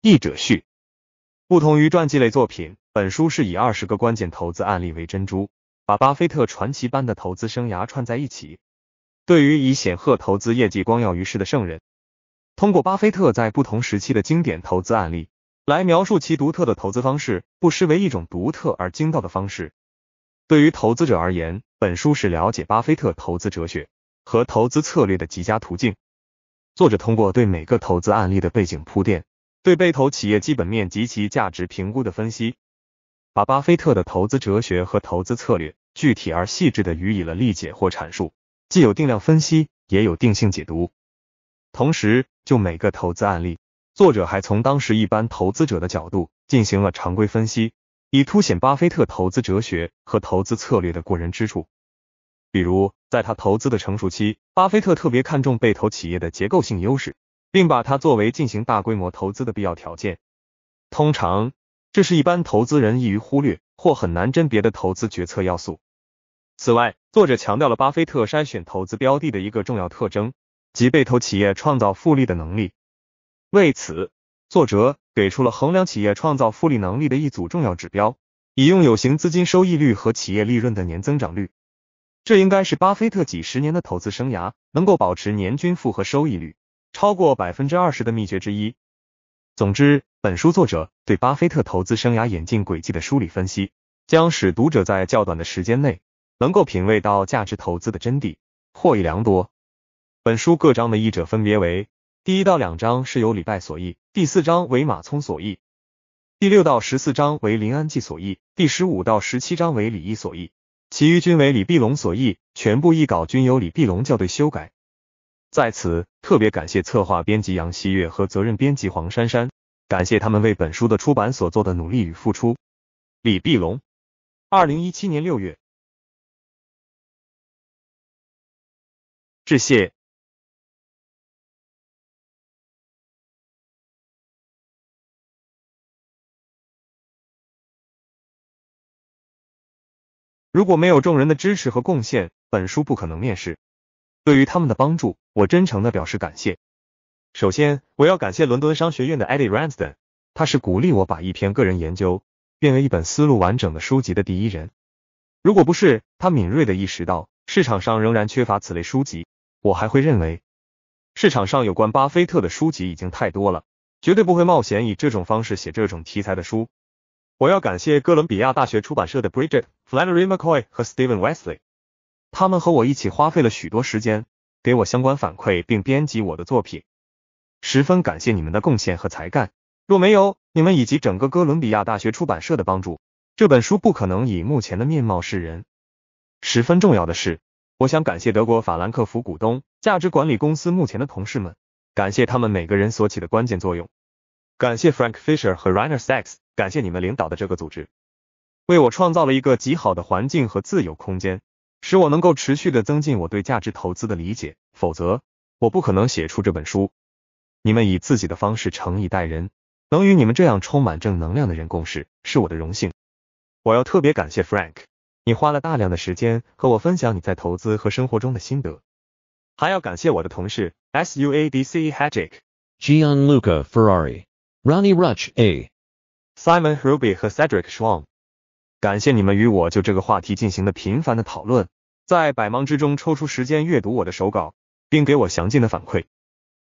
译者序：不同于传记类作品，本书是以二十个关键投资案例为珍珠，把巴菲特传奇般的投资生涯串在一起。对于以显赫投资业绩光耀于世的圣人，通过巴菲特在不同时期的经典投资案例来描述其独特的投资方式，不失为一种独特而精到的方式。对于投资者而言，本书是了解巴菲特投资哲学和投资策略的极佳途径。作者通过对每个投资案例的背景铺垫。对被投企业基本面及其价值评估的分析，把巴菲特的投资哲学和投资策略具体而细致的予以了理解或阐述，既有定量分析，也有定性解读。同时，就每个投资案例，作者还从当时一般投资者的角度进行了常规分析，以凸显巴菲特投资哲学和投资策略的过人之处。比如，在他投资的成熟期，巴菲特特别看重被投企业的结构性优势。并把它作为进行大规模投资的必要条件。通常，这是一般投资人易于忽略或很难甄别的投资决策要素。此外，作者强调了巴菲特筛选投资标的的一个重要特征，即被投企业创造复利的能力。为此，作者给出了衡量企业创造复利能力的一组重要指标，以用有形资金收益率和企业利润的年增长率。这应该是巴菲特几十年的投资生涯能够保持年均复合收益率。超过百分之二十的秘诀之一。总之，本书作者对巴菲特投资生涯演进轨迹的梳理分析，将使读者在较短的时间内能够品味到价值投资的真谛，获益良多。本书各章的译者分别为：第一到两章是由李拜所译，第四章为马聪所译，第六到十四章为林安记所译，第十五到十七章为李毅所译，其余均为李碧龙所译，全部译稿均由李碧龙校对修改。在此特别感谢策划编辑杨希月和责任编辑黄珊珊，感谢他们为本书的出版所做的努力与付出。李必龙，二零一七年六月致谢。如果没有众人的支持和贡献，本书不可能面世。对于他们的帮助，我真诚的表示感谢。首先，我要感谢伦敦商学院的 Eddie r a m s d e n 他是鼓励我把一篇个人研究变为一本思路完整的书籍的第一人。如果不是他敏锐的意识到市场上仍然缺乏此类书籍，我还会认为市场上有关巴菲特的书籍已经太多了，绝对不会冒险以这种方式写这种题材的书。我要感谢哥伦比亚大学出版社的 Bridget Flannery McCoy 和 s t e v e n Wesley。他们和我一起花费了许多时间，给我相关反馈，并编辑我的作品。十分感谢你们的贡献和才干。若没有你们以及整个哥伦比亚大学出版社的帮助，这本书不可能以目前的面貌示人。十分重要的是，我想感谢德国法兰克福股东价值管理公司目前的同事们，感谢他们每个人所起的关键作用。感谢 Frank Fisher 和 Rainer Sachs，感谢你们领导的这个组织，为我创造了一个极好的环境和自由空间。使我能够持续的增进我对价值投资的理解，否则我不可能写出这本书。你们以自己的方式诚以待人，能与你们这样充满正能量的人共事，是我的荣幸。我要特别感谢 Frank，你花了大量的时间和我分享你在投资和生活中的心得。还要感谢我的同事 S U A D C h a t i c g i a n l u c a f e r r a r i r o n n e r u s c h A，Simon Ruby 和 Cedric s c h w a n g 感谢你们与我就这个话题进行了频繁的讨论，在百忙之中抽出时间阅读我的手稿，并给我详尽的反馈。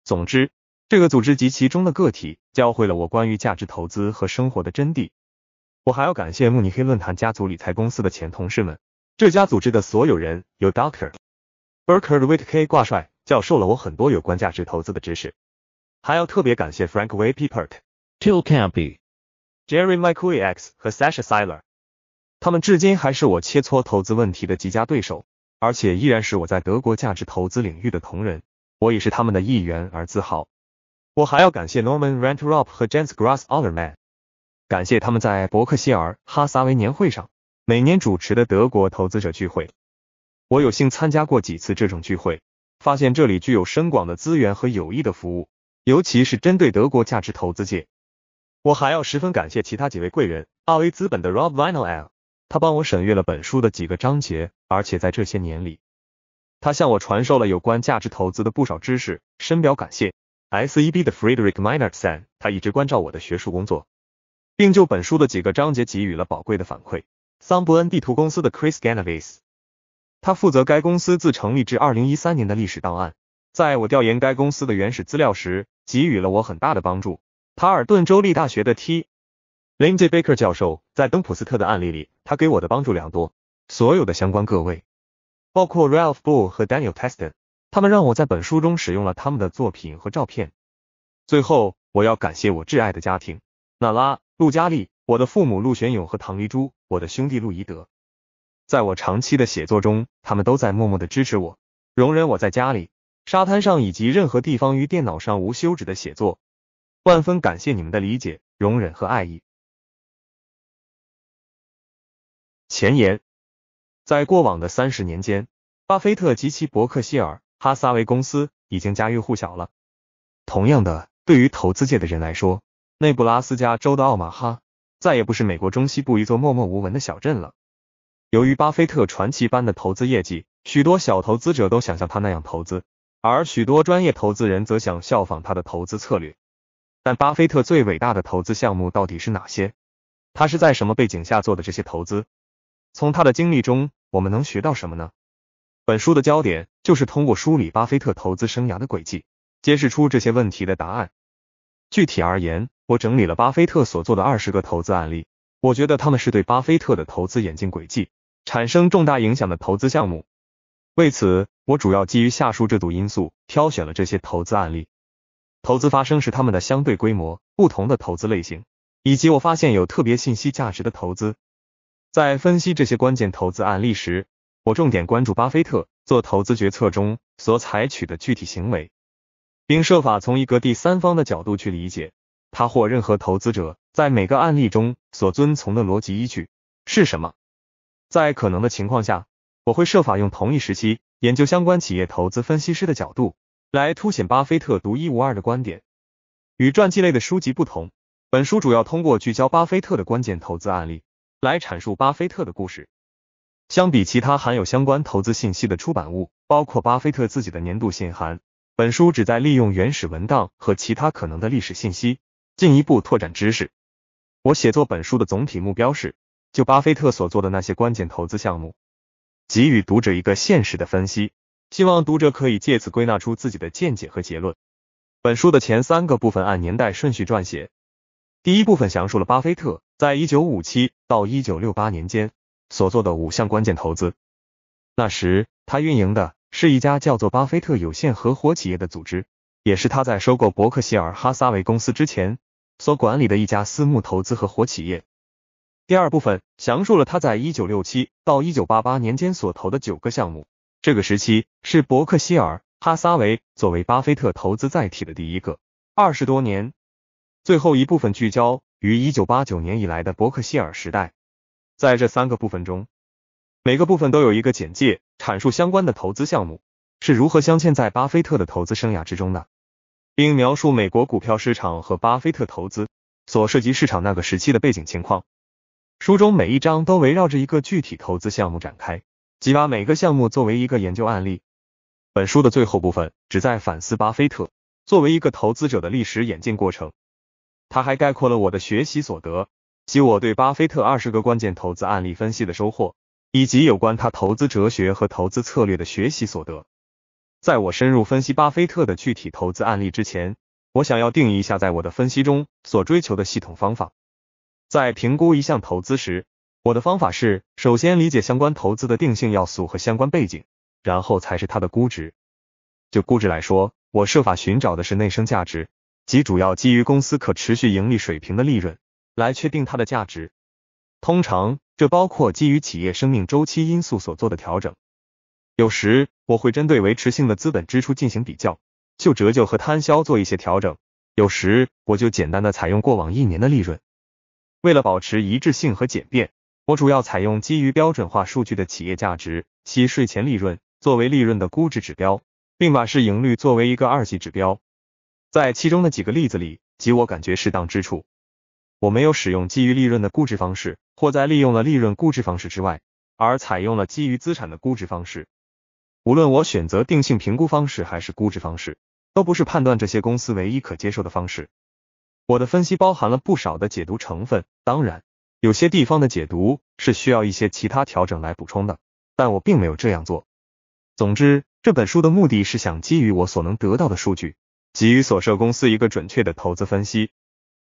总之，这个组织及其中的个体教会了我关于价值投资和生活的真谛。我还要感谢慕尼黑论坛家族理财公司的前同事们，这家组织的所有人有 Doctor Burkard Wittk 挂帅，教授了我很多有关价值投资的知识。还要特别感谢 Frank Weipert、Till Campy、Jerry m c q u e y X 和 Sasha Siler。他们至今还是我切磋投资问题的极佳对手，而且依然是我在德国价值投资领域的同仁。我也是他们的一员而自豪。我还要感谢 Norman r a n t r o p 和 Jens g r a s s a l l e r m a n 感谢他们在伯克希尔哈撒韦年会上每年主持的德国投资者聚会。我有幸参加过几次这种聚会，发现这里具有深广的资源和有益的服务，尤其是针对德国价值投资界。我还要十分感谢其他几位贵人，阿维资本的 Rob Vinol。他帮我审阅了本书的几个章节，而且在这些年里，他向我传授了有关价值投资的不少知识，深表感谢。S.E.B. 的 Frederick Minorson，他一直关照我的学术工作，并就本书的几个章节给予了宝贵的反馈。桑伯恩地图公司的 Chris g a n a v e s 他负责该公司自成立至二零一三年的历史档案，在我调研该公司的原始资料时给予了我很大的帮助。塔尔顿州立大学的 T. l i n d s a y Baker 教授，在登普斯特的案例里。他给我的帮助良多，所有的相关各位，包括 Ralph Bull 和 Daniel t e s t o n 他们让我在本书中使用了他们的作品和照片。最后，我要感谢我挚爱的家庭，娜拉、陆佳丽，我的父母陆玄勇和唐黎珠，我的兄弟陆怡德。在我长期的写作中，他们都在默默的支持我，容忍我在家里、沙滩上以及任何地方与电脑上无休止的写作。万分感谢你们的理解、容忍和爱意。前言，在过往的三十年间，巴菲特及其伯克希尔哈撒韦公司已经家喻户晓了。同样的，对于投资界的人来说，内布拉斯加州的奥马哈再也不是美国中西部一座默默无闻的小镇了。由于巴菲特传奇般的投资业绩，许多小投资者都想像他那样投资，而许多专业投资人则想效仿他的投资策略。但巴菲特最伟大的投资项目到底是哪些？他是在什么背景下做的这些投资？从他的经历中，我们能学到什么呢？本书的焦点就是通过梳理巴菲特投资生涯的轨迹，揭示出这些问题的答案。具体而言，我整理了巴菲特所做的二十个投资案例，我觉得他们是对巴菲特的投资演进轨迹产生重大影响的投资项目。为此，我主要基于下述这组因素挑选了这些投资案例：投资发生时他们的相对规模、不同的投资类型，以及我发现有特别信息价值的投资。在分析这些关键投资案例时，我重点关注巴菲特做投资决策中所采取的具体行为，并设法从一个第三方的角度去理解他或任何投资者在每个案例中所遵从的逻辑依据是什么。在可能的情况下，我会设法用同一时期研究相关企业投资分析师的角度来凸显巴菲特独一无二的观点。与传记类的书籍不同，本书主要通过聚焦巴菲特的关键投资案例。来阐述巴菲特的故事。相比其他含有相关投资信息的出版物，包括巴菲特自己的年度信函，本书旨在利用原始文档和其他可能的历史信息，进一步拓展知识。我写作本书的总体目标是就巴菲特所做的那些关键投资项目，给予读者一个现实的分析，希望读者可以借此归纳出自己的见解和结论。本书的前三个部分按年代顺序撰写，第一部分详述了巴菲特。在1957到1968年间所做的五项关键投资。那时，他运营的是一家叫做巴菲特有限合伙企业的组织，也是他在收购伯克希尔哈撒韦公司之前所管理的一家私募投资合伙企业。第二部分详述了他在1967到1988年间所投的九个项目。这个时期是伯克希尔哈撒韦作为巴菲特投资载体的第一个二十多年。最后一部分聚焦。于一九八九年以来的伯克希尔时代，在这三个部分中，每个部分都有一个简介，阐述相关的投资项目是如何镶嵌在巴菲特的投资生涯之中的，并描述美国股票市场和巴菲特投资所涉及市场那个时期的背景情况。书中每一章都围绕着一个具体投资项目展开，即把每个项目作为一个研究案例。本书的最后部分旨在反思巴菲特作为一个投资者的历史演进过程。他还概括了我的学习所得，及我对巴菲特二十个关键投资案例分析的收获，以及有关他投资哲学和投资策略的学习所得。在我深入分析巴菲特的具体投资案例之前，我想要定义一下，在我的分析中所追求的系统方法。在评估一项投资时，我的方法是首先理解相关投资的定性要素和相关背景，然后才是它的估值。就估值来说，我设法寻找的是内生价值。即主要基于公司可持续盈利水平的利润来确定它的价值。通常，这包括基于企业生命周期因素所做的调整。有时我会针对维持性的资本支出进行比较，就折旧和摊销做一些调整。有时我就简单的采用过往一年的利润。为了保持一致性和简便，我主要采用基于标准化数据的企业价值（其税前利润）作为利润的估值指标，并把市盈率作为一个二级指标。在其中的几个例子里，即我感觉适当之处，我没有使用基于利润的估值方式，或在利用了利润估值方式之外，而采用了基于资产的估值方式。无论我选择定性评估方式还是估值方式，都不是判断这些公司唯一可接受的方式。我的分析包含了不少的解读成分，当然，有些地方的解读是需要一些其他调整来补充的，但我并没有这样做。总之，这本书的目的是想基于我所能得到的数据。给予所设公司一个准确的投资分析。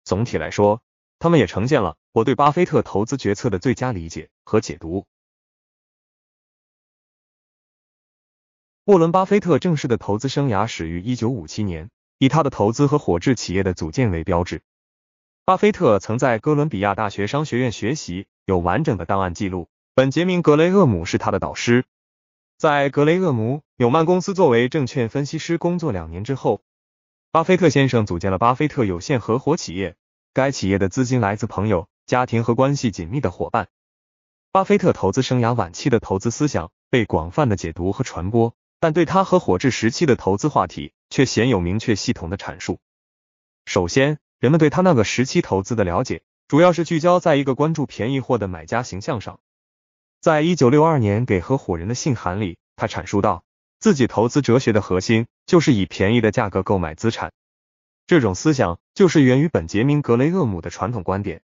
总体来说，他们也呈现了我对巴菲特投资决策的最佳理解和解读。沃伦·巴菲特正式的投资生涯始于一九五七年，以他的投资和火制企业的组建为标志。巴菲特曾在哥伦比亚大学商学院学习，有完整的档案记录。本杰明·格雷厄姆是他的导师。在格雷厄姆·纽曼公司作为证券分析师工作两年之后。巴菲特先生组建了巴菲特有限合伙企业，该企业的资金来自朋友、家庭和关系紧密的伙伴。巴菲特投资生涯晚期的投资思想被广泛的解读和传播，但对他合伙制时期的投资话题却鲜有明确系统的阐述。首先，人们对他那个时期投资的了解，主要是聚焦在一个关注便宜货的买家形象上。在一九六二年给合伙人的信函里，他阐述道。自己投资哲学的核心就是以便宜的价格购买资产，这种思想就是源于本杰明·格雷厄姆的传统观点，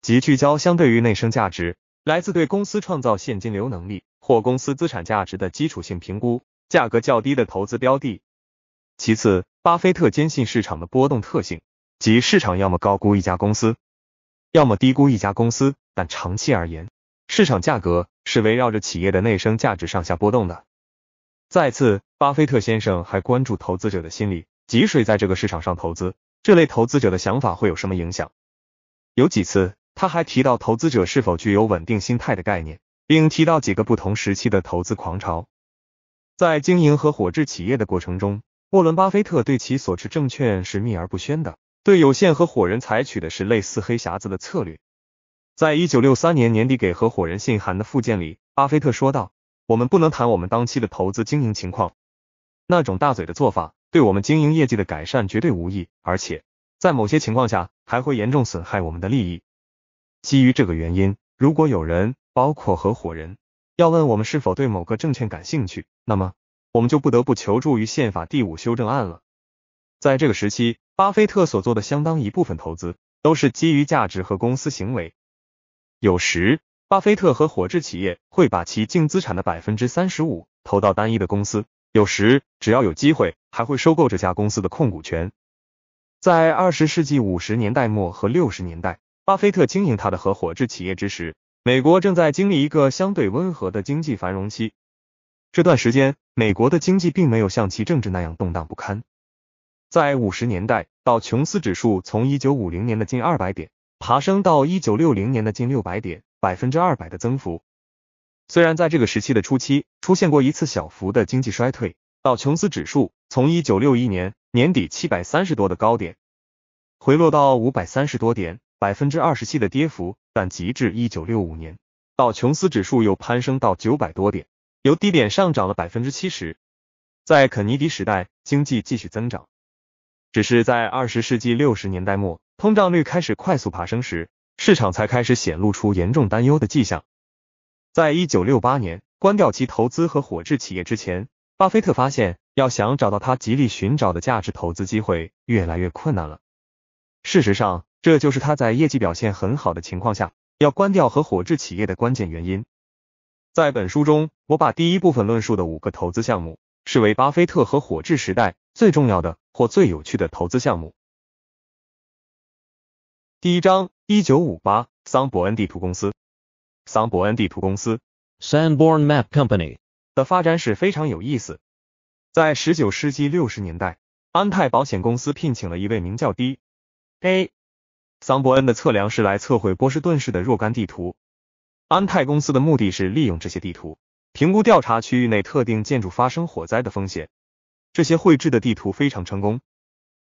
即聚焦相对于内生价值，来自对公司创造现金流能力或公司资产价值的基础性评估，价格较低的投资标的。其次，巴菲特坚信市场的波动特性，即市场要么高估一家公司，要么低估一家公司，但长期而言，市场价格是围绕着企业的内生价值上下波动的。再次，巴菲特先生还关注投资者的心理。即使在这个市场上投资，这类投资者的想法会有什么影响？有几次，他还提到投资者是否具有稳定心态的概念，并提到几个不同时期的投资狂潮。在经营合伙制企业的过程中，沃伦·巴菲特对其所持证券是秘而不宣的，对有限合伙人采取的是类似黑匣子的策略。在一九六三年年底给合伙人信函的附件里，巴菲特说道。我们不能谈我们当期的投资经营情况，那种大嘴的做法对我们经营业绩的改善绝对无益，而且在某些情况下还会严重损害我们的利益。基于这个原因，如果有人，包括合伙人，要问我们是否对某个证券感兴趣，那么我们就不得不求助于宪法第五修正案了。在这个时期，巴菲特所做的相当一部分投资都是基于价值和公司行为，有时。巴菲特和火制企业会把其净资产的百分之三十五投到单一的公司，有时只要有机会，还会收购这家公司的控股权。在二十世纪五十年代末和六十年代，巴菲特经营他的合伙制企业之时，美国正在经历一个相对温和的经济繁荣期。这段时间，美国的经济并没有像其政治那样动荡不堪。在五十年代，道琼斯指数从一九五零年的近二百点爬升到一九六零年的近六百点。百分之二百的增幅。虽然在这个时期的初期出现过一次小幅的经济衰退，道琼斯指数从一九六一年年底七百三十多的高点，回落到五百三十多点，百分之二十七的跌幅。但极至一九六五年，道琼斯指数又攀升到九百多点，由低点上涨了百分之七十。在肯尼迪时代，经济继续增长，只是在二十世纪六十年代末，通胀率开始快速爬升时。市场才开始显露出严重担忧的迹象。在1968年关掉其投资和火制企业之前，巴菲特发现要想找到他极力寻找的价值投资机会越来越困难了。事实上，这就是他在业绩表现很好的情况下要关掉和火制企业的关键原因。在本书中，我把第一部分论述的五个投资项目视为巴菲特和火制时代最重要的或最有趣的投资项目。第一章。一九五八，桑伯恩地图公司，桑伯恩地图公司 （Sanborn Map Company） 的发展史非常有意思。在十九世纪六十年代，安泰保险公司聘请了一位名叫 D. A. 桑伯恩的测量师来测绘波士顿市的若干地图。安泰公司的目的是利用这些地图，评估调查区域内特定建筑发生火灾的风险。这些绘制的地图非常成功，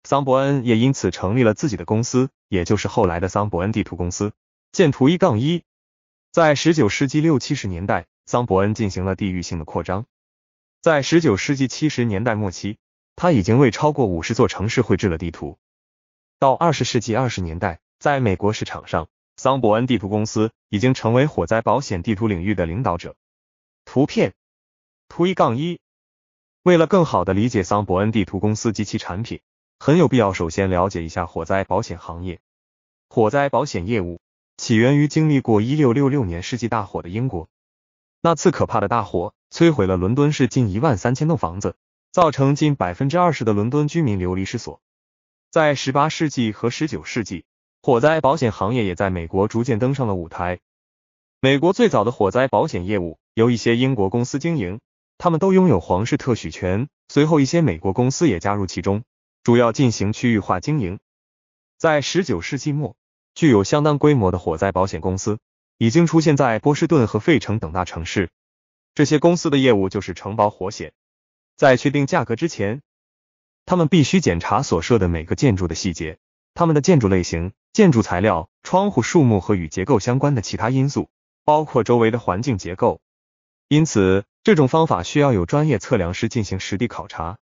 桑伯恩也因此成立了自己的公司。也就是后来的桑伯恩地图公司。见图一杠一，在十九世纪六七十年代，桑伯恩进行了地域性的扩张。在十九世纪七十年代末期，他已经为超过五十座城市绘制了地图。到二十世纪二十年代，在美国市场上，桑伯恩地图公司已经成为火灾保险地图领域的领导者。图片图一杠一，为了更好的理解桑伯恩地图公司及其产品。很有必要首先了解一下火灾保险行业。火灾保险业务起源于经历过一六六六年世纪大火的英国。那次可怕的大火摧毁了伦敦市近一万三千栋房子，造成近百分之二十的伦敦居民流离失所。在十八世纪和十九世纪，火灾保险行业也在美国逐渐登上了舞台。美国最早的火灾保险业务由一些英国公司经营，他们都拥有皇室特许权。随后，一些美国公司也加入其中。主要进行区域化经营。在十九世纪末，具有相当规模的火灾保险公司已经出现在波士顿和费城等大城市。这些公司的业务就是承保火险。在确定价格之前，他们必须检查所设的每个建筑的细节，他们的建筑类型、建筑材料、窗户数目和与结构相关的其他因素，包括周围的环境结构。因此，这种方法需要有专业测量师进行实地考察。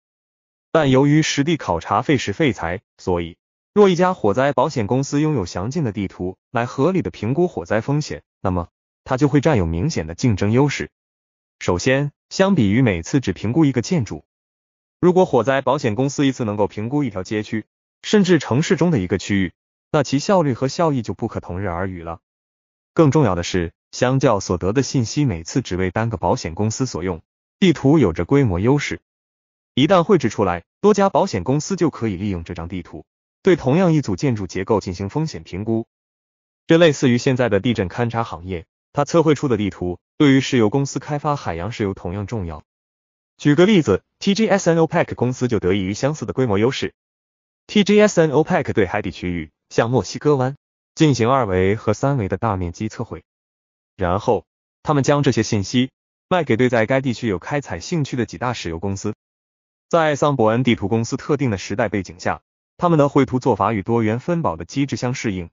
但由于实地考察费时费财，所以若一家火灾保险公司拥有详尽的地图来合理的评估火灾风险，那么它就会占有明显的竞争优势。首先，相比于每次只评估一个建筑，如果火灾保险公司一次能够评估一条街区，甚至城市中的一个区域，那其效率和效益就不可同日而语了。更重要的是，相较所得的信息每次只为单个保险公司所用，地图有着规模优势。一旦绘制出来，多家保险公司就可以利用这张地图，对同样一组建筑结构进行风险评估。这类似于现在的地震勘察行业，它测绘出的地图对于石油公司开发海洋石油同样重要。举个例子 t g s n o p e c 公司就得益于相似的规模优势。t g s n o p e c 对海底区域，像墨西哥湾，进行二维和三维的大面积测绘，然后他们将这些信息卖给对在该地区有开采兴趣的几大石油公司。在桑伯恩地图公司特定的时代背景下，他们的绘图做法与多元分保的机制相适应。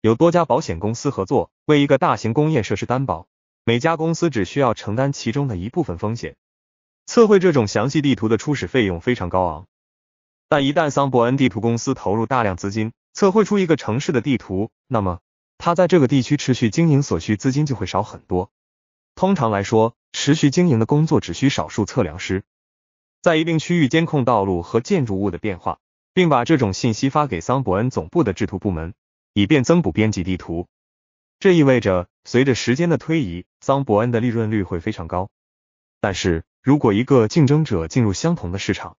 有多家保险公司合作，为一个大型工业设施担保，每家公司只需要承担其中的一部分风险。测绘这种详细地图的初始费用非常高昂，但一旦桑伯恩地图公司投入大量资金测绘出一个城市的地图，那么他在这个地区持续经营所需资金就会少很多。通常来说，持续经营的工作只需少数测量师。在一定区域监控道路和建筑物的变化，并把这种信息发给桑伯恩总部的制图部门，以便增补编辑地图。这意味着，随着时间的推移，桑伯恩的利润率会非常高。但是如果一个竞争者进入相同的市场，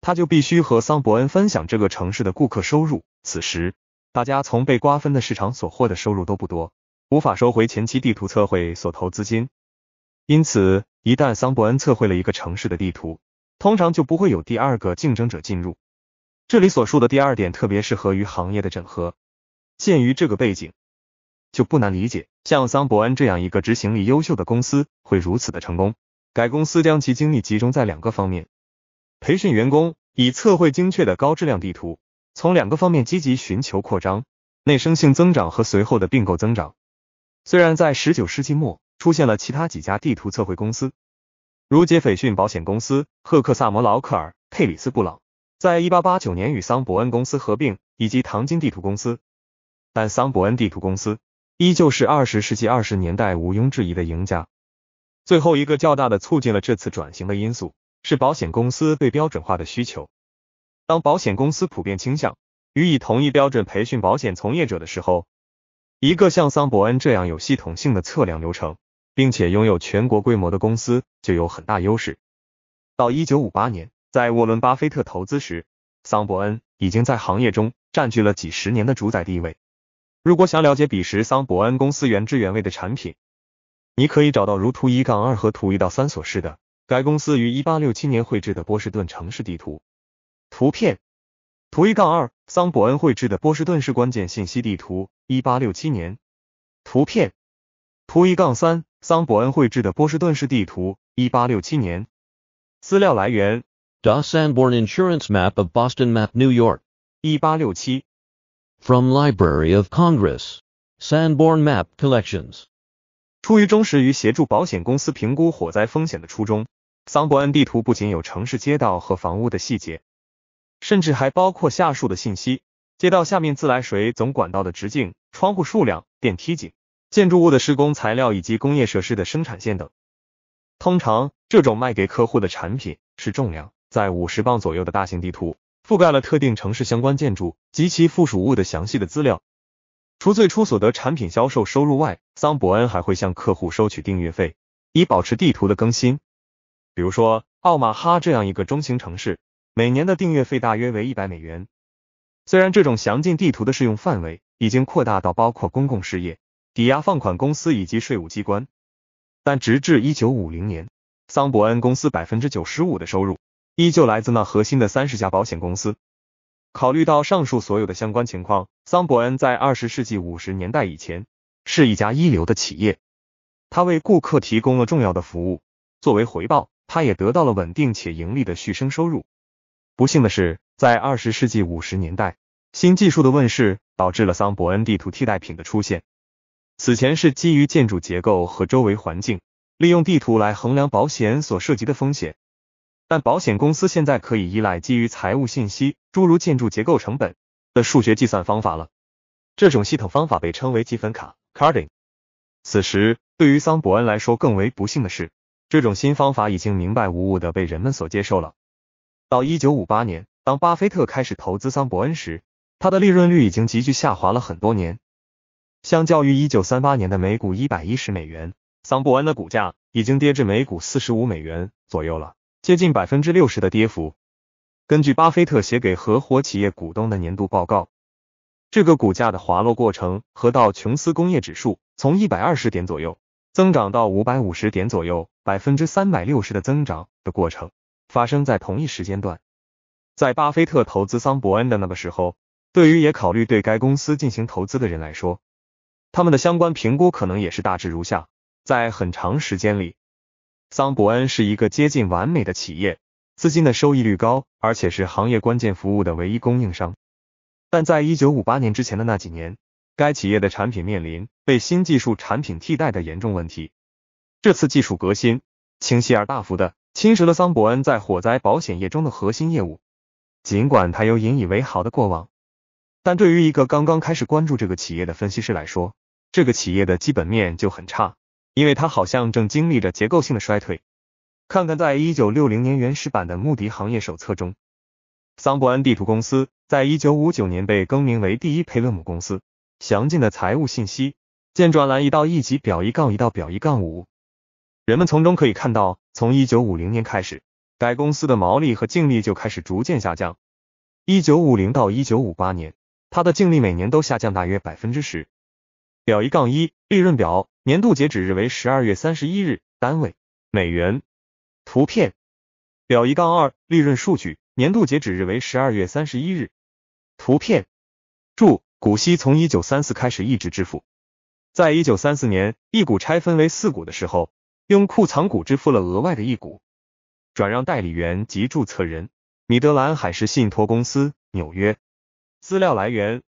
他就必须和桑伯恩分享这个城市的顾客收入。此时，大家从被瓜分的市场所获的收入都不多，无法收回前期地图测绘所投资金。因此，一旦桑伯恩测绘了一个城市的地图，通常就不会有第二个竞争者进入。这里所述的第二点特别适合于行业的整合。鉴于这个背景，就不难理解，像桑伯恩这样一个执行力优秀的公司会如此的成功。该公司将其精力集中在两个方面：培训员工，以测绘精确的高质量地图；从两个方面积极寻求扩张，内生性增长和随后的并购增长。虽然在十九世纪末出现了其他几家地图测绘公司。如杰斐逊保险公司、赫克萨摩劳克尔、佩里斯布朗，在一八八九年与桑伯恩公司合并，以及唐金地图公司，但桑伯恩地图公司依旧是二十世纪二十年代毋庸置疑的赢家。最后一个较大的促进了这次转型的因素是保险公司对标准化的需求。当保险公司普遍倾向予以同一标准培训保险从业者的时候，一个像桑伯恩这样有系统性的测量流程。并且拥有全国规模的公司就有很大优势。到一九五八年，在沃伦·巴菲特投资时，桑伯恩已经在行业中占据了几十年的主宰地位。如果想了解彼时桑伯恩公司原汁原味的产品，你可以找到如图一杠二和图一到三所示的该公司于一八六七年绘制的波士顿城市地图。图片图一杠二，桑伯恩绘制的波士顿市关键信息地图，一八六七年。图片图一杠三。桑伯恩绘制的波士顿市地图，一八六七年。资料来源：Das Sanborn Insurance Map of Boston Map New York，一八六七，from Library of Congress Sanborn Map Collections。出于忠实于协助保险公司评估火灾风险的初衷，桑伯恩地图不仅有城市街道和房屋的细节，甚至还包括下述的信息：街道下面自来水总管道的直径、窗户数量、电梯井。建筑物的施工材料以及工业设施的生产线等，通常这种卖给客户的产品是重量在五十磅左右的大型地图，覆盖了特定城市相关建筑及其附属物的详细的资料。除最初所得产品销售收入外，桑伯恩还会向客户收取订阅费，以保持地图的更新。比如说，奥马哈这样一个中型城市，每年的订阅费大约为一百美元。虽然这种详尽地图的适用范围已经扩大到包括公共事业。抵押放款公司以及税务机关，但直至一九五零年，桑伯恩公司百分之九十五的收入依旧来自那核心的三十家保险公司。考虑到上述所有的相关情况，桑伯恩在二十世纪五十年代以前是一家一流的企业，他为顾客提供了重要的服务。作为回报，他也得到了稳定且盈利的续生收入。不幸的是，在二十世纪五十年代，新技术的问世导致了桑伯恩地图替代品的出现。此前是基于建筑结构和周围环境，利用地图来衡量保险所涉及的风险，但保险公司现在可以依赖基于财务信息，诸如建筑结构成本的数学计算方法了。这种系统方法被称为积分卡 （Carding）。此时，对于桑伯恩来说更为不幸的是，这种新方法已经明白无误的被人们所接受了。到一九五八年，当巴菲特开始投资桑伯恩时，他的利润率已经急剧下滑了很多年。相较于一九三八年的每股一百一十美元，桑伯恩的股价已经跌至每股四十五美元左右了，接近百分之六十的跌幅。根据巴菲特写给合伙企业股东的年度报告，这个股价的滑落过程和道琼斯工业指数从一百二十点左右增长到五百五十点左右，百分之三百六十的增长的过程，发生在同一时间段。在巴菲特投资桑伯恩的那个时候，对于也考虑对该公司进行投资的人来说，他们的相关评估可能也是大致如下：在很长时间里，桑伯恩是一个接近完美的企业，资金的收益率高，而且是行业关键服务的唯一供应商。但在一九五八年之前的那几年，该企业的产品面临被新技术产品替代的严重问题。这次技术革新清晰而大幅的侵蚀了桑伯恩在火灾保险业中的核心业务。尽管他有引以为豪的过往，但对于一个刚刚开始关注这个企业的分析师来说，这个企业的基本面就很差，因为它好像正经历着结构性的衰退。看看在一九六零年原始版的穆迪行业手册中，桑伯恩地图公司在一九五九年被更名为第一佩勒姆公司。详尽的财务信息见转栏一到一级表一杠一到表一杠五。人们从中可以看到，从一九五零年开始，该公司的毛利和净利就开始逐渐下降。一九五零到一九五八年，它的净利每年都下降大约百分之十。表一杠一利润表，年度截止日为十二月三十一日，单位美元。图片表一杠二利润数据，年度截止日为十二月三十一日。图片注：股息从一九三四开始一直支付，在一九三四年一股拆分为四股的时候，用库藏股支付了额外的一股。转让代理员及注册人：米德兰海事信托公司，纽约。资料来源。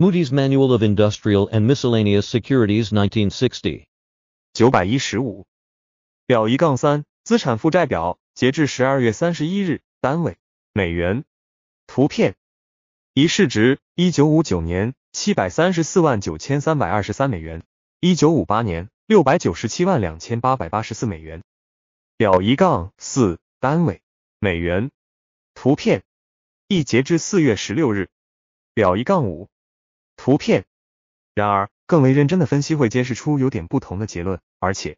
Moody's Manual of Industrial and Miscellaneous Securities, 1960。九百一十五。表一杠三，资产负债表，截至十二月三十一日，单位美元。图片一市值，一九五九年七百三十四万九千三百二十三美元，一九五八年六百九十七万两千八百八十四美元。表一杠四，单位美元。图片一截至四月十六日。表一杠五。图片。然而，更为认真的分析会揭示出有点不同的结论，而且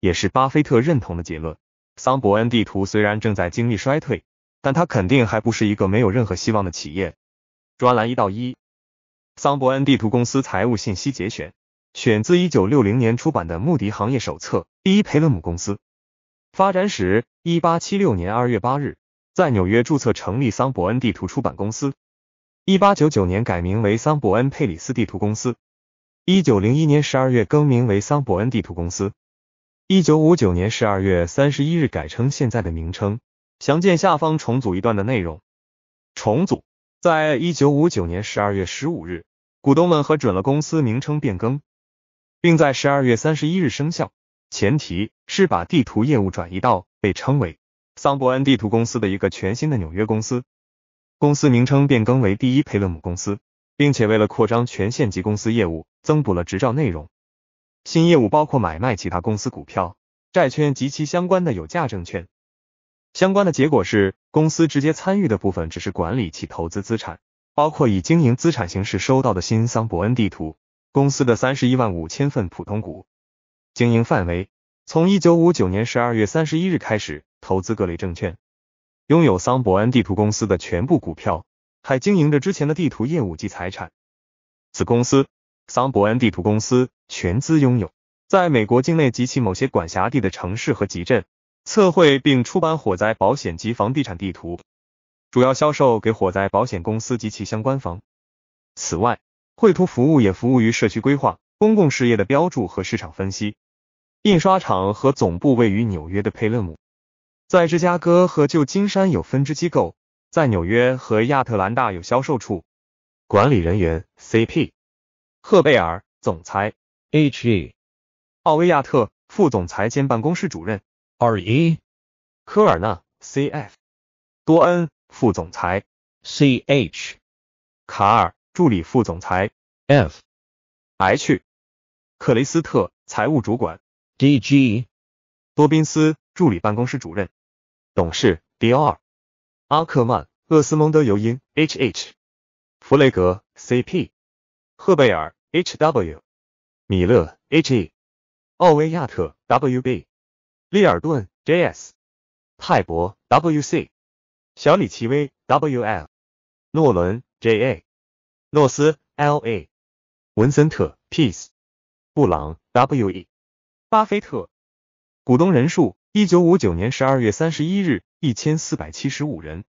也是巴菲特认同的结论。桑伯恩地图虽然正在经历衰退，但他肯定还不是一个没有任何希望的企业。专栏一到一，桑伯恩地图公司财务信息节选，选自一九六零年出版的穆迪行业手册。第一，培勒姆公司发展史：一八七六年二月八日，在纽约注册成立桑伯恩地图出版公司。一八九九年改名为桑伯恩佩里斯地图公司，一九零一年十二月更名为桑伯恩地图公司，一九五九年十二月三十一日改称现在的名称。详见下方重组一段的内容。重组在一九五九年十二月十五日，股东们核准了公司名称变更，并在十二月三十一日生效。前提是把地图业务转移到被称为桑伯恩地图公司的一个全新的纽约公司。公司名称变更为第一佩勒姆公司，并且为了扩张全县级公司业务，增补了执照内容。新业务包括买卖其他公司股票、债券及其相关的有价证券。相关的结果是，公司直接参与的部分只是管理其投资资产，包括以经营资产形式收到的新桑伯恩地图公司的三十一万五千份普通股。经营范围从一九五九年十二月三十一日开始，投资各类证券。拥有桑伯恩地图公司的全部股票，还经营着之前的地图业务及财产子公司桑伯恩地图公司全资拥有，在美国境内及其某些管辖地的城市和集镇测绘并出版火灾保险及房地产地图，主要销售给火灾保险公司及其相关方。此外，绘图服务也服务于社区规划、公共事业的标注和市场分析。印刷厂和总部位于纽约的佩勒姆。在芝加哥和旧金山有分支机构，在纽约和亚特兰大有销售处。管理人员 CP，赫贝尔总裁 HE，奥威亚特副总裁兼办公室主任 RE，科尔纳 CF，多恩副总裁 CH，卡尔助理副总裁 F，H，克雷斯特财务主管 DG，多宾斯助理办公室主任。董事：D.R. 阿克曼、厄斯蒙德·尤因 （H.H.） 弗雷格 （C.P.） 赫贝尔 （H.W.） 米勒 （H.E.） 奥威亚特 （W.B.） 利尔顿 （J.S.） 泰伯 （W.C.） 小李奇威 （W.L.） 诺伦 （J.A.） 诺斯 （L.A.） 文森特 （P.S.） 布朗 （W.E.） 巴菲特，股东人数。一九五九年十二月三十一日，一千四百七十五人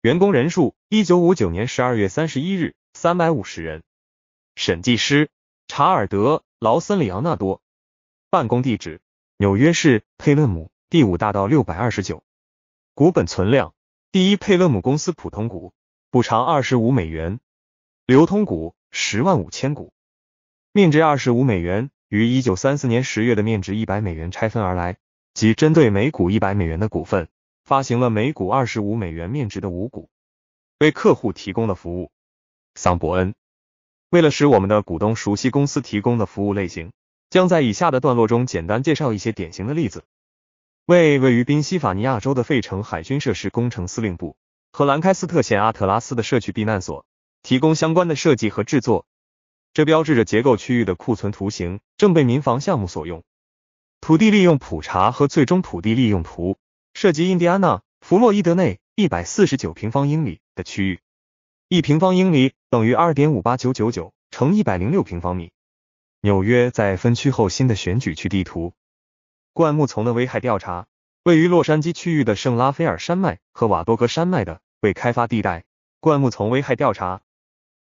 员工人数。一九五九年十二月三十一日，三百五十人。审计师查尔德劳森里昂纳多。办公地址：纽约市佩勒姆第五大道六百二十九。股本存量：第一佩勒姆公司普通股，补偿二十五美元。流通股十万五千股，面值二十五美元，于一九三四年十月的面值一百美元拆分而来。即针对每股一百美元的股份，发行了每股二十五美元面值的五股，为客户提供了服务。桑伯恩为了使我们的股东熟悉公司提供的服务类型，将在以下的段落中简单介绍一些典型的例子，为位于宾夕法尼亚州的费城海军设施工程司令部和兰开斯特县阿特拉斯的社区避难所提供相关的设计和制作。这标志着结构区域的库存图形正被民防项目所用。土地利用普查和最终土地利用图涉及印第安纳弗洛伊德内一百四十九平方英里的区域，一平方英里等于二点五八九九九乘一百零六平方米。纽约在分区后新的选举区地图。灌木丛的危害调查位于洛杉矶区域的圣拉斐尔山脉和瓦多格山脉的未开发地带。灌木丛危害调查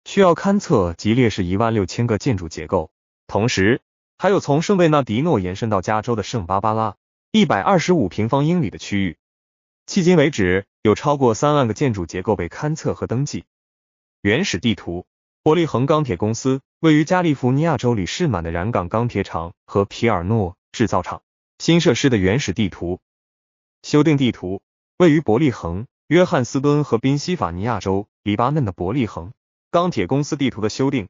需要勘测及列示一万六千个建筑结构，同时。还有从圣贝纳迪诺延伸到加州的圣巴巴拉，一百二十五平方英里的区域，迄今为止有超过三万个建筑结构被勘测和登记。原始地图，伯利恒钢铁公司位于加利福尼亚州里士满的染钢钢铁厂和皮尔诺制造厂新设施的原始地图，修订地图，位于伯利恒、约翰斯敦和宾夕法尼亚州黎巴嫩的伯利恒钢铁公司地图的修订，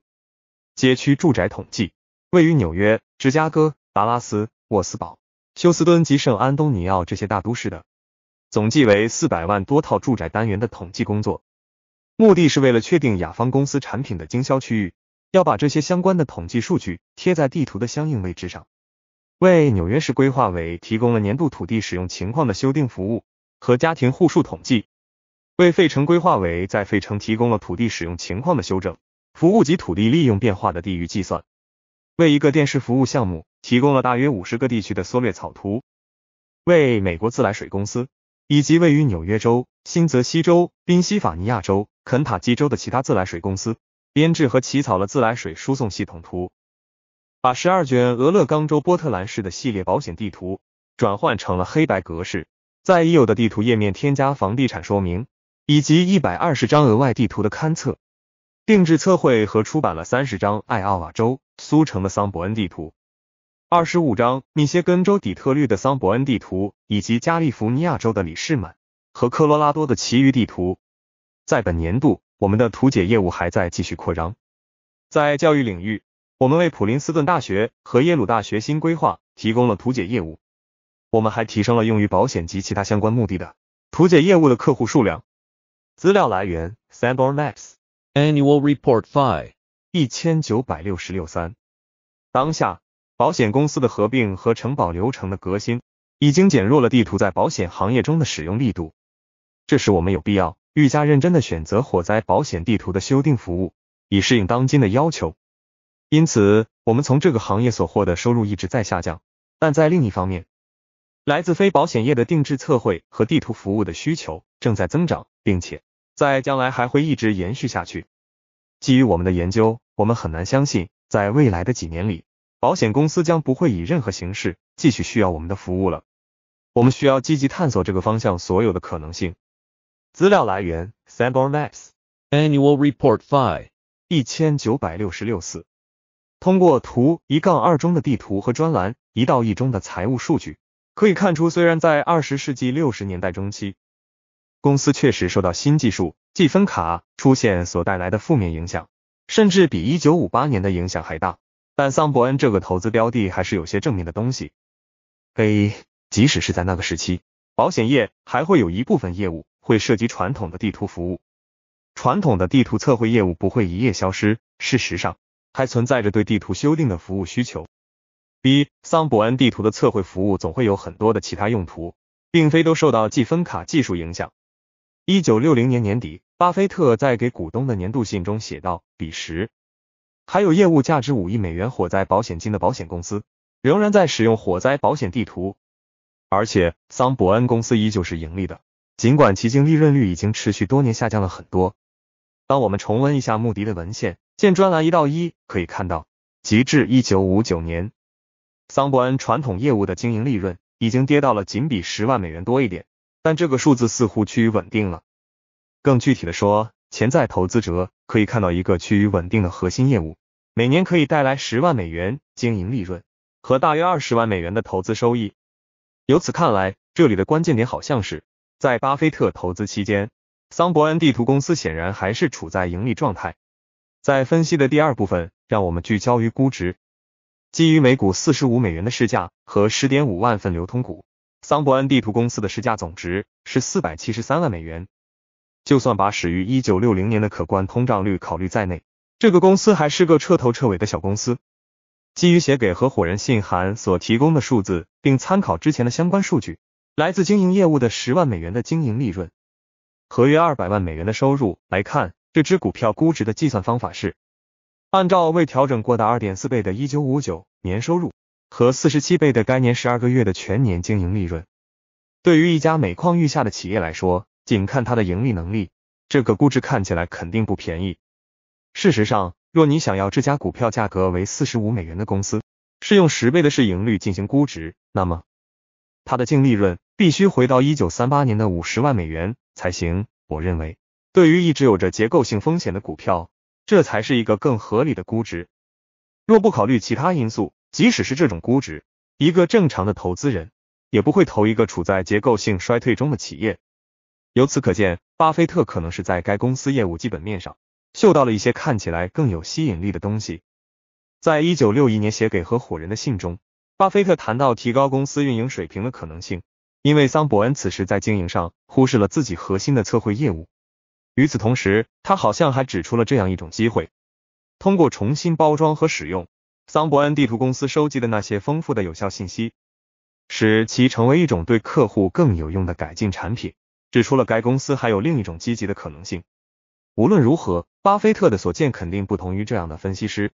街区住宅统计。位于纽约、芝加哥、达拉斯、沃斯堡、休斯敦及圣安东尼奥这些大都市的总计为四百万多套住宅单元的统计工作，目的是为了确定雅芳公司产品的经销区域，要把这些相关的统计数据贴在地图的相应位置上，为纽约市规划委提供了年度土地使用情况的修订服务和家庭户数统计，为费城规划委在费城提供了土地使用情况的修正服务及土地利用变化的地域计算。为一个电视服务项目提供了大约五十个地区的缩略草图，为美国自来水公司以及位于纽约州、新泽西州、宾夕法尼亚州、肯塔基州的其他自来水公司编制和起草了自来水输送系统图，把十二卷俄勒冈州波特兰市的系列保险地图转换成了黑白格式，在已有的地图页面添加房地产说明以及一百二十张额外地图的勘测。定制测绘和出版了三十张爱奥瓦州苏城的桑伯恩地图，二十五张密歇根州底特律的桑伯恩地图，以及加利福尼亚州的李士满和科罗拉多的其余地图。在本年度，我们的图解业务还在继续扩张。在教育领域，我们为普林斯顿大学和耶鲁大学新规划提供了图解业务。我们还提升了用于保险及其他相关目的的图解业务的客户数量。资料来源：Sample Maps。Annual Report Five 一千九百六十六三。当下，保险公司的合并和承保流程的革新，已经减弱了地图在保险行业中的使用力度。这使我们有必要愈加认真的选择火灾保险地图的修订服务，以适应当今的要求。因此，我们从这个行业所获的收入一直在下降，但在另一方面，来自非保险业的定制测绘和地图服务的需求正在增长，并且。在将来还会一直延续下去。基于我们的研究，我们很难相信在未来的几年里，保险公司将不会以任何形式继续需要我们的服务了。我们需要积极探索这个方向所有的可能性。资料来源 s a m o r n Maps Annual Report Five 一千九百六十六四。通过图一杠二中的地图和专栏一到一中的财务数据可以看出，虽然在二十世纪六十年代中期，公司确实受到新技术计分卡出现所带来的负面影响，甚至比一九五八年的影响还大。但桑伯恩这个投资标的还是有些正面的东西。A. 即使是在那个时期，保险业还会有一部分业务会涉及传统的地图服务，传统的地图测绘业务不会一夜消失。事实上，还存在着对地图修订的服务需求。B. 桑伯恩地图的测绘服务总会有很多的其他用途，并非都受到计分卡技术影响。一九六零年年底，巴菲特在给股东的年度信中写道：“彼时，还有业务价值五亿美元火灾保险金的保险公司，仍然在使用火灾保险地图，而且桑伯恩公司依旧是盈利的，尽管其净利润率已经持续多年下降了很多。”当我们重温一下穆迪的文献，见专栏一到一，可以看到，截至一九五九年，桑伯恩传统业务的经营利润已经跌到了仅比十万美元多一点。但这个数字似乎趋于稳定了。更具体的说，潜在投资者可以看到一个趋于稳定的核心业务，每年可以带来十万美元经营利润和大约二十万美元的投资收益。由此看来，这里的关键点好像是在巴菲特投资期间，桑伯恩地图公司显然还是处在盈利状态。在分析的第二部分，让我们聚焦于估值，基于每股四十五美元的市价和十点五万份流通股。桑伯恩地图公司的市价总值是四百七十三万美元。就算把始于一九六零年的可观通胀率考虑在内，这个公司还是个彻头彻尾的小公司。基于写给合伙人信函所提供的数字，并参考之前的相关数据，来自经营业务的十万美元的经营利润，合约二百万美元的收入来看，这支股票估值的计算方法是按照未调整过的二点四倍的一九五九年收入。和四十七倍的该年十二个月的全年经营利润，对于一家每况愈下的企业来说，仅看它的盈利能力，这个估值看起来肯定不便宜。事实上，若你想要这家股票价格为四十五美元的公司，是用十倍的市盈率进行估值，那么它的净利润必须回到一九三八年的五十万美元才行。我认为，对于一直有着结构性风险的股票，这才是一个更合理的估值。若不考虑其他因素。即使是这种估值，一个正常的投资人也不会投一个处在结构性衰退中的企业。由此可见，巴菲特可能是在该公司业务基本面上嗅到了一些看起来更有吸引力的东西。在一九六一年写给合伙人的信中，巴菲特谈到提高公司运营水平的可能性，因为桑伯恩此时在经营上忽视了自己核心的测绘业务。与此同时，他好像还指出了这样一种机会：通过重新包装和使用。桑伯恩地图公司收集的那些丰富的有效信息，使其成为一种对客户更有用的改进产品。指出了该公司还有另一种积极的可能性。无论如何，巴菲特的所见肯定不同于这样的分析师，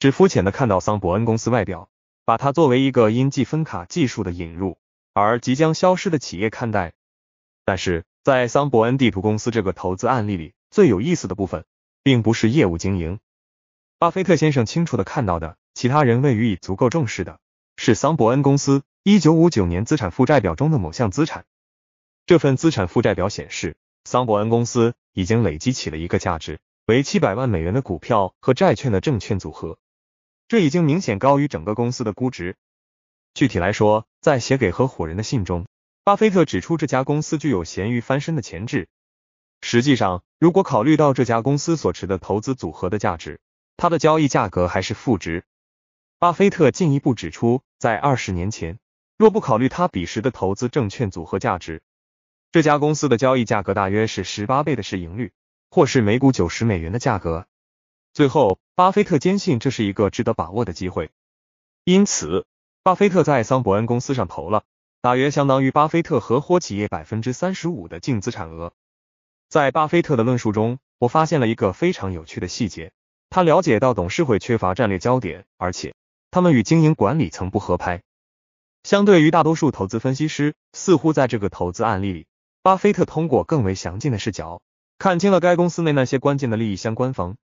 只肤浅的看到桑伯恩公司外表，把它作为一个因积分卡技术的引入而即将消失的企业看待。但是在桑伯恩地图公司这个投资案例里，最有意思的部分并不是业务经营。巴菲特先生清楚的看到的，其他人未予以足够重视的是桑伯恩公司1959年资产负债表中的某项资产。这份资产负债表显示，桑伯恩公司已经累积起了一个价值为七百万美元的股票和债券的证券组合。这已经明显高于整个公司的估值。具体来说，在写给合伙人的信中，巴菲特指出这家公司具有咸鱼翻身的潜质。实际上，如果考虑到这家公司所持的投资组合的价值，它的交易价格还是负值。巴菲特进一步指出，在二十年前，若不考虑他彼时的投资证券组合价值，这家公司的交易价格大约是十八倍的市盈率，或是每股九十美元的价格。最后，巴菲特坚信这是一个值得把握的机会，因此，巴菲特在桑伯恩公司上投了大约相当于巴菲特合伙企业百分之三十五的净资产额。在巴菲特的论述中，我发现了一个非常有趣的细节。他了解到董事会缺乏战略焦点，而且他们与经营管理层不合拍。相对于大多数投资分析师，似乎在这个投资案例里，巴菲特通过更为详尽的视角看清了该公司内那些关键的利益相关方。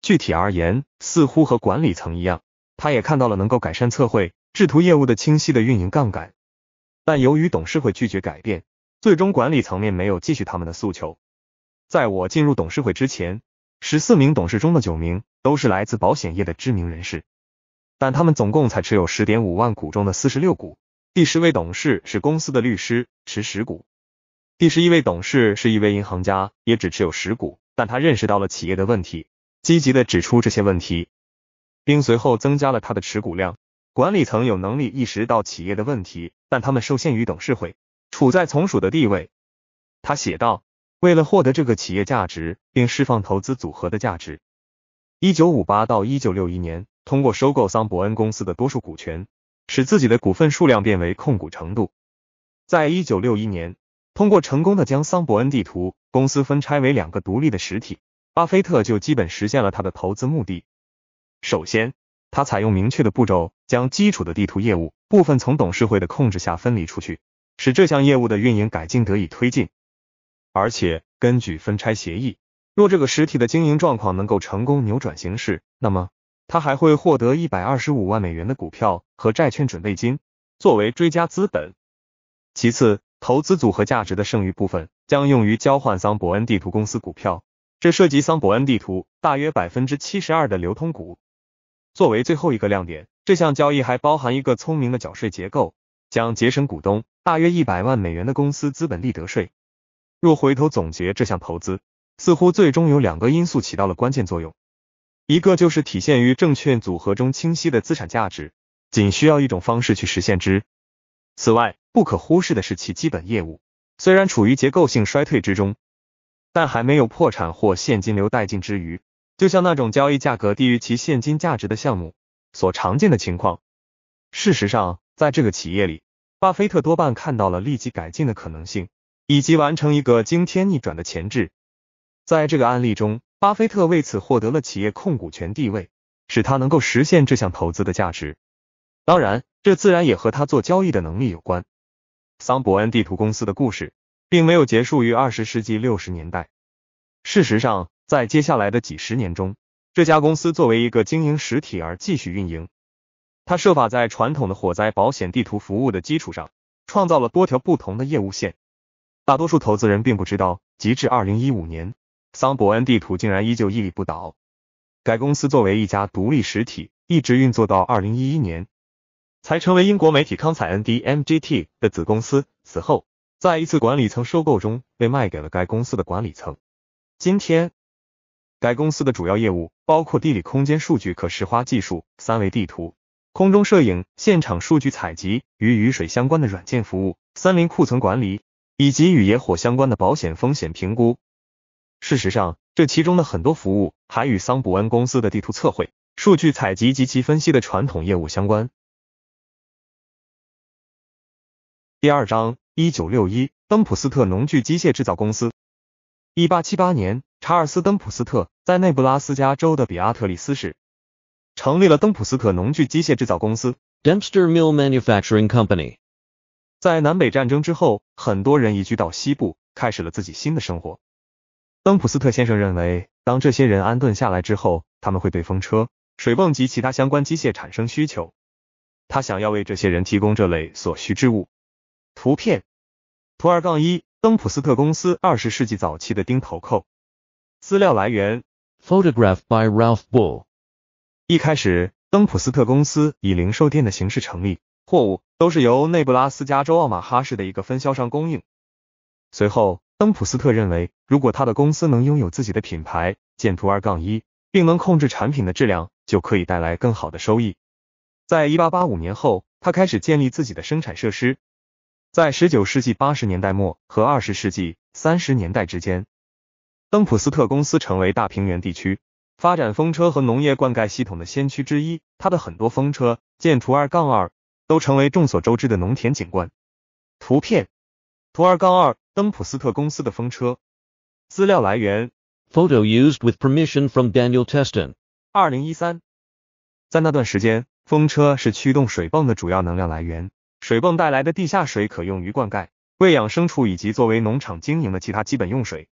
具体而言，似乎和管理层一样，他也看到了能够改善测绘制图业务的清晰的运营杠杆。但由于董事会拒绝改变，最终管理层面没有继续他们的诉求。在我进入董事会之前。十四名董事中的九名都是来自保险业的知名人士，但他们总共才持有十点五万股中的四十六股。第十位董事是公司的律师，持十股；第十一位董事是一位银行家，也只持有十股。但他认识到了企业的问题，积极的指出这些问题，并随后增加了他的持股量。管理层有能力意识到企业的问题，但他们受限于董事会，处在从属的地位。他写道。为了获得这个企业价值，并释放投资组合的价值，一九五八到一九六一年，通过收购桑伯恩公司的多数股权，使自己的股份数量变为控股程度。在一九六一年，通过成功的将桑伯恩地图公司分拆为两个独立的实体，巴菲特就基本实现了他的投资目的。首先，他采用明确的步骤，将基础的地图业务部分从董事会的控制下分离出去，使这项业务的运营改进得以推进。而且根据分拆协议，若这个实体的经营状况能够成功扭转形势，那么它还会获得一百二十五万美元的股票和债券准备金作为追加资本。其次，投资组合价值的剩余部分将用于交换桑伯恩地图公司股票，这涉及桑伯恩地图大约百分之七十二的流通股。作为最后一个亮点，这项交易还包含一个聪明的缴税结构，将节省股东大约一百万美元的公司资本利得税。若回头总结这项投资，似乎最终有两个因素起到了关键作用，一个就是体现于证券组合中清晰的资产价值，仅需要一种方式去实现之。此外，不可忽视的是其基本业务，虽然处于结构性衰退之中，但还没有破产或现金流殆尽之余，就像那种交易价格低于其现金价值的项目所常见的情况。事实上，在这个企业里，巴菲特多半看到了立即改进的可能性。以及完成一个惊天逆转的前置，在这个案例中，巴菲特为此获得了企业控股权地位，使他能够实现这项投资的价值。当然，这自然也和他做交易的能力有关。桑伯恩地图公司的故事并没有结束于二十世纪六十年代。事实上，在接下来的几十年中，这家公司作为一个经营实体而继续运营。他设法在传统的火灾保险地图服务的基础上，创造了多条不同的业务线。大多数投资人并不知道，截至2015年，桑伯恩地图竟然依旧屹立不倒。该公司作为一家独立实体，一直运作到2011年，才成为英国媒体康采恩 DMGT 的子公司。此后，在一次管理层收购中，被卖给了该公司的管理层。今天，该公司的主要业务包括地理空间数据可视化技术、三维地图、空中摄影、现场数据采集与雨水相关的软件服务、森林库存管理。以及与野火相关的保险风险评估。事实上，这其中的很多服务还与桑普恩公司的地图测绘、数据采集及其分析的传统业务相关。第二章，一九六一，登普斯特农具机械制造公司。一八七八年，查尔斯登普斯特在内布拉斯加州的比阿特里斯市成立了登普斯特农具机械制造公司 （Dempster Mill Manufacturing Company）。在南北战争之后，很多人移居到西部，开始了自己新的生活。邓普斯特先生认为，当这些人安顿下来之后，他们会对风车、水泵及其他相关机械产生需求。他想要为这些人提供这类所需之物。图片图二杠一，邓普斯特公司二十世纪早期的钉头扣。资料来源：photograph by Ralph Bull。一开始，邓普斯特公司以零售店的形式成立。货物都是由内布拉斯加州奥马哈市的一个分销商供应。随后，邓普斯特认为，如果他的公司能拥有自己的品牌（见图二杠一），并能控制产品的质量，就可以带来更好的收益。在1885年后，他开始建立自己的生产设施。在19世纪80年代末和20世纪30年代之间，邓普斯特公司成为大平原地区发展风车和农业灌溉系统的先驱之一。他的很多风车（见图二杠二）。都成为众所周知的农田景观。图片图二杠二，登普斯特公司的风车。资料来源：Photo used with permission from Daniel Teston，二零一三。在那段时间，风车是驱动水泵的主要能量来源，水泵带来的地下水可用于灌溉、喂养牲畜以及作为农场经营的其他基本用水。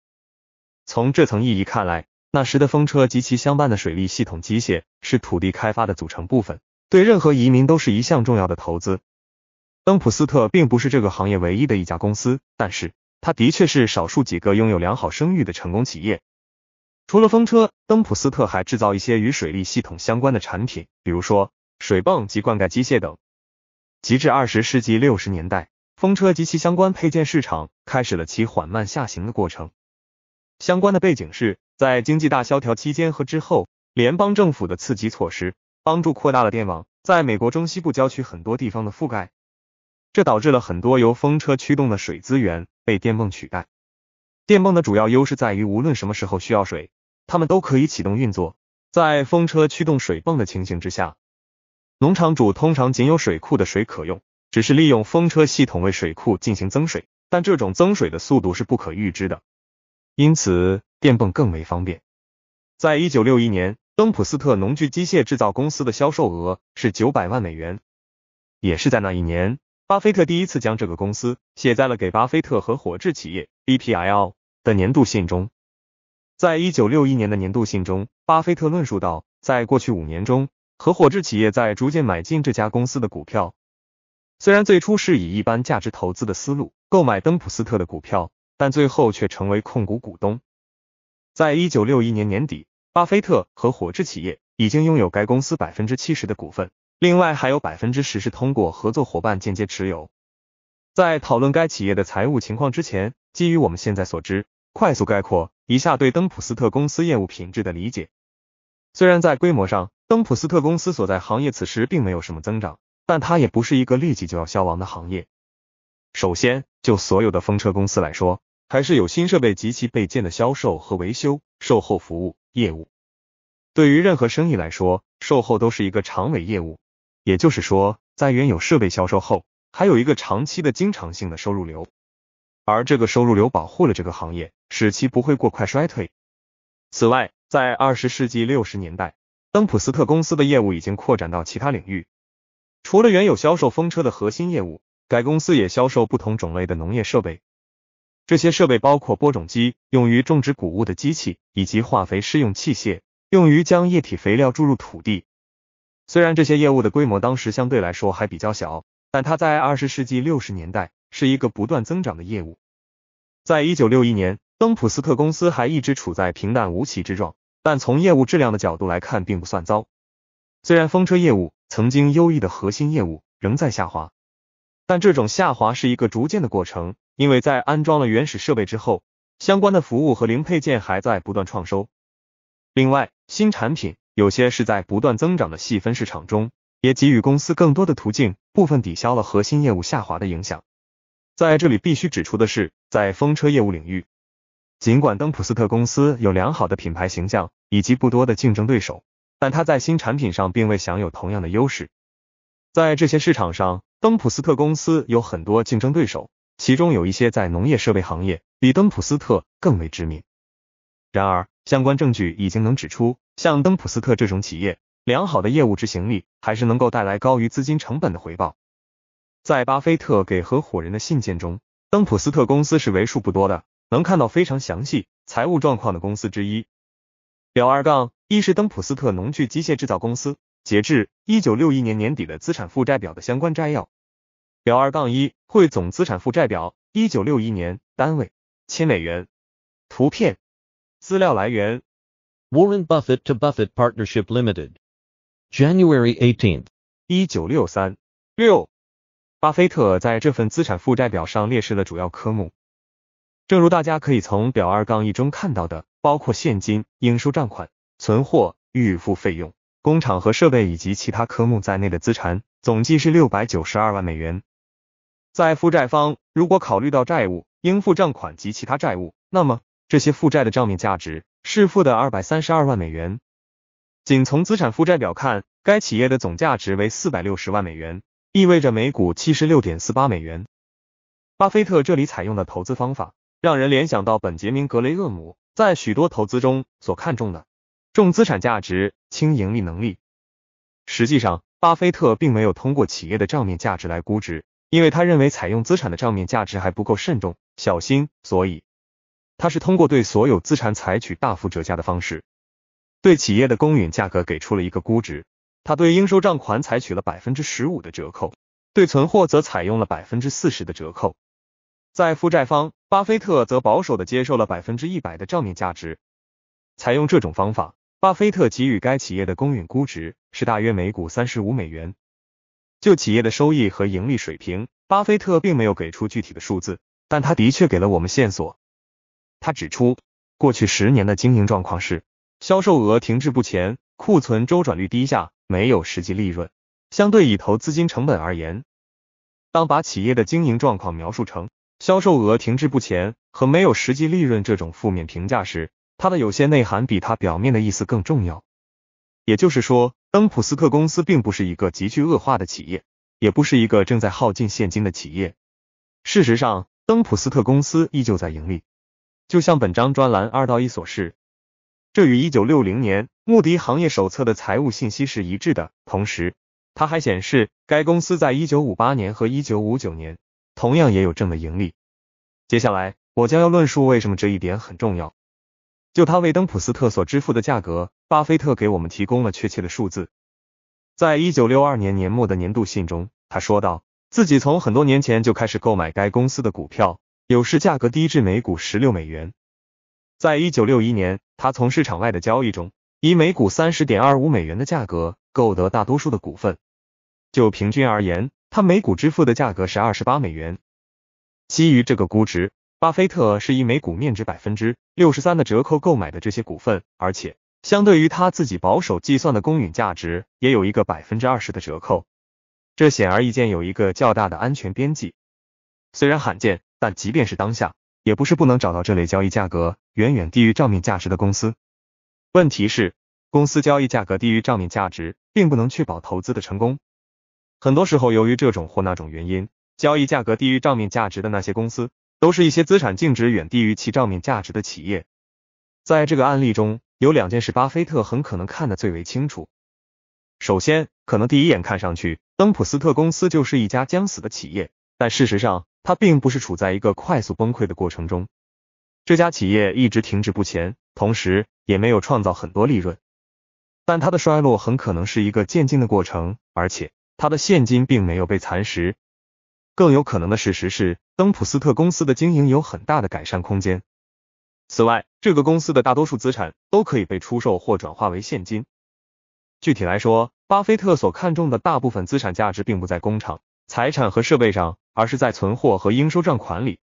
从这层意义看来，那时的风车及其相伴的水利系统机械是土地开发的组成部分。对任何移民都是一项重要的投资。登普斯特并不是这个行业唯一的一家公司，但是它的确是少数几个拥有良好声誉的成功企业。除了风车，登普斯特还制造一些与水利系统相关的产品，比如说水泵及灌溉机械等。及至二十世纪六十年代，风车及其相关配件市场开始了其缓慢下行的过程。相关的背景是在经济大萧条期间和之后，联邦政府的刺激措施。帮助扩大了电网，在美国中西部郊区很多地方的覆盖，这导致了很多由风车驱动的水资源被电泵取代。电泵的主要优势在于，无论什么时候需要水，它们都可以启动运作。在风车驱动水泵的情形之下，农场主通常仅有水库的水可用，只是利用风车系统为水库进行增水，但这种增水的速度是不可预知的，因此电泵更为方便。在一九六一年。登普斯特农具机械制造公司的销售额是九百万美元，也是在那一年，巴菲特第一次将这个公司写在了给巴菲特合伙制企业 BPL 的年度信中。在一九六一年的年度信中，巴菲特论述到，在过去五年中，合伙制企业在逐渐买进这家公司的股票。虽然最初是以一般价值投资的思路购买登普斯特的股票，但最后却成为控股股东。在一九六一年年底。巴菲特和火石企业已经拥有该公司百分之七十的股份，另外还有百分之十是通过合作伙伴间接持有。在讨论该企业的财务情况之前，基于我们现在所知，快速概括一下对登普斯特公司业务品质的理解。虽然在规模上，登普斯特公司所在行业此时并没有什么增长，但它也不是一个立即就要消亡的行业。首先，就所有的风车公司来说，还是有新设备及其备件的销售和维修售后服务。业务对于任何生意来说，售后都是一个长尾业务，也就是说，在原有设备销售后，还有一个长期的经常性的收入流，而这个收入流保护了这个行业，使其不会过快衰退。此外，在二十世纪六十年代，登普斯特公司的业务已经扩展到其他领域，除了原有销售风车的核心业务，该公司也销售不同种类的农业设备。这些设备包括播种机，用于种植谷物的机器，以及化肥施用器械，用于将液体肥料注入土地。虽然这些业务的规模当时相对来说还比较小，但它在二十世纪六十年代是一个不断增长的业务。在一九六一年，登普斯特公司还一直处在平淡无奇之状，但从业务质量的角度来看，并不算糟。虽然风车业务曾经优异的核心业务仍在下滑，但这种下滑是一个逐渐的过程。因为在安装了原始设备之后，相关的服务和零配件还在不断创收。另外，新产品有些是在不断增长的细分市场中，也给予公司更多的途径，部分抵消了核心业务下滑的影响。在这里必须指出的是，在风车业务领域，尽管登普斯特公司有良好的品牌形象以及不多的竞争对手，但他在新产品上并未享有同样的优势。在这些市场上，登普斯特公司有很多竞争对手。其中有一些在农业设备行业比登普斯特更为知名。然而，相关证据已经能指出，像登普斯特这种企业，良好的业务执行力还是能够带来高于资金成本的回报。在巴菲特给合伙人的信件中，登普斯特公司是为数不多的能看到非常详细财务状况的公司之一。表二杠一是登普斯特农具机械制造公司截至一九六一年年底的资产负债表的相关摘要。表二杠一汇总资产负债表，一九六一年，单位千美元。图片，资料来源：Warren Buffett to Buffett Partnership Limited，January Eighteenth，一九六三六。巴菲特在这份资产负债表上列示了主要科目，正如大家可以从表二杠一中看到的，包括现金、应收账款、存货、预付费用、工厂和设备以及其他科目在内的资产，总计是六百九十二万美元。在负债方，如果考虑到债务、应付账款及其他债务，那么这些负债的账面价值是负的二百三十二万美元。仅从资产负债表看，该企业的总价值为四百六十万美元，意味着每股七十六点四八美元。巴菲特这里采用的投资方法，让人联想到本杰明·格雷厄姆在许多投资中所看重的重资产价值、轻盈利能力。实际上，巴菲特并没有通过企业的账面价值来估值。因为他认为采用资产的账面价值还不够慎重小心，所以他是通过对所有资产采取大幅折价的方式，对企业的公允价格给出了一个估值。他对应收账款采取了百分之十五的折扣，对存货则采用了百分之四十的折扣。在负债方，巴菲特则保守的接受了百分之一百的账面价值。采用这种方法，巴菲特给予该企业的公允估值是大约每股三十五美元。就企业的收益和盈利水平，巴菲特并没有给出具体的数字，但他的确给了我们线索。他指出，过去十年的经营状况是销售额停滞不前，库存周转率低下，没有实际利润。相对已投资金成本而言，当把企业的经营状况描述成销售额停滞不前和没有实际利润这种负面评价时，它的有些内涵比它表面的意思更重要。也就是说。登普斯特公司并不是一个急剧恶化的企业，也不是一个正在耗尽现金的企业。事实上，登普斯特公司依旧在盈利，就像本章专栏二到一所示。这与一九六零年穆迪行业手册的财务信息是一致的。同时，它还显示该公司在一九五八年和一九五九年同样也有正的盈利。接下来，我将要论述为什么这一点很重要。就他为登普斯特所支付的价格。巴菲特给我们提供了确切的数字。在一九六二年年末的年度信中，他说道：“自己从很多年前就开始购买该公司的股票，有时价格低至每股十六美元。在一九六一年，他从市场外的交易中以每股三十点二五美元的价格购得大多数的股份。就平均而言，他每股支付的价格是二十八美元。基于这个估值，巴菲特是以每股面值百分之六十三的折扣购买的这些股份，而且。”相对于他自己保守计算的公允价值，也有一个百分之二十的折扣，这显而易见有一个较大的安全边际。虽然罕见，但即便是当下，也不是不能找到这类交易价格远远低于账面价值的公司。问题是，公司交易价格低于账面价值，并不能确保投资的成功。很多时候，由于这种或那种原因，交易价格低于账面价值的那些公司，都是一些资产净值远低于其账面价值的企业。在这个案例中。有两件事，巴菲特很可能看得最为清楚。首先，可能第一眼看上去，登普斯特公司就是一家将死的企业，但事实上，它并不是处在一个快速崩溃的过程中。这家企业一直停滞不前，同时也没有创造很多利润。但它的衰落很可能是一个渐进的过程，而且它的现金并没有被蚕食。更有可能的事实是，登普斯特公司的经营有很大的改善空间。此外，这个公司的大多数资产都可以被出售或转化为现金。具体来说，巴菲特所看重的大部分资产价值并不在工厂、财产和设备上，而是在存货和应收账款里。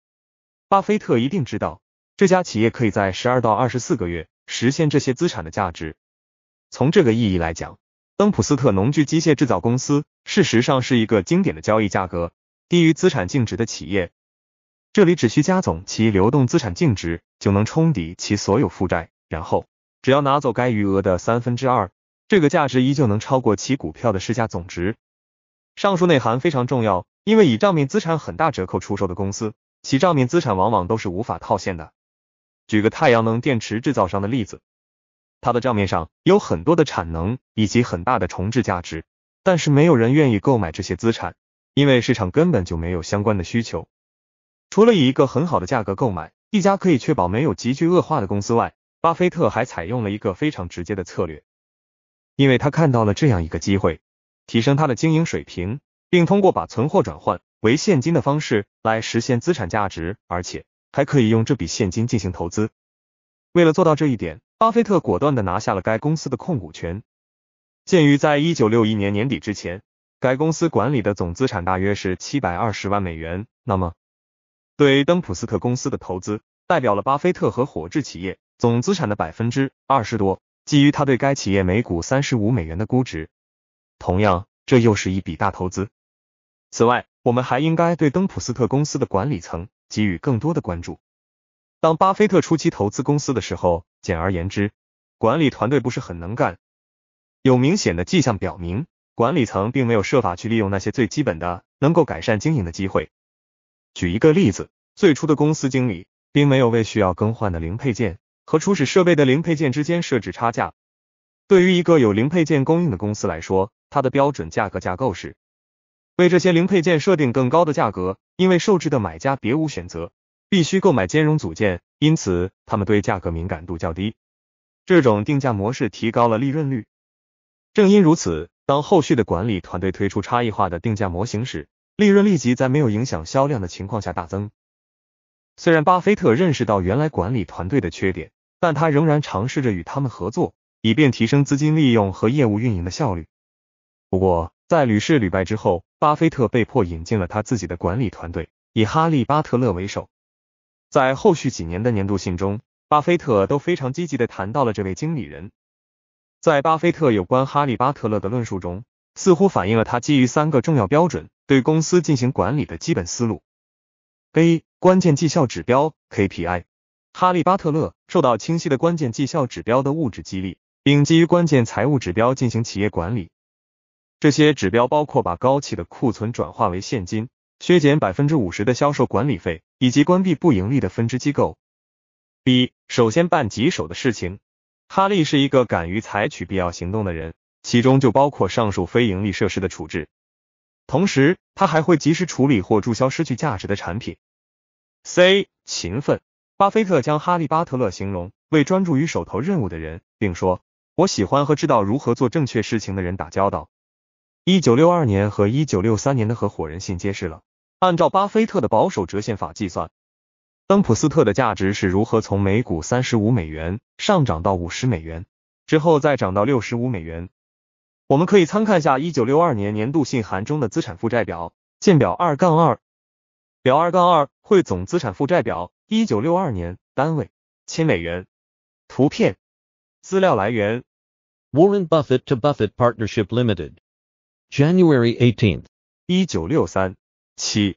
巴菲特一定知道这家企业可以在十二到二十四个月实现这些资产的价值。从这个意义来讲，登普斯特农具机械制造公司事实上是一个经典的交易价格低于资产净值的企业。这里只需加总其流动资产净值，就能冲抵其所有负债，然后只要拿走该余额的三分之二，这个价值依旧能超过其股票的市价总值。上述内涵非常重要，因为以账面资产很大折扣出售的公司，其账面资产往往都是无法套现的。举个太阳能电池制造商的例子，它的账面上有很多的产能以及很大的重置价值，但是没有人愿意购买这些资产，因为市场根本就没有相关的需求。除了以一个很好的价格购买一家可以确保没有急剧恶化的公司外，巴菲特还采用了一个非常直接的策略，因为他看到了这样一个机会，提升他的经营水平，并通过把存货转换为现金的方式来实现资产价值，而且还可以用这笔现金进行投资。为了做到这一点，巴菲特果断的拿下了该公司的控股权。鉴于在一九六一年年底之前，该公司管理的总资产大约是七百二十万美元，那么。对登普斯特公司的投资代表了巴菲特和火炬企业总资产的百分之二十多，基于他对该企业每股三十五美元的估值。同样，这又是一笔大投资。此外，我们还应该对登普斯特公司的管理层给予更多的关注。当巴菲特初期投资公司的时候，简而言之，管理团队不是很能干。有明显的迹象表明，管理层并没有设法去利用那些最基本的能够改善经营的机会。举一个例子，最初的公司经理并没有为需要更换的零配件和初始设备的零配件之间设置差价。对于一个有零配件供应的公司来说，它的标准价格架构是为这些零配件设定更高的价格，因为受制的买家别无选择，必须购买兼容组件，因此他们对价格敏感度较低。这种定价模式提高了利润率。正因如此，当后续的管理团队推出差异化的定价模型时，利润立即在没有影响销量的情况下大增。虽然巴菲特认识到原来管理团队的缺点，但他仍然尝试着与他们合作，以便提升资金利用和业务运营的效率。不过，在屡试屡败之后，巴菲特被迫引进了他自己的管理团队，以哈利·巴特勒为首。在后续几年的年度信中，巴菲特都非常积极地谈到了这位经理人。在巴菲特有关哈利·巴特勒的论述中，似乎反映了他基于三个重要标准。对公司进行管理的基本思路：a. 关键绩效指标 KPI。哈利巴特勒受到清晰的关键绩效指标的物质激励，并基于关键财务指标进行企业管理。这些指标包括把高企的库存转化为现金，削减百分之五十的销售管理费，以及关闭不盈利的分支机构。b. 首先办棘手的事情。哈利是一个敢于采取必要行动的人，其中就包括上述非盈利设施的处置。同时，他还会及时处理或注销失去价值的产品。C. 勤奋，巴菲特将哈利·巴特勒形容为专注于手头任务的人，并说：“我喜欢和知道如何做正确事情的人打交道。”一九六二年和一九六三年的合伙人信揭示了，按照巴菲特的保守折现法计算，邓普斯特的价值是如何从每股三十五美元上涨到五十美元，之后再涨到六十五美元。我们可以参看下一九六二年年度信函中的资产负债表，见表二杠二，表二杠二汇总资产负债表，一九六二年，单位千美元。图片，资料来源：Warren Buffett to Buffett Partnership Limited，January 18th，一九六三七。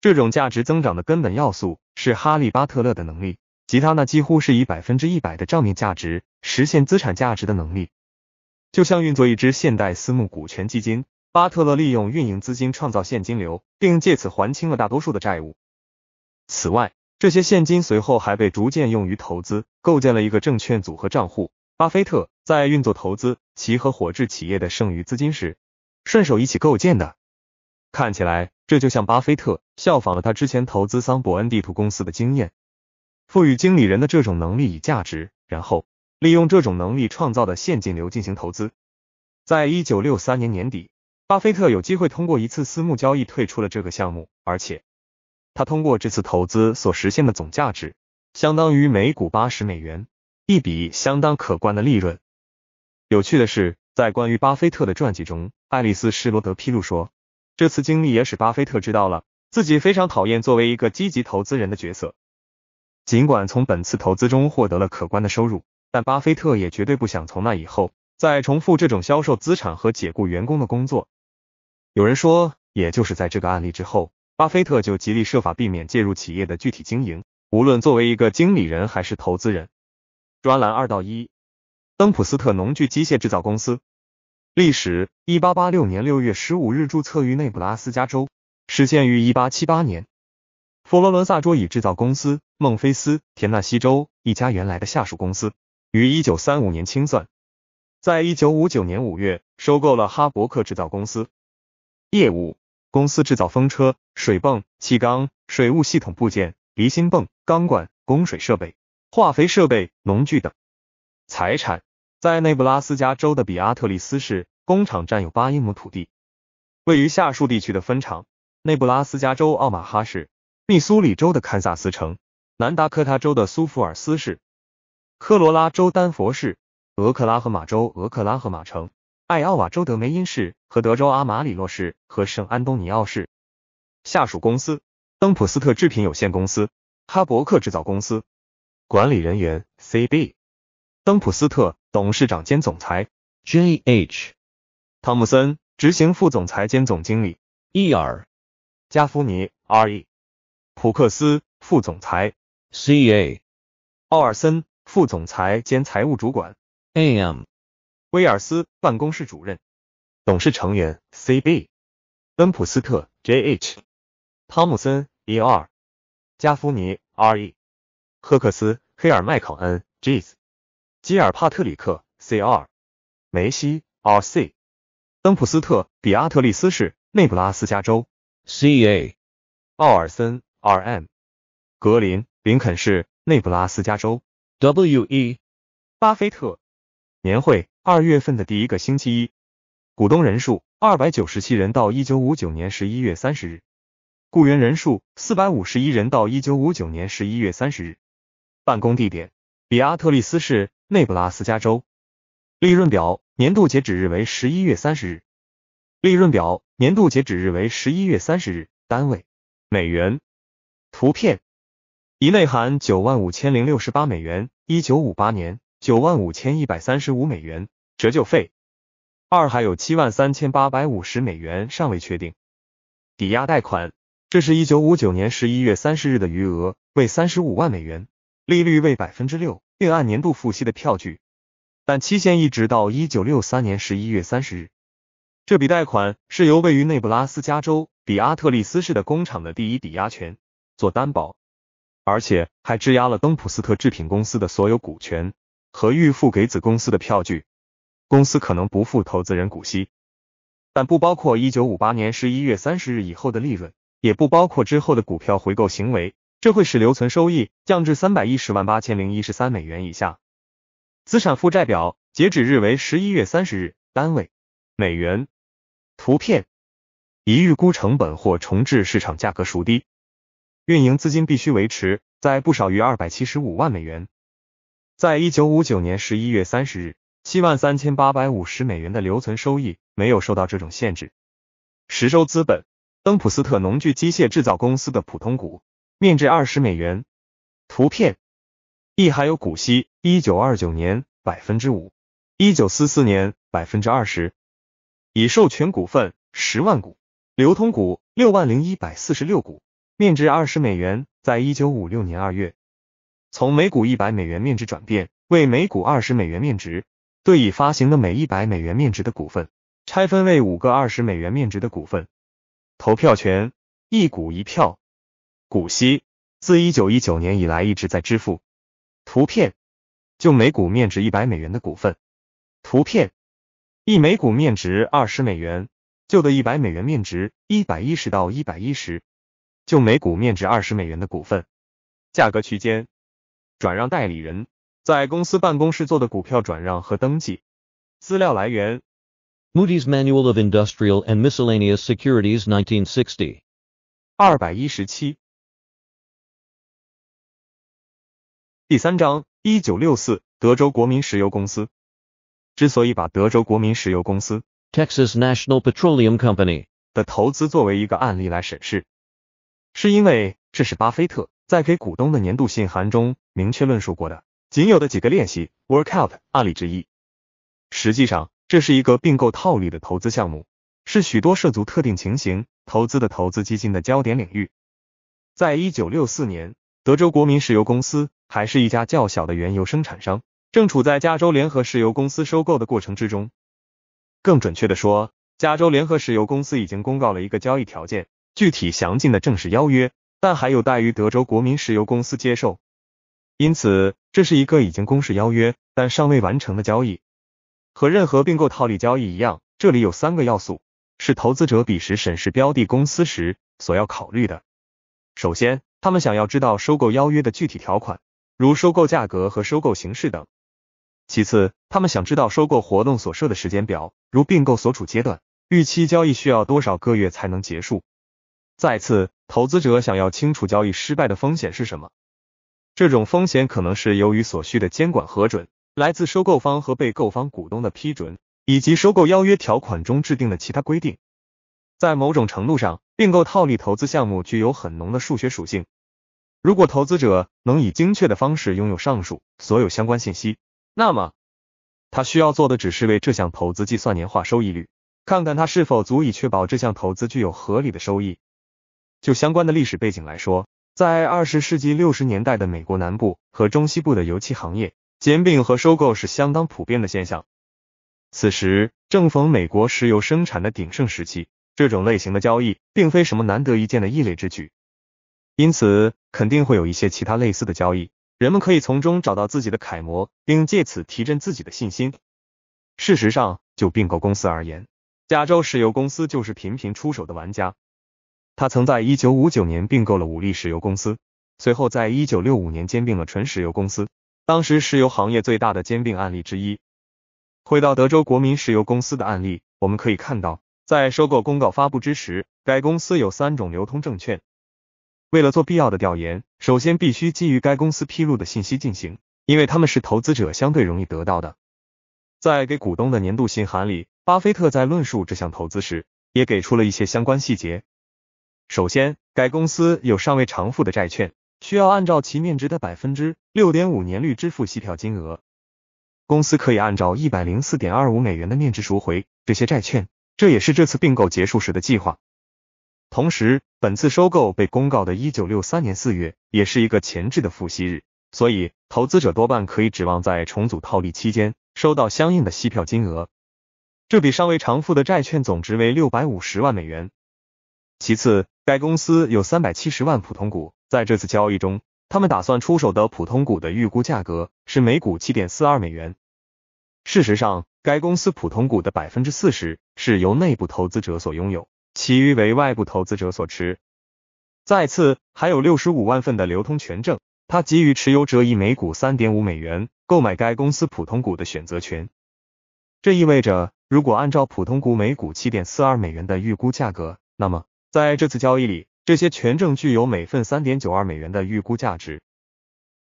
这种价值增长的根本要素是哈利巴特勒的能力，即他那几乎是以百分之一百的账面价值实现资产价值的能力。就像运作一支现代私募股权基金，巴特勒利用运营资金创造现金流，并借此还清了大多数的债务。此外，这些现金随后还被逐渐用于投资，构建了一个证券组合账户。巴菲特在运作投资其合伙制企业的剩余资金时，顺手一起构建的。看起来，这就像巴菲特效仿了他之前投资桑伯恩地图公司的经验，赋予经理人的这种能力以价值，然后。利用这种能力创造的现金流进行投资。在一九六三年年底，巴菲特有机会通过一次私募交易退出了这个项目，而且他通过这次投资所实现的总价值相当于每股八十美元，一笔相当可观的利润。有趣的是，在关于巴菲特的传记中，爱丽丝施罗德披露说，这次经历也使巴菲特知道了自己非常讨厌作为一个积极投资人的角色。尽管从本次投资中获得了可观的收入。但巴菲特也绝对不想从那以后再重复这种销售资产和解雇员工的工作。有人说，也就是在这个案例之后，巴菲特就极力设法避免介入企业的具体经营，无论作为一个经理人还是投资人。专栏二到一，登普斯特农具机械制造公司，历史：一八八六年六月十五日注册于内布拉斯加州，始建于一八七八年。佛罗伦萨桌椅制造公司，孟菲斯，田纳西州一家原来的下属公司。于一九三五年清算，在一九五九年五月收购了哈伯克制造公司业务。公司制造风车、水泵、气缸、水务系统部件、离心泵、钢管、供水设备、化肥设备、农具等。财产在内布拉斯加州的比阿特利斯市工厂占有八英亩土地，位于下述地区的分厂：内布拉斯加州奥马哈市、密苏里州的堪萨斯城、南达科他州的苏福尔斯市。科罗拉州丹佛市、俄克拉荷马州俄克拉荷马城、爱奥瓦州德梅因市和德州阿马里洛市和圣安东尼奥市。下属公司：登普斯特制品有限公司、哈伯克制造公司。管理人员：C B. 登普斯特董事长兼总裁 J H. 汤姆森执行副总裁兼总经理 E R. 加夫尼 R E. 普克斯副总裁 C A. 奥尔森副总裁兼财务主管，A.M. 威尔斯，办公室主任，董事成员，C.B. 恩普斯特，J.H. 汤姆森，E.R. 加夫尼，R.E. 赫克斯，黑尔麦考恩，G.S. 基尔帕特里克，C.R. 梅西，R.C. 恩普斯特，比阿特利斯市，内布拉斯加州，C.A. 奥尔森，R.M. 格林，林肯市，内布拉斯加州。W E 巴菲特年会二月份的第一个星期一，股东人数二百九十七人，到一九五九年十一月三十日，雇员人数四百五十一人，到一九五九年十一月三十日，办公地点比阿特利斯市，内布拉斯加州，利润表年度截止日为十一月三十日，利润表年度截止日为十一月三十日，单位美元，图片。一内含九万五千零六十八美元，一九五八年九万五千一百三十五美元折旧费。二还有七万三千八百五十美元尚未确定。抵押贷款，这是一九五九年十一月三十日的余额为三十五万美元，利率为百分之六，并按年度付息的票据，但期限一直到一九六三年十一月三十日。这笔贷款是由位于内布拉斯加州比阿特利斯市的工厂的第一抵押权做担保。而且还质押了登普斯特制品公司的所有股权和预付给子公司的票据，公司可能不付投资人股息，但不包括一九五八年十一月三十日以后的利润，也不包括之后的股票回购行为，这会使留存收益降至三百一十万八千零一十三美元以下。资产负债表截止日为十一月三十日，单位美元。图片一预估成本或重置市场价格孰低。运营资金必须维持在不少于二百七十五万美元。在一九五九年十一月三十日，七万三千八百五十美元的留存收益没有受到这种限制。实收资本，登普斯特农具机械制造公司的普通股面值二十美元，图片，亦还有股息：一九二九年百分之五，一九四四年百分之二十。已授权股份十万股，流通股六万零一百四十六股。面值二十美元，在一九五六年二月，从每股一百美元面值转变为每股二十美元面值，对已发行的每一百美元面值的股份，拆分为五个二十美元面值的股份，投票权一股一票，股息自一九一九年以来一直在支付。图片就每股面值一百美元的股份，图片一每股面值二十美元，旧的一百美元面值一百一十到一百一十。就每股面值二十美元的股份，价格区间，转让代理人在公司办公室做的股票转让和登记。资料来源：Moody's Manual of Industrial and Miscellaneous Securities，1960。二百一十七。第三章，一九六四，德州国民石油公司，之所以把德州国民石油公司 （Texas National Petroleum Company） 的投资作为一个案例来审视。是因为这是巴菲特在给股东的年度信函中明确论述过的，仅有的几个练习 work out 案例之一。实际上，这是一个并购套利的投资项目，是许多涉足特定情形投资的投资基金的焦点领域。在一九六四年，德州国民石油公司还是一家较小的原油生产商，正处在加州联合石油公司收购的过程之中。更准确的说，加州联合石油公司已经公告了一个交易条件。具体详尽的正式邀约，但还有待于德州国民石油公司接受。因此，这是一个已经公示邀约，但尚未完成的交易。和任何并购套利交易一样，这里有三个要素是投资者彼时审视标的公司时所要考虑的。首先，他们想要知道收购邀约的具体条款，如收购价格和收购形式等。其次，他们想知道收购活动所设的时间表，如并购所处阶段、预期交易需要多少个月才能结束。再次，投资者想要清楚交易失败的风险是什么？这种风险可能是由于所需的监管核准、来自收购方和被购方股东的批准，以及收购邀约条款中制定的其他规定。在某种程度上，并购套利投资项目具有很浓的数学属性。如果投资者能以精确的方式拥有上述所有相关信息，那么他需要做的只是为这项投资计算年化收益率，看看它是否足以确保这项投资具有合理的收益。就相关的历史背景来说，在二十世纪六十年代的美国南部和中西部的油气行业，兼并和收购是相当普遍的现象。此时正逢美国石油生产的鼎盛时期，这种类型的交易并非什么难得一见的异类之举。因此，肯定会有一些其他类似的交易，人们可以从中找到自己的楷模，并借此提振自己的信心。事实上，就并购公司而言，加州石油公司就是频频出手的玩家。他曾在1959年并购了五力石油公司，随后在1965年兼并了纯石油公司，当时石油行业最大的兼并案例之一。回到德州国民石油公司的案例，我们可以看到，在收购公告发布之时，该公司有三种流通证券。为了做必要的调研，首先必须基于该公司披露的信息进行，因为他们是投资者相对容易得到的。在给股东的年度信函里，巴菲特在论述这项投资时，也给出了一些相关细节。首先，该公司有尚未偿付的债券，需要按照其面值的百分之六点五年率支付息票金额。公司可以按照一百零四点二五美元的面值赎回这些债券，这也是这次并购结束时的计划。同时，本次收购被公告的一九六三年四月也是一个前置的付息日，所以投资者多半可以指望在重组套利期间收到相应的息票金额。这笔尚未偿付的债券总值为六百五十万美元。其次，该公司有三百七十万普通股，在这次交易中，他们打算出手的普通股的预估价格是每股七点四二美元。事实上，该公司普通股的百分之四十是由内部投资者所拥有，其余为外部投资者所持。再次，还有六十五万份的流通权证，他给予持有者以每股三点五美元购买该公司普通股的选择权。这意味着，如果按照普通股每股七点四二美元的预估价格，那么。在这次交易里，这些权证具有每份三点九二美元的预估价值。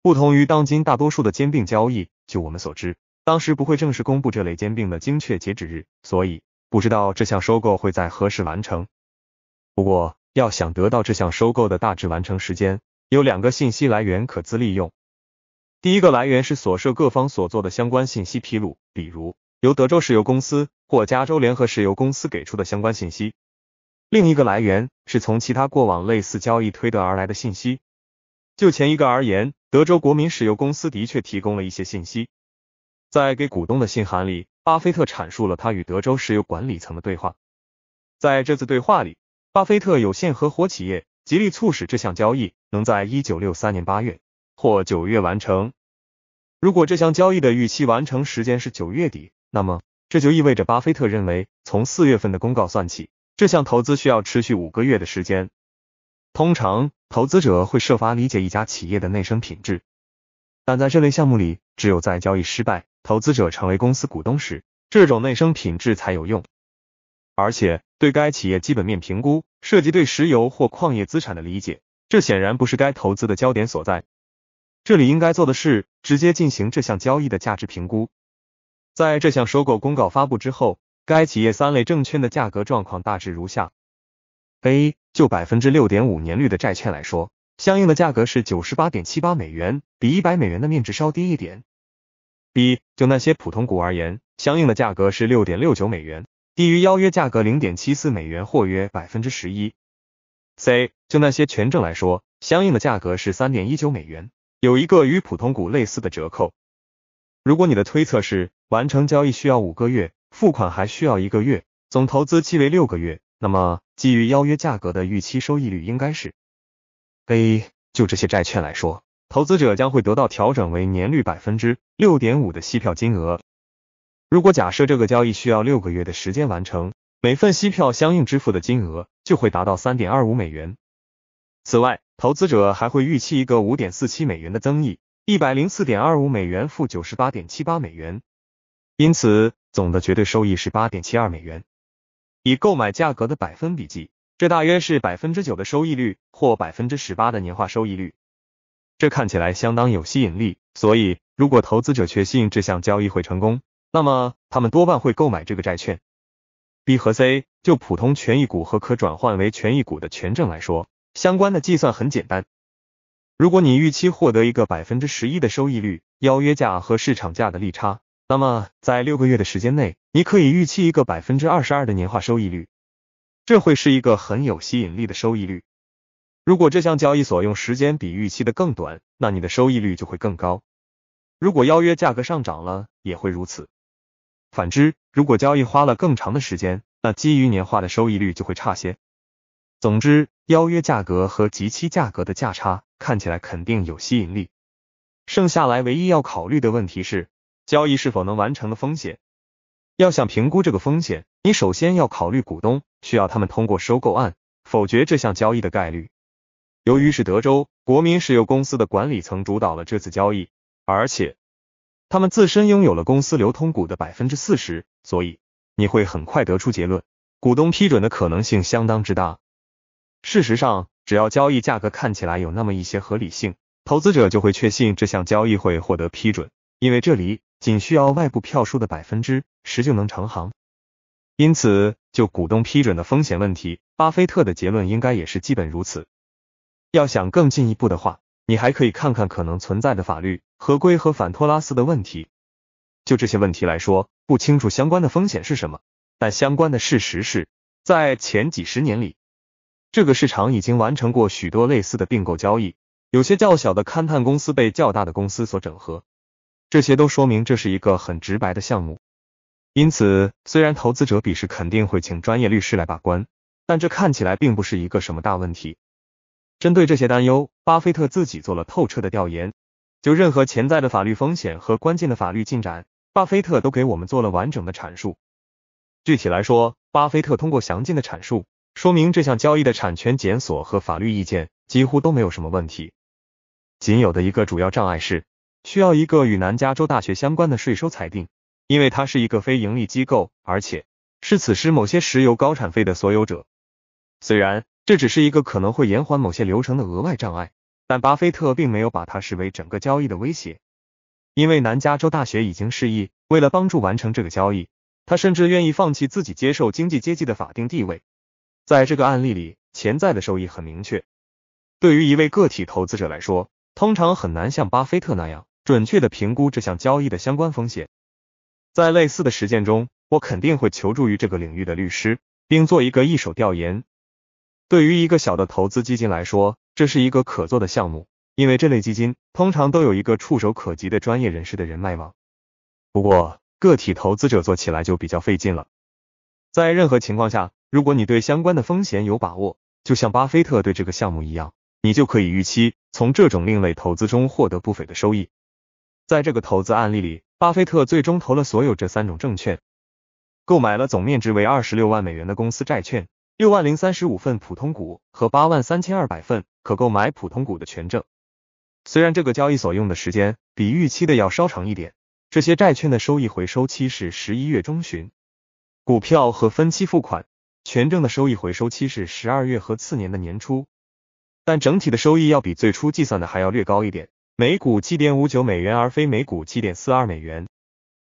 不同于当今大多数的兼并交易，据我们所知，当时不会正式公布这类兼并的精确截止日，所以不知道这项收购会在何时完成。不过，要想得到这项收购的大致完成时间，有两个信息来源可资利用。第一个来源是所涉各方所做的相关信息披露，比如由德州石油公司或加州联合石油公司给出的相关信息。另一个来源是从其他过往类似交易推得而来的信息。就前一个而言，德州国民石油公司的确提供了一些信息。在给股东的信函里，巴菲特阐述了他与德州石油管理层的对话。在这次对话里，巴菲特有限合伙企业极力促使这项交易能在一九六三年八月或九月完成。如果这项交易的预期完成时间是九月底，那么这就意味着巴菲特认为，从四月份的公告算起。这项投资需要持续五个月的时间。通常，投资者会设法理解一家企业的内生品质，但在这类项目里，只有在交易失败、投资者成为公司股东时，这种内生品质才有用。而且，对该企业基本面评估涉及对石油或矿业资产的理解，这显然不是该投资的焦点所在。这里应该做的是直接进行这项交易的价值评估。在这项收购公告发布之后。该企业三类证券的价格状况大致如下：A 就百分之六点五年率的债券来说，相应的价格是九十八点七八美元，比一百美元的面值稍低一点；B 就那些普通股而言，相应的价格是六点六九美元，低于邀约价格零点七四美元，或约百分之十一；C 就那些权证来说，相应的价格是三点一九美元，有一个与普通股类似的折扣。如果你的推测是完成交易需要五个月。付款还需要一个月，总投资期为六个月。那么，基于邀约价格的预期收益率应该是 A。就这些债券来说，投资者将会得到调整为年率百分之六点五的息票金额。如果假设这个交易需要六个月的时间完成，每份息票相应支付的金额就会达到三点二五美元。此外，投资者还会预期一个五点四七美元的增益，一百零四点二五美元负九十八点七八美元。因此，总的绝对收益是八点七二美元，以购买价格的百分比计，这大约是百分之九的收益率，或百分之十八的年化收益率。这看起来相当有吸引力。所以，如果投资者确信这项交易会成功，那么他们多半会购买这个债券。B 和 C 就普通权益股和可转换为权益股的权证来说，相关的计算很简单。如果你预期获得一个百分之十一的收益率，邀约价和市场价的利差。那么，在六个月的时间内，你可以预期一个百分之二十二的年化收益率，这会是一个很有吸引力的收益率。如果这项交易所用时间比预期的更短，那你的收益率就会更高。如果邀约价格上涨了，也会如此。反之，如果交易花了更长的时间，那基于年化的收益率就会差些。总之，邀约价格和即期价格的价差看起来肯定有吸引力。剩下来唯一要考虑的问题是。交易是否能完成的风险，要想评估这个风险，你首先要考虑股东需要他们通过收购案否决这项交易的概率。由于是德州国民石油公司的管理层主导了这次交易，而且他们自身拥有了公司流通股的百分之四十，所以你会很快得出结论：股东批准的可能性相当之大。事实上，只要交易价格看起来有那么一些合理性，投资者就会确信这项交易会获得批准，因为这里。仅需要外部票数的百分之十就能成行，因此就股东批准的风险问题，巴菲特的结论应该也是基本如此。要想更进一步的话，你还可以看看可能存在的法律合规和反托拉斯的问题。就这些问题来说，不清楚相关的风险是什么，但相关的事实是，在前几十年里，这个市场已经完成过许多类似的并购交易，有些较小的勘探公司被较大的公司所整合。这些都说明这是一个很直白的项目，因此虽然投资者彼时肯定会请专业律师来把关，但这看起来并不是一个什么大问题。针对这些担忧，巴菲特自己做了透彻的调研，就任何潜在的法律风险和关键的法律进展，巴菲特都给我们做了完整的阐述。具体来说，巴菲特通过详尽的阐述，说明这项交易的产权检索和法律意见几乎都没有什么问题，仅有的一个主要障碍是。需要一个与南加州大学相关的税收裁定，因为它是一个非盈利机构，而且是此时某些石油高产费的所有者。虽然这只是一个可能会延缓某些流程的额外障碍，但巴菲特并没有把它视为整个交易的威胁，因为南加州大学已经示意，为了帮助完成这个交易，他甚至愿意放弃自己接受经济阶级的法定地位。在这个案例里，潜在的收益很明确。对于一位个体投资者来说，通常很难像巴菲特那样。准确的评估这项交易的相关风险，在类似的实践中，我肯定会求助于这个领域的律师，并做一个一手调研。对于一个小的投资基金来说，这是一个可做的项目，因为这类基金通常都有一个触手可及的专业人士的人脉网。不过，个体投资者做起来就比较费劲了。在任何情况下，如果你对相关的风险有把握，就像巴菲特对这个项目一样，你就可以预期从这种另类投资中获得不菲的收益。在这个投资案例里，巴菲特最终投了所有这三种证券，购买了总面值为二十六万美元的公司债券，六万零三十五份普通股和八万三千二百份可购买普通股的权证。虽然这个交易所用的时间比预期的要稍长一点，这些债券的收益回收期是十一月中旬，股票和分期付款权证的收益回收期是十二月和次年的年初，但整体的收益要比最初计算的还要略高一点。每股七点五九美元，而非每股七点四二美元。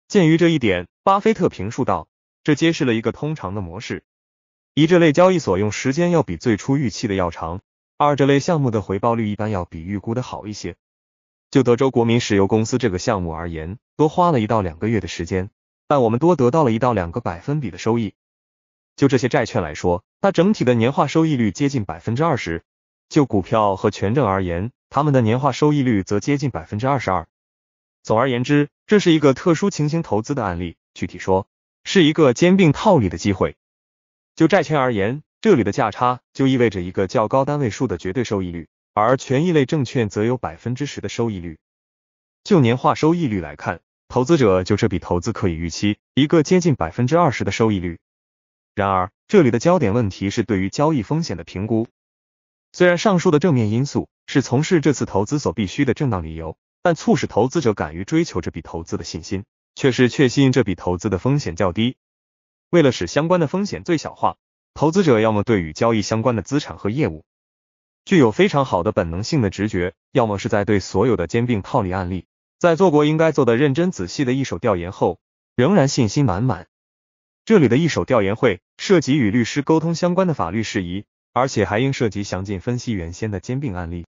鉴于这一点，巴菲特评述道：“这揭示了一个通常的模式：一，这类交易所用时间要比最初预期的要长；二，这类项目的回报率一般要比预估的好一些。就德州国民石油公司这个项目而言，多花了一到两个月的时间，但我们多得到了一到两个百分比的收益。就这些债券来说，它整体的年化收益率接近百分之二十。就股票和权证而言。”他们的年化收益率则接近百分之二十二。总而言之，这是一个特殊情形投资的案例，具体说是一个兼并套利的机会。就债券而言，这里的价差就意味着一个较高单位数的绝对收益率，而权益类证券则有百分之十的收益率。就年化收益率来看，投资者就这笔投资可以预期一个接近百分之二十的收益率。然而，这里的焦点问题是对于交易风险的评估。虽然上述的正面因素。是从事这次投资所必须的正当理由，但促使投资者敢于追求这笔投资的信心，却是确信这笔投资的风险较低。为了使相关的风险最小化，投资者要么对与交易相关的资产和业务具有非常好的本能性的直觉，要么是在对所有的兼并套利案例在做过应该做的认真仔细的一手调研后，仍然信心满满。这里的一手调研会涉及与律师沟通相关的法律事宜，而且还应涉及详尽分析原先的兼并案例。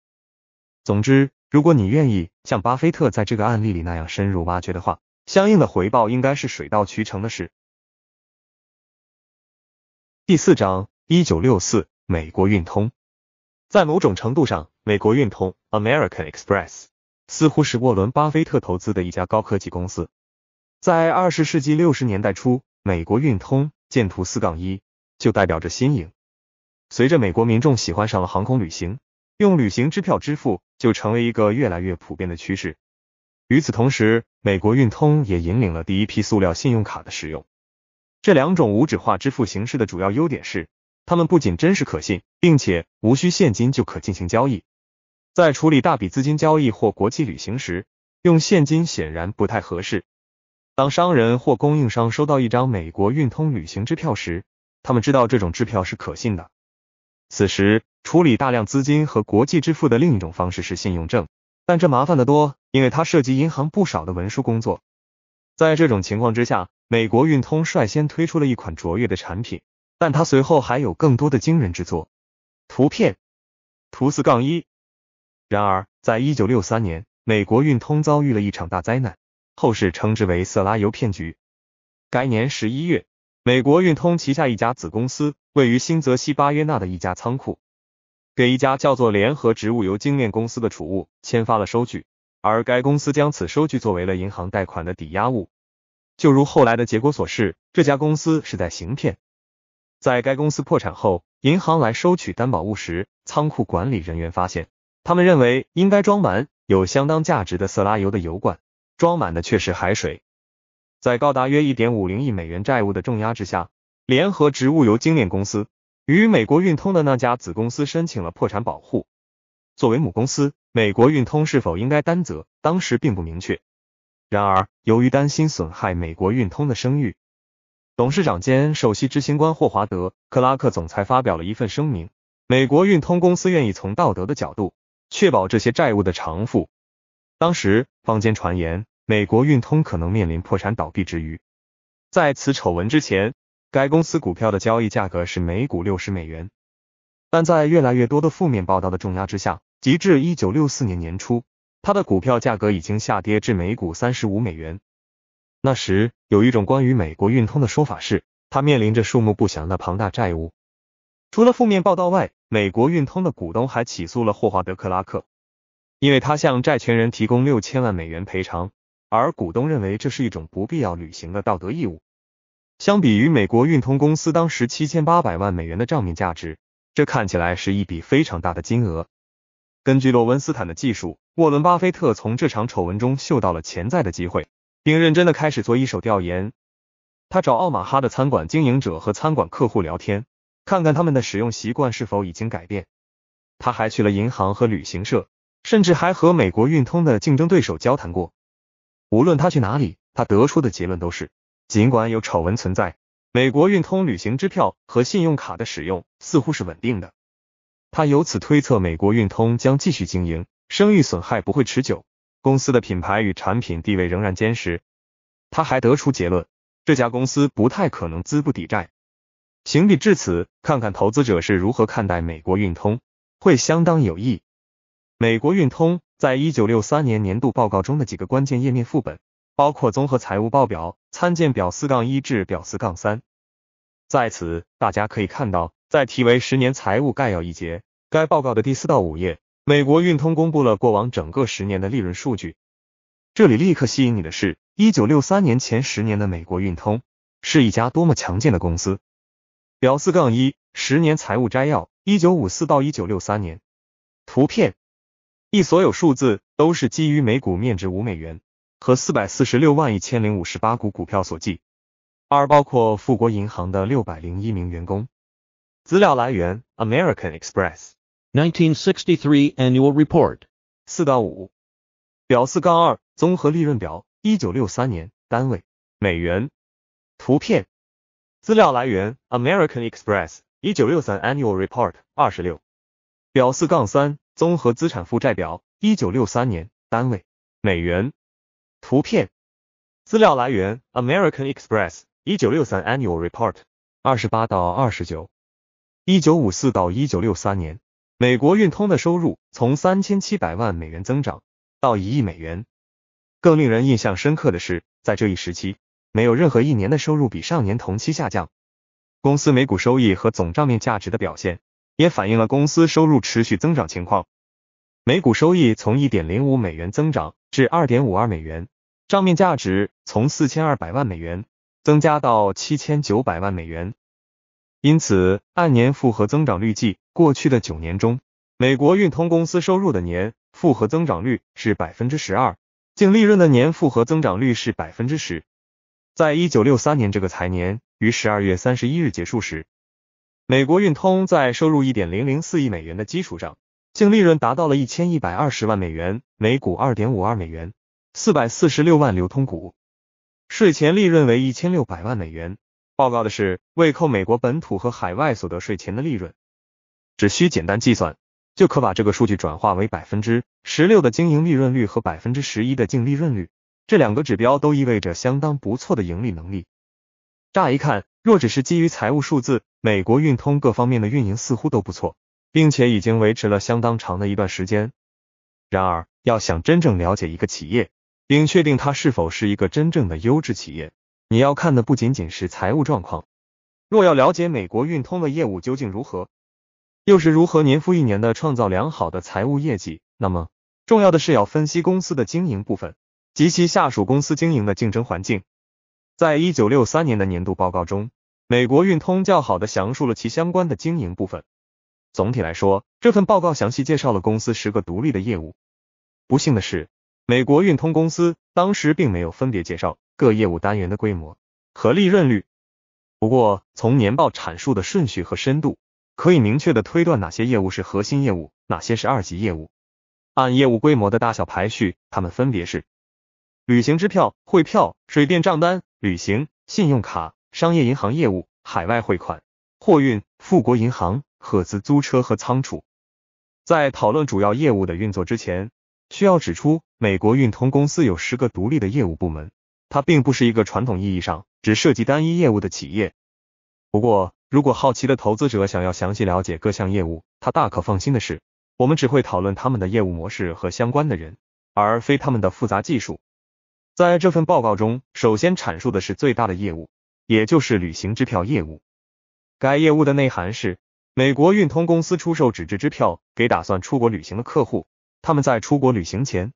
总之，如果你愿意像巴菲特在这个案例里那样深入挖掘的话，相应的回报应该是水到渠成的事。第四章，一九六四，美国运通。在某种程度上，美国运通 （American Express） 似乎是沃伦·巴菲特投资的一家高科技公司。在二十世纪六十年代初，美国运通（见图四杠一）就代表着新颖。随着美国民众喜欢上了航空旅行，用旅行支票支付。就成为一个越来越普遍的趋势。与此同时，美国运通也引领了第一批塑料信用卡的使用。这两种无纸化支付形式的主要优点是，它们不仅真实可信，并且无需现金就可进行交易。在处理大笔资金交易或国际旅行时，用现金显然不太合适。当商人或供应商收到一张美国运通旅行支票时，他们知道这种支票是可信的。此时，处理大量资金和国际支付的另一种方式是信用证，但这麻烦得多，因为它涉及银行不少的文书工作。在这种情况之下，美国运通率先推出了一款卓越的产品，但它随后还有更多的惊人之作。图片图四杠一。然而，在一九六三年，美国运通遭遇了一场大灾难，后世称之为“色拉油骗局”。该年十一月，美国运通旗下一家子公司。位于新泽西巴约纳的一家仓库，给一家叫做联合植物油精炼公司的储物签发了收据，而该公司将此收据作为了银行贷款的抵押物。就如后来的结果所示，这家公司是在行骗。在该公司破产后，银行来收取担保物时，仓库管理人员发现，他们认为应该装满有相当价值的色拉油的油罐，装满的却是海水。在高达约一点五零亿美元债务的重压之下。联合植物油精炼公司与美国运通的那家子公司申请了破产保护。作为母公司，美国运通是否应该担责，当时并不明确。然而，由于担心损害美国运通的声誉，董事长兼首席执行官霍华德·克拉克总裁发表了一份声明：美国运通公司愿意从道德的角度确保这些债务的偿付。当时坊间传言，美国运通可能面临破产倒闭之余，在此丑闻之前。该公司股票的交易价格是每股六十美元，但在越来越多的负面报道的重压之下，及至一九六四年年初，它的股票价格已经下跌至每股三十五美元。那时，有一种关于美国运通的说法是，它面临着数目不详的庞大债务。除了负面报道外，美国运通的股东还起诉了霍华德·克拉克，因为他向债权人提供六千万美元赔偿，而股东认为这是一种不必要履行的道德义务。相比于美国运通公司当时七千八百万美元的账面价值，这看起来是一笔非常大的金额。根据洛温斯坦的技术，沃伦巴菲特从这场丑闻中嗅到了潜在的机会，并认真的开始做一手调研。他找奥马哈的餐馆经营者和餐馆客户聊天，看看他们的使用习惯是否已经改变。他还去了银行和旅行社，甚至还和美国运通的竞争对手交谈过。无论他去哪里，他得出的结论都是。尽管有丑闻存在，美国运通旅行支票和信用卡的使用似乎是稳定的。他由此推测，美国运通将继续经营，声誉损害不会持久，公司的品牌与产品地位仍然坚实。他还得出结论，这家公司不太可能资不抵债。行笔至此，看看投资者是如何看待美国运通，会相当有益。美国运通在一九六三年年度报告中的几个关键页面副本。包括综合财务报表，参见表四杠一至表四杠三。在此，大家可以看到，在题为“十年财务概要”一节，该报告的第四到五页，美国运通公布了过往整个十年的利润数据。这里立刻吸引你的是，一九六三年前十年的美国运通是一家多么强健的公司。表四杠一，十年财务摘要，一九五四到一九六三年。图片一，所有数字都是基于每股面值五美元。和四百四十六万一千零五十八股股票所计，二包括富国银行的六百零一名员工。资料来源：American Express，1963 Annual Report，四到五。表四杠二综合利润表，一九六三年，单位美元。图片，资料来源：American Express，1963 Annual Report，二十六。表四杠三综合资产负债表，一九六三年，单位美元。图片资料来源：American Express 一九六三 Annual Report 二十八到二十九。一九五四到一九六三年，美国运通的收入从三千七百万美元增长到一亿美元。更令人印象深刻的是，在这一时期，没有任何一年的收入比上年同期下降。公司每股收益和总账面价值的表现，也反映了公司收入持续增长情况。每股收益从一点零五美元增长至二点五二美元。账面价值从四千二百万美元增加到七千九百万美元，因此按年复合增长率计，过去的九年中，美国运通公司收入的年复合增长率是百分之十二，净利润的年复合增长率是百分之十。在一九六三年这个财年于十二月三十一日结束时，美国运通在收入一点零零四亿美元的基础上，净利润达到了一千一百二十万美元，每股二点五二美元。四百四十六万流通股，税前利润为一千六百万美元。报告的是未扣美国本土和海外所得税前的利润。只需简单计算，就可把这个数据转化为百分之十六的经营利润率和百分之十一的净利润率。这两个指标都意味着相当不错的盈利能力。乍一看，若只是基于财务数字，美国运通各方面的运营似乎都不错，并且已经维持了相当长的一段时间。然而，要想真正了解一个企业，并确定它是否是一个真正的优质企业。你要看的不仅仅是财务状况。若要了解美国运通的业务究竟如何，又是如何年复一年的创造良好的财务业绩，那么重要的是要分析公司的经营部分及其下属公司经营的竞争环境。在一九六三年的年度报告中，美国运通较好的详述了其相关的经营部分。总体来说，这份报告详细介绍了公司十个独立的业务。不幸的是。美国运通公司当时并没有分别介绍各业务单元的规模和利润率。不过，从年报阐述的顺序和深度，可以明确地推断哪些业务是核心业务，哪些是二级业务。按业务规模的大小排序，它们分别是：旅行支票、汇票、水电账单、旅行信用卡、商业银行业务、海外汇款、货运、富国银行、赫兹租车和仓储。在讨论主要业务的运作之前，需要指出。美国运通公司有十个独立的业务部门，它并不是一个传统意义上只涉及单一业务的企业。不过，如果好奇的投资者想要详细了解各项业务，他大可放心的是，我们只会讨论他们的业务模式和相关的人，而非他们的复杂技术。在这份报告中，首先阐述的是最大的业务，也就是旅行支票业务。该业务的内涵是，美国运通公司出售纸质支票给打算出国旅行的客户，他们在出国旅行前。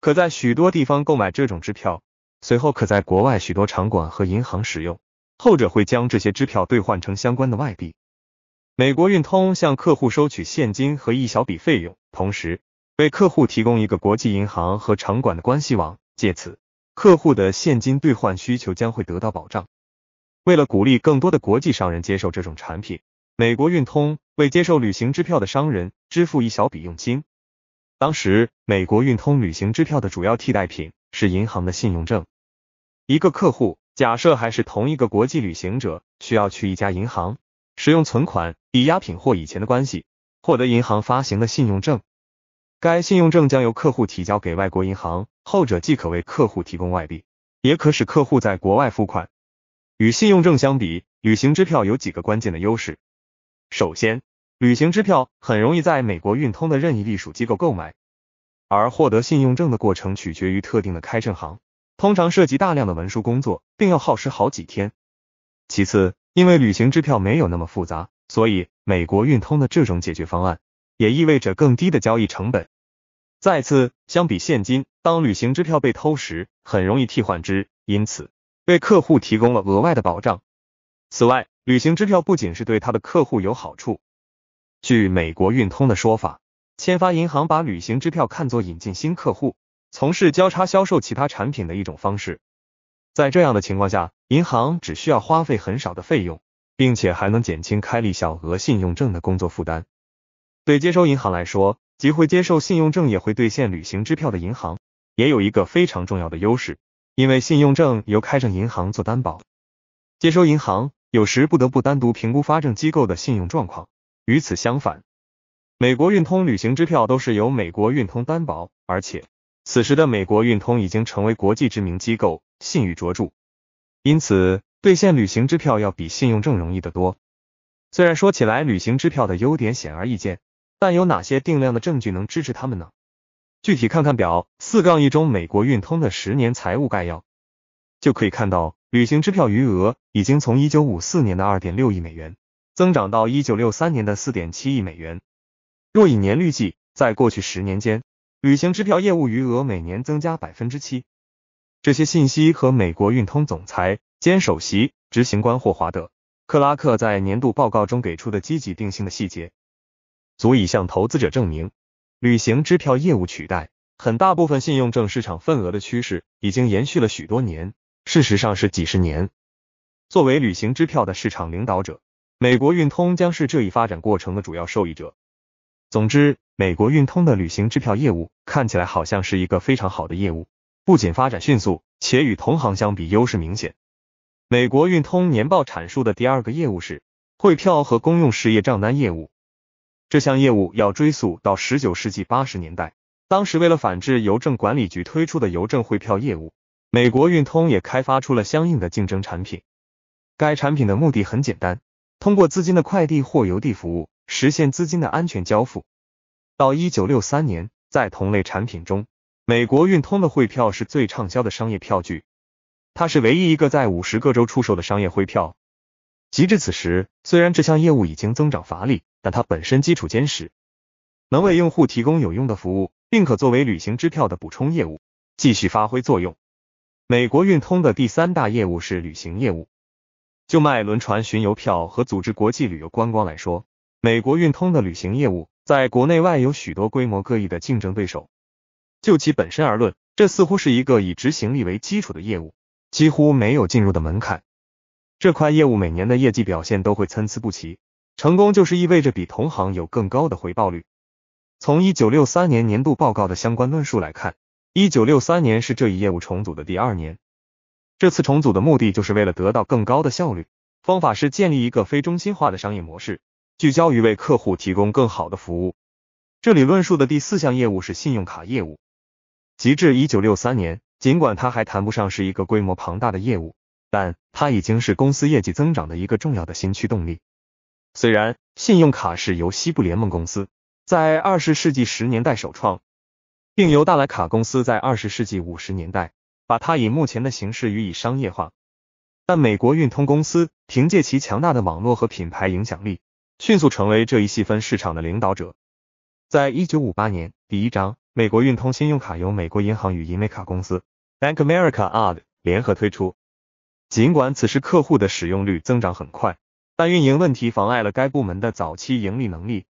可在许多地方购买这种支票，随后可在国外许多场馆和银行使用，后者会将这些支票兑换成相关的外币。美国运通向客户收取现金和一小笔费用，同时为客户提供一个国际银行和场馆的关系网，借此客户的现金兑换需求将会得到保障。为了鼓励更多的国际商人接受这种产品，美国运通为接受旅行支票的商人支付一小笔佣金。当时，美国运通旅行支票的主要替代品是银行的信用证。一个客户，假设还是同一个国际旅行者，需要去一家银行，使用存款、抵押品或以前的关系，获得银行发行的信用证。该信用证将由客户提交给外国银行，后者既可为客户提供外币，也可使客户在国外付款。与信用证相比，旅行支票有几个关键的优势。首先，旅行支票很容易在美国运通的任意隶属机构购买，而获得信用证的过程取决于特定的开证行，通常涉及大量的文书工作，并要耗时好几天。其次，因为旅行支票没有那么复杂，所以美国运通的这种解决方案也意味着更低的交易成本。再次，相比现金，当旅行支票被偷时，很容易替换之，因此为客户提供了额外的保障。此外，旅行支票不仅是对他的客户有好处。据美国运通的说法，签发银行把旅行支票看作引进新客户、从事交叉销售其他产品的一种方式。在这样的情况下，银行只需要花费很少的费用，并且还能减轻开立小额信用证的工作负担。对接收银行来说，即会接受信用证，也会兑现旅行支票的银行，也有一个非常重要的优势，因为信用证由开证银行做担保，接收银行有时不得不单独评估发证机构的信用状况。与此相反，美国运通旅行支票都是由美国运通担保，而且此时的美国运通已经成为国际知名机构，信誉卓著。因此，兑现旅行支票要比信用证容易得多。虽然说起来，旅行支票的优点显而易见，但有哪些定量的证据能支持他们呢？具体看看表四杠一中美国运通的十年财务概要，就可以看到，旅行支票余额已经从一九五四年的二点六亿美元。增长到一九六三年的四点七亿美元。若以年率计，在过去十年间，旅行支票业务余额每年增加百分之七。这些信息和美国运通总裁兼首席执行官霍华德·克拉克在年度报告中给出的积极定性的细节，足以向投资者证明，旅行支票业务取代很大部分信用证市场份额的趋势已经延续了许多年，事实上是几十年。作为旅行支票的市场领导者。美国运通将是这一发展过程的主要受益者。总之，美国运通的旅行支票业务看起来好像是一个非常好的业务，不仅发展迅速，且与同行相比优势明显。美国运通年报阐述的第二个业务是汇票和公用事业账单业务。这项业务要追溯到十九世纪八十年代，当时为了反制邮政管理局推出的邮政汇票业务，美国运通也开发出了相应的竞争产品。该产品的目的很简单。通过资金的快递或邮递服务，实现资金的安全交付。到一九六三年，在同类产品中，美国运通的汇票是最畅销的商业票据。它是唯一一个在五十个州出售的商业汇票。及至此时，虽然这项业务已经增长乏力，但它本身基础坚实，能为用户提供有用的服务，并可作为旅行支票的补充业务继续发挥作用。美国运通的第三大业务是旅行业务。就卖轮船巡游票和组织国际旅游观光来说，美国运通的旅行业务在国内外有许多规模各异的竞争对手。就其本身而论，这似乎是一个以执行力为基础的业务，几乎没有进入的门槛。这块业务每年的业绩表现都会参差不齐，成功就是意味着比同行有更高的回报率。从一九六三年年度报告的相关论述来看，一九六三年是这一业务重组的第二年。这次重组的目的就是为了得到更高的效率，方法是建立一个非中心化的商业模式，聚焦于为客户提供更好的服务。这里论述的第四项业务是信用卡业务。截至1963年，尽管它还谈不上是一个规模庞大的业务，但它已经是公司业绩增长的一个重要的新驱动力。虽然信用卡是由西部联盟公司在20世纪十年代首创，并由大莱卡公司在20世纪五十年代。把它以目前的形式予以商业化，但美国运通公司凭借其强大的网络和品牌影响力，迅速成为这一细分市场的领导者。在一九五八年，第一章，美国运通信用卡由美国银行与银美卡公司 （Bank America） 联合推出。尽管此时客户的使用率增长很快，但运营问题妨碍了该部门的早期盈利能力。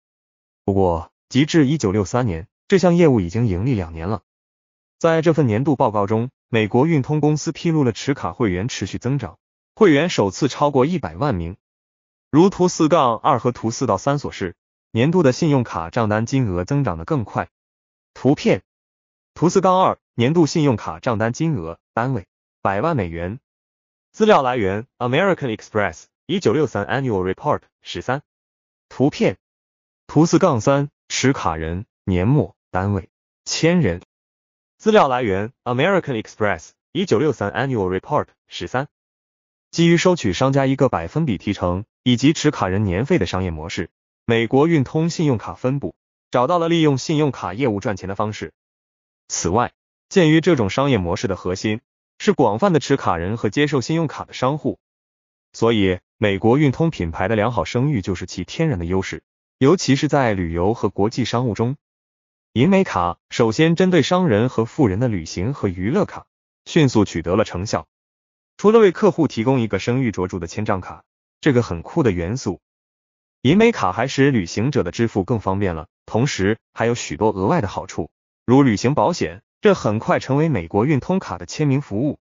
不过，截至一九六三年，这项业务已经盈利两年了。在这份年度报告中。美国运通公司披露了持卡会员持续增长，会员首次超过一百万名。如图四杠二和图四到三所示，年度的信用卡账单金额增长的更快。图片图四杠二年度信用卡账单金额，单位百万美元。资料来源 American Express 一九六三 Annual Report 十三。图片图四杠三持卡人年末，单位千人。资料来源：American Express 一九六三 Annual Report 十三。基于收取商家一个百分比提成以及持卡人年费的商业模式，美国运通信用卡分部找到了利用信用卡业务赚钱的方式。此外，鉴于这种商业模式的核心是广泛的持卡人和接受信用卡的商户，所以美国运通品牌的良好声誉就是其天然的优势，尤其是在旅游和国际商务中。银美卡首先针对商人和富人的旅行和娱乐卡，迅速取得了成效。除了为客户提供一个声誉卓著的千账卡，这个很酷的元素，银美卡还使旅行者的支付更方便了。同时还有许多额外的好处，如旅行保险，这很快成为美国运通卡的签名服务。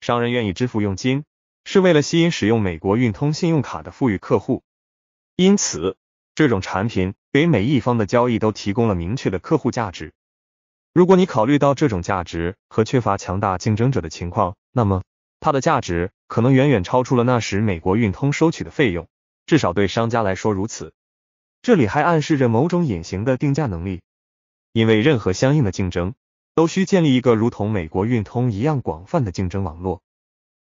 商人愿意支付佣金，是为了吸引使用美国运通信用卡的富裕客户。因此。这种产品给每一方的交易都提供了明确的客户价值。如果你考虑到这种价值和缺乏强大竞争者的情况，那么它的价值可能远远超出了那时美国运通收取的费用，至少对商家来说如此。这里还暗示着某种隐形的定价能力，因为任何相应的竞争都需建立一个如同美国运通一样广泛的竞争网络，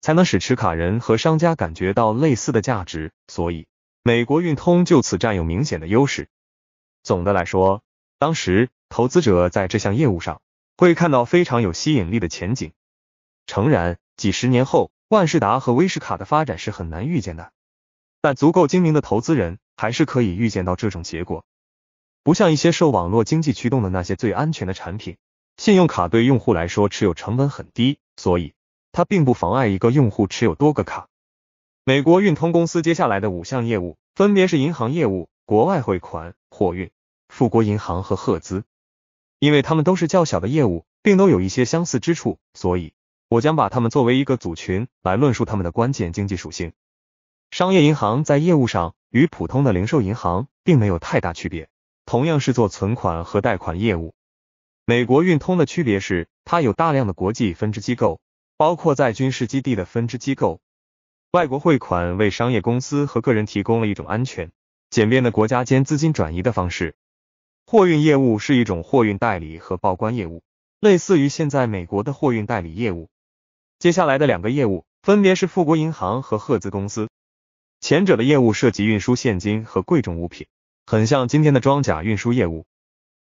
才能使持卡人和商家感觉到类似的价值。所以。美国运通就此占有明显的优势。总的来说，当时投资者在这项业务上会看到非常有吸引力的前景。诚然，几十年后万事达和威士卡的发展是很难预见的，但足够精明的投资人还是可以预见到这种结果。不像一些受网络经济驱动的那些最安全的产品，信用卡对用户来说持有成本很低，所以它并不妨碍一个用户持有多个卡。美国运通公司接下来的五项业务分别是银行业务、国外汇款、货运、富国银行和赫兹，因为他们都是较小的业务，并都有一些相似之处，所以我将把他们作为一个组群来论述他们的关键经济属性。商业银行在业务上与普通的零售银行并没有太大区别，同样是做存款和贷款业务。美国运通的区别是，它有大量的国际分支机构，包括在军事基地的分支机构。外国汇款为商业公司和个人提供了一种安全、简便的国家间资金转移的方式。货运业务是一种货运代理和报关业务，类似于现在美国的货运代理业务。接下来的两个业务分别是富国银行和赫兹公司。前者的业务涉及运输现金和贵重物品，很像今天的装甲运输业务。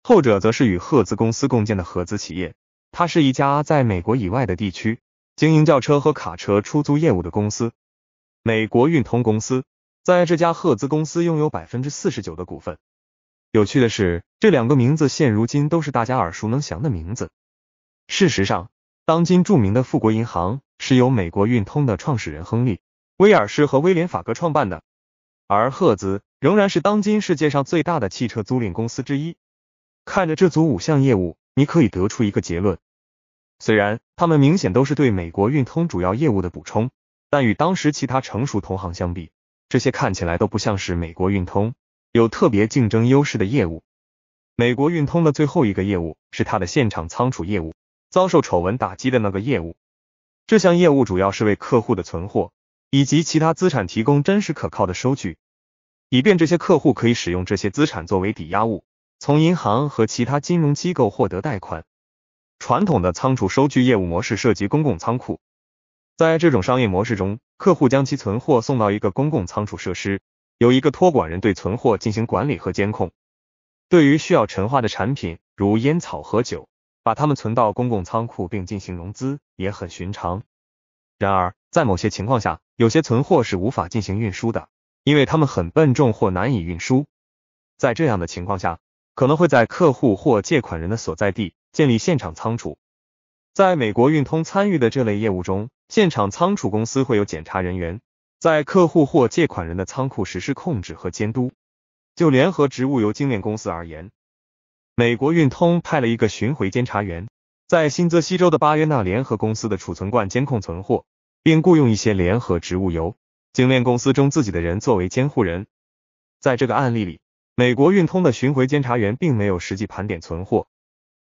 后者则是与赫兹公司共建的合资企业，它是一家在美国以外的地区经营轿车和卡车出租业务的公司。美国运通公司在这家赫兹公司拥有百分之四十九的股份。有趣的是，这两个名字现如今都是大家耳熟能详的名字。事实上，当今著名的富国银行是由美国运通的创始人亨利·威尔士和威廉·法格创办的，而赫兹仍然是当今世界上最大的汽车租赁公司之一。看着这组五项业务，你可以得出一个结论：虽然他们明显都是对美国运通主要业务的补充。但与当时其他成熟同行相比，这些看起来都不像是美国运通有特别竞争优势的业务。美国运通的最后一个业务是它的现场仓储业务，遭受丑闻打击的那个业务。这项业务主要是为客户的存货以及其他资产提供真实可靠的收据，以便这些客户可以使用这些资产作为抵押物，从银行和其他金融机构获得贷款。传统的仓储收据业务模式涉及公共仓库。在这种商业模式中，客户将其存货送到一个公共仓储设施，由一个托管人对存货进行管理和监控。对于需要陈化的产品，如烟草和酒，把它们存到公共仓库并进行融资也很寻常。然而，在某些情况下，有些存货是无法进行运输的，因为它们很笨重或难以运输。在这样的情况下，可能会在客户或借款人的所在地建立现场仓储。在美国运通参与的这类业务中。现场仓储公司会有检查人员在客户或借款人的仓库实施控制和监督。就联合植物油精炼公司而言，美国运通派了一个巡回监察员，在新泽西州的巴约纳联合公司的储存罐监控存货，并雇佣一些联合植物油精炼公司中自己的人作为监护人。在这个案例里，美国运通的巡回监察员并没有实际盘点存货。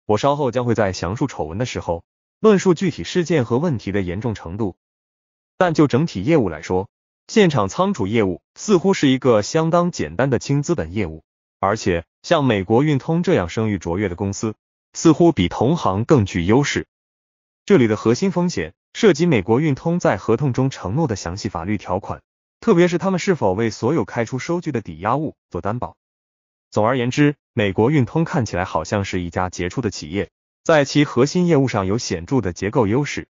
我稍后将会在详述丑闻的时候。论述具体事件和问题的严重程度，但就整体业务来说，现场仓储业务似乎是一个相当简单的轻资本业务，而且像美国运通这样声誉卓越的公司，似乎比同行更具优势。这里的核心风险涉及美国运通在合同中承诺的详细法律条款，特别是他们是否为所有开出收据的抵押物做担保。总而言之，美国运通看起来好像是一家杰出的企业。在其核心业务上有显著的结构优势，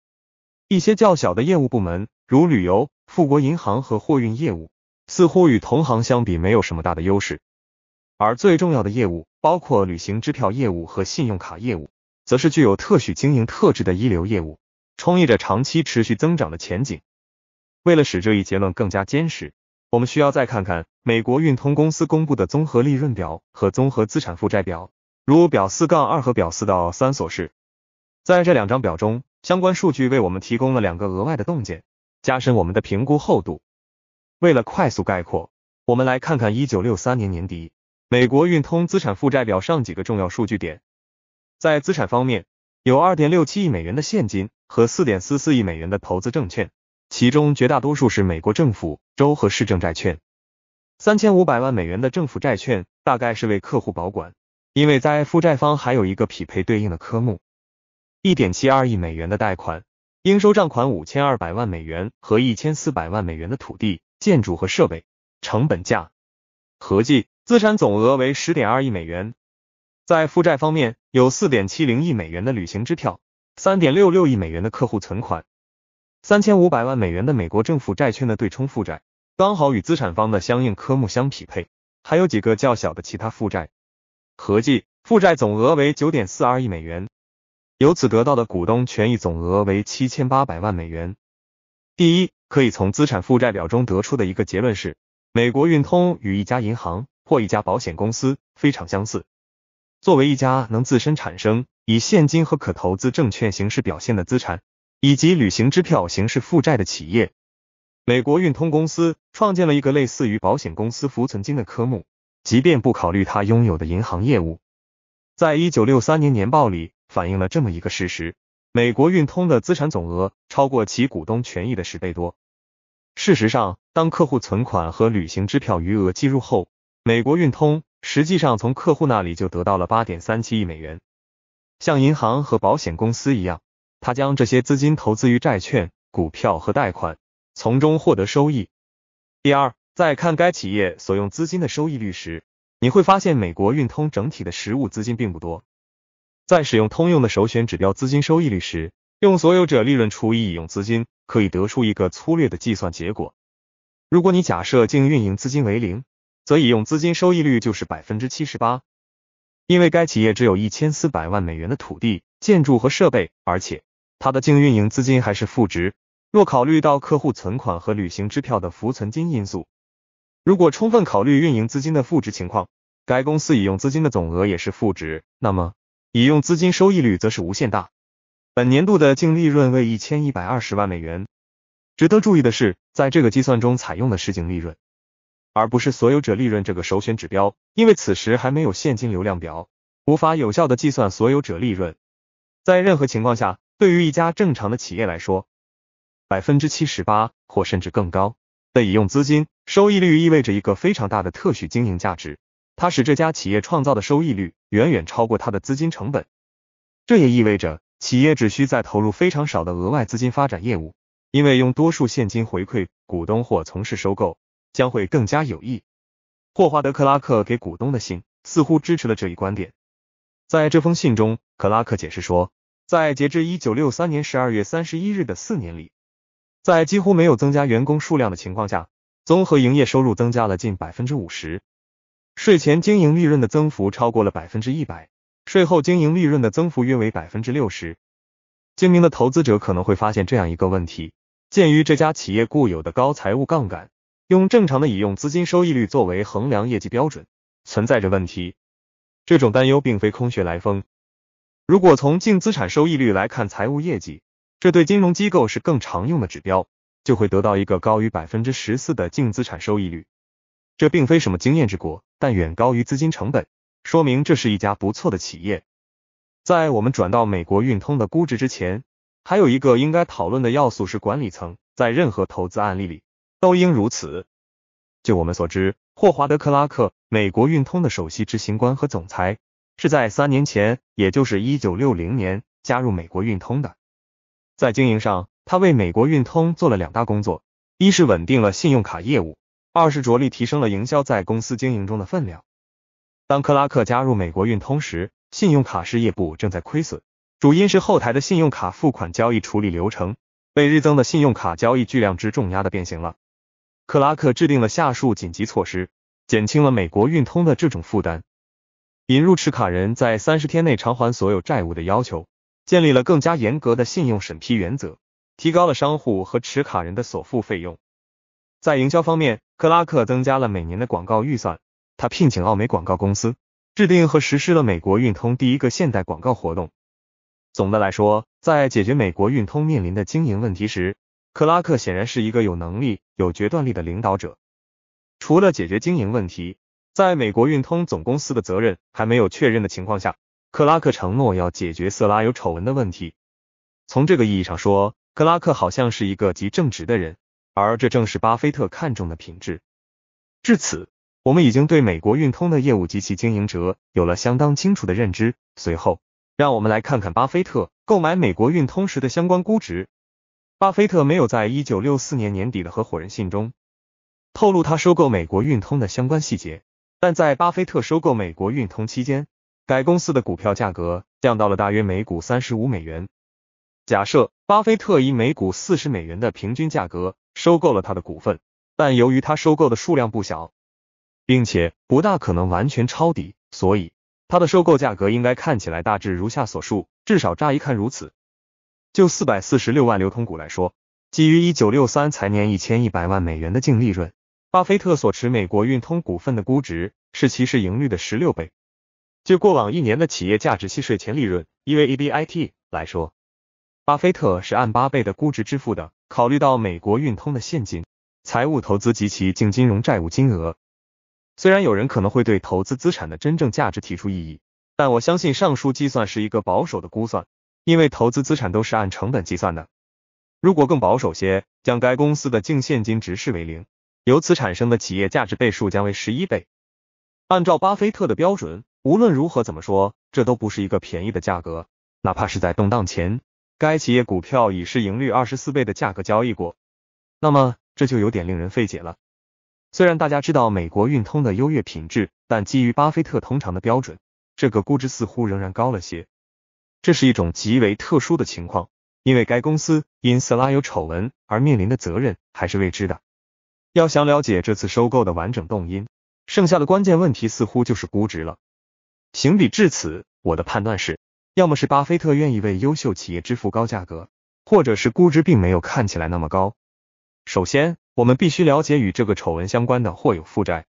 一些较小的业务部门，如旅游、富国银行和货运业务，似乎与同行相比没有什么大的优势。而最重要的业务，包括旅行支票业务和信用卡业务，则是具有特许经营特质的一流业务，充溢着长期持续增长的前景。为了使这一结论更加坚实，我们需要再看看美国运通公司公布的综合利润表和综合资产负债表。如表四杠二和表四到三所示，在这两张表中，相关数据为我们提供了两个额外的洞见，加深我们的评估厚度。为了快速概括，我们来看看一九六三年年底美国运通资产负债表上几个重要数据点。在资产方面，有二点六七亿美元的现金和四点四四亿美元的投资证券，其中绝大多数是美国政府、州和市政债券。三千五百万美元的政府债券大概是为客户保管。因为在负债方还有一个匹配对应的科目，一点七二亿美元的贷款，应收账款五千二百万美元和一千四百万美元的土地、建筑和设备成本价，合计资产总额为十点二亿美元。在负债方面，有四点七零亿美元的旅行支票，三点六六亿美元的客户存款，三千五百万美元的美国政府债券的对冲负债，刚好与资产方的相应科目相匹配，还有几个较小的其他负债。合计负债总额为九点四二亿美元，由此得到的股东权益总额为七千八百万美元。第一，可以从资产负债表中得出的一个结论是，美国运通与一家银行或一家保险公司非常相似。作为一家能自身产生以现金和可投资证券形式表现的资产，以及履行支票形式负债的企业，美国运通公司创建了一个类似于保险公司浮存金的科目。即便不考虑他拥有的银行业务，在一九六三年年报里反映了这么一个事实：美国运通的资产总额超过其股东权益的十倍多。事实上，当客户存款和旅行支票余额计入后，美国运通实际上从客户那里就得到了八点三七亿美元。像银行和保险公司一样，他将这些资金投资于债券、股票和贷款，从中获得收益。第二。在看该企业所用资金的收益率时，你会发现美国运通整体的实物资金并不多。在使用通用的首选指标资金收益率时，用所有者利润除以已用资金，可以得出一个粗略的计算结果。如果你假设净运营资金为零，则已用资金收益率就是百分之七十八。因为该企业只有一千四百万美元的土地、建筑和设备，而且它的净运营资金还是负值。若考虑到客户存款和旅行支票的浮存金因素，如果充分考虑运营资金的负值情况，该公司已用资金的总额也是负值，那么已用资金收益率则是无限大。本年度的净利润为一千一百二十万美元。值得注意的是，在这个计算中采用的是净利润，而不是所有者利润这个首选指标，因为此时还没有现金流量表，无法有效的计算所有者利润。在任何情况下，对于一家正常的企业来说，百分之七十八或甚至更高。的已用资金收益率意味着一个非常大的特许经营价值，它使这家企业创造的收益率远远超过它的资金成本。这也意味着企业只需再投入非常少的额外资金发展业务，因为用多数现金回馈股东或从事收购将会更加有益。霍华德·克拉克给股东的信似乎支持了这一观点。在这封信中，克拉克解释说，在截至一九六三年十二月三十一日的四年里，在几乎没有增加员工数量的情况下，综合营业收入增加了近百分之五十，税前经营利润的增幅超过了百分之一百，税后经营利润的增幅约为百分之六十。精明的投资者可能会发现这样一个问题：鉴于这家企业固有的高财务杠杆，用正常的已用资金收益率作为衡量业绩标准存在着问题。这种担忧并非空穴来风。如果从净资产收益率来看财务业绩。这对金融机构是更常用的指标，就会得到一个高于百分之十四的净资产收益率。这并非什么经验之果，但远高于资金成本，说明这是一家不错的企业。在我们转到美国运通的估值之前，还有一个应该讨论的要素是管理层，在任何投资案例里都应如此。就我们所知，霍华德·克拉克，美国运通的首席执行官和总裁，是在三年前，也就是一九六零年加入美国运通的。在经营上，他为美国运通做了两大工作：一是稳定了信用卡业务，二是着力提升了营销在公司经营中的分量。当克拉克加入美国运通时，信用卡事业部正在亏损，主因是后台的信用卡付款交易处理流程被日增的信用卡交易巨量之重压的变形了。克拉克制定了下述紧急措施，减轻了美国运通的这种负担：引入持卡人在三十天内偿还所有债务的要求。建立了更加严格的信用审批原则，提高了商户和持卡人的所付费用。在营销方面，克拉克增加了每年的广告预算。他聘请奥美广告公司制定和实施了美国运通第一个现代广告活动。总的来说，在解决美国运通面临的经营问题时，克拉克显然是一个有能力、有决断力的领导者。除了解决经营问题，在美国运通总公司的责任还没有确认的情况下。克拉克承诺要解决色拉有丑闻的问题。从这个意义上说，克拉克好像是一个极正直的人，而这正是巴菲特看重的品质。至此，我们已经对美国运通的业务及其经营者有了相当清楚的认知。随后，让我们来看看巴菲特购买美国运通时的相关估值。巴菲特没有在一九六四年年底的合伙人信中透露他收购美国运通的相关细节，但在巴菲特收购美国运通期间。该公司的股票价格降到了大约每股三十五美元。假设巴菲特以每股四十美元的平均价格收购了他的股份，但由于他收购的数量不小，并且不大可能完全抄底，所以他的收购价格应该看起来大致如下所述，至少乍一看如此。就四百四十六万流通股来说，基于一九六三财年一千一百万美元的净利润，巴菲特所持美国运通股份的估值是其市盈率的十六倍。就过往一年的企业价值息税前利润因为 e b i t 来说，巴菲特是按八倍的估值支付的。考虑到美国运通的现金、财务投资及其净金融债务金额，虽然有人可能会对投资资产的真正价值提出异议，但我相信上述计算是一个保守的估算，因为投资资产都是按成本计算的。如果更保守些，将该公司的净现金值视为零，由此产生的企业价值倍数将为十一倍。按照巴菲特的标准。无论如何怎么说，这都不是一个便宜的价格。哪怕是在动荡前，该企业股票以市盈率二十四倍的价格交易过。那么这就有点令人费解了。虽然大家知道美国运通的优越品质，但基于巴菲特通常的标准，这个估值似乎仍然高了些。这是一种极为特殊的情况，因为该公司因斯拉有丑闻而面临的责任还是未知的。要想了解这次收购的完整动因，剩下的关键问题似乎就是估值了。行笔至此，我的判断是，要么是巴菲特愿意为优秀企业支付高价格，或者是估值并没有看起来那么高。首先，我们必须了解与这个丑闻相关的或有负债。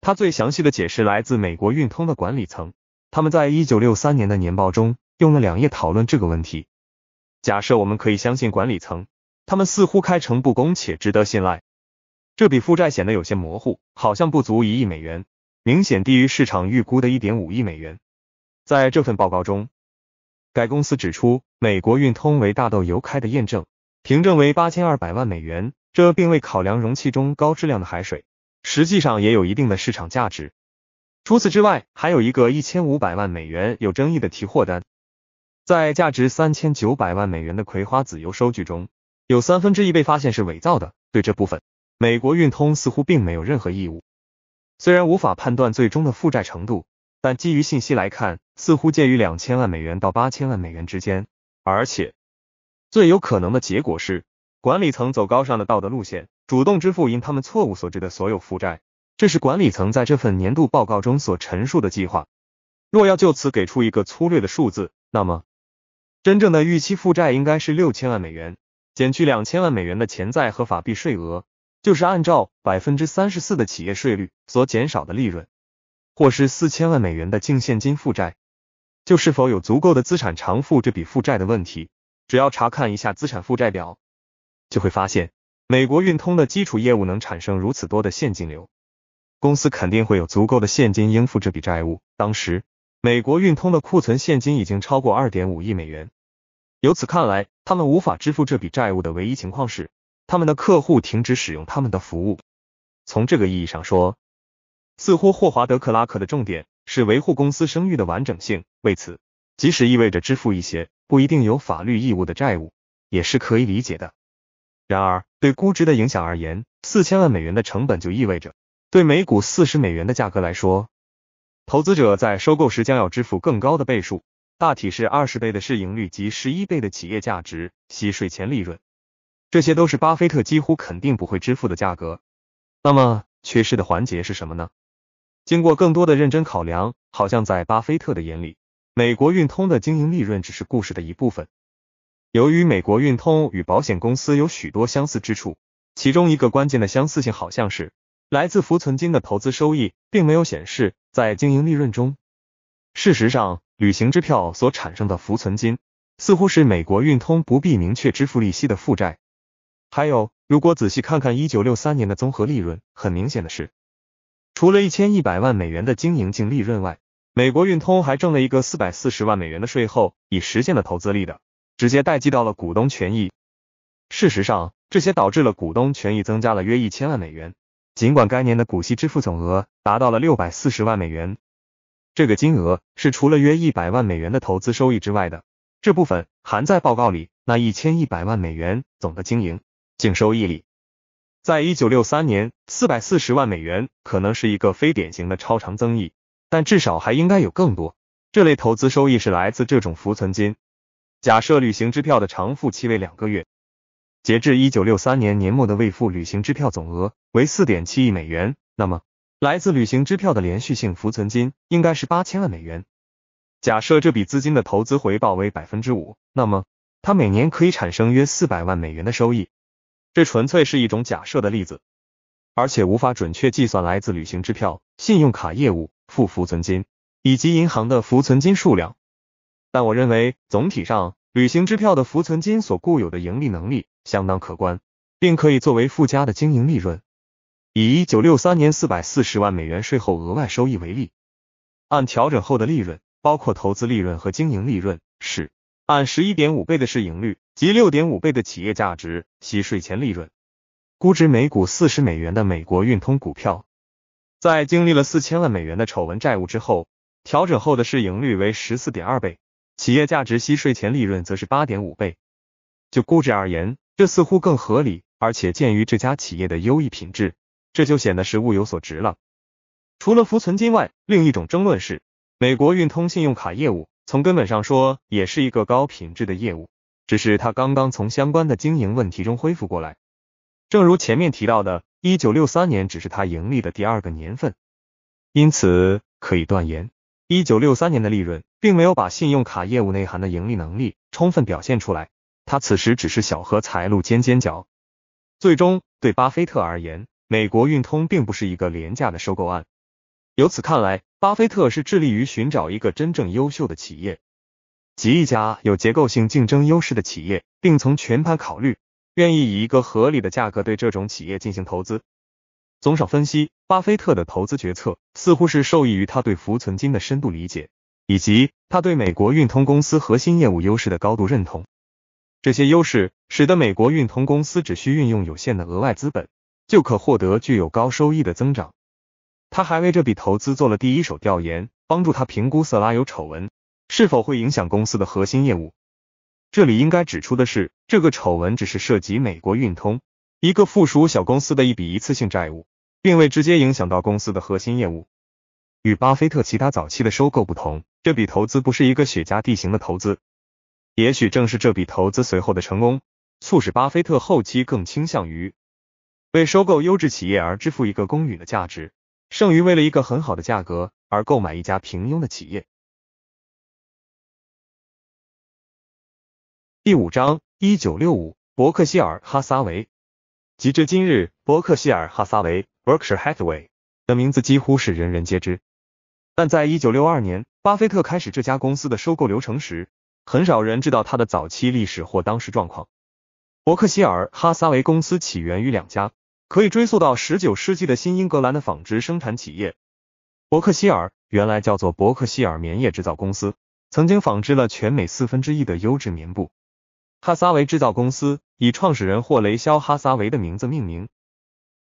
他最详细的解释来自美国运通的管理层，他们在一九六三年的年报中用了两页讨论这个问题。假设我们可以相信管理层，他们似乎开诚布公且值得信赖。这笔负债显得有些模糊，好像不足一亿美元。明显低于市场预估的1.5亿美元。在这份报告中，该公司指出，美国运通为大豆油开的验证凭证为8200万美元，这并未考量容器中高质量的海水，实际上也有一定的市场价值。除此之外，还有一个1500万美元有争议的提货单，在价值3900万美元的葵花籽油收据中，有三分之一被发现是伪造的。对这部分，美国运通似乎并没有任何义务。虽然无法判断最终的负债程度，但基于信息来看，似乎介于两千万美元到八千万美元之间。而且，最有可能的结果是，管理层走高尚的道德路线，主动支付因他们错误所致的所有负债。这是管理层在这份年度报告中所陈述的计划。若要就此给出一个粗略的数字，那么真正的预期负债应该是六千万美元减去两千万美元的潜在合法币税额。就是按照百分之三十四的企业税率所减少的利润，或是四千万美元的净现金负债，就是否有足够的资产偿付这笔负债的问题，只要查看一下资产负债表，就会发现美国运通的基础业务能产生如此多的现金流，公司肯定会有足够的现金应付这笔债务。当时，美国运通的库存现金已经超过二点五亿美元，由此看来，他们无法支付这笔债务的唯一情况是。他们的客户停止使用他们的服务。从这个意义上说，似乎霍华德·克拉克的重点是维护公司声誉的完整性。为此，即使意味着支付一些不一定有法律义务的债务，也是可以理解的。然而，对估值的影响而言，四千万美元的成本就意味着对每股四十美元的价格来说，投资者在收购时将要支付更高的倍数，大体是二十倍的市盈率及十一倍的企业价值（息税前利润）。这些都是巴菲特几乎肯定不会支付的价格。那么缺失的环节是什么呢？经过更多的认真考量，好像在巴菲特的眼里，美国运通的经营利润只是故事的一部分。由于美国运通与保险公司有许多相似之处，其中一个关键的相似性好像是来自浮存金的投资收益，并没有显示在经营利润中。事实上，旅行支票所产生的浮存金似乎是美国运通不必明确支付利息的负债。还有，如果仔细看看1963年的综合利润，很明显的是，除了一千一百万美元的经营净利润外，美国运通还挣了一个四百四十万美元的税后已实现的投资利的，直接代记到了股东权益。事实上，这些导致了股东权益增加了约一千万美元。尽管该年的股息支付总额达到了六百四十万美元，这个金额是除了约一百万美元的投资收益之外的，这部分含在报告里那一千一百万美元总的经营。净收益率，在一九六三年四百四十万美元可能是一个非典型的超长增益，但至少还应该有更多。这类投资收益是来自这种浮存金。假设旅行支票的偿付期为两个月，截至一九六三年年末的未付旅行支票总额为四点七亿美元，那么来自旅行支票的连续性浮存金应该是八千万美元。假设这笔资金的投资回报为百分之五，那么它每年可以产生约四百万美元的收益。这纯粹是一种假设的例子，而且无法准确计算来自旅行支票、信用卡业务、付浮存金以及银行的浮存金数量。但我认为总体上，旅行支票的浮存金所固有的盈利能力相当可观，并可以作为附加的经营利润。以一九六三年四百四十万美元税后额外收益为例，按调整后的利润，包括投资利润和经营利润，是按十一点五倍的市盈率。即六点五倍的企业价值，息税前利润，估值每股四十美元的美国运通股票，在经历了四千万美元的丑闻债务之后，调整后的市盈率为十四点二倍，企业价值息税前利润则是八点五倍。就估值而言，这似乎更合理，而且鉴于这家企业的优异品质，这就显得是物有所值了。除了浮存金外，另一种争论是，美国运通信用卡业务从根本上说也是一个高品质的业务。只是他刚刚从相关的经营问题中恢复过来，正如前面提到的，一九六三年只是他盈利的第二个年份，因此可以断言，一九六三年的利润并没有把信用卡业务内涵的盈利能力充分表现出来。他此时只是小荷才露尖尖角。最终，对巴菲特而言，美国运通并不是一个廉价的收购案。由此看来，巴菲特是致力于寻找一个真正优秀的企业。及一家有结构性竞争优势的企业，并从全盘考虑，愿意以一个合理的价格对这种企业进行投资。综上分析，巴菲特的投资决策似乎是受益于他对浮存金的深度理解，以及他对美国运通公司核心业务优势的高度认同。这些优势使得美国运通公司只需运用有限的额外资本，就可获得具有高收益的增长。他还为这笔投资做了第一手调研，帮助他评估色拉油丑闻。是否会影响公司的核心业务？这里应该指出的是，这个丑闻只是涉及美国运通一个附属小公司的一笔一次性债务，并未直接影响到公司的核心业务。与巴菲特其他早期的收购不同，这笔投资不是一个雪茄地形的投资。也许正是这笔投资随后的成功，促使巴菲特后期更倾向于为收购优质企业而支付一个公允的价值，剩余为了一个很好的价格而购买一家平庸的企业。第五章，一九六五，伯克希尔·哈撒韦。截至今日，伯克希尔·哈撒韦（ Berkshire Hathaway） 的名字几乎是人人皆知。但在一九六二年，巴菲特开始这家公司的收购流程时，很少人知道他的早期历史或当时状况。伯克希尔·哈撒韦公司起源于两家可以追溯到十九世纪的新英格兰的纺织生产企业。伯克希尔原来叫做伯克希尔棉业制造公司，曾经纺织了全美四分之一的优质棉布。哈萨维制造公司以创始人霍雷肖·哈萨维的名字命名。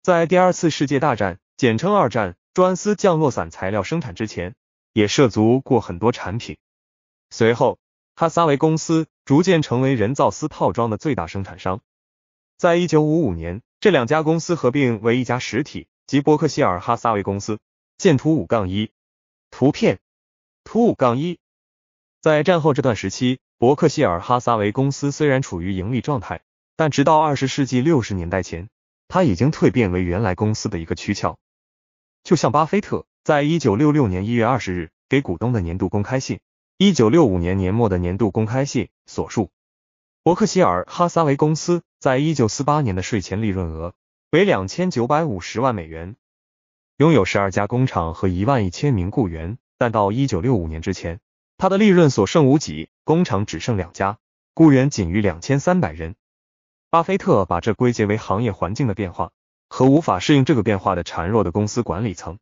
在第二次世界大战（简称二战）专司降落伞材料生产之前，也涉足过很多产品。随后，哈萨维公司逐渐成为人造丝套装的最大生产商。在1955年，这两家公司合并为一家实体，即伯克希尔·哈萨维公司。见图五杠一，图片，图五杠一。在战后这段时期。伯克希尔哈撒韦公司虽然处于盈利状态，但直到二十世纪六十年代前，它已经蜕变为原来公司的一个躯壳。就像巴菲特在一九六六年一月二十日给股东的年度公开信、一九六五年年末的年度公开信所述，伯克希尔哈撒韦公司在一九四八年的税前利润额为两千九百五十万美元，拥有十二家工厂和一万一千名雇员，但到一九六五年之前。它的利润所剩无几，工厂只剩两家，雇员仅余两千三百人。巴菲特把这归结为行业环境的变化和无法适应这个变化的孱弱的公司管理层。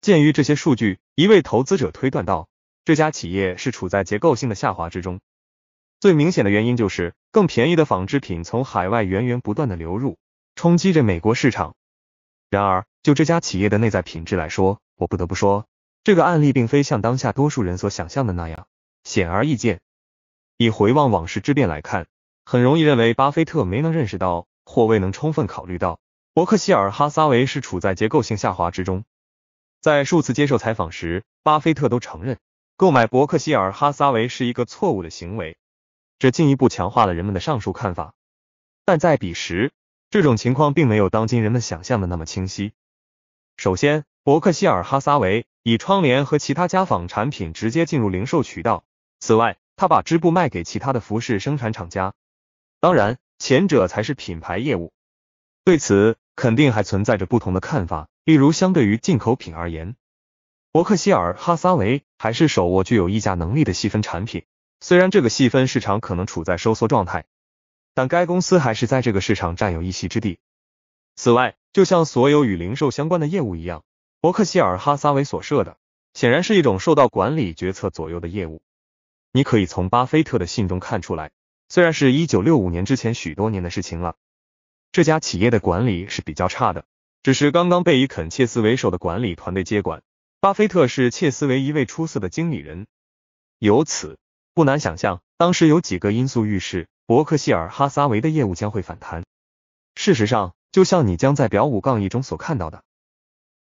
鉴于这些数据，一位投资者推断道，这家企业是处在结构性的下滑之中。最明显的原因就是更便宜的纺织品从海外源源不断的流入，冲击着美国市场。然而，就这家企业的内在品质来说，我不得不说。这个案例并非像当下多数人所想象的那样显而易见。以回望往事之变来看，很容易认为巴菲特没能认识到或未能充分考虑到伯克希尔哈撒韦是处在结构性下滑之中。在数次接受采访时，巴菲特都承认购买伯克希尔哈撒韦是一个错误的行为，这进一步强化了人们的上述看法。但在彼时，这种情况并没有当今人们想象的那么清晰。首先，伯克希尔哈撒韦以窗帘和其他家纺产品直接进入零售渠道。此外，他把织布卖给其他的服饰生产厂家。当然，前者才是品牌业务。对此，肯定还存在着不同的看法。例如，相对于进口品而言，伯克希尔·哈撒韦还是手握具有议价能力的细分产品。虽然这个细分市场可能处在收缩状态，但该公司还是在这个市场占有一席之地。此外，就像所有与零售相关的业务一样。伯克希尔·哈撒韦所设的，显然是一种受到管理决策左右的业务。你可以从巴菲特的信中看出来，虽然是一九六五年之前许多年的事情了，这家企业的管理是比较差的，只是刚刚被以肯切斯为首的管理团队接管。巴菲特是切斯为一位出色的经理人，由此不难想象，当时有几个因素预示伯克希尔·哈撒韦的业务将会反弹。事实上，就像你将在表五杠一中所看到的。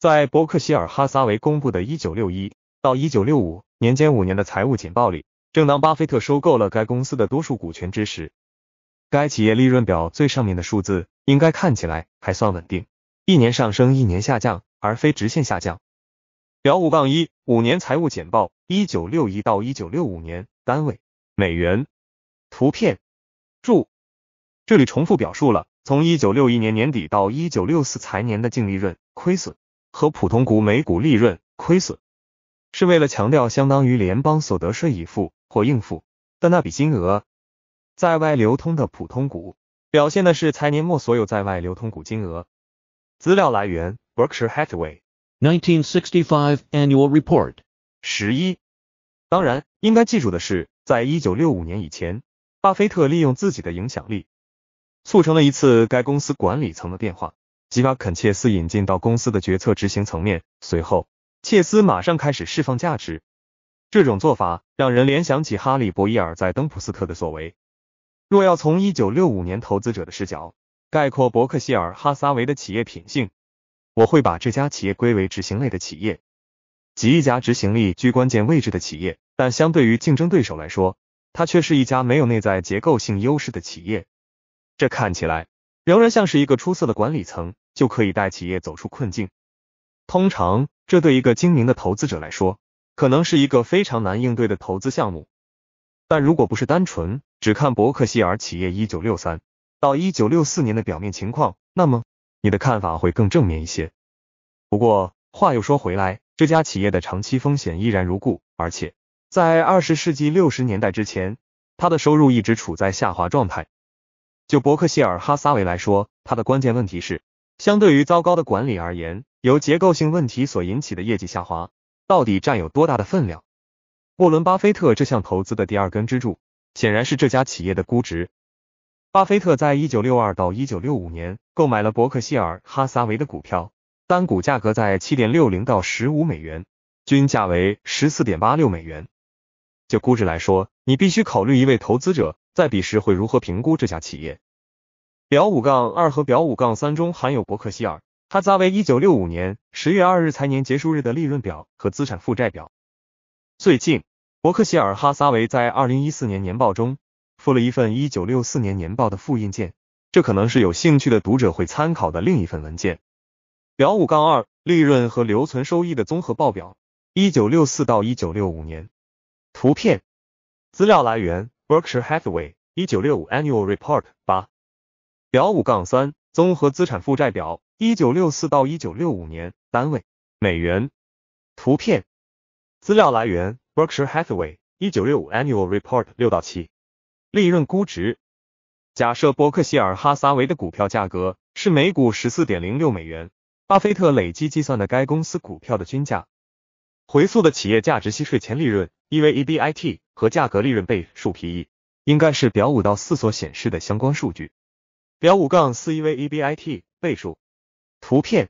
在伯克希尔哈撒韦公布的一九六一到一九六五年间五年的财务简报里，正当巴菲特收购了该公司的多数股权之时，该企业利润表最上面的数字应该看起来还算稳定，一年上升，一年下降，而非直线下降。表五杠一五年财务简报一九六一到一九六五年单位美元图片注这里重复表述了从一九六一年年底到一九六四财年的净利润亏损。和普通股每股利润亏损，是为了强调相当于联邦所得税已付或应付，的那笔金额在外流通的普通股，表现的是财年末所有在外流通股金额。资料来源：Berkshire Hathaway，1965 Annual Report。十一，当然应该记住的是，在一九六五年以前，巴菲特利用自己的影响力，促成了一次该公司管理层的变化。即把肯切斯引进到公司的决策执行层面。随后，切斯马上开始释放价值。这种做法让人联想起哈利·伯伊尔在登普斯特的所为。若要从一九六五年投资者的视角概括伯克希尔·哈撒韦的企业品性，我会把这家企业归为执行类的企业，即一家执行力居关键位置的企业。但相对于竞争对手来说，它却是一家没有内在结构性优势的企业。这看起来仍然像是一个出色的管理层。就可以带企业走出困境。通常，这对一个精明的投资者来说，可能是一个非常难应对的投资项目。但如果不是单纯只看伯克希尔企业一九六三到一九六四年的表面情况，那么你的看法会更正面一些。不过话又说回来，这家企业的长期风险依然如故，而且在二十世纪六十年代之前，它的收入一直处在下滑状态。就伯克希尔哈撒韦来说，它的关键问题是。相对于糟糕的管理而言，由结构性问题所引起的业绩下滑，到底占有多大的分量？沃伦·巴菲特这项投资的第二根支柱，显然是这家企业的估值。巴菲特在一九六二到一九六五年购买了伯克希尔·哈撒韦的股票，单股价格在七点六零到十五美元，均价为十四点八六美元。就估值来说，你必须考虑一位投资者在彼时会如何评估这家企业。表五杠二和表五杠三中含有伯克希尔，它为一九六五年十月二日财年结束日的利润表和资产负债表。最近，伯克希尔哈撒韦在二零一四年年报中附了一份一九六四年年报的复印件，这可能是有兴趣的读者会参考的另一份文件。表五杠二利润和留存收益的综合报表，一九六四到一九六五年。图片资料来源：Berkshire Hathaway 一九六五 Annual Report 八。表五杠三综合资产负债表，一九六四到一九六五年，单位美元。图片，资料来源：Berkshire Hathaway 一九六五 Annual Report 六到七。利润估值：假设伯克希尔哈撒韦的股票价格是每股十四点零六美元，巴菲特累计计算的该公司股票的均价。回溯的企业价值息税前利润，e 为 EBIT 和价格利润倍数 P/E，应该是表五到四所显示的相关数据。表五杠四 E V E B I T 倍数图片，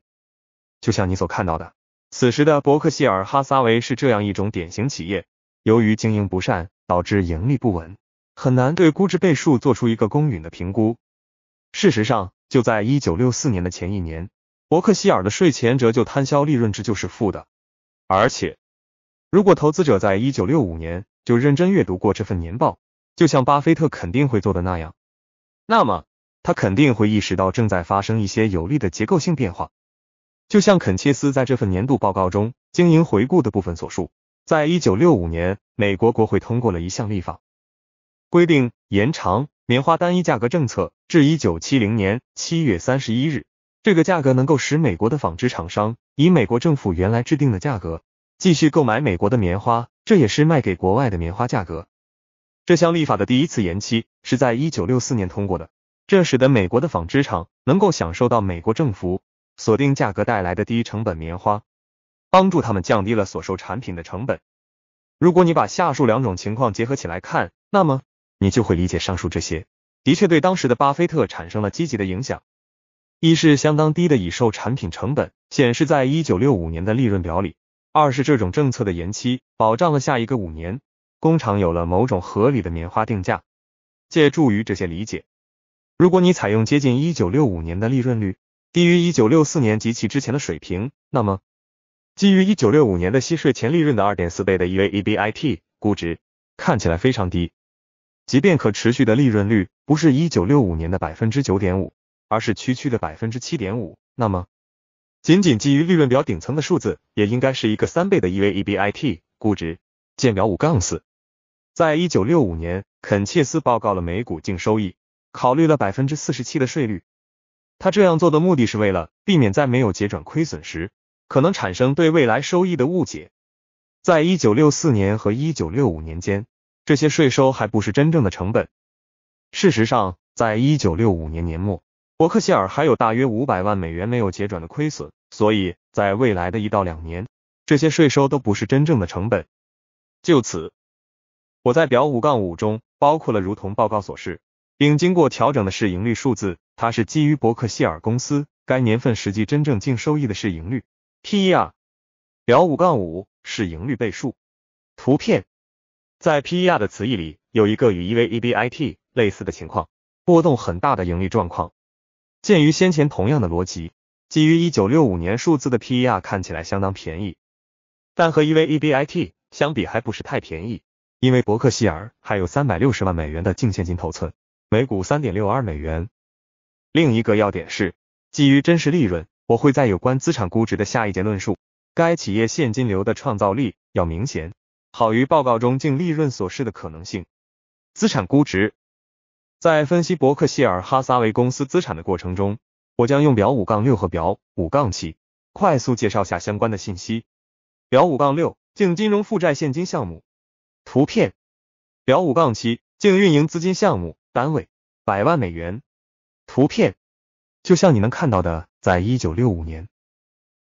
就像你所看到的，此时的伯克希尔哈撒韦是这样一种典型企业，由于经营不善，导致盈利不稳，很难对估值倍数做出一个公允的评估。事实上，就在一九六四年的前一年，伯克希尔的税前折旧摊销利润值就是负的，而且如果投资者在一九六五年就认真阅读过这份年报，就像巴菲特肯定会做的那样，那么。他肯定会意识到正在发生一些有利的结构性变化，就像肯切斯在这份年度报告中经营回顾的部分所述，在一九六五年，美国国会通过了一项立法，规定延长棉花单一价格政策至一九七零年七月三十一日，这个价格能够使美国的纺织厂商以美国政府原来制定的价格继续购买美国的棉花，这也是卖给国外的棉花价格。这项立法的第一次延期是在一九六四年通过的。这使得美国的纺织厂能够享受到美国政府锁定价格带来的低成本棉花，帮助他们降低了所售产品的成本。如果你把下述两种情况结合起来看，那么你就会理解上述这些的确对当时的巴菲特产生了积极的影响。一是相当低的已售产品成本显示在1965年的利润表里；二是这种政策的延期保障了下一个五年工厂有了某种合理的棉花定价。借助于这些理解。如果你采用接近一九六五年的利润率，低于一九六四年及其之前的水平，那么基于一九六五年的息税前利润的二点四倍的 EV EBIT 估值看起来非常低。即便可持续的利润率不是一九六五年的百分之九点五，而是区区的百分之七点五，那么仅仅基于利润表顶层的数字，也应该是一个三倍的 EV EBIT 估值。见表五杠四，在一九六五年，肯切斯报告了每股净收益。考虑了百分之四十七的税率，他这样做的目的是为了避免在没有结转亏损时，可能产生对未来收益的误解。在一九六四年和一九六五年间，这些税收还不是真正的成本。事实上，在一九六五年年末，伯克希尔还有大约五百万美元没有结转的亏损，所以在未来的一到两年，这些税收都不是真正的成本。就此，我在表五杠五中包括了，如同报告所示。并经过调整的市盈率数字，它是基于伯克希尔公司该年份实际真正净收益的市盈率 （P/E）。表五杠五市盈率倍数。图片在 P/E 的词义里有一个与 E/V E/B I/T 类似的情况，波动很大的盈利状况。鉴于先前同样的逻辑，基于一九六五年数字的 P/E 看起来相当便宜，但和 E/V E/B I/T 相比还不是太便宜，因为伯克希尔还有三百六十万美元的净现金头寸。每股三点六二美元。另一个要点是，基于真实利润，我会在有关资产估值的下一节论述，该企业现金流的创造力要明显好于报告中净利润所示的可能性。资产估值在分析伯克希尔哈撒韦公司资产的过程中，我将用表五杠六和表五杠七快速介绍下相关的信息。表五杠六净金融负债现金项目图片。表五杠七净运营资金项目。单位百万美元，图片就像你能看到的，在一九六五年，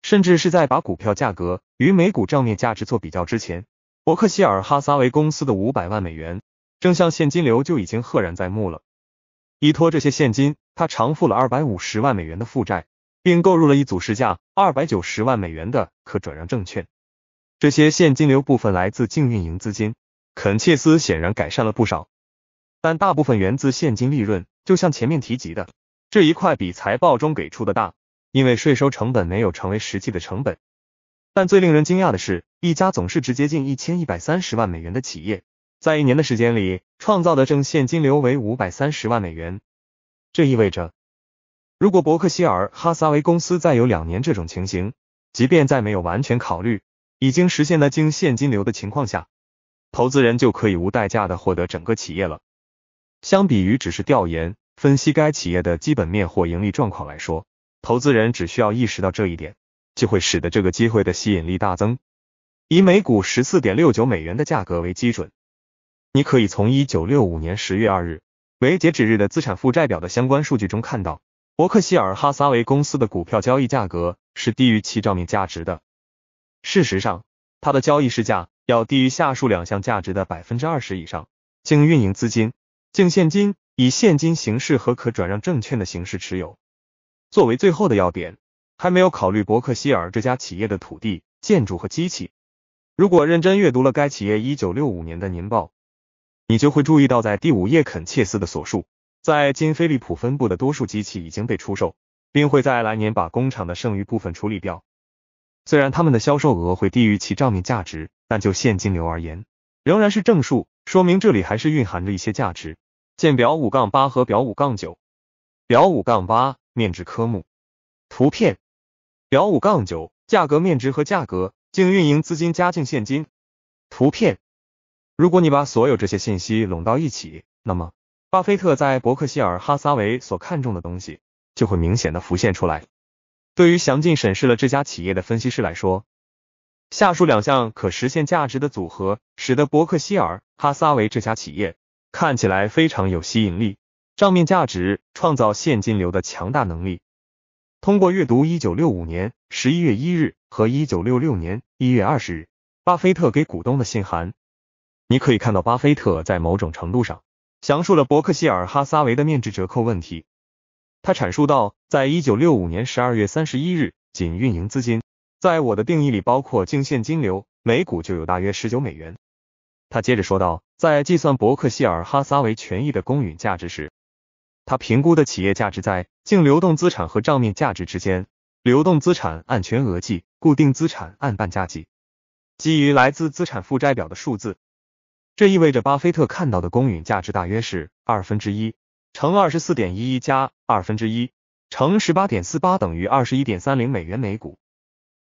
甚至是在把股票价格与每股账面价值做比较之前，伯克希尔哈撒韦公司的五百万美元正向现金流就已经赫然在目了。依托这些现金，他偿付了二百五十万美元的负债，并购入了一组市价二百九十万美元的可转让证券。这些现金流部分来自净运营资金，肯切斯显然改善了不少。但大部分源自现金利润，就像前面提及的，这一块比财报中给出的大，因为税收成本没有成为实际的成本。但最令人惊讶的是，一家总是直接进一千一百三十万美元的企业，在一年的时间里创造的正现金流为五百三十万美元。这意味着，如果伯克希尔哈撒韦公司再有两年这种情形，即便在没有完全考虑已经实现的净现金流的情况下，投资人就可以无代价的获得整个企业了。相比于只是调研分析该企业的基本面或盈利状况来说，投资人只需要意识到这一点，就会使得这个机会的吸引力大增。以每股十四点六九美元的价格为基准，你可以从一九六五年十月二日为截止日的资产负债表的相关数据中看到，伯克希尔哈撒韦公司的股票交易价格是低于其账面价值的。事实上，它的交易市价要低于下述两项价值的百分之二十以上，净运营资金。净现金以现金形式和可转让证券的形式持有。作为最后的要点，还没有考虑伯克希尔这家企业的土地、建筑和机器。如果认真阅读了该企业一九六五年的年报，你就会注意到，在第五页肯切斯的所述，在金菲利普分部的多数机器已经被出售，并会在来年把工厂的剩余部分处理掉。虽然他们的销售额会低于其账面价值，但就现金流而言，仍然是正数。说明这里还是蕴含着一些价值。见表五杠八和表五杠九。表五杠八面值科目，图片。表五杠九价格面值和价格净运营资金加净现金，图片。如果你把所有这些信息拢到一起，那么巴菲特在伯克希尔哈撒韦所看重的东西就会明显的浮现出来。对于详尽审视了这家企业的分析师来说，下述两项可实现价值的组合，使得伯克希尔。哈萨维这家企业看起来非常有吸引力，账面价值创造现金流的强大能力。通过阅读一九六五年十一月一日和一九六六年一月二十日巴菲特给股东的信函，你可以看到巴菲特在某种程度上详述了伯克希尔哈萨维的面值折扣问题。他阐述到，在一九六五年十二月三十一日，仅运营资金，在我的定义里包括净现金流，每股就有大约十九美元。他接着说道，在计算伯克希尔哈撒韦权益的公允价值时，他评估的企业价值在净流动资产和账面价值之间，流动资产按全额计，固定资产按半价计，基于来自资产负债表的数字。这意味着巴菲特看到的公允价值大约是二分之一乘二十四点一一加二分之一乘十八点四八等于二十一点三零美元每股，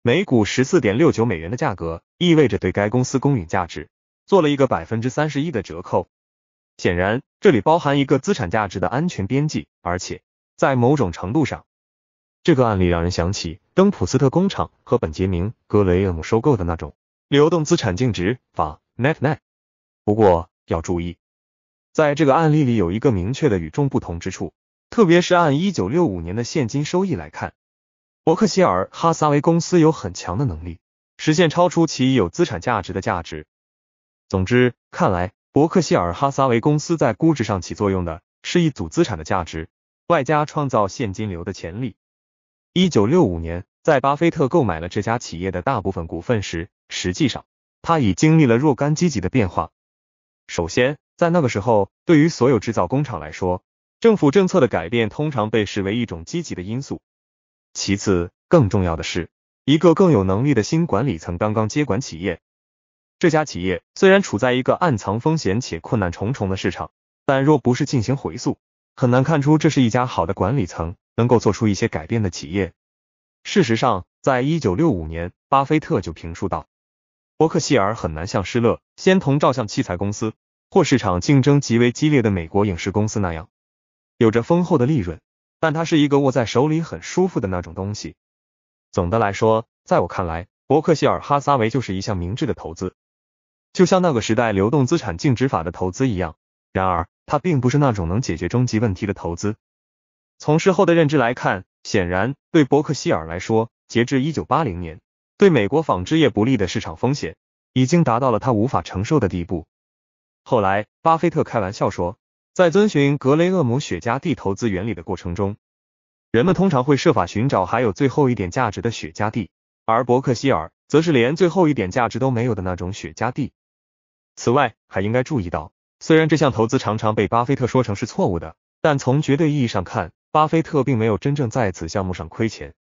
每股十四点六九美元的价格意味着对该公司公允价值。做了一个百分之三十一的折扣，显然这里包含一个资产价值的安全边际，而且在某种程度上，这个案例让人想起登普斯特工厂和本杰明·格雷厄姆收购的那种流动资产净值法 （net net）。不过要注意，在这个案例里有一个明确的与众不同之处，特别是按一九六五年的现金收益来看，伯克希尔·哈撒韦公司有很强的能力实现超出其已有资产价值的价值。总之，看来伯克希尔哈撒韦公司在估值上起作用的是一组资产的价值，外加创造现金流的潜力。一九六五年，在巴菲特购买了这家企业的大部分股份时，实际上他已经经历了若干积极的变化。首先，在那个时候，对于所有制造工厂来说，政府政策的改变通常被视为一种积极的因素。其次，更重要的是，一个更有能力的新管理层刚刚接管企业。这家企业虽然处在一个暗藏风险且困难重重的市场，但若不是进行回溯，很难看出这是一家好的管理层能够做出一些改变的企业。事实上，在一九六五年，巴菲特就评述道：“伯克希尔很难像施乐、先同照相器材公司或市场竞争极为激烈的美国影视公司那样，有着丰厚的利润。但它是一个握在手里很舒服的那种东西。”总的来说，在我看来，伯克希尔哈撒韦就是一项明智的投资。就像那个时代流动资产净值法的投资一样，然而它并不是那种能解决终极问题的投资。从事后的认知来看，显然对伯克希尔来说，截至一九八零年，对美国纺织业不利的市场风险已经达到了他无法承受的地步。后来，巴菲特开玩笑说，在遵循格雷厄姆雪茄地投资原理的过程中，人们通常会设法寻找还有最后一点价值的雪茄地，而伯克希尔则是连最后一点价值都没有的那种雪茄地。此外，还应该注意到，虽然这项投资常常被巴菲特说成是错误的，但从绝对意义上看，巴菲特并没有真正在此项目上亏钱。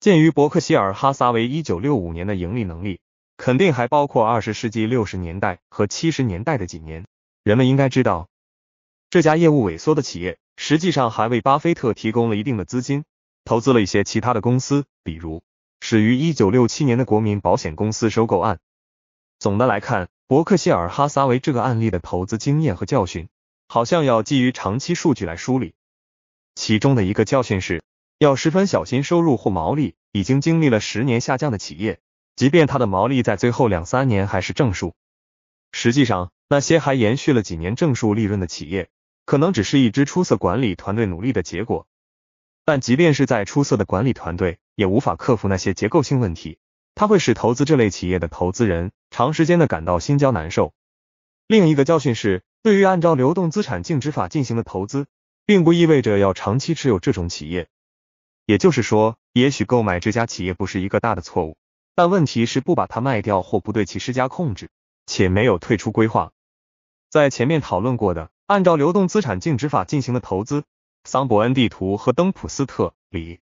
鉴于伯克希尔哈撒韦一九六五年的盈利能力，肯定还包括二十世纪六十年代和七十年代的几年。人们应该知道，这家业务萎缩的企业实际上还为巴菲特提供了一定的资金，投资了一些其他的公司，比如始于一九六七年的国民保险公司收购案。总的来看，伯克希尔哈撒韦这个案例的投资经验和教训，好像要基于长期数据来梳理。其中的一个教训是，要十分小心收入或毛利已经经历了十年下降的企业，即便它的毛利在最后两三年还是正数。实际上，那些还延续了几年正数利润的企业，可能只是一支出色管理团队努力的结果。但即便是在出色的管理团队，也无法克服那些结构性问题。它会使投资这类企业的投资人长时间的感到心焦难受。另一个教训是，对于按照流动资产净值法进行的投资，并不意味着要长期持有这种企业。也就是说，也许购买这家企业不是一个大的错误，但问题是不把它卖掉或不对其施加控制，且没有退出规划。在前面讨论过的按照流动资产净值法进行的投资，桑伯恩地图和登普斯特里，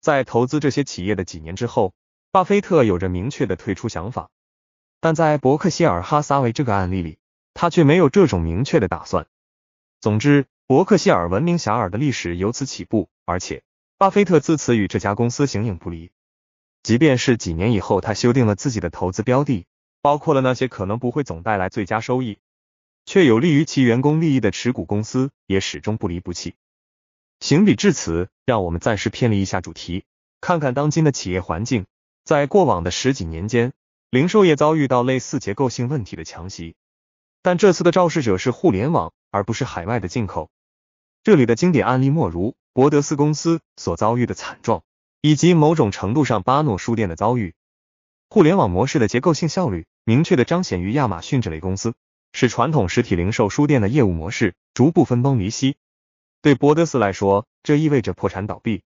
在投资这些企业的几年之后。巴菲特有着明确的退出想法，但在伯克希尔哈撒韦这个案例里，他却没有这种明确的打算。总之，伯克希尔闻名遐迩的历史由此起步，而且巴菲特自此与这家公司形影不离。即便是几年以后，他修订了自己的投资标的，包括了那些可能不会总带来最佳收益，却有利于其员工利益的持股公司，也始终不离不弃。行笔至此，让我们暂时偏离一下主题，看看当今的企业环境。在过往的十几年间，零售业遭遇到类似结构性问题的强袭，但这次的肇事者是互联网，而不是海外的进口。这里的经典案例莫如博德斯公司所遭遇的惨状，以及某种程度上巴诺书店的遭遇。互联网模式的结构性效率，明确的彰显于亚马逊这类公司，使传统实体零售书店的业务模式逐步分崩离析。对伯德斯来说，这意味着破产倒闭，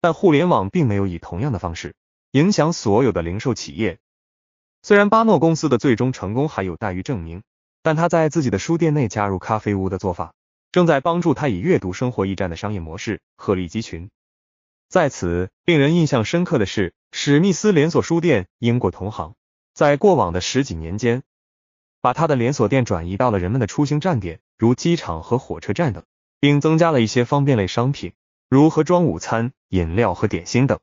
但互联网并没有以同样的方式。影响所有的零售企业。虽然巴诺公司的最终成功还有待于证明，但他在自己的书店内加入咖啡屋的做法，正在帮助他以阅读生活驿站的商业模式鹤立鸡群。在此，令人印象深刻的是，史密斯连锁书店英国同行，在过往的十几年间，把他的连锁店转移到了人们的出行站点，如机场和火车站等，并增加了一些方便类商品，如盒装午餐、饮料和点心等。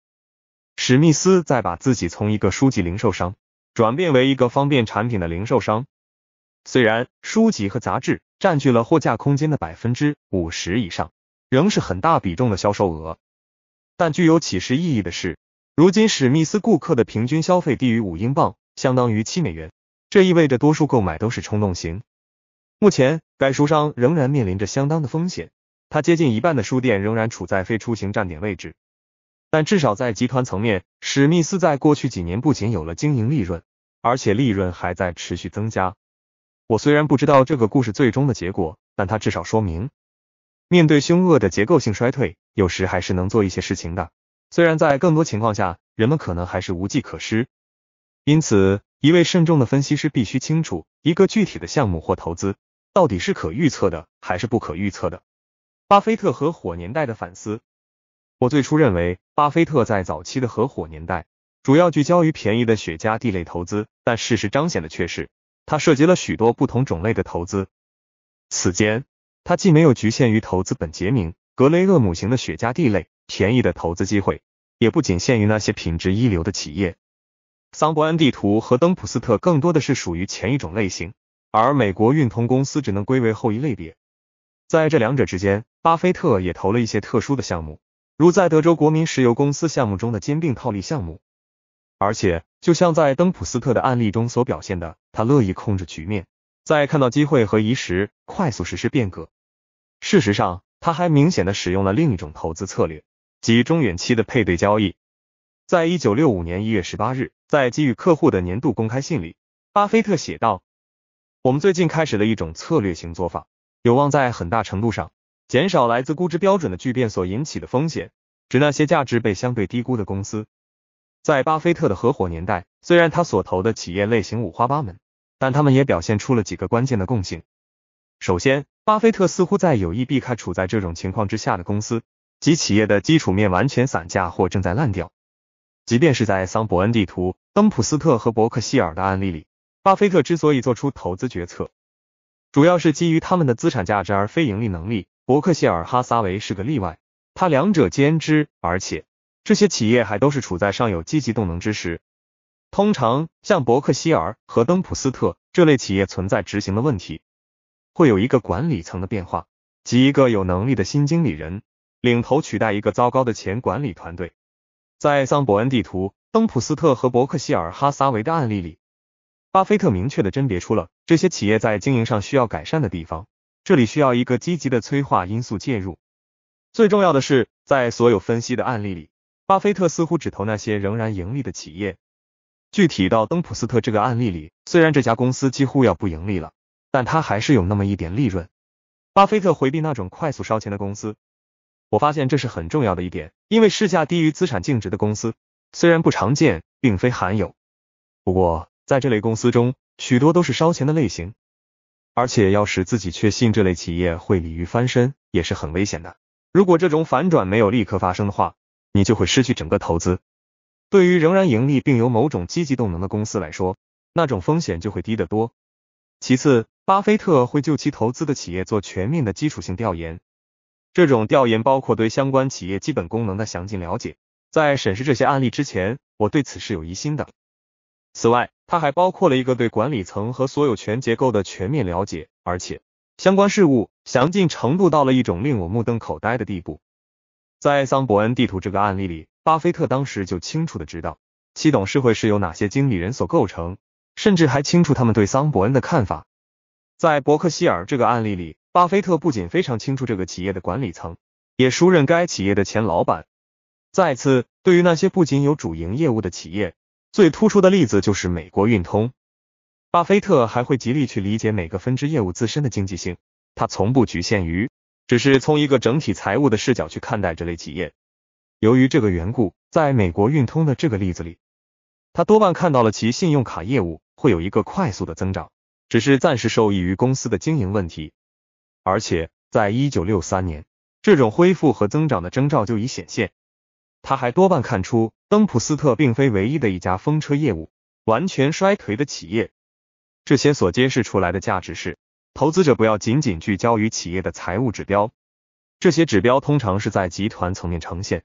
史密斯在把自己从一个书籍零售商转变为一个方便产品的零售商。虽然书籍和杂志占据了货架空间的百分之五十以上，仍是很大比重的销售额。但具有启示意义的是，如今史密斯顾客的平均消费低于五英镑，相当于七美元。这意味着多数购买都是冲动型。目前，该书商仍然面临着相当的风险。他接近一半的书店仍然处在非出行站点位置。但至少在集团层面，史密斯在过去几年不仅有了经营利润，而且利润还在持续增加。我虽然不知道这个故事最终的结果，但它至少说明，面对凶恶的结构性衰退，有时还是能做一些事情的。虽然在更多情况下，人们可能还是无计可施。因此，一位慎重的分析师必须清楚，一个具体的项目或投资到底是可预测的还是不可预测的。巴菲特和火年代的反思。我最初认为，巴菲特在早期的合伙年代主要聚焦于便宜的雪茄地类投资，但事实彰显的却是，他涉及了许多不同种类的投资。此间，他既没有局限于投资本杰明·格雷厄姆型的雪茄地类便宜的投资机会，也不仅限于那些品质一流的企业。桑伯恩地图和登普斯特更多的是属于前一种类型，而美国运通公司只能归为后一类别。在这两者之间，巴菲特也投了一些特殊的项目。如在德州国民石油公司项目中的兼并套利项目，而且就像在登普斯特的案例中所表现的，他乐意控制局面，在看到机会和宜时快速实施变革。事实上，他还明显的使用了另一种投资策略，即中远期的配对交易。在一九六五年一月十八日，在给予客户的年度公开信里，巴菲特写道：“我们最近开始了一种策略型做法，有望在很大程度上。”减少来自估值标准的巨变所引起的风险，指那些价值被相对低估的公司。在巴菲特的合伙年代，虽然他所投的企业类型五花八门，但他们也表现出了几个关键的共性。首先，巴菲特似乎在有意避开处在这种情况之下的公司及企业的基础面完全散架或正在烂掉。即便是在桑伯恩地图、登普斯特和伯克希尔的案例里，巴菲特之所以做出投资决策，主要是基于他们的资产价值而非盈利能力。伯克希尔·哈撒韦是个例外，他两者兼之，而且这些企业还都是处在尚有积极动能之时。通常，像伯克希尔和登普斯特这类企业存在执行的问题，会有一个管理层的变化及一个有能力的新经理人领头取代一个糟糕的前管理团队。在桑伯恩地图、登普斯特和伯克希尔·哈撒韦的案例里，巴菲特明确地甄别出了这些企业在经营上需要改善的地方。这里需要一个积极的催化因素介入。最重要的是，在所有分析的案例里，巴菲特似乎只投那些仍然盈利的企业。具体到登普斯特这个案例里，虽然这家公司几乎要不盈利了，但它还是有那么一点利润。巴菲特回避那种快速烧钱的公司，我发现这是很重要的一点，因为市价低于资产净值的公司虽然不常见，并非罕有，不过在这类公司中，许多都是烧钱的类型。而且要使自己确信这类企业会鲤鱼翻身，也是很危险的。如果这种反转没有立刻发生的话，你就会失去整个投资。对于仍然盈利并有某种积极动能的公司来说，那种风险就会低得多。其次，巴菲特会就其投资的企业做全面的基础性调研，这种调研包括对相关企业基本功能的详尽了解。在审视这些案例之前，我对此是有疑心的。此外，它还包括了一个对管理层和所有权结构的全面了解，而且相关事务详尽程度到了一种令我目瞪口呆的地步。在桑伯恩地图这个案例里，巴菲特当时就清楚的知道其董事会是由哪些经理人所构成，甚至还清楚他们对桑伯恩的看法。在伯克希尔这个案例里，巴菲特不仅非常清楚这个企业的管理层，也熟认该企业的前老板。再次，对于那些不仅有主营业务的企业。最突出的例子就是美国运通。巴菲特还会极力去理解每个分支业务自身的经济性，他从不局限于，只是从一个整体财务的视角去看待这类企业。由于这个缘故，在美国运通的这个例子里，他多半看到了其信用卡业务会有一个快速的增长，只是暂时受益于公司的经营问题。而且，在一九六三年，这种恢复和增长的征兆就已显现。他还多半看出，登普斯特并非唯一的一家风车业务完全衰颓的企业。这些所揭示出来的价值是，投资者不要仅仅聚焦于企业的财务指标，这些指标通常是在集团层面呈现，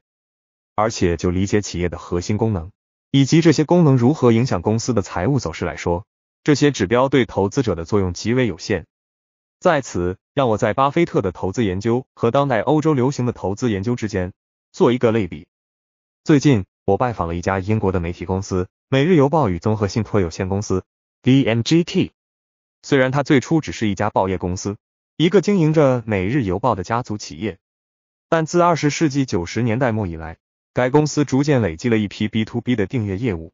而且就理解企业的核心功能，以及这些功能如何影响公司的财务走势来说，这些指标对投资者的作用极为有限。在此，让我在巴菲特的投资研究和当代欧洲流行的投资研究之间做一个类比。最近，我拜访了一家英国的媒体公司《每日邮报》与综合信托有限公司 （DMGT）。虽然它最初只是一家报业公司，一个经营着《每日邮报》的家族企业，但自20世纪90年代末以来，该公司逐渐累积了一批 B to B 的订阅业务。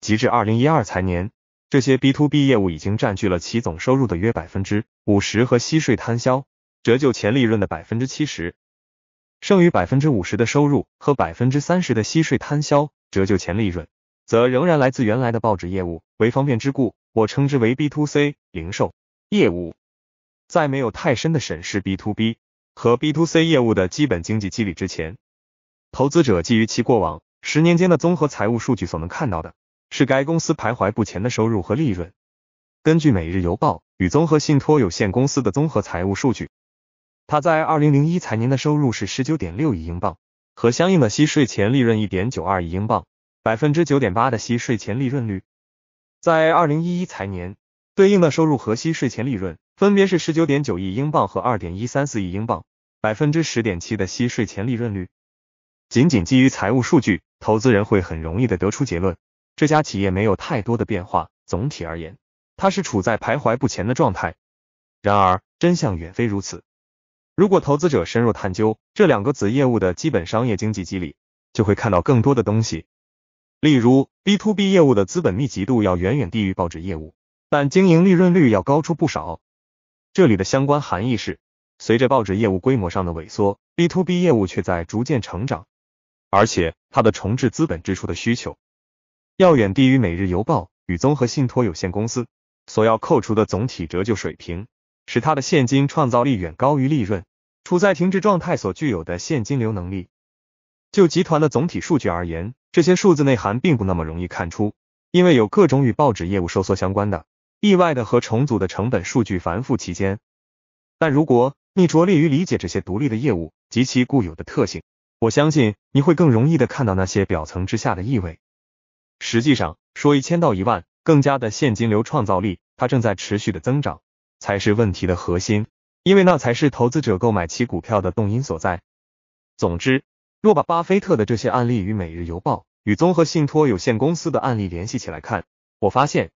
截至2012财年，这些 B to B 业务已经占据了其总收入的约50%，和息税摊销折旧前利润的70%。剩余百分之五十的收入和百分之三十的息税摊销折旧前利润，则仍然来自原来的报纸业务。为方便之故，我称之为 B to C 零售业务。在没有太深的审视 B to B 和 B to C 业务的基本经济机理之前，投资者基于其过往十年间的综合财务数据所能看到的是该公司徘徊不前的收入和利润。根据《每日邮报》与综合信托有限公司的综合财务数据。他在二零零一财年的收入是十九点六亿英镑，和相应的息税前利润一点九二亿英镑，百分之九点八的息税前利润率。在二零一一财年，对应的收入和息税前利润分别是十九点九亿英镑和二点一三四亿英镑，百分之十点七的息税前利润率。仅仅基于财务数据，投资人会很容易的得出结论，这家企业没有太多的变化，总体而言，它是处在徘徊不前的状态。然而，真相远非如此。如果投资者深入探究这两个子业务的基本商业经济机理，就会看到更多的东西。例如，B to B 业务的资本密集度要远远低于报纸业务，但经营利润率要高出不少。这里的相关含义是，随着报纸业务规模上的萎缩，B to B 业务却在逐渐成长，而且它的重置资本支出的需求要远低于《每日邮报》与综合信托有限公司所要扣除的总体折旧水平。使它的现金创造力远高于利润，处在停滞状态所具有的现金流能力。就集团的总体数据而言，这些数字内涵并不那么容易看出，因为有各种与报纸业务收缩相关的、意外的和重组的成本数据繁复其间。但如果你着力于理解这些独立的业务及其固有的特性，我相信你会更容易的看到那些表层之下的意味。实际上，说一千到一万更加的现金流创造力，它正在持续的增长。才是问题的核心，因为那才是投资者购买其股票的动因所在。总之，若把巴菲特的这些案例与《每日邮报》与综合信托有限公司的案例联系起来看，我发现，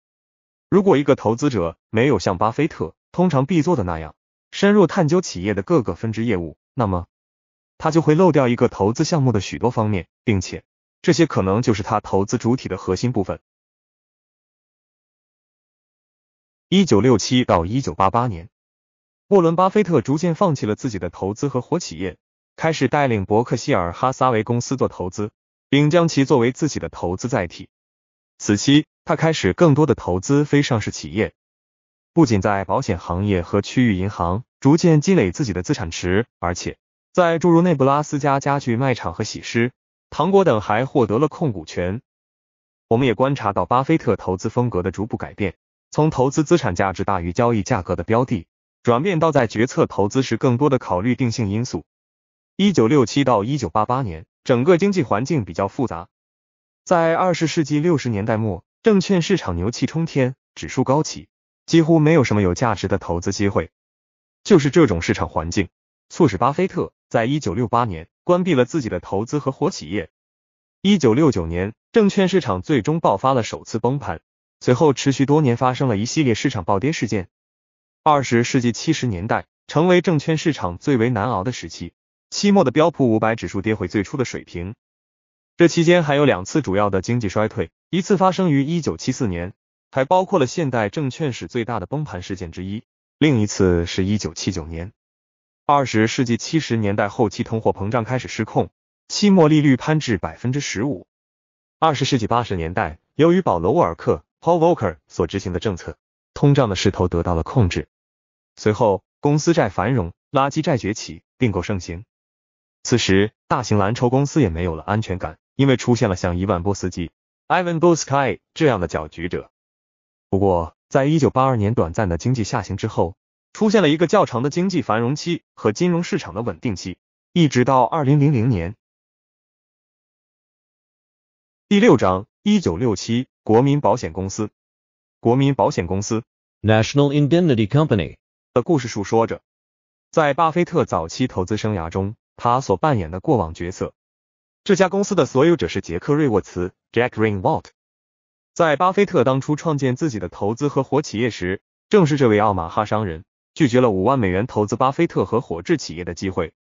如果一个投资者没有像巴菲特通常必做的那样深入探究企业的各个分支业务，那么他就会漏掉一个投资项目的许多方面，并且这些可能就是他投资主体的核心部分。一九六七到一九八八年，沃伦·巴菲特逐渐放弃了自己的投资和活企业，开始带领伯克希尔·哈撒韦公司做投资，并将其作为自己的投资载体。此期，他开始更多的投资非上市企业，不仅在保险行业和区域银行逐渐积累自己的资产池，而且在诸如内布拉斯加家具卖场和喜诗糖果等还获得了控股权。我们也观察到巴菲特投资风格的逐步改变。从投资资产价值大于交易价格的标的，转变到在决策投资时更多的考虑定性因素。一九六七到一九八八年，整个经济环境比较复杂。在二十世纪六十年代末，证券市场牛气冲天，指数高起，几乎没有什么有价值的投资机会。就是这种市场环境，促使巴菲特在一九六八年关闭了自己的投资合伙企业。一九六九年，证券市场最终爆发了首次崩盘。随后持续多年发生了一系列市场暴跌事件，二十世纪七十年代成为证券市场最为难熬的时期。期末的标普五百指数跌回最初的水平。这期间还有两次主要的经济衰退，一次发生于一九七四年，还包括了现代证券史最大的崩盘事件之一；另一次是一九七九年。二十世纪七十年代后期，通货膨胀开始失控，期末利率攀至百分之十五。二十世纪八十年代，由于保罗·沃尔克。Paul Volcker 所执行的政策，通胀的势头得到了控制。随后，公司债繁荣，垃圾债崛起，并购盛行。此时，大型蓝筹公司也没有了安全感，因为出现了像伊万波斯基 （Ivan b o s k y 这样的搅局者。不过，在1982年短暂的经济下行之后，出现了一个较长的经济繁荣期和金融市场的稳定期，一直到2000年。第六章，1967。国民保险公司，国民保险公司 （National Indemnity Company） 的故事述说着，在巴菲特早期投资生涯中，他所扮演的过往角色。这家公司的所有者是杰克瑞沃茨 （Jack r i n g w a l t 在巴菲特当初创建自己的投资合伙企业时，正是这位奥马哈商人拒绝了五万美元投资巴菲特合伙制企业的机会。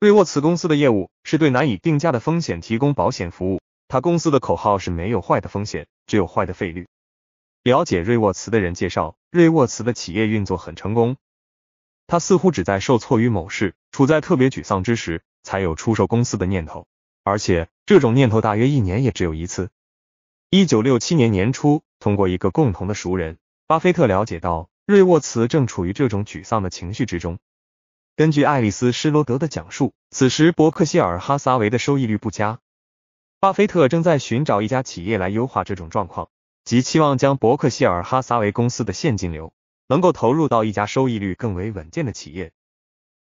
瑞沃茨公司的业务是对难以定价的风险提供保险服务。他公司的口号是没有坏的风险。只有坏的费率。了解瑞沃茨的人介绍，瑞沃茨的企业运作很成功。他似乎只在受挫于某事、处在特别沮丧之时，才有出售公司的念头，而且这种念头大约一年也只有一次。一九六七年年初，通过一个共同的熟人，巴菲特了解到瑞沃茨正处于这种沮丧的情绪之中。根据爱丽丝施罗德的讲述，此时伯克希尔哈撒韦的收益率不佳。巴菲特正在寻找一家企业来优化这种状况，即期望将伯克希尔哈撒韦公司的现金流能够投入到一家收益率更为稳健的企业。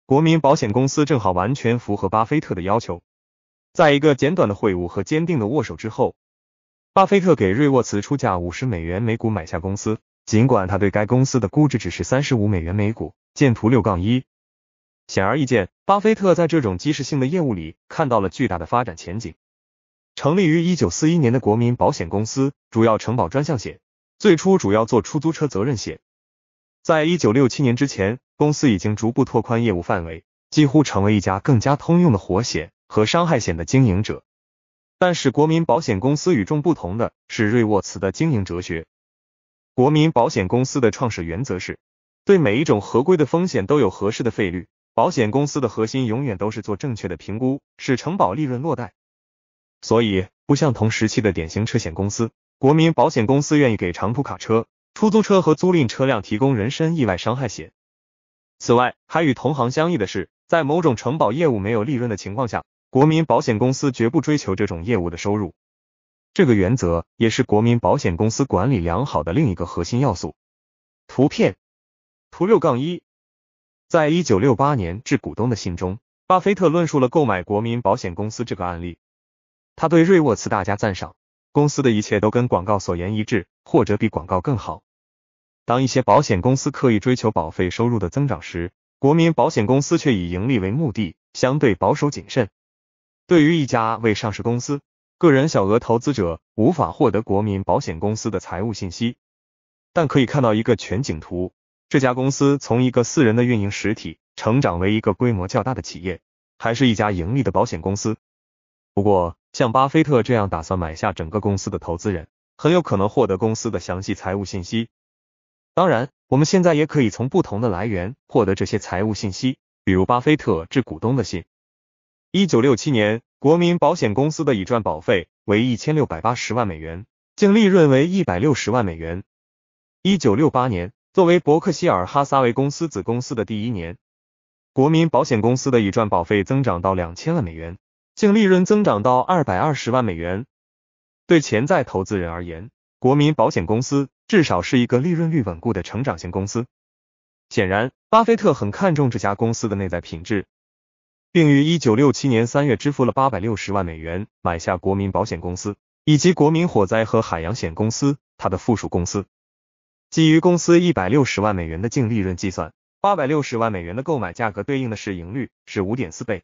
国民保险公司正好完全符合巴菲特的要求。在一个简短的会晤和坚定的握手之后，巴菲特给瑞沃茨出价五十美元每股买下公司，尽管他对该公司的估值只是三十五美元每股。见图六杠一。显而易见，巴菲特在这种即时性的业务里看到了巨大的发展前景。成立于一九四一年的国民保险公司主要承保专项险，最初主要做出租车责任险。在一九六七年之前，公司已经逐步拓宽业务范围，几乎成为一家更加通用的活险和伤害险的经营者。但是，国民保险公司与众不同的是瑞沃茨的经营哲学。国民保险公司的创始原则是，对每一种合规的风险都有合适的费率。保险公司的核心永远都是做正确的评估，使承保利润落袋。所以，不像同时期的典型车险公司，国民保险公司愿意给长途卡车、出租车和租赁车辆提供人身意外伤害险。此外，还与同行相异的是，在某种承保业务没有利润的情况下，国民保险公司绝不追求这种业务的收入。这个原则也是国民保险公司管理良好的另一个核心要素。图片图六杠一，在一九六八年至股东的信中，巴菲特论述了购买国民保险公司这个案例。他对瑞沃茨大加赞赏，公司的一切都跟广告所言一致，或者比广告更好。当一些保险公司刻意追求保费收入的增长时，国民保险公司却以盈利为目的，相对保守谨慎。对于一家未上市公司，个人小额投资者无法获得国民保险公司的财务信息，但可以看到一个全景图：这家公司从一个私人的运营实体成长为一个规模较大的企业，还是一家盈利的保险公司。不过，像巴菲特这样打算买下整个公司的投资人，很有可能获得公司的详细财务信息。当然，我们现在也可以从不同的来源获得这些财务信息，比如巴菲特致股东的信。一九六七年，国民保险公司的已赚保费为一千六百八十万美元，净利润为一百六十万美元。一九六八年，作为伯克希尔哈撒韦公司子公司的第一年，国民保险公司的已赚保费增长到两千万美元。净利润增长到二百二十万美元。对潜在投资人而言，国民保险公司至少是一个利润率稳固的成长型公司。显然，巴菲特很看重这家公司的内在品质，并于一九六七年三月支付了八百六十万美元买下国民保险公司以及国民火灾和海洋险公司，它的附属公司。基于公司一百六十万美元的净利润计算，八百六十万美元的购买价格对应的市盈率是五点四倍。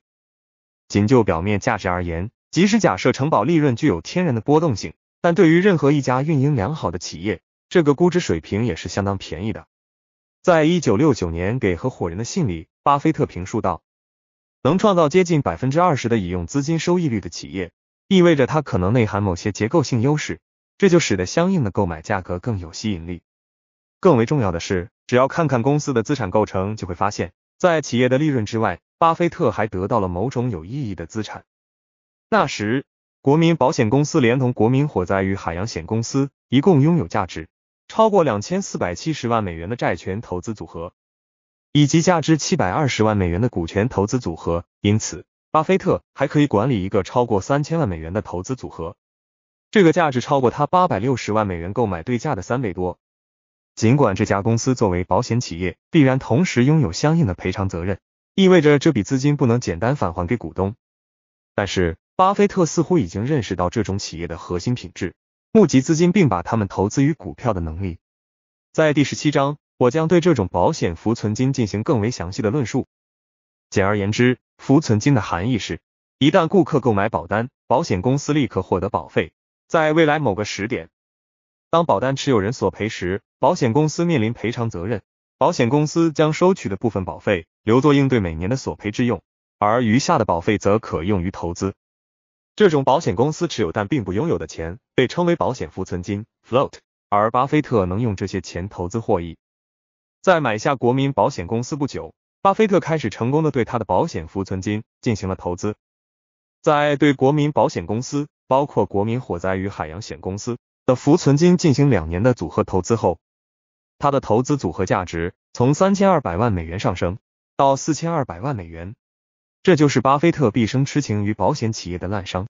仅就表面价值而言，即使假设承保利润具有天然的波动性，但对于任何一家运营良好的企业，这个估值水平也是相当便宜的。在一九六九年给合伙人的信里，巴菲特评述道：“能创造接近百分之二十的已用资金收益率的企业，意味着它可能内含某些结构性优势，这就使得相应的购买价格更有吸引力。更为重要的是，只要看看公司的资产构成，就会发现，在企业的利润之外。”巴菲特还得到了某种有意义的资产。那时，国民保险公司连同国民火灾与海洋险公司，一共拥有价值超过两千四百七十万美元的债权投资组合，以及价值七百二十万美元的股权投资组合。因此，巴菲特还可以管理一个超过三千万美元的投资组合，这个价值超过他八百六十万美元购买对价的三倍多。尽管这家公司作为保险企业，必然同时拥有相应的赔偿责任。意味着这笔资金不能简单返还给股东，但是巴菲特似乎已经认识到这种企业的核心品质：募集资金并把它们投资于股票的能力。在第十七章，我将对这种保险浮存金进行更为详细的论述。简而言之，浮存金的含义是：一旦顾客购买保单，保险公司立刻获得保费；在未来某个时点，当保单持有人索赔时，保险公司面临赔偿责任。保险公司将收取的部分保费。留作应对每年的索赔之用，而余下的保费则可用于投资。这种保险公司持有但并不拥有的钱被称为保险浮存金 （float），而巴菲特能用这些钱投资获益。在买下国民保险公司不久，巴菲特开始成功的对他的保险浮存金进行了投资。在对国民保险公司，包括国民火灾与海洋险公司的浮存金进行两年的组合投资后，他的投资组合价值从三千二百万美元上升。到四千二百万美元，这就是巴菲特毕生痴情于保险企业的滥觞。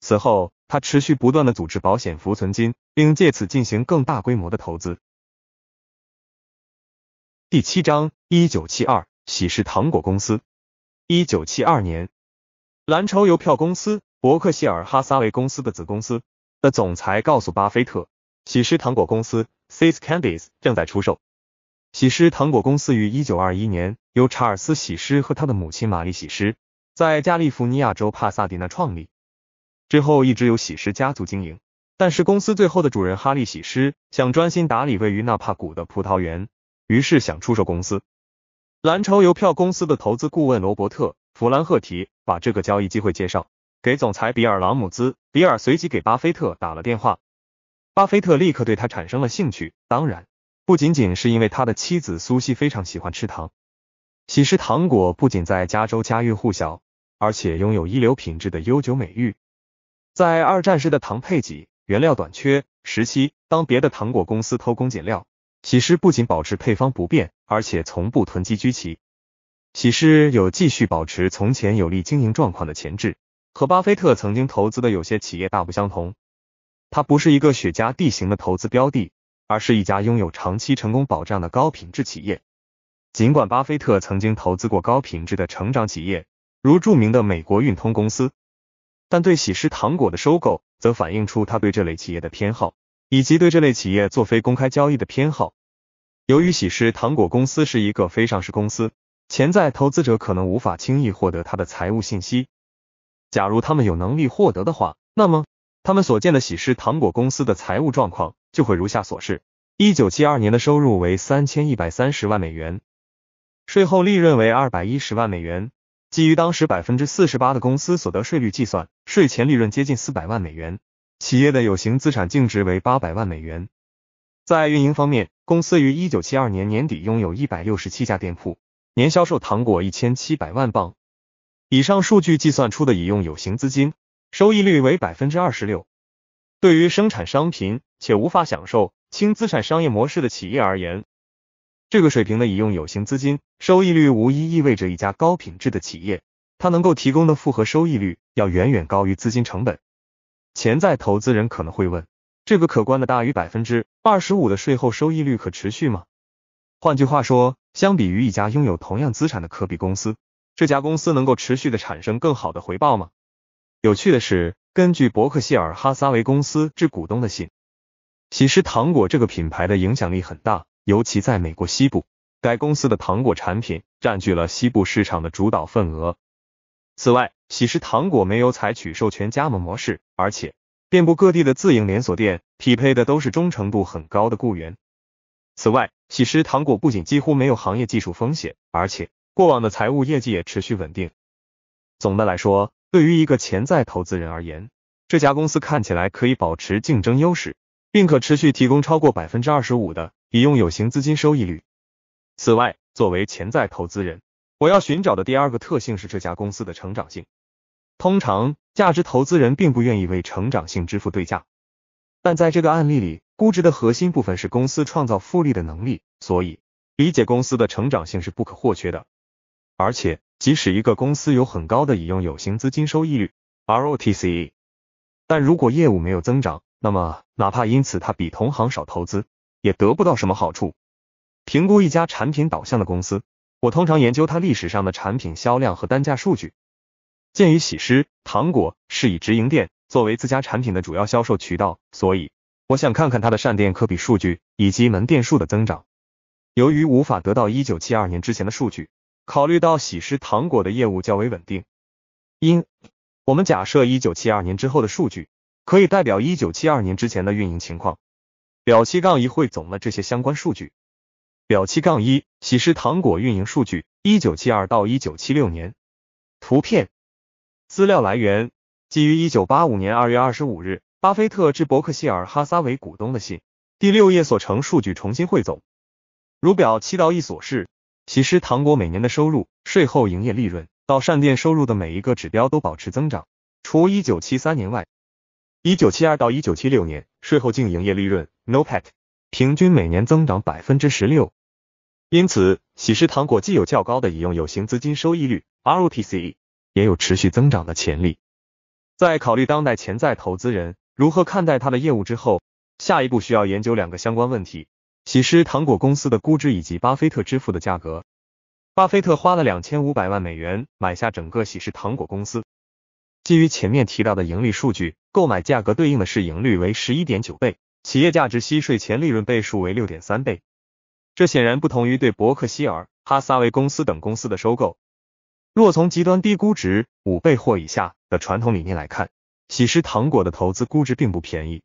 此后，他持续不断的组织保险浮存金，并借此进行更大规模的投资。第七章，一九七二，喜事糖果公司。一九七二年，蓝筹邮票公司（伯克希尔哈撒韦公司的子公司）的总裁告诉巴菲特，喜事糖果公司 s i y s Candies） 正在出售。喜事糖果公司于一九二一年。由查尔斯喜诗和他的母亲玛丽喜诗在加利福尼亚州帕萨迪纳创立，之后一直由喜诗家族经营。但是公司最后的主人哈利喜诗想专心打理位于纳帕谷的葡萄园，于是想出售公司。蓝筹邮票公司的投资顾问罗伯特弗兰赫提把这个交易机会介绍给总裁比尔朗姆兹，比尔随即给巴菲特打了电话，巴菲特立刻对他产生了兴趣。当然，不仅仅是因为他的妻子苏西非常喜欢吃糖。喜事糖果不仅在加州家喻户晓，而且拥有一流品质的悠久美誉。在二战时的糖配给原料短缺时期，当别的糖果公司偷工减料，喜事不仅保持配方不变，而且从不囤积居奇。喜事有继续保持从前有利经营状况的潜质，和巴菲特曾经投资的有些企业大不相同。它不是一个雪茄地形的投资标的，而是一家拥有长期成功保障的高品质企业。尽管巴菲特曾经投资过高品质的成长企业，如著名的美国运通公司，但对喜事糖果的收购则反映出他对这类企业的偏好，以及对这类企业做非公开交易的偏好。由于喜事糖果公司是一个非上市公司，潜在投资者可能无法轻易获得它的财务信息。假如他们有能力获得的话，那么他们所见的喜事糖果公司的财务状况就会如下所示：一九七二年的收入为三千一百三十万美元。税后利润为二百一十万美元，基于当时百分之四十八的公司所得税率计算，税前利润接近四百万美元。企业的有形资产净值为八百万美元。在运营方面，公司于一九七二年年底拥有一百六十七家店铺，年销售糖果一千七百万磅。以上数据计算出的已用有形资金收益率为百分之二十六。对于生产商品且无法享受轻资产商业模式的企业而言，这个水平的已用有形资金收益率，无疑意味着一家高品质的企业，它能够提供的复合收益率要远远高于资金成本。潜在投资人可能会问，这个可观的大于百分之二十五的税后收益率可持续吗？换句话说，相比于一家拥有同样资产的可比公司，这家公司能够持续的产生更好的回报吗？有趣的是，根据伯克希尔哈撒韦公司致股东的信，喜事糖果这个品牌的影响力很大。尤其在美国西部，该公司的糖果产品占据了西部市场的主导份额。此外，喜事糖果没有采取授权加盟模式，而且遍布各地的自营连锁店匹配的都是忠诚度很高的雇员。此外，喜事糖果不仅几乎没有行业技术风险，而且过往的财务业绩也持续稳定。总的来说，对于一个潜在投资人而言，这家公司看起来可以保持竞争优势，并可持续提供超过百分之二十五的。已用有形资金收益率。此外，作为潜在投资人，我要寻找的第二个特性是这家公司的成长性。通常，价值投资人并不愿意为成长性支付对价，但在这个案例里，估值的核心部分是公司创造复利的能力，所以理解公司的成长性是不可或缺的。而且，即使一个公司有很高的已用有形资金收益率 （ROTC），但如果业务没有增长，那么哪怕因此它比同行少投资。也得不到什么好处。评估一家产品导向的公司，我通常研究它历史上的产品销量和单价数据。鉴于喜诗糖果是以直营店作为自家产品的主要销售渠道，所以我想看看它的单店可比数据以及门店数的增长。由于无法得到一九七二年之前的数据，考虑到喜诗糖果的业务较为稳定，因我们假设一九七二年之后的数据可以代表一九七二年之前的运营情况。表七杠一汇总了这些相关数据。表七杠一喜事糖果运营数据，一九七二到一九七六年。图片资料来源基于一九八五年二月二十五日巴菲特致伯克希尔哈撒韦股东的信第六页所呈数据重新汇总，如表七到一所示。喜事糖果每年的收入、税后营业利润到单店收入的每一个指标都保持增长，除一九七三年外，一九七二到一九七六年税后净营业利润。No Pat 平均每年增长百分之十六，因此喜事糖果既有较高的已用有形资金收益率 r o t c 也有持续增长的潜力。在考虑当代潜在投资人如何看待他的业务之后，下一步需要研究两个相关问题：喜事糖果公司的估值以及巴菲特支付的价格。巴菲特花了两千五百万美元买下整个喜事糖果公司。基于前面提到的盈利数据，购买价格对应的市盈率为十一点九倍。企业价值息税前利润倍数为六点三倍，这显然不同于对伯克希尔、哈萨维公司等公司的收购。若从极端低估值五倍或以下的传统理念来看，喜事糖果的投资估值并不便宜。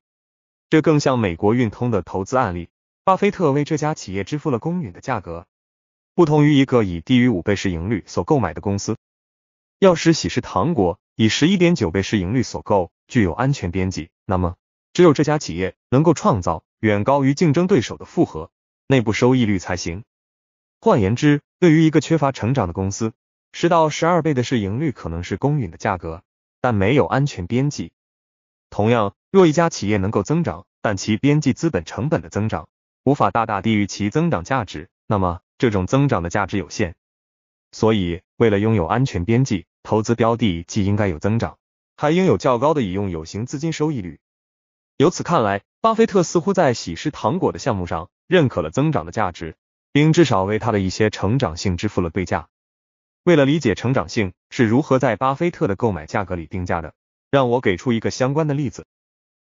这更像美国运通的投资案例，巴菲特为这家企业支付了公允的价格。不同于一个以低于五倍市盈率所购买的公司，要使喜事糖果以十一点九倍市盈率所购具有安全边际，那么。只有这家企业能够创造远高于竞争对手的复合内部收益率才行。换言之，对于一个缺乏成长的公司，十到十二倍的市盈率可能是公允的价格，但没有安全边际。同样，若一家企业能够增长，但其边际资本成本的增长无法大大低于其增长价值，那么这种增长的价值有限。所以，为了拥有安全边际，投资标的既应该有增长，还应有较高的已用有形资金收益率。由此看来，巴菲特似乎在喜事糖果的项目上认可了增长的价值，并至少为他的一些成长性支付了对价。为了理解成长性是如何在巴菲特的购买价格里定价的，让我给出一个相关的例子。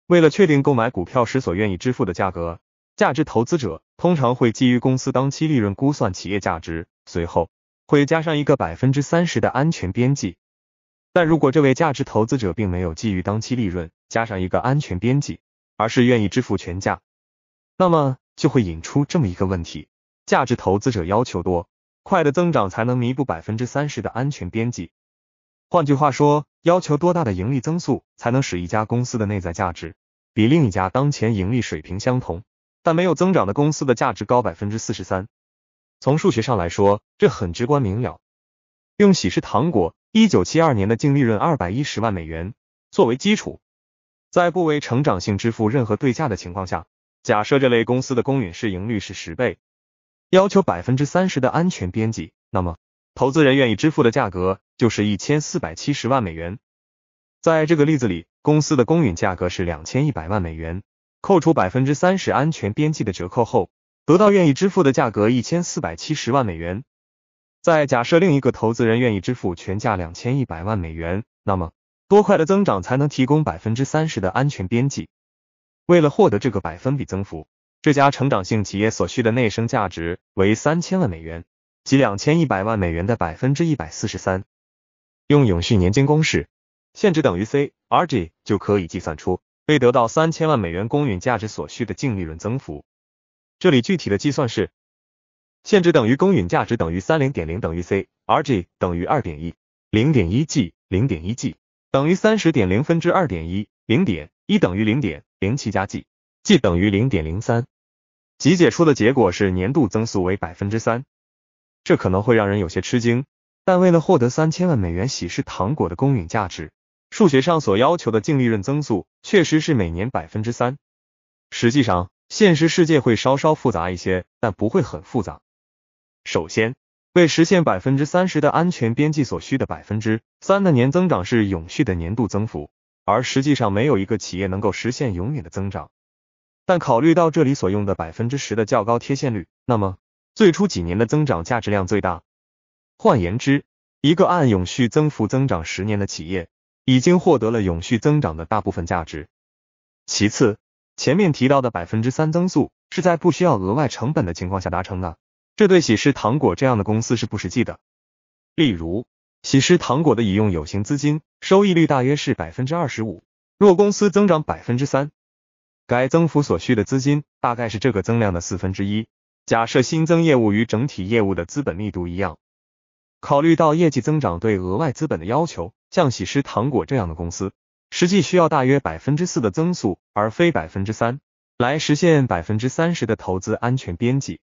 为了确定购买股票时所愿意支付的价格，价值投资者通常会基于公司当期利润估算企业价值，随后会加上一个百分之三十的安全边际。但如果这位价值投资者并没有觊觎当期利润，加上一个安全边际，而是愿意支付全价，那么就会引出这么一个问题：价值投资者要求多快的增长才能弥补百分之三十的安全边际？换句话说，要求多大的盈利增速才能使一家公司的内在价值比另一家当前盈利水平相同但没有增长的公司的价值高百分之四十三？从数学上来说，这很直观明了。用喜事糖果。一九七二年的净利润二百一十万美元作为基础，在不为成长性支付任何对价的情况下，假设这类公司的公允市盈率是十倍，要求百分之三十的安全边际，那么投资人愿意支付的价格就是一千四百七十万美元。在这个例子里，公司的公允价格是两千一百万美元，扣除百分之三十安全边际的折扣后，得到愿意支付的价格一千四百七十万美元。在假设另一个投资人愿意支付全价两千一百万美元，那么多快的增长才能提供百分之三十的安全边际？为了获得这个百分比增幅，这家成长性企业所需的内生价值为三千万美元，即两千一百万美元的百分之一百四十三。用永续年金公式，现值等于 C r g，就可以计算出未得到三千万美元公允价值所需的净利润增幅。这里具体的计算是。现值等于公允价值等于三零点零等于 C，RG 等于二点一零点一 G 零点一 G 等于三十点零分之二点一零点一等于零点零七加 G，G 等于零点零三。解解出的结果是年度增速为百分之三，这可能会让人有些吃惊，但为了获得三千万美元喜事糖果的公允价值，数学上所要求的净利润增速确实是每年百分之三。实际上，现实世界会稍稍复杂一些，但不会很复杂。首先，为实现百分之三十的安全边际所需的百分之三的年增长是永续的年度增幅，而实际上没有一个企业能够实现永远的增长。但考虑到这里所用的百分之十的较高贴现率，那么最初几年的增长价值量最大。换言之，一个按永续增幅增长十年的企业，已经获得了永续增长的大部分价值。其次，前面提到的百分之三增速是在不需要额外成本的情况下达成的。这对喜事糖果这样的公司是不实际的。例如，喜事糖果的已用有形资金收益率大约是百分之二十五。若公司增长百分之三，该增幅所需的资金大概是这个增量的四分之一。假设新增业务与整体业务的资本密度一样，考虑到业绩增长对额外资本的要求，像喜事糖果这样的公司，实际需要大约百分之四的增速，而非百分之三，来实现百分之三十的投资安全边际。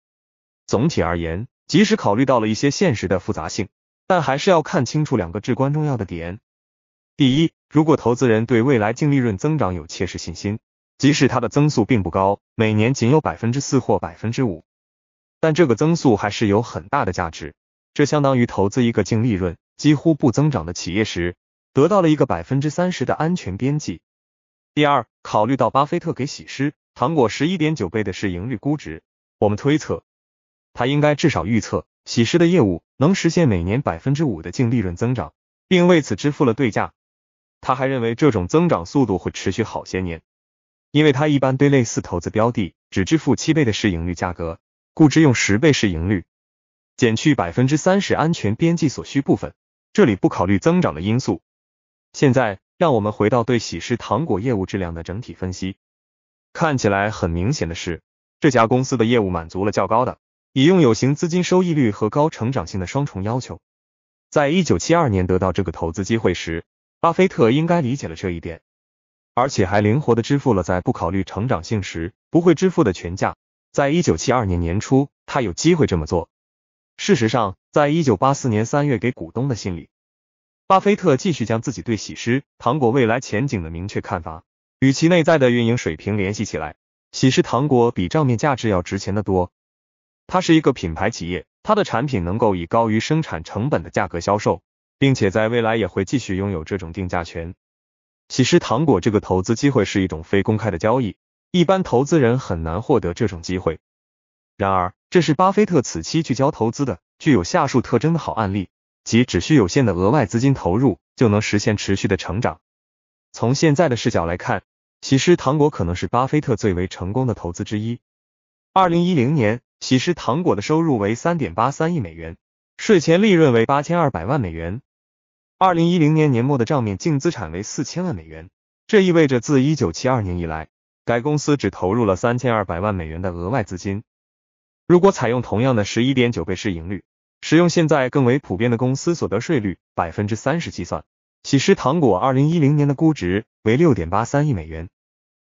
总体而言，即使考虑到了一些现实的复杂性，但还是要看清楚两个至关重要的点。第一，如果投资人对未来净利润增长有切实信心，即使它的增速并不高，每年仅有百分之四或百分之五，但这个增速还是有很大的价值。这相当于投资一个净利润几乎不增长的企业时，得到了一个百分之三十的安全边际。第二，考虑到巴菲特给喜诗糖果十一点九倍的市盈率估值，我们推测。他应该至少预测喜事的业务能实现每年百分之五的净利润增长，并为此支付了对价。他还认为这种增长速度会持续好些年，因为他一般对类似投资标的只支付七倍的市盈率价格，故只用十倍市盈率，减去百分之三十安全边际所需部分。这里不考虑增长的因素。现在让我们回到对喜事糖果业务质量的整体分析。看起来很明显的是，这家公司的业务满足了较高的。以用有形资金收益率和高成长性的双重要求，在一九七二年得到这个投资机会时，巴菲特应该理解了这一点，而且还灵活的支付了在不考虑成长性时不会支付的全价。在一九七二年年初，他有机会这么做。事实上，在一九八四年三月给股东的信里，巴菲特继续将自己对喜诗糖果未来前景的明确看法与其内在的运营水平联系起来。喜事糖果比账面价值要值钱的多。它是一个品牌企业，它的产品能够以高于生产成本的价格销售，并且在未来也会继续拥有这种定价权。其实，糖果这个投资机会是一种非公开的交易，一般投资人很难获得这种机会。然而，这是巴菲特此期聚焦投资的具有下述特征的好案例，即只需有限的额外资金投入就能实现持续的成长。从现在的视角来看，其实糖果可能是巴菲特最为成功的投资之一。二零一零年。喜诗糖果的收入为三点八三亿美元，税前利润为八千二百万美元，二零一零年年末的账面净资产为四千万美元。这意味着自一九七二年以来，该公司只投入了三千二百万美元的额外资金。如果采用同样的十一点九倍市盈率，使用现在更为普遍的公司所得税率百分之三十计算，喜诗糖果二零一零年的估值为六点八三亿美元。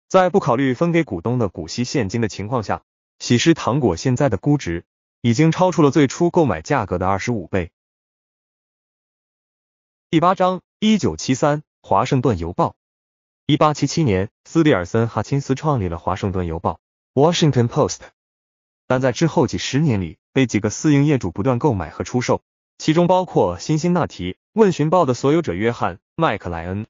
在不考虑分给股东的股息现金的情况下。喜诗糖果现在的估值已经超出了最初购买价格的二十五倍。第八章，一九七三，华盛顿邮报。一八七七年，斯蒂尔森哈钦斯创立了华盛顿邮报 （Washington Post），但在之后几十年里，被几个私营业主不断购买和出售，其中包括辛辛那提问询报的所有者约翰麦克莱恩。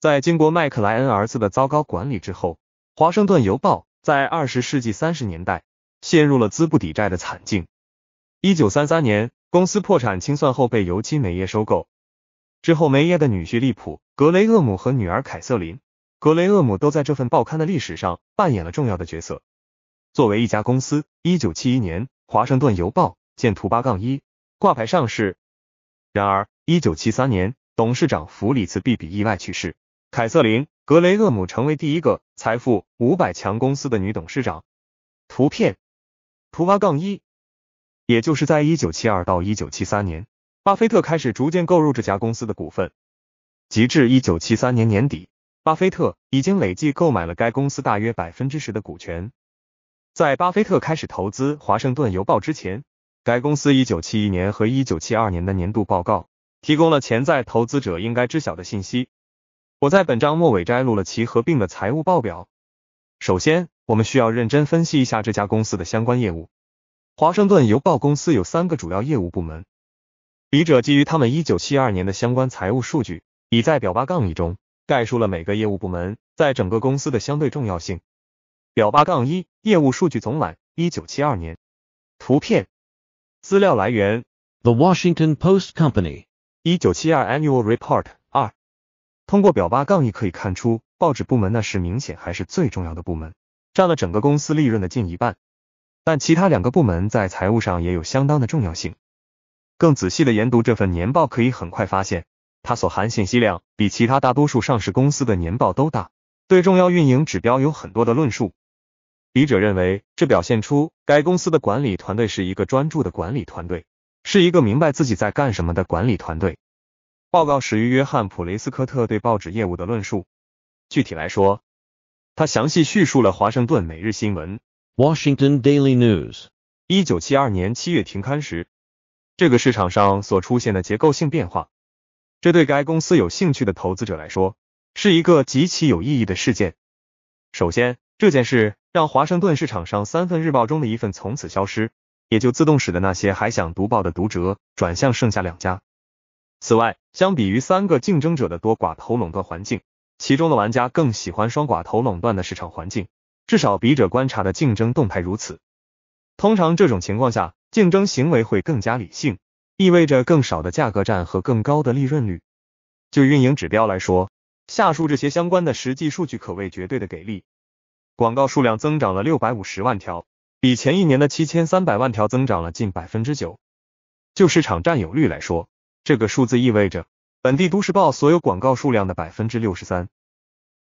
在经过麦克莱恩儿子的糟糕管理之后，华盛顿邮报。在二十世纪三十年代，陷入了资不抵债的惨境。一九三三年，公司破产清算后被油漆煤业收购。之后，梅耶的女婿利普·格雷厄姆和女儿凯瑟琳·格雷厄姆都在这份报刊的历史上扮演了重要的角色。作为一家公司，一九七一年《华盛顿邮报》见图八杠一挂牌上市。然而，一九七三年，董事长弗里茨·毕比意外去世。凯瑟琳·格雷厄姆成为第一个财富五百强公司的女董事长。图片图八杠一，也就是在一九七二到一九七三年，巴菲特开始逐渐购入这家公司的股份。截至一九七三年年底，巴菲特已经累计购买了该公司大约百分之十的股权。在巴菲特开始投资《华盛顿邮报》之前，该公司一九七一年和一九七二年的年度报告提供了潜在投资者应该知晓的信息。我在本章末尾摘录了其合并的财务报表。首先，我们需要认真分析一下这家公司的相关业务。华盛顿邮报公司有三个主要业务部门。笔者基于他们1972年的相关财务数据，已在表八杠一中概述了每个业务部门在整个公司的相对重要性。表八杠一业务数据总览1972年。图片，资料来源：The Washington Post Company，1972 Annual Report。通过表八杠一可以看出，报纸部门那是明显还是最重要的部门，占了整个公司利润的近一半。但其他两个部门在财务上也有相当的重要性。更仔细的研读这份年报，可以很快发现，它所含信息量比其他大多数上市公司的年报都大，对重要运营指标有很多的论述。笔者认为，这表现出该公司的管理团队是一个专注的管理团队，是一个明白自己在干什么的管理团队。报告始于约翰·普雷斯科特对报纸业务的论述。具体来说，他详细叙述了华盛顿每日新闻 （Washington Daily News） 一九七二年七月停刊时，这个市场上所出现的结构性变化。这对该公司有兴趣的投资者来说，是一个极其有意义的事件。首先，这件事让华盛顿市场上三份日报中的一份从此消失，也就自动使得那些还想读报的读者转向剩下两家。此外，相比于三个竞争者的多寡头垄断环境，其中的玩家更喜欢双寡头垄断的市场环境，至少笔者观察的竞争动态如此。通常这种情况下，竞争行为会更加理性，意味着更少的价格战和更高的利润率。就运营指标来说，下述这些相关的实际数据可谓绝对的给力。广告数量增长了六百五十万条，比前一年的七千三百万条增长了近百分之九。就市场占有率来说，这个数字意味着本地都市报所有广告数量的百分之六十三。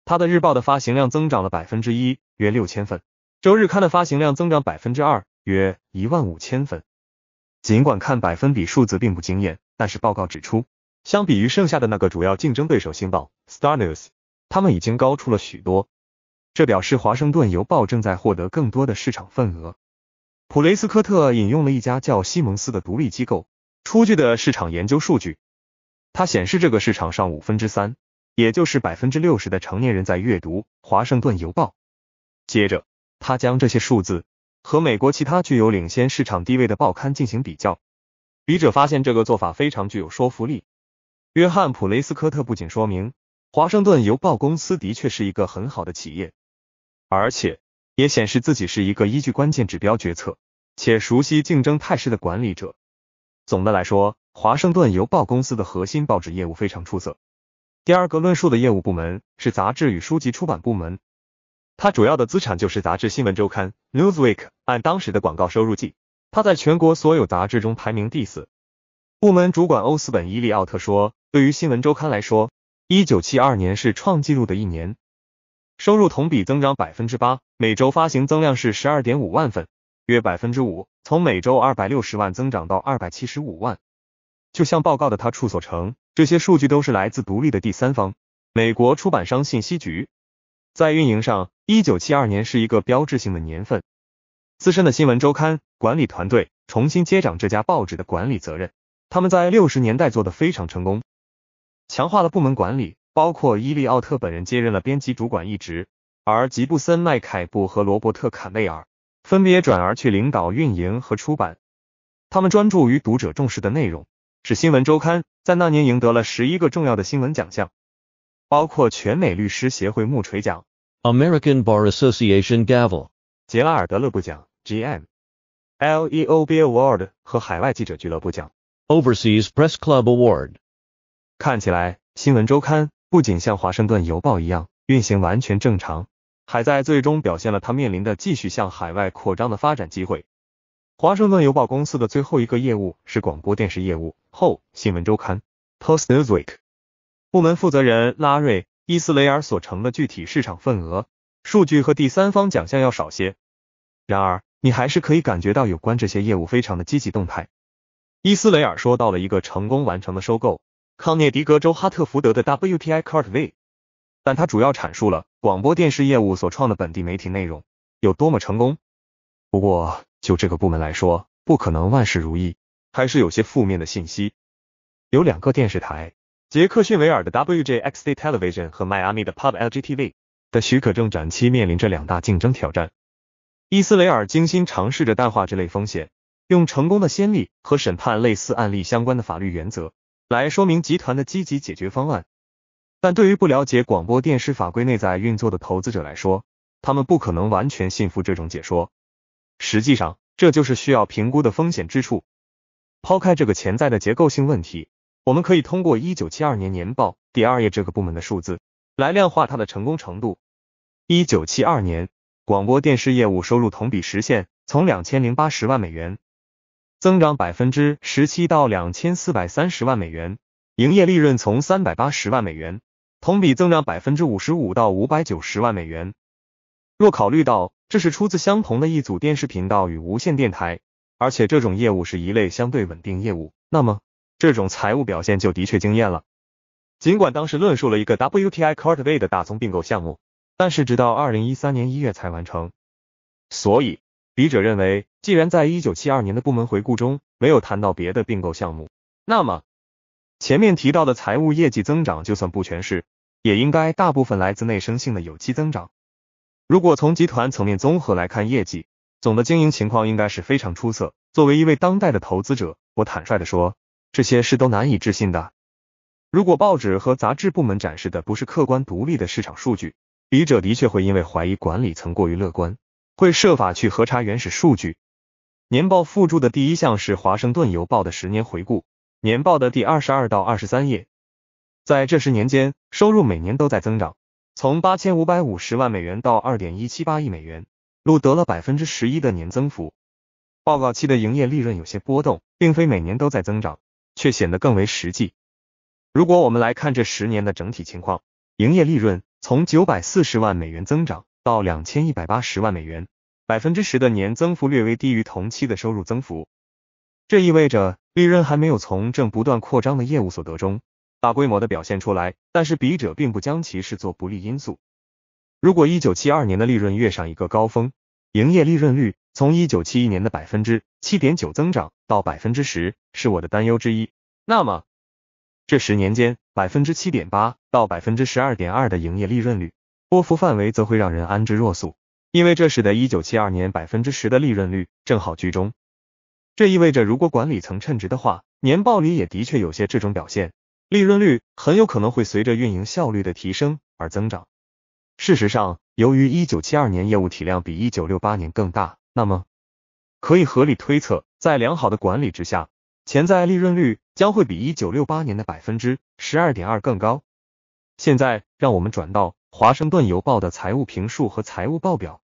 它的日报的发行量增长了百分之一，约六千份；周日刊的发行量增长百分之二，约一万五千份。尽管看百分比数字并不惊艳，但是报告指出，相比于剩下的那个主要竞争对手星报 （Star News），他们已经高出了许多。这表示华盛顿邮报正在获得更多的市场份额。普雷斯科特引用了一家叫西蒙斯的独立机构。出具的市场研究数据，它显示这个市场上五分之三，也就是百分之六十的成年人在阅读《华盛顿邮报》。接着，他将这些数字和美国其他具有领先市场地位的报刊进行比较。笔者发现这个做法非常具有说服力。约翰·普雷斯科特不仅说明《华盛顿邮报》公司的确是一个很好的企业，而且也显示自己是一个依据关键指标决策且熟悉竞争态势的管理者。总的来说，华盛顿邮报公司的核心报纸业务非常出色。第二个论述的业务部门是杂志与书籍出版部门，它主要的资产就是杂志《新闻周刊》（Newsweek）。按当时的广告收入计，它在全国所有杂志中排名第四。部门主管欧斯本·伊利奥特说：“对于《新闻周刊》来说，一九七二年是创纪录的一年，收入同比增长百分之八，每周发行增量是十二点五万份。”约百分之五，从每周二百六十万增长到二百七十五万。就像报告的他处所称，这些数据都是来自独立的第三方——美国出版商信息局。在运营上，一九七二年是一个标志性的年份。资深的新闻周刊管理团队重新接掌这家报纸的管理责任，他们在六十年代做得非常成功，强化了部门管理，包括伊利奥特本人接任了编辑主管一职，而吉布森、麦凯布和罗伯特·坎贝尔。分别转而去领导运营和出版，他们专注于读者重视的内容，使《新闻周刊》在那年赢得了十一个重要的新闻奖项，包括全美律师协会木锤奖 （American Bar Association Gavel）、杰拉尔德·勒布奖 g m l e i b Award） 和海外记者俱乐部奖 （Overseas Press Club Award）。看起来，《新闻周刊》不仅像《华盛顿邮报》一样运行完全正常。海在最终表现了他面临的继续向海外扩张的发展机会。华盛顿邮报公司的最后一个业务是广播电视业务后新闻周刊 （Post n e w s w e e k 部门负责人拉瑞·伊斯雷尔所成的具体市场份额数据和第三方奖项要少些。然而，你还是可以感觉到有关这些业务非常的积极动态。伊斯雷尔说到了一个成功完成的收购，康涅狄格州哈特福德的 w t i c a r t V。但他主要阐述了广播电视业务所创的本地媒体内容有多么成功。不过，就这个部门来说，不可能万事如意，还是有些负面的信息。有两个电视台，杰克逊维尔的 WJXT Television 和迈阿密的 PublGTV 的许可证展期面临着两大竞争挑战。伊斯雷尔精心尝试着淡化这类风险，用成功的先例和审判类似案例相关的法律原则来说明集团的积极解决方案。但对于不了解广播电视法规内在运作的投资者来说，他们不可能完全信服这种解说。实际上，这就是需要评估的风险之处。抛开这个潜在的结构性问题，我们可以通过一九七二年年报第二页这个部门的数字来量化它的成功程度。一九七二年，广播电视业务收入同比实现从两千零八十万美元增长百分之十七到两千四百三十万美元，营业利润从三百八十万美元。同比增长百分之五十五到五百九十万美元。若考虑到这是出自相同的一组电视频道与无线电台，而且这种业务是一类相对稳定业务，那么这种财务表现就的确惊艳了。尽管当时论述了一个 WTI Cartway 的大宗并购项目，但是直到二零一三年一月才完成。所以，笔者认为，既然在一九七二年的部门回顾中没有谈到别的并购项目，那么前面提到的财务业绩增长就算不全是。也应该大部分来自内生性的有机增长。如果从集团层面综合来看业绩，总的经营情况应该是非常出色。作为一位当代的投资者，我坦率地说，这些是都难以置信的。如果报纸和杂志部门展示的不是客观独立的市场数据，笔者的确会因为怀疑管理层过于乐观，会设法去核查原始数据。年报附注的第一项是《华盛顿邮报》的十年回顾，年报的第二十二到二十三页。在这十年间，收入每年都在增长，从八千五百五十万美元到二点一七八亿美元，录得了百分之十一的年增幅。报告期的营业利润有些波动，并非每年都在增长，却显得更为实际。如果我们来看这十年的整体情况，营业利润从九百四十万美元增长到两千一百八十万美元，百分之十的年增幅略微低于同期的收入增幅，这意味着利润还没有从正不断扩张的业务所得中。大规模的表现出来，但是笔者并不将其视作不利因素。如果一九七二年的利润跃上一个高峰，营业利润率从一九七一年的百分之七点九增长到百分之十，是我的担忧之一。那么，这十年间百分之七点八到百分之十二点二的营业利润率波幅范围，则会让人安之若素，因为这使得一九七二年百分之十的利润率正好居中。这意味着，如果管理层称职的话，年报里也的确有些这种表现。利润率很有可能会随着运营效率的提升而增长。事实上，由于一九七二年业务体量比一九六八年更大，那么可以合理推测，在良好的管理之下，潜在利润率将会比一九六八年的百分之十二点二更高。现在，让我们转到《华盛顿邮报》的财务评述和财务报表。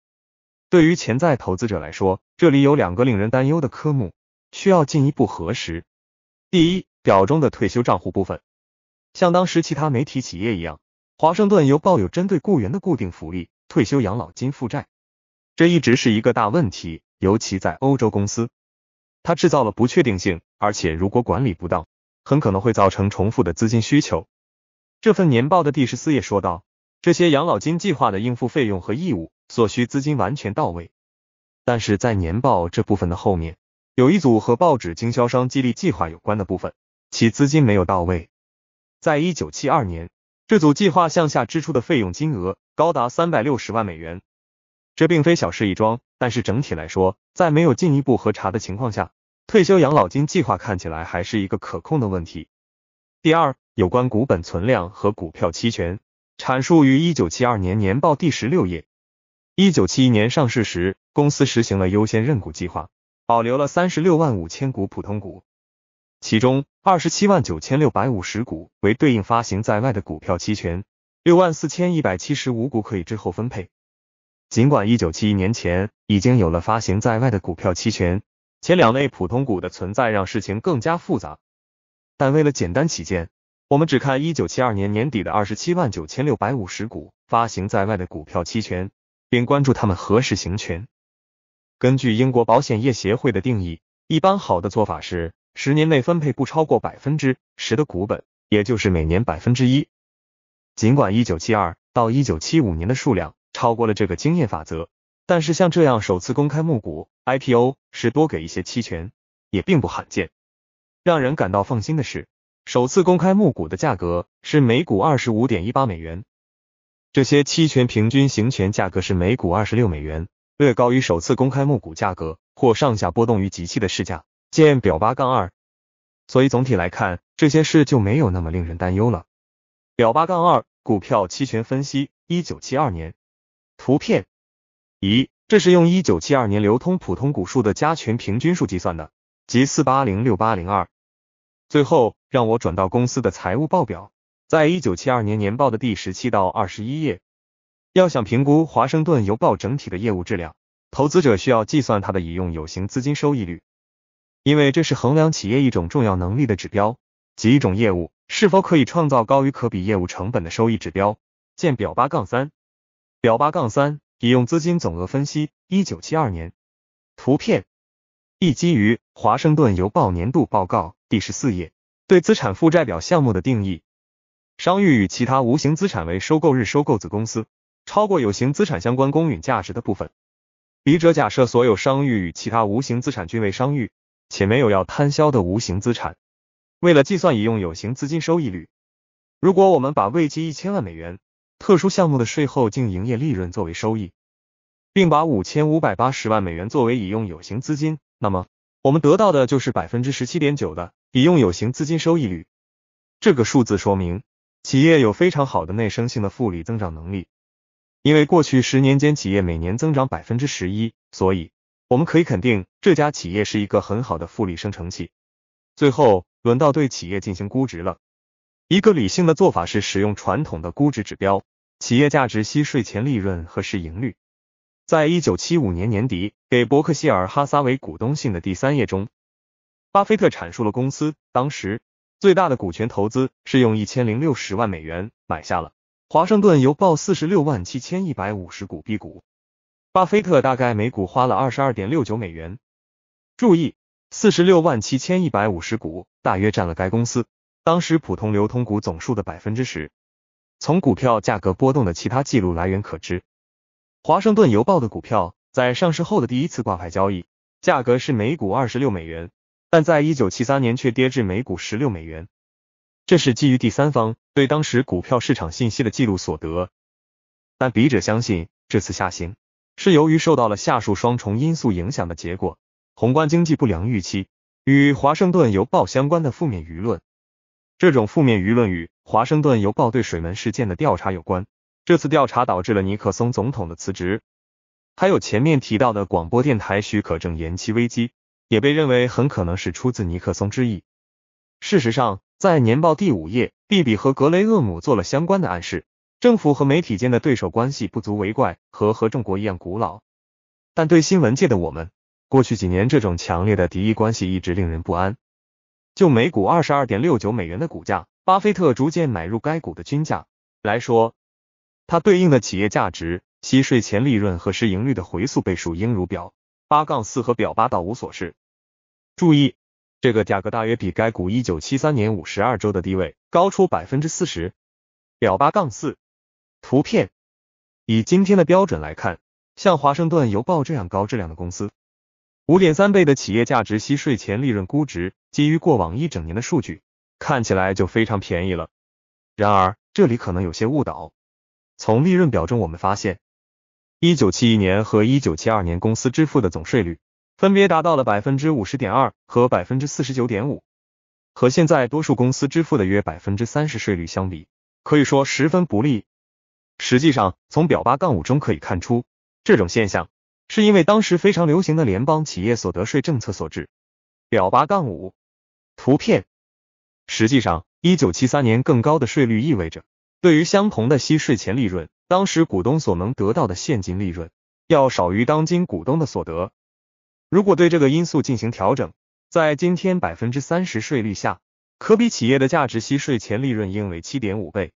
对于潜在投资者来说，这里有两个令人担忧的科目需要进一步核实：第一，表中的退休账户部分。像当时其他媒体企业一样，华盛顿邮报有针对雇员的固定福利、退休养老金负债，这一直是一个大问题，尤其在欧洲公司。它制造了不确定性，而且如果管理不当，很可能会造成重复的资金需求。这份年报的第十四页说道：“这些养老金计划的应付费用和义务所需资金完全到位。”但是，在年报这部分的后面，有一组和报纸经销商激励计划有关的部分，其资金没有到位。在一九七二年，这组计划向下支出的费用金额高达三百六十万美元，这并非小事一桩。但是整体来说，在没有进一步核查的情况下，退休养老金计划看起来还是一个可控的问题。第二，有关股本存量和股票期权，阐述于一九七二年年报第十六页。一九七一年上市时，公司实行了优先认股计划，保留了三十六万五千股普通股。其中二十七万九千六百五十股为对应发行在外的股票期权，六万四千一百七十五股可以之后分配。尽管一九七一年前已经有了发行在外的股票期权，前两类普通股的存在让事情更加复杂，但为了简单起见，我们只看一九七二年年底的二十七万九千六百五十股发行在外的股票期权，并关注它们何时行权。根据英国保险业协会的定义，一般好的做法是。十年内分配不超过百分之十的股本，也就是每年百分之一。尽管一九七二到一九七五年的数量超过了这个经验法则，但是像这样首次公开募股 IPO 是多给一些期权也并不罕见。让人感到放心的是，首次公开募股的价格是每股二十五点一八美元，这些期权平均行权价格是每股二十六美元，略高于首次公开募股价格或上下波动于即期的市价。见表八杠二，所以总体来看，这些事就没有那么令人担忧了。表八杠二，股票期权分析，一九七二年，图片，咦，这是用一九七二年流通普通股数的加权平均数计算的，即四八零六八零二。最后，让我转到公司的财务报表，在一九七二年年报的第十七到二十一页。要想评估华盛顿邮报整体的业务质量，投资者需要计算它的已用有形资金收益率。因为这是衡量企业一种重要能力的指标，及一种业务是否可以创造高于可比业务成本的收益指标。见表八杠三。表八杠三，引用资金总额分析一九七二年。图片一基于《华盛顿邮报》年度报告第十四页对资产负债表项目的定义。商誉与其他无形资产为收购日收购子公司超过有形资产相关公允价值的部分。笔者假设所有商誉与其他无形资产均为商誉。且没有要摊销的无形资产。为了计算已用有形资金收益率，如果我们把未计一千万美元特殊项目的税后净营业利润作为收益，并把五千五百八十万美元作为已用有形资金，那么我们得到的就是百分之十七点九的已用有形资金收益率。这个数字说明企业有非常好的内生性的复利增长能力，因为过去十年间企业每年增长百分之十一，所以。我们可以肯定，这家企业是一个很好的复利生成器。最后，轮到对企业进行估值了。一个理性的做法是使用传统的估值指标：企业价值、息税前利润和市盈率。在一九七五年年底，给伯克希尔哈撒韦股东信的第三页中，巴菲特阐述了公司当时最大的股权投资是用一千零六十万美元买下了华盛顿邮报四十六万七千一百五十股 B 股。巴菲特大概每股花了二十二点六九美元。注意，四十六万七千一百五十股大约占了该公司当时普通流通股总数的百分之十。从股票价格波动的其他记录来源可知，华盛顿邮报的股票在上市后的第一次挂牌交易价格是每股二十六美元，但在一九七三年却跌至每股十六美元。这是基于第三方对当时股票市场信息的记录所得，但笔者相信这次下行。是由于受到了下述双重因素影响的结果：宏观经济不良预期与《华盛顿邮报》相关的负面舆论。这种负面舆论与《华盛顿邮报》对水门事件的调查有关。这次调查导致了尼克松总统的辞职。还有前面提到的广播电台许可证延期危机，也被认为很可能是出自尼克松之意。事实上，在年报第五页，蒂比和格雷厄姆做了相关的暗示。政府和媒体间的对手关系不足为怪，和合众国一样古老。但对新闻界的我们，过去几年这种强烈的敌意关系一直令人不安。就每股二十二点六九美元的股价，巴菲特逐渐买入该股的均价来说，它对应的企业价值、息税前利润和市盈率的回溯倍数应如表八杠四和表八到五所示。注意，这个价格大约比该股一九七三年五十二周的低位高出百分之四十。表八杠四。图片以今天的标准来看，像华盛顿邮报这样高质量的公司，五点三倍的企业价值息税前利润估值，基于过往一整年的数据，看起来就非常便宜了。然而，这里可能有些误导。从利润表中，我们发现，一九七一年和一九七二年公司支付的总税率分别达到了百分之五十点二和百分之四十九点五，和现在多数公司支付的约百分之三十税率相比，可以说十分不利。实际上，从表八杠五中可以看出，这种现象是因为当时非常流行的联邦企业所得税政策所致。表八杠五图片。实际上，一九七三年更高的税率意味着，对于相同的息税前利润，当时股东所能得到的现金利润要少于当今股东的所得。如果对这个因素进行调整，在今天百分之三十税率下，可比企业的价值息税前利润应为七点五倍。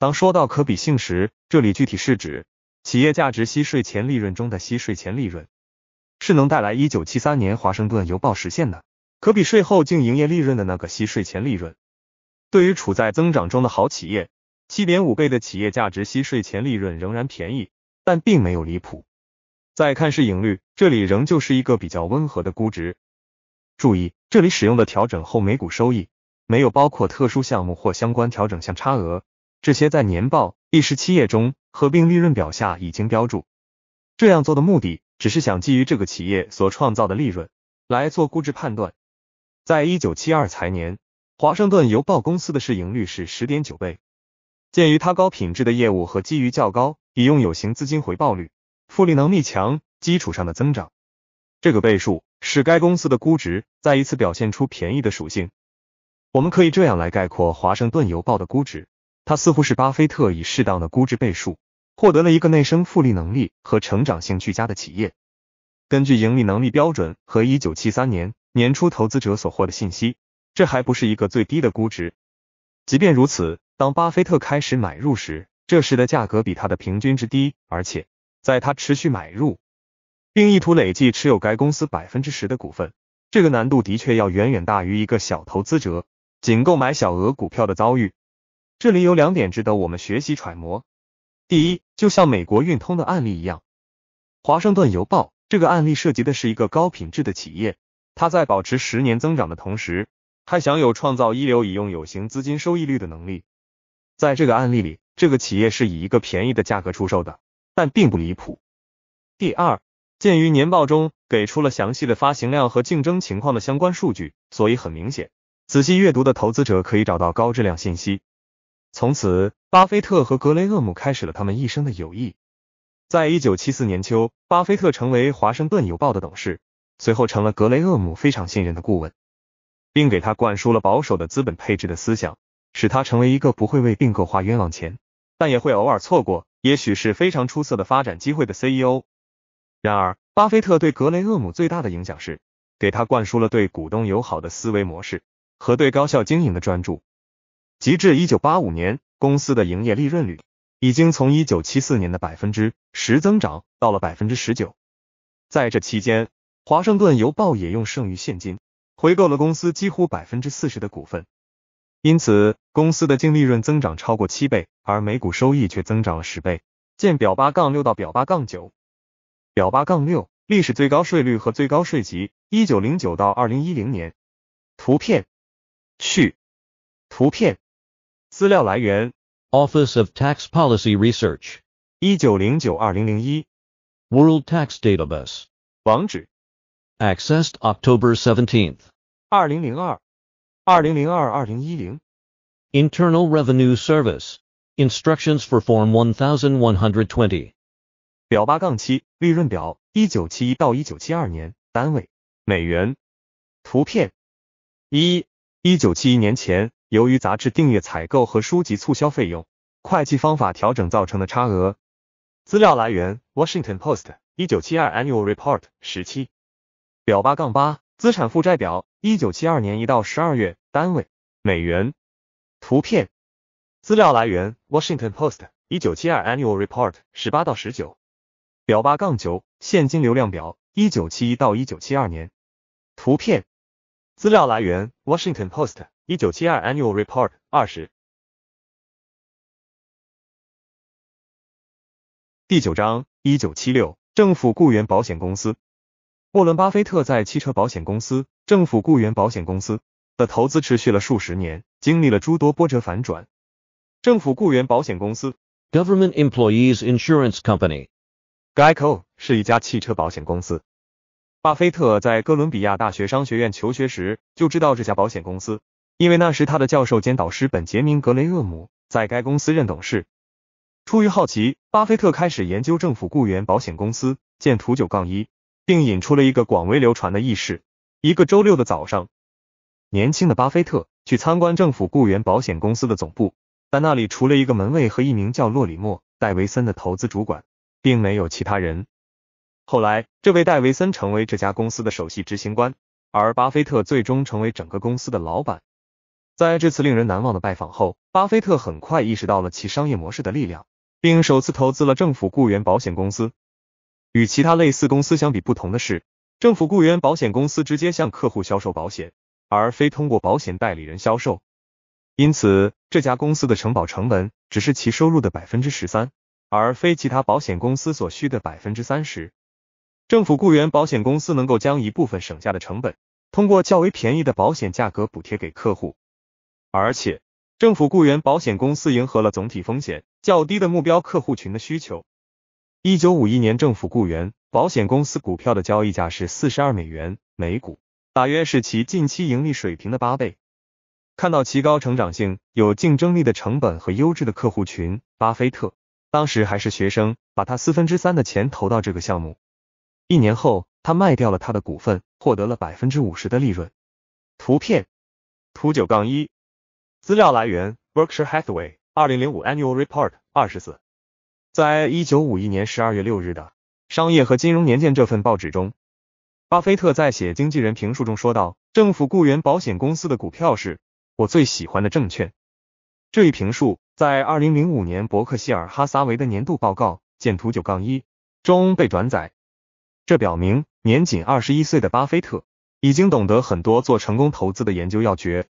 当说到可比性时，这里具体是指企业价值息税前利润中的息税前利润，是能带来1973年《华盛顿邮报》实现的可比税后净营业利润的那个息税前利润。对于处在增长中的好企业，7.5倍的企业价值息税前利润仍然便宜，但并没有离谱。再看市盈率，这里仍旧是一个比较温和的估值。注意，这里使用的调整后每股收益没有包括特殊项目或相关调整项差额。这些在年报第十七页中合并利润表下已经标注。这样做的目的只是想基于这个企业所创造的利润来做估值判断。在一九七二财年，华盛顿邮报公司的市盈率是十点九倍。鉴于它高品质的业务和基于较高已用有形资金回报率、复利能力强基础上的增长，这个倍数使该公司的估值再一次表现出便宜的属性。我们可以这样来概括华盛顿邮报的估值。他似乎是巴菲特以适当的估值倍数获得了一个内生复利能力和成长性俱佳的企业。根据盈利能力标准和1973年年初投资者所获的信息，这还不是一个最低的估值。即便如此，当巴菲特开始买入时，这时的价格比他的平均值低，而且在他持续买入并意图累计持有该公司百分之十的股份，这个难度的确要远远大于一个小投资者仅购买小额股票的遭遇。这里有两点值得我们学习揣摩。第一，就像美国运通的案例一样，《华盛顿邮报》这个案例涉及的是一个高品质的企业，它在保持十年增长的同时，还享有创造一流已用有形资金收益率的能力。在这个案例里，这个企业是以一个便宜的价格出售的，但并不离谱。第二，鉴于年报中给出了详细的发行量和竞争情况的相关数据，所以很明显，仔细阅读的投资者可以找到高质量信息。从此，巴菲特和格雷厄姆开始了他们一生的友谊。在一九七四年秋，巴菲特成为《华盛顿邮报》的董事，随后成了格雷厄姆非常信任的顾问，并给他灌输了保守的资本配置的思想，使他成为一个不会为并购花冤枉钱，但也会偶尔错过也许是非常出色的发展机会的 CEO。然而，巴菲特对格雷厄姆最大的影响是，给他灌输了对股东友好的思维模式和对高效经营的专注。截至一九八五年，公司的营业利润率已经从一九七四年的百分之十增长到了百分之十九。在这期间，华盛顿邮报也用剩余现金回购了公司几乎百分之四十的股份。因此，公司的净利润增长超过七倍，而每股收益却增长了十倍。见表八杠六到表八杠九。表八杠六：历史最高税率和最高税级，一九零九到二零一零年。图片续图片。资料来源：Office of Tax Policy Research，一九零九二零零一，World Tax Database，网址，accessed October seventeenth，二零零二，二零零二二零一零，Internal Revenue Service Instructions for Form One Thousand One Hundred Twenty，表八杠七利润表，一九七一到一九七二年，单位美元，图片一一九七一年前。由于杂志订阅采购和书籍促销费用，会计方法调整造成的差额。资料来源：Washington Post，一九七二 Annual Report 十七表八杠八资产负债表，一九七二年一到十二月，单位美元。图片。资料来源：Washington Post，一九七二 Annual Report 十八到十九表八杠九现金流量表，一九七一到一九七二年。图片。资料来源：Washington Post。一九七二 Annual Report 二十，第九章一九七六政府雇员保险公司沃伦巴菲特在汽车保险公司政府雇员保险公司的投资持续了数十年，经历了诸多波折反转。政府雇员保险公司 Government Employees Insurance Company GEICO 是一家汽车保险公司。巴菲特在哥伦比亚大学商学院求学时就知道这家保险公司。因为那时他的教授兼导师本杰明·格雷厄姆在该公司任董事，出于好奇，巴菲特开始研究政府雇员保险公司。见图九杠一，并引出了一个广为流传的轶事：一个周六的早上，年轻的巴菲特去参观政府雇员保险公司的总部，但那里除了一个门卫和一名叫洛里莫·戴维森的投资主管，并没有其他人。后来，这位戴维森成为这家公司的首席执行官，而巴菲特最终成为整个公司的老板。在这次令人难忘的拜访后，巴菲特很快意识到了其商业模式的力量，并首次投资了政府雇员保险公司。与其他类似公司相比，不同的是，政府雇员保险公司直接向客户销售保险，而非通过保险代理人销售。因此，这家公司的承保成本只是其收入的百分之十三，而非其他保险公司所需的百分之三十。政府雇员保险公司能够将一部分省下的成本，通过较为便宜的保险价格补贴给客户。而且，政府雇员保险公司迎合了总体风险较低的目标客户群的需求。一九五一年，政府雇员保险公司股票的交易价是四十二美元每股，大约是其近期盈利水平的八倍。看到其高成长性、有竞争力的成本和优质的客户群，巴菲特当时还是学生，把他四分之三的钱投到这个项目。一年后，他卖掉了他的股份，获得了百分之五十的利润。图片图九杠一。资料来源：Berkshire Hathaway 二零零五 Annual Report 二十四。在一九五一年十二月六日的《商业和金融年鉴》这份报纸中，巴菲特在写经纪人评述中说道：“政府雇员保险公司的股票是我最喜欢的证券。”这一评述在二零零五年伯克希尔哈撒韦的年度报告简图九杠一中被转载。这表明年仅二十一岁的巴菲特已经懂得很多做成功投资的研究要诀。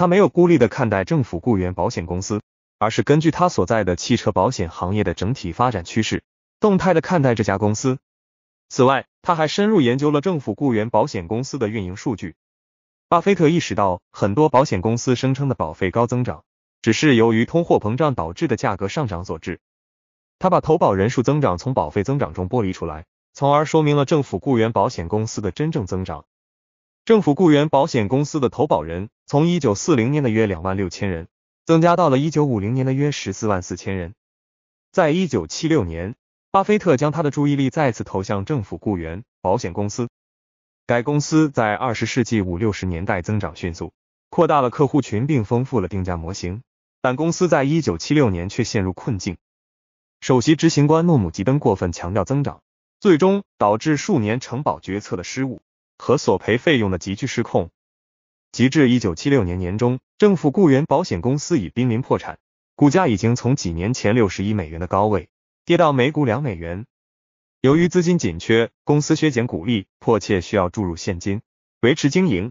他没有孤立的看待政府雇员保险公司，而是根据他所在的汽车保险行业的整体发展趋势，动态的看待这家公司。此外，他还深入研究了政府雇员保险公司的运营数据。巴菲特意识到，很多保险公司声称的保费高增长，只是由于通货膨胀导致的价格上涨所致。他把投保人数增长从保费增长中剥离出来，从而说明了政府雇员保险公司的真正增长。政府雇员保险公司的投保人从一九四零年的约两万六千人增加到了一九五零年的约十四万四千人。在一九七六年，巴菲特将他的注意力再次投向政府雇员保险公司。该公司在二十世纪五六十年代增长迅速，扩大了客户群并丰富了定价模型，但公司在一九七六年却陷入困境。首席执行官诺姆·吉登过分强调增长，最终导致数年承保决策的失误。和索赔费用的急剧失控，截至一九七六年年中，政府雇员保险公司已濒临破产，股价已经从几年前六十亿美元的高位跌到每股两美元。由于资金紧缺，公司削减股利，迫切需要注入现金维持经营。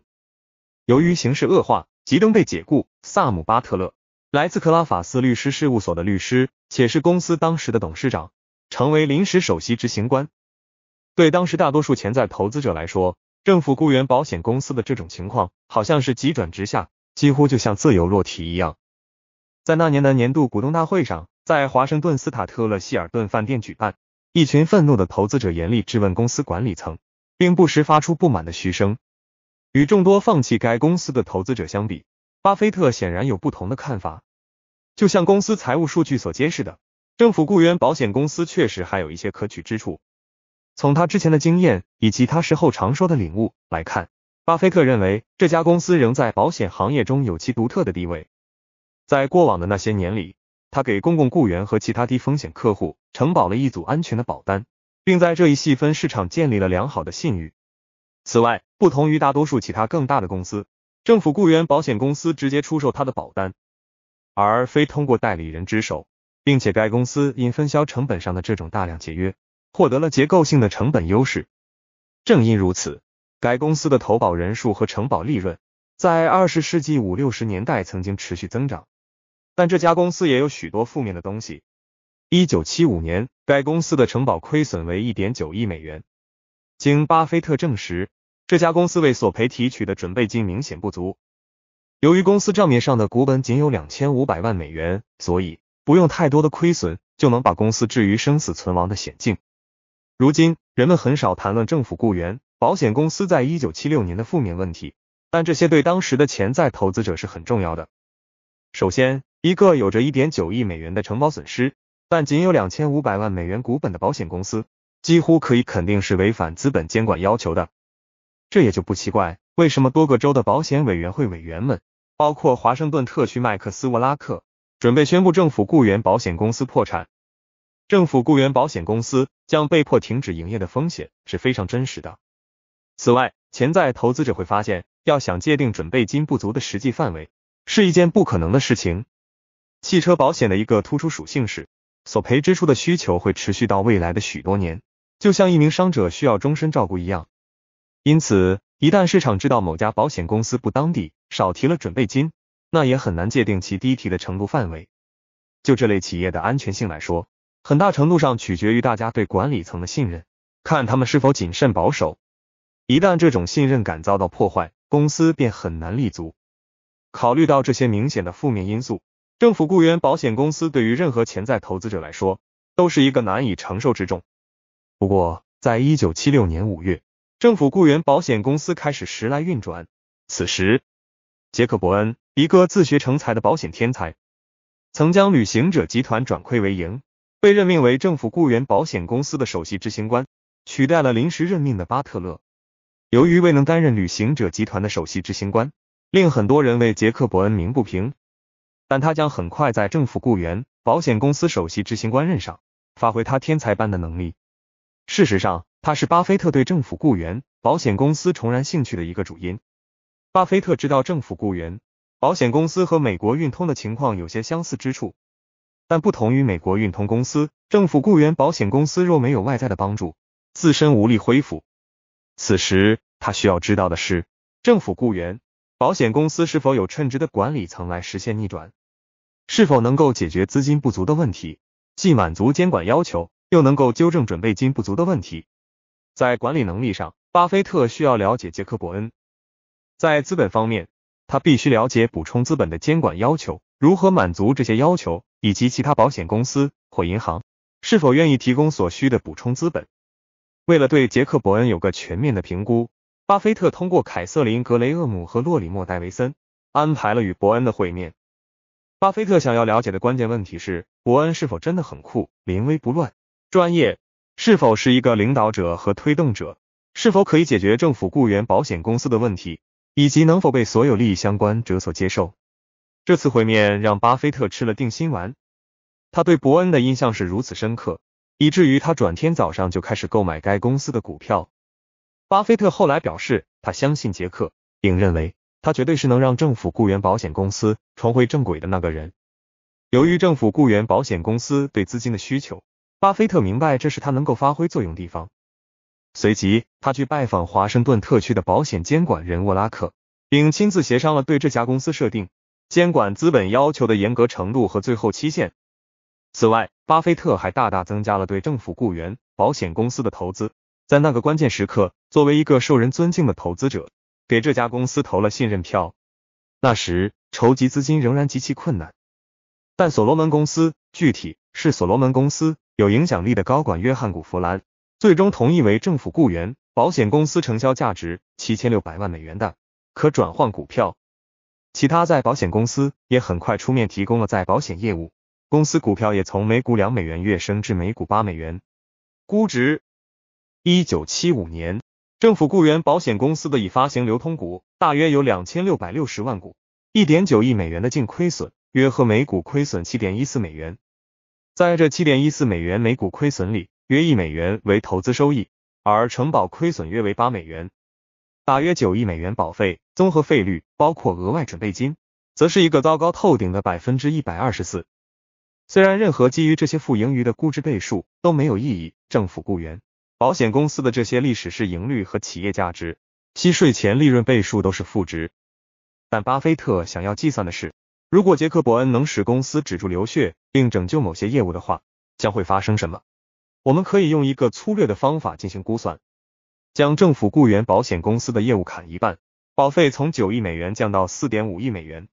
由于形势恶化，吉登被解雇，萨姆巴特勒，来自克拉法斯律师事务所的律师，且是公司当时的董事长，成为临时首席执行官。对当时大多数潜在投资者来说，政府雇员保险公司的这种情况好像是急转直下，几乎就像自由落体一样。在那年的年度股东大会上，在华盛顿斯塔特勒希尔顿饭店举办，一群愤怒的投资者严厉质问公司管理层，并不时发出不满的嘘声。与众多放弃该公司的投资者相比，巴菲特显然有不同的看法。就像公司财务数据所揭示的，政府雇员保险公司确实还有一些可取之处。从他之前的经验以及他事后常说的领悟来看，巴菲特认为这家公司仍在保险行业中有其独特的地位。在过往的那些年里，他给公共雇员和其他低风险客户承保了一组安全的保单，并在这一细分市场建立了良好的信誉。此外，不同于大多数其他更大的公司，政府雇员保险公司直接出售他的保单，而非通过代理人之手，并且该公司因分销成本上的这种大量节约。获得了结构性的成本优势。正因如此，该公司的投保人数和承保利润在二十世纪五六十年代曾经持续增长。但这家公司也有许多负面的东西。一九七五年，该公司的承保亏损为一点九亿美元。经巴菲特证实，这家公司为索赔提取的准备金明显不足。由于公司账面上的股本仅有两千五百万美元，所以不用太多的亏损就能把公司置于生死存亡的险境。如今，人们很少谈论政府雇员保险公司在一九七六年的负面问题，但这些对当时的潜在投资者是很重要的。首先，一个有着一点九亿美元的承保损失，但仅有两千五百万美元股本的保险公司，几乎可以肯定是违反资本监管要求的。这也就不奇怪，为什么多个州的保险委员会委员们，包括华盛顿特区麦克斯沃拉克，准备宣布政府雇员保险公司破产。政府雇员保险公司将被迫停止营业的风险是非常真实的。此外，潜在投资者会发现，要想界定准备金不足的实际范围，是一件不可能的事情。汽车保险的一个突出属性是，索赔支出的需求会持续到未来的许多年，就像一名伤者需要终身照顾一样。因此，一旦市场知道某家保险公司不当地少提了准备金，那也很难界定其低提的程度范围。就这类企业的安全性来说，很大程度上取决于大家对管理层的信任，看他们是否谨慎保守。一旦这种信任感遭到破坏，公司便很难立足。考虑到这些明显的负面因素，政府雇员保险公司对于任何潜在投资者来说都是一个难以承受之重。不过，在1976年5月，政府雇员保险公司开始时来运转。此时，杰克·伯恩，一个自学成才的保险天才，曾将旅行者集团转亏为盈。被任命为政府雇员保险公司的首席执行官，取代了临时任命的巴特勒。由于未能担任旅行者集团的首席执行官，令很多人为杰克·伯恩鸣不平。但他将很快在政府雇员保险公司首席执行官任上发挥他天才般的能力。事实上，他是巴菲特对政府雇员保险公司重燃兴趣的一个主因。巴菲特知道政府雇员保险公司和美国运通的情况有些相似之处。但不同于美国运通公司，政府雇员保险公司若没有外在的帮助，自身无力恢复。此时，他需要知道的是，政府雇员保险公司是否有称职的管理层来实现逆转，是否能够解决资金不足的问题，既满足监管要求，又能够纠正准备金不足的问题。在管理能力上，巴菲特需要了解杰克伯恩；在资本方面，他必须了解补充资本的监管要求。如何满足这些要求，以及其他保险公司或银行是否愿意提供所需的补充资本？为了对杰克·伯恩有个全面的评估，巴菲特通过凯瑟琳·格雷厄姆和洛里·莫戴维森安排了与伯恩的会面。巴菲特想要了解的关键问题是：伯恩是否真的很酷、临危不乱、专业？是否是一个领导者和推动者？是否可以解决政府雇员保险公司的问题？以及能否被所有利益相关者所接受？这次会面让巴菲特吃了定心丸，他对伯恩的印象是如此深刻，以至于他转天早上就开始购买该公司的股票。巴菲特后来表示，他相信杰克，并认为他绝对是能让政府雇员保险公司重回正轨的那个人。由于政府雇员保险公司对资金的需求，巴菲特明白这是他能够发挥作用地方。随即，他去拜访华盛顿特区的保险监管人沃拉克，并亲自协商了对这家公司设定。监管资本要求的严格程度和最后期限。此外，巴菲特还大大增加了对政府雇员保险公司的投资。在那个关键时刻，作为一个受人尊敬的投资者，给这家公司投了信任票。那时筹集资金仍然极其困难，但所罗门公司，具体是所罗门公司有影响力的高管约翰古弗兰，最终同意为政府雇员保险公司承销价值七千六百万美元的可转换股票。其他在保险公司也很快出面提供了在保险业务，公司股票也从每股两美元跃升至每股八美元，估值。一九七五年，政府雇员保险公司的已发行流通股大约有两千六百六十万股，一点九亿美元的净亏损，约合每股亏损七点一四美元。在这七点一四美元每股亏损里，约一美元为投资收益，而承保亏损约为八美元，大约九亿美元保费。综合费率包括额外准备金，则是一个糟糕透顶的百分之一百二十四。虽然任何基于这些负盈余的估值倍数都没有意义，政府雇员保险公司的这些历史市盈率和企业价值，息税前利润倍数都是负值。但巴菲特想要计算的是，如果杰克伯恩能使公司止住流血并拯救某些业务的话，将会发生什么？我们可以用一个粗略的方法进行估算，将政府雇员保险公司的业务砍一半。保费从九亿美元降到四点五亿美元，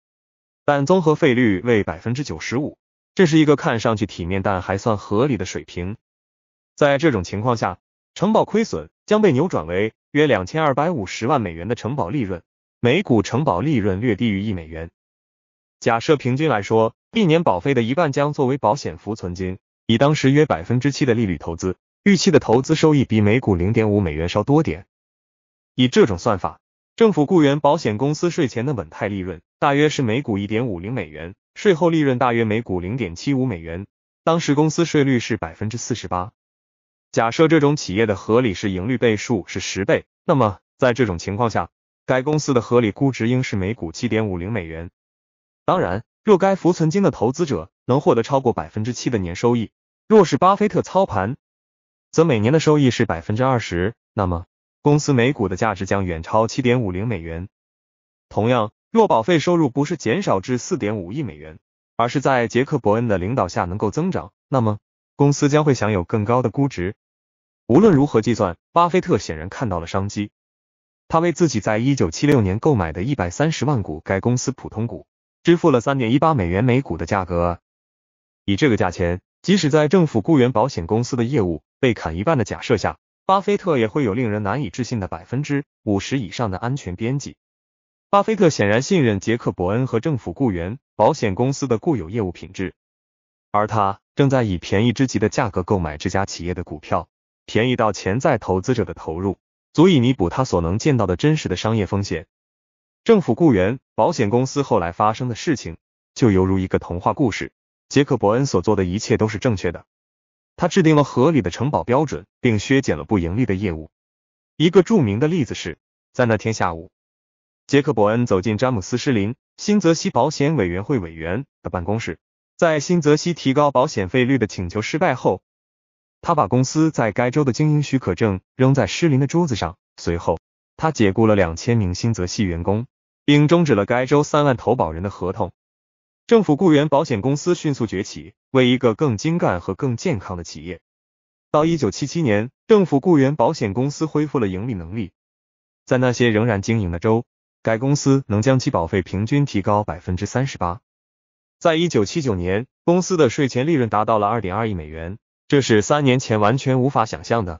但综合费率为百分之九十五，这是一个看上去体面但还算合理的水平。在这种情况下，承保亏损将被扭转为约两千二百五十万美元的承保利润，每股承保利润略低于一美元。假设平均来说，一年保费的一半将作为保险浮存金，以当时约百分之七的利率投资，预期的投资收益比每股零点五美元稍多点。以这种算法。政府雇员保险公司税前的稳态利润大约是每股一点五零美元，税后利润大约每股零点七五美元。当时公司税率是百分之四十八。假设这种企业的合理市盈率倍数是十倍，那么在这种情况下，该公司的合理估值应是每股七点五零美元。当然，若该浮存金的投资者能获得超过百分之七的年收益，若是巴菲特操盘，则每年的收益是百分之二十，那么。公司每股的价值将远超七点五零美元。同样，若保费收入不是减少至四点五亿美元，而是在杰克·伯恩的领导下能够增长，那么公司将会享有更高的估值。无论如何计算，巴菲特显然看到了商机。他为自己在一九七六年购买的一百三十万股该公司普通股支付了三点一八美元每股的价格。以这个价钱，即使在政府雇员保险公司的业务被砍一半的假设下，巴菲特也会有令人难以置信的百分之五十以上的安全边际。巴菲特显然信任杰克·伯恩和政府雇员保险公司的固有业务品质，而他正在以便宜之极的价格购买这家企业的股票，便宜到潜在投资者的投入足以弥补他所能见到的真实的商业风险。政府雇员保险公司后来发生的事情就犹如一个童话故事，杰克·伯恩所做的一切都是正确的。他制定了合理的承保标准，并削减了不盈利的业务。一个著名的例子是，在那天下午，杰克·伯恩走进詹姆斯·施林（新泽西保险委员会委员）的办公室，在新泽西提高保险费率的请求失败后，他把公司在该州的经营许可证扔在施林的桌子上。随后，他解雇了两千名新泽西员工，并终止了该州三万投保人的合同。政府雇员保险公司迅速崛起。为一个更精干和更健康的企业。到一九七七年，政府雇员保险公司恢复了盈利能力。在那些仍然经营的州，该公司能将其保费平均提高百分之三十八。在一九七九年，公司的税前利润达到了二点二亿美元，这是三年前完全无法想象的。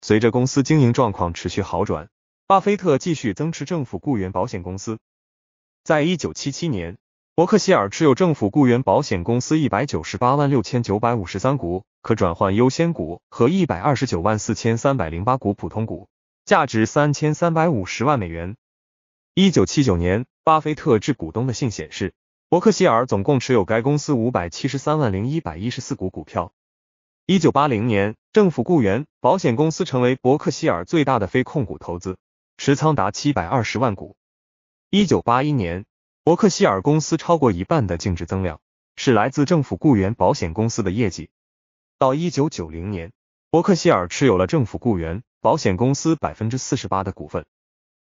随着公司经营状况持续好转，巴菲特继续增持政府雇员保险公司。在一九七七年。伯克希尔持有政府雇员保险公司一百九十八万六千九百五十三股可转换优先股和一百二十九万四千三百零八股普通股，价值三千三百五十万美元。一九七九年，巴菲特致股东的信显示，伯克希尔总共持有该公司五百七十三万零一百一十四股股票。一九八零年，政府雇员保险公司成为伯克希尔最大的非控股投资，持仓达七百二十万股。一九八一年。伯克希尔公司超过一半的净值增量是来自政府雇员保险公司的业绩。到1990年，伯克希尔持有了政府雇员保险公司48%的股份。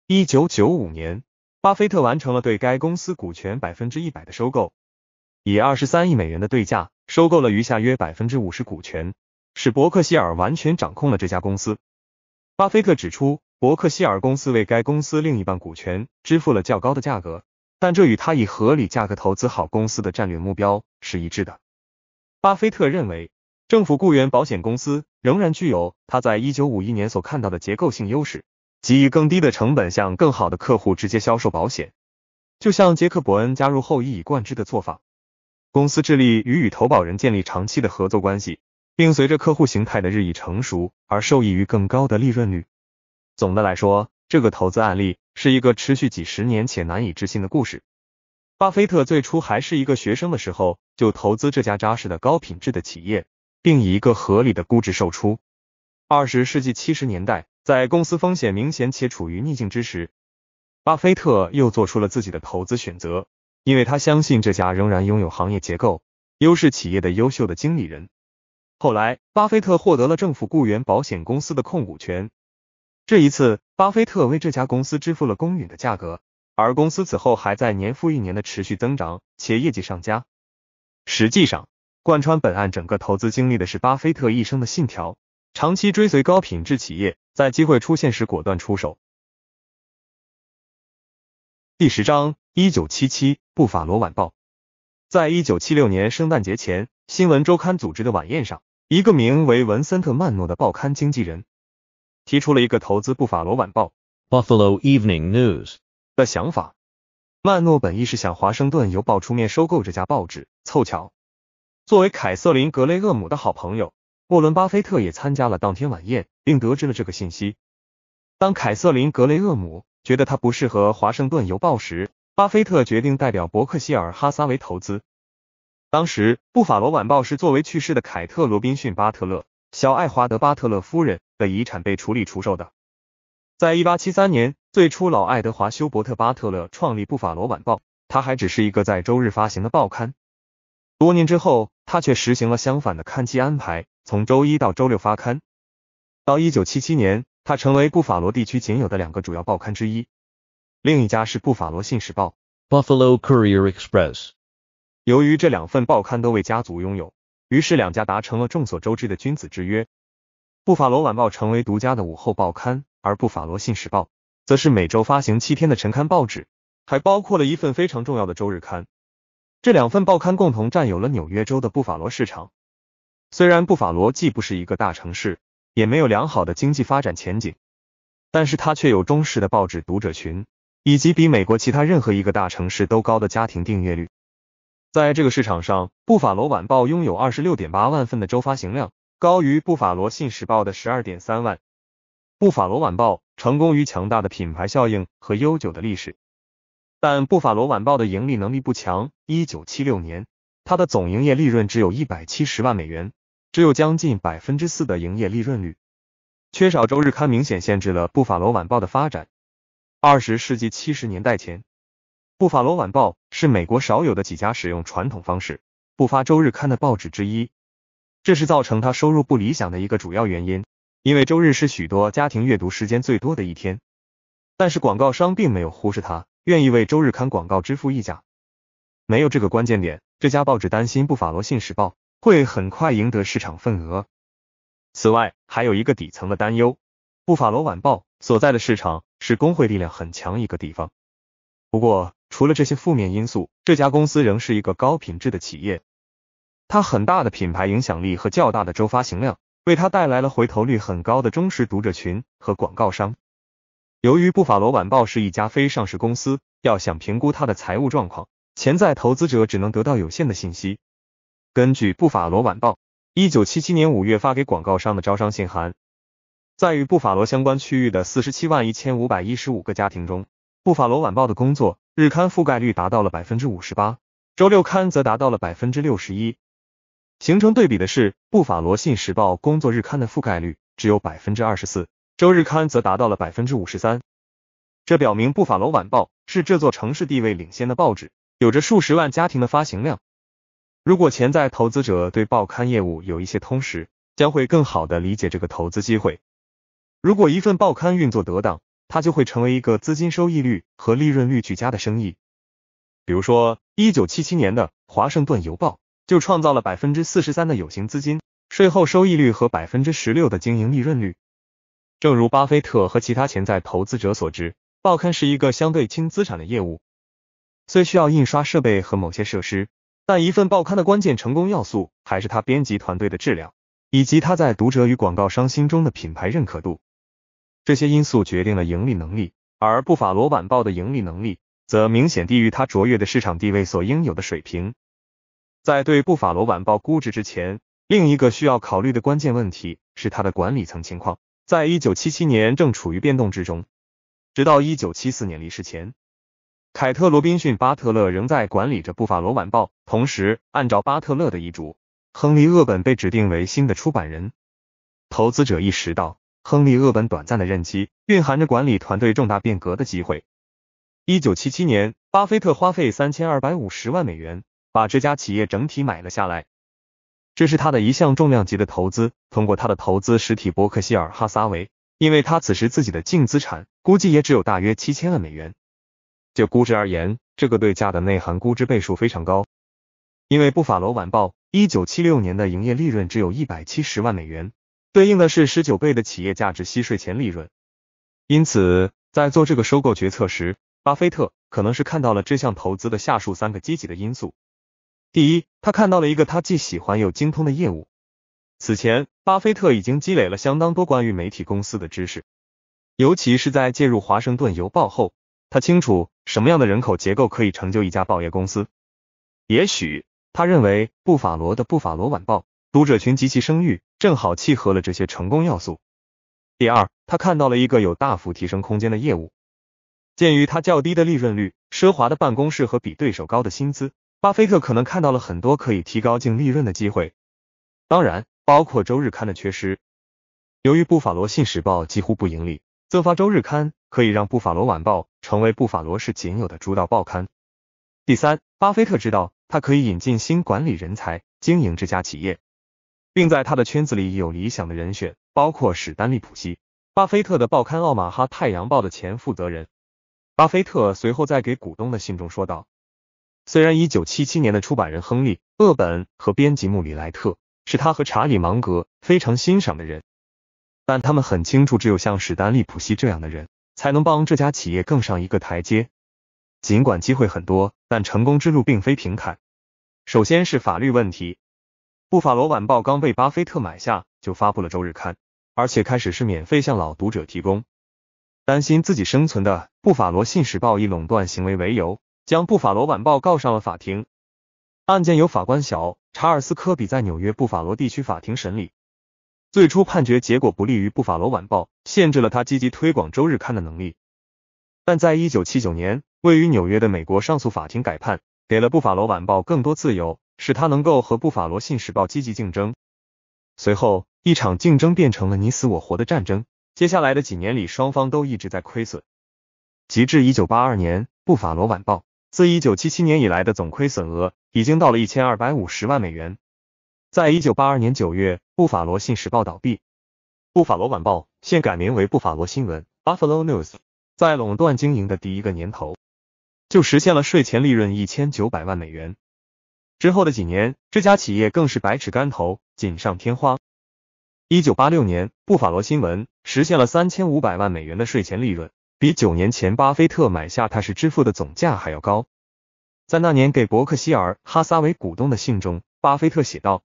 1995年，巴菲特完成了对该公司股权100%的收购，以23亿美元的对价收购了余下约50%股权，使伯克希尔完全掌控了这家公司。巴菲特指出，伯克希尔公司为该公司另一半股权支付了较高的价格。但这与他以合理价格投资好公司的战略目标是一致的。巴菲特认为，政府雇员保险公司仍然具有他在一九五一年所看到的结构性优势，即以更低的成本向更好的客户直接销售保险。就像杰克·伯恩加入后一以贯之的做法，公司致力于与投保人建立长期的合作关系，并随着客户形态的日益成熟而受益于更高的利润率。总的来说，这个投资案例。是一个持续几十年且难以置信的故事。巴菲特最初还是一个学生的时候，就投资这家扎实的高品质的企业，并以一个合理的估值售出。二十世纪七十年代，在公司风险明显且处于逆境之时，巴菲特又做出了自己的投资选择，因为他相信这家仍然拥有行业结构优势企业的优秀的经理人。后来，巴菲特获得了政府雇员保险公司的控股权。这一次，巴菲特为这家公司支付了公允的价格，而公司此后还在年复一年的持续增长，且业绩上佳。实际上，贯穿本案整个投资经历的是巴菲特一生的信条：长期追随高品质企业，在机会出现时果断出手。第十章，一九七七《布法罗晚报》在一九七六年圣诞节前，新闻周刊组织的晚宴上，一个名为文森特·曼诺的报刊经纪人。提出了一个投资《布法罗晚报》（Buffalo Evening News） 的想法。曼诺本意是想《华盛顿邮报》出面收购这家报纸。凑巧，作为凯瑟琳·格雷厄姆的好朋友，沃伦·巴菲特也参加了当天晚宴，并得知了这个信息。当凯瑟琳·格雷厄姆觉得他不适合《华盛顿邮报》时，巴菲特决定代表伯克希尔·哈撒韦投资。当时，《布法罗晚报》是作为去世的凯特·罗宾逊·巴特勒、小爱华德·巴特勒夫人。的遗产被处理出售的。在一八七三年，最初老爱德华休伯特巴特勒创立布法罗晚报，他还只是一个在周日发行的报刊。多年之后，他却实行了相反的刊期安排，从周一到周六发刊。到一九七七年，他成为布法罗地区仅有的两个主要报刊之一，另一家是布法罗信使报 （Buffalo Courier Express）。由于这两份报刊都为家族拥有，于是两家达成了众所周知的君子之约。布法罗晚报成为独家的午后报刊，而布法罗信使报则是每周发行七天的晨刊报纸，还包括了一份非常重要的周日刊。这两份报刊共同占有了纽约州的布法罗市场。虽然布法罗既不是一个大城市，也没有良好的经济发展前景，但是它却有忠实的报纸读者群，以及比美国其他任何一个大城市都高的家庭订阅率。在这个市场上，布法罗晚报拥有二十六点八万份的周发行量。高于布法罗信使报的十二点三万。布法罗晚报成功于强大的品牌效应和悠久的历史，但布法罗晚报的盈利能力不强。一九七六年，它的总营业利润只有一百七十万美元，只有将近百分之四的营业利润率。缺少周日刊明显限制了布法罗晚报的发展。二十世纪七十年代前，布法罗晚报是美国少有的几家使用传统方式不发周日刊的报纸之一。这是造成他收入不理想的一个主要原因，因为周日是许多家庭阅读时间最多的一天，但是广告商并没有忽视他，愿意为周日刊广告支付溢价。没有这个关键点，这家报纸担心布法罗信使报会很快赢得市场份额。此外，还有一个底层的担忧：布法罗晚报所在的市场是工会力量很强一个地方。不过，除了这些负面因素，这家公司仍是一个高品质的企业。它很大的品牌影响力和较大的周发行量，为它带来了回头率很高的忠实读者群和广告商。由于布法罗晚报是一家非上市公司，要想评估它的财务状况，潜在投资者只能得到有限的信息。根据布法罗晚报一九七七年五月发给广告商的招商信函，在与布法罗相关区域的四十七万一千五百一十五个家庭中，布法罗晚报的工作日刊覆盖率达到了百分之五十八，周六刊则达到了百分之六十一。形成对比的是，布法罗信时报工作日刊的覆盖率只有百分之二十四，周日刊则达到了百分之五十三。这表明布法罗晚报是这座城市地位领先的报纸，有着数十万家庭的发行量。如果潜在投资者对报刊业务有一些通识，将会更好的理解这个投资机会。如果一份报刊运作得当，它就会成为一个资金收益率和利润率俱佳的生意。比如说，一九七七年的华盛顿邮报。就创造了百分之四十三的有形资金税后收益率和百分之十六的经营利润率。正如巴菲特和其他潜在投资者所知，报刊是一个相对轻资产的业务，虽需要印刷设备和某些设施，但一份报刊的关键成功要素还是它编辑团队的质量以及它在读者与广告商心中的品牌认可度。这些因素决定了盈利能力，而布法罗晚报的盈利能力则明显低于它卓越的市场地位所应有的水平。在对布法罗晚报估值之前，另一个需要考虑的关键问题是它的管理层情况。在1977年正处于变动之中，直到1974年离世前，凯特·罗宾逊·巴特勒仍在管理着布法罗晚报。同时，按照巴特勒的遗嘱，亨利·厄本被指定为新的出版人。投资者意识到，亨利·厄本短暂的任期蕴含着管理团队重大变革的机会。1977年，巴菲特花费3250万美元。把这家企业整体买了下来，这是他的一项重量级的投资。通过他的投资实体伯克希尔哈撒韦，因为他此时自己的净资产估计也只有大约七千万美元。就估值而言，这个对价的内涵估值倍数非常高，因为《布法罗晚报》一九七六年的营业利润只有一百七十万美元，对应的是十九倍的企业价值（息税前利润）。因此，在做这个收购决策时，巴菲特可能是看到了这项投资的下述三个积极的因素。第一，他看到了一个他既喜欢又精通的业务。此前，巴菲特已经积累了相当多关于媒体公司的知识，尤其是在介入《华盛顿邮报》后，他清楚什么样的人口结构可以成就一家报业公司。也许他认为布法罗的布法罗晚报读者群及其声誉正好契合了这些成功要素。第二，他看到了一个有大幅提升空间的业务。鉴于他较低的利润率、奢华的办公室和比对手高的薪资。巴菲特可能看到了很多可以提高净利润的机会，当然包括周日刊的缺失。由于布法罗信使报几乎不盈利，增发周日刊可以让布法罗晚报成为布法罗市仅有的主导报刊。第三，巴菲特知道他可以引进新管理人才经营这家企业，并在他的圈子里有理想的人选，包括史丹利·普西，巴菲特的报刊奥马哈太阳报的前负责人。巴菲特随后在给股东的信中说道。虽然一九七七年的出版人亨利·厄本和编辑穆里莱特是他和查理·芒格非常欣赏的人，但他们很清楚，只有像史丹利·普西这样的人，才能帮这家企业更上一个台阶。尽管机会很多，但成功之路并非平坦。首先是法律问题。布法罗晚报刚被巴菲特买下，就发布了周日刊，而且开始是免费向老读者提供。担心自己生存的布法罗信使报以垄断行为为由。将布法罗晚报告上了法庭，案件由法官小查尔斯科比在纽约布法罗地区法庭审理。最初判决结果不利于布法罗晚报，限制了他积极推广周日刊的能力。但在一九七九年，位于纽约的美国上诉法庭改判，给了布法罗晚报更多自由，使他能够和布法罗信使报积极竞争。随后，一场竞争变成了你死我活的战争。接下来的几年里，双方都一直在亏损，直至一九八二年，布法罗晚报。自一九七七年以来的总亏损额已经到了一千二百五十万美元。在一九八二年九月，布法罗信使报倒闭，布法罗晚报现改名为布法罗新闻 （Buffalo News）。在垄断经营的第一个年头，就实现了税前利润一千九百万美元。之后的几年，这家企业更是百尺竿头，锦上添花。一九八六年，布法罗新闻实现了三千五百万美元的税前利润。比九年前巴菲特买下它是支付的总价还要高。在那年给伯克希尔哈撒韦股东的信中，巴菲特写道：“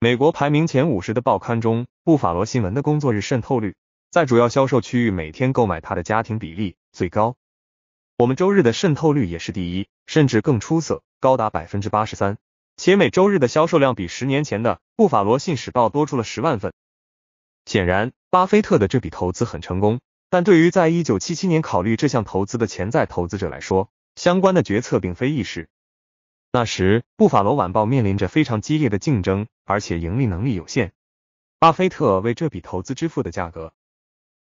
美国排名前五十的报刊中，布法罗新闻的工作日渗透率，在主要销售区域每天购买它的家庭比例最高。我们周日的渗透率也是第一，甚至更出色，高达百分之八十三。且每周日的销售量比十年前的布法罗信使报多出了十万份。显然，巴菲特的这笔投资很成功。”但对于在1977年考虑这项投资的潜在投资者来说，相关的决策并非易事。那时，《布法罗晚报》面临着非常激烈的竞争，而且盈利能力有限。巴菲特为这笔投资支付的价格，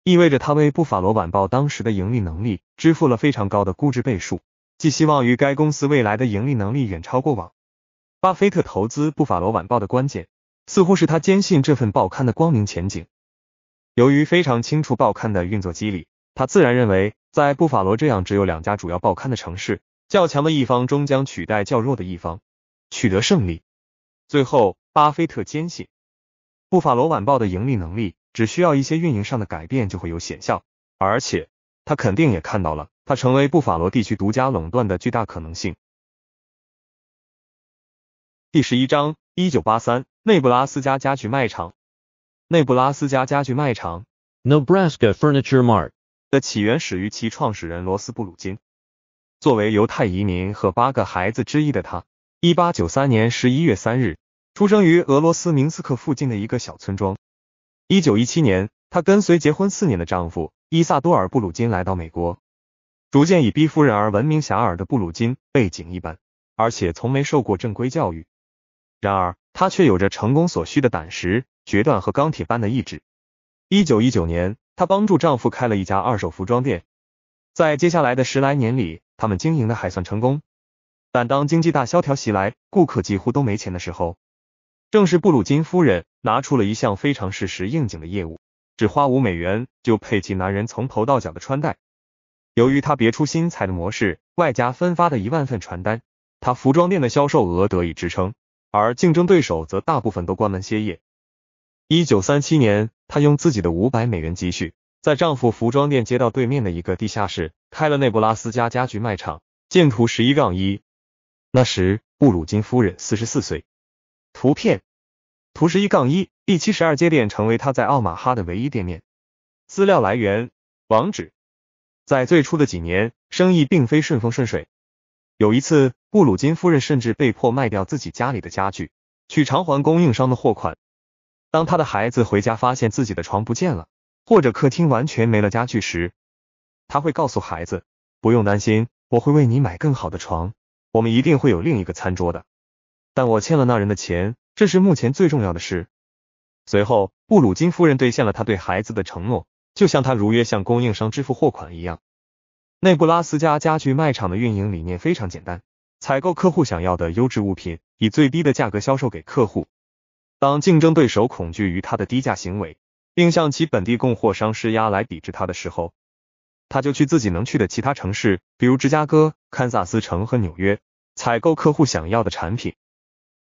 意味着他为《布法罗晚报》当时的盈利能力支付了非常高的估值倍数，寄希望于该公司未来的盈利能力远超过往。巴菲特投资《布法罗晚报》的关键，似乎是他坚信这份报刊的光明前景。由于非常清楚报刊的运作机理，他自然认为，在布法罗这样只有两家主要报刊的城市，较强的一方终将取代较弱的一方，取得胜利。最后，巴菲特坚信布法罗晚报的盈利能力只需要一些运营上的改变就会有显效，而且他肯定也看到了他成为布法罗地区独家垄断的巨大可能性。第十一章，一九八三，内布拉斯加家具卖场。内布拉斯加家具卖场 （Nebraska Furniture Mart） 的起源始于其创始人罗斯布鲁金。作为犹太移民和八个孩子之一的他，一八九三年十一月三日出生于俄罗斯明斯克附近的一个小村庄。一九一七年，他跟随结婚四年的丈夫伊萨多尔布鲁金来到美国。逐渐以“逼夫人”而闻名遐迩的布鲁金，背景一般，而且从没受过正规教育。然而，他却有着成功所需的胆识。决断和钢铁般的意志。一九一九年，她帮助丈夫开了一家二手服装店。在接下来的十来年里，他们经营的还算成功。但当经济大萧条袭来，顾客几乎都没钱的时候，正是布鲁金夫人拿出了一项非常适时应景的业务，只花五美元就配齐男人从头到脚的穿戴。由于她别出心裁的模式，外加分发的一万份传单，她服装店的销售额得以支撑，而竞争对手则大部分都关门歇业。一九三七年，她用自己的五百美元积蓄，在丈夫服装店街道对面的一个地下室开了内布拉斯加家具卖场。见图十一杠一。那时，布鲁金夫人四十四岁。图片图十一杠一，第七十二街店成为她在奥马哈的唯一店面。资料来源网址。在最初的几年，生意并非顺风顺水。有一次，布鲁金夫人甚至被迫卖掉自己家里的家具，去偿还供应商的货款。当他的孩子回家发现自己的床不见了，或者客厅完全没了家具时，他会告诉孩子不用担心，我会为你买更好的床，我们一定会有另一个餐桌的。但我欠了那人的钱，这是目前最重要的事。随后，布鲁金夫人兑现了他对孩子的承诺，就像他如约向供应商支付货款一样。内布拉斯加家具卖场的运营理念非常简单：采购客户想要的优质物品，以最低的价格销售给客户。当竞争对手恐惧于他的低价行为，并向其本地供货商施压来抵制他的时候，他就去自己能去的其他城市，比如芝加哥、堪萨斯城和纽约，采购客户想要的产品。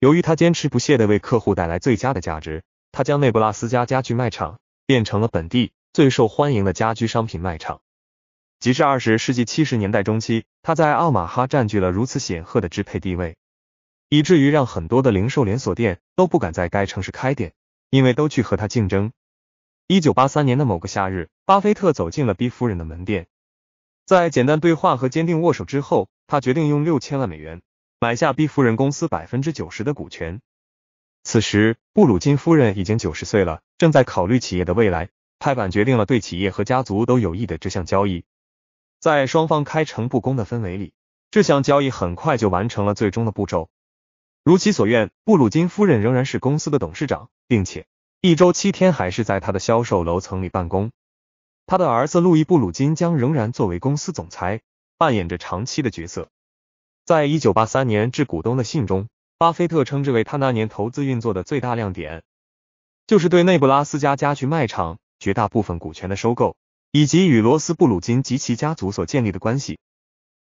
由于他坚持不懈地为客户带来最佳的价值，他将内布拉斯加家具卖场变成了本地最受欢迎的家居商品卖场。即至二十世纪七十年代中期，他在奥马哈占据了如此显赫的支配地位。以至于让很多的零售连锁店都不敢在该城市开店，因为都去和他竞争。一九八三年的某个夏日，巴菲特走进了 B 夫人的门店，在简单对话和坚定握手之后，他决定用六千万美元买下 B 夫人公司百分之九十的股权。此时，布鲁金夫人已经九十岁了，正在考虑企业的未来，拍板决定了对企业和家族都有益的这项交易。在双方开诚布公的氛围里，这项交易很快就完成了最终的步骤。如其所愿，布鲁金夫人仍然是公司的董事长，并且一周七天还是在他的销售楼层里办公。他的儿子路易布鲁金将仍然作为公司总裁，扮演着长期的角色。在1983年至股东的信中，巴菲特称之为他那年投资运作的最大亮点，就是对内布拉斯加家具卖场绝大部分股权的收购，以及与罗斯布鲁金及其家族所建立的关系。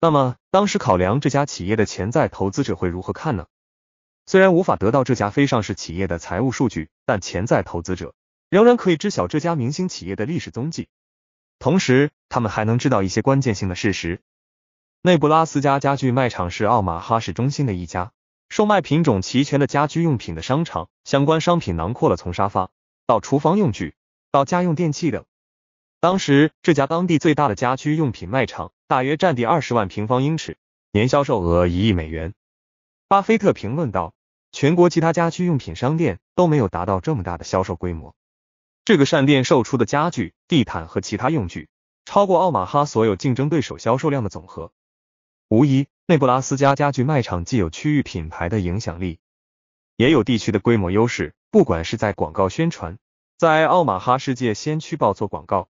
那么，当时考量这家企业的潜在投资者会如何看呢？虽然无法得到这家非上市企业的财务数据，但潜在投资者仍然可以知晓这家明星企业的历史踪迹。同时，他们还能知道一些关键性的事实。内布拉斯加家具卖场是奥马哈市中心的一家售卖品种齐全的家居用品的商场，相关商品囊括了从沙发到厨房用具到家用电器等。当时，这家当地最大的家居用品卖场大约占地二十万平方英尺，年销售额一亿美元。巴菲特评论道：“全国其他家居用品商店都没有达到这么大的销售规模。这个善店售出的家具、地毯和其他用具，超过奥马哈所有竞争对手销售量的总和。无疑，内布拉斯加家具卖场既有区域品牌的影响力，也有地区的规模优势。不管是在广告宣传，在奥马哈世界先驱报做广告，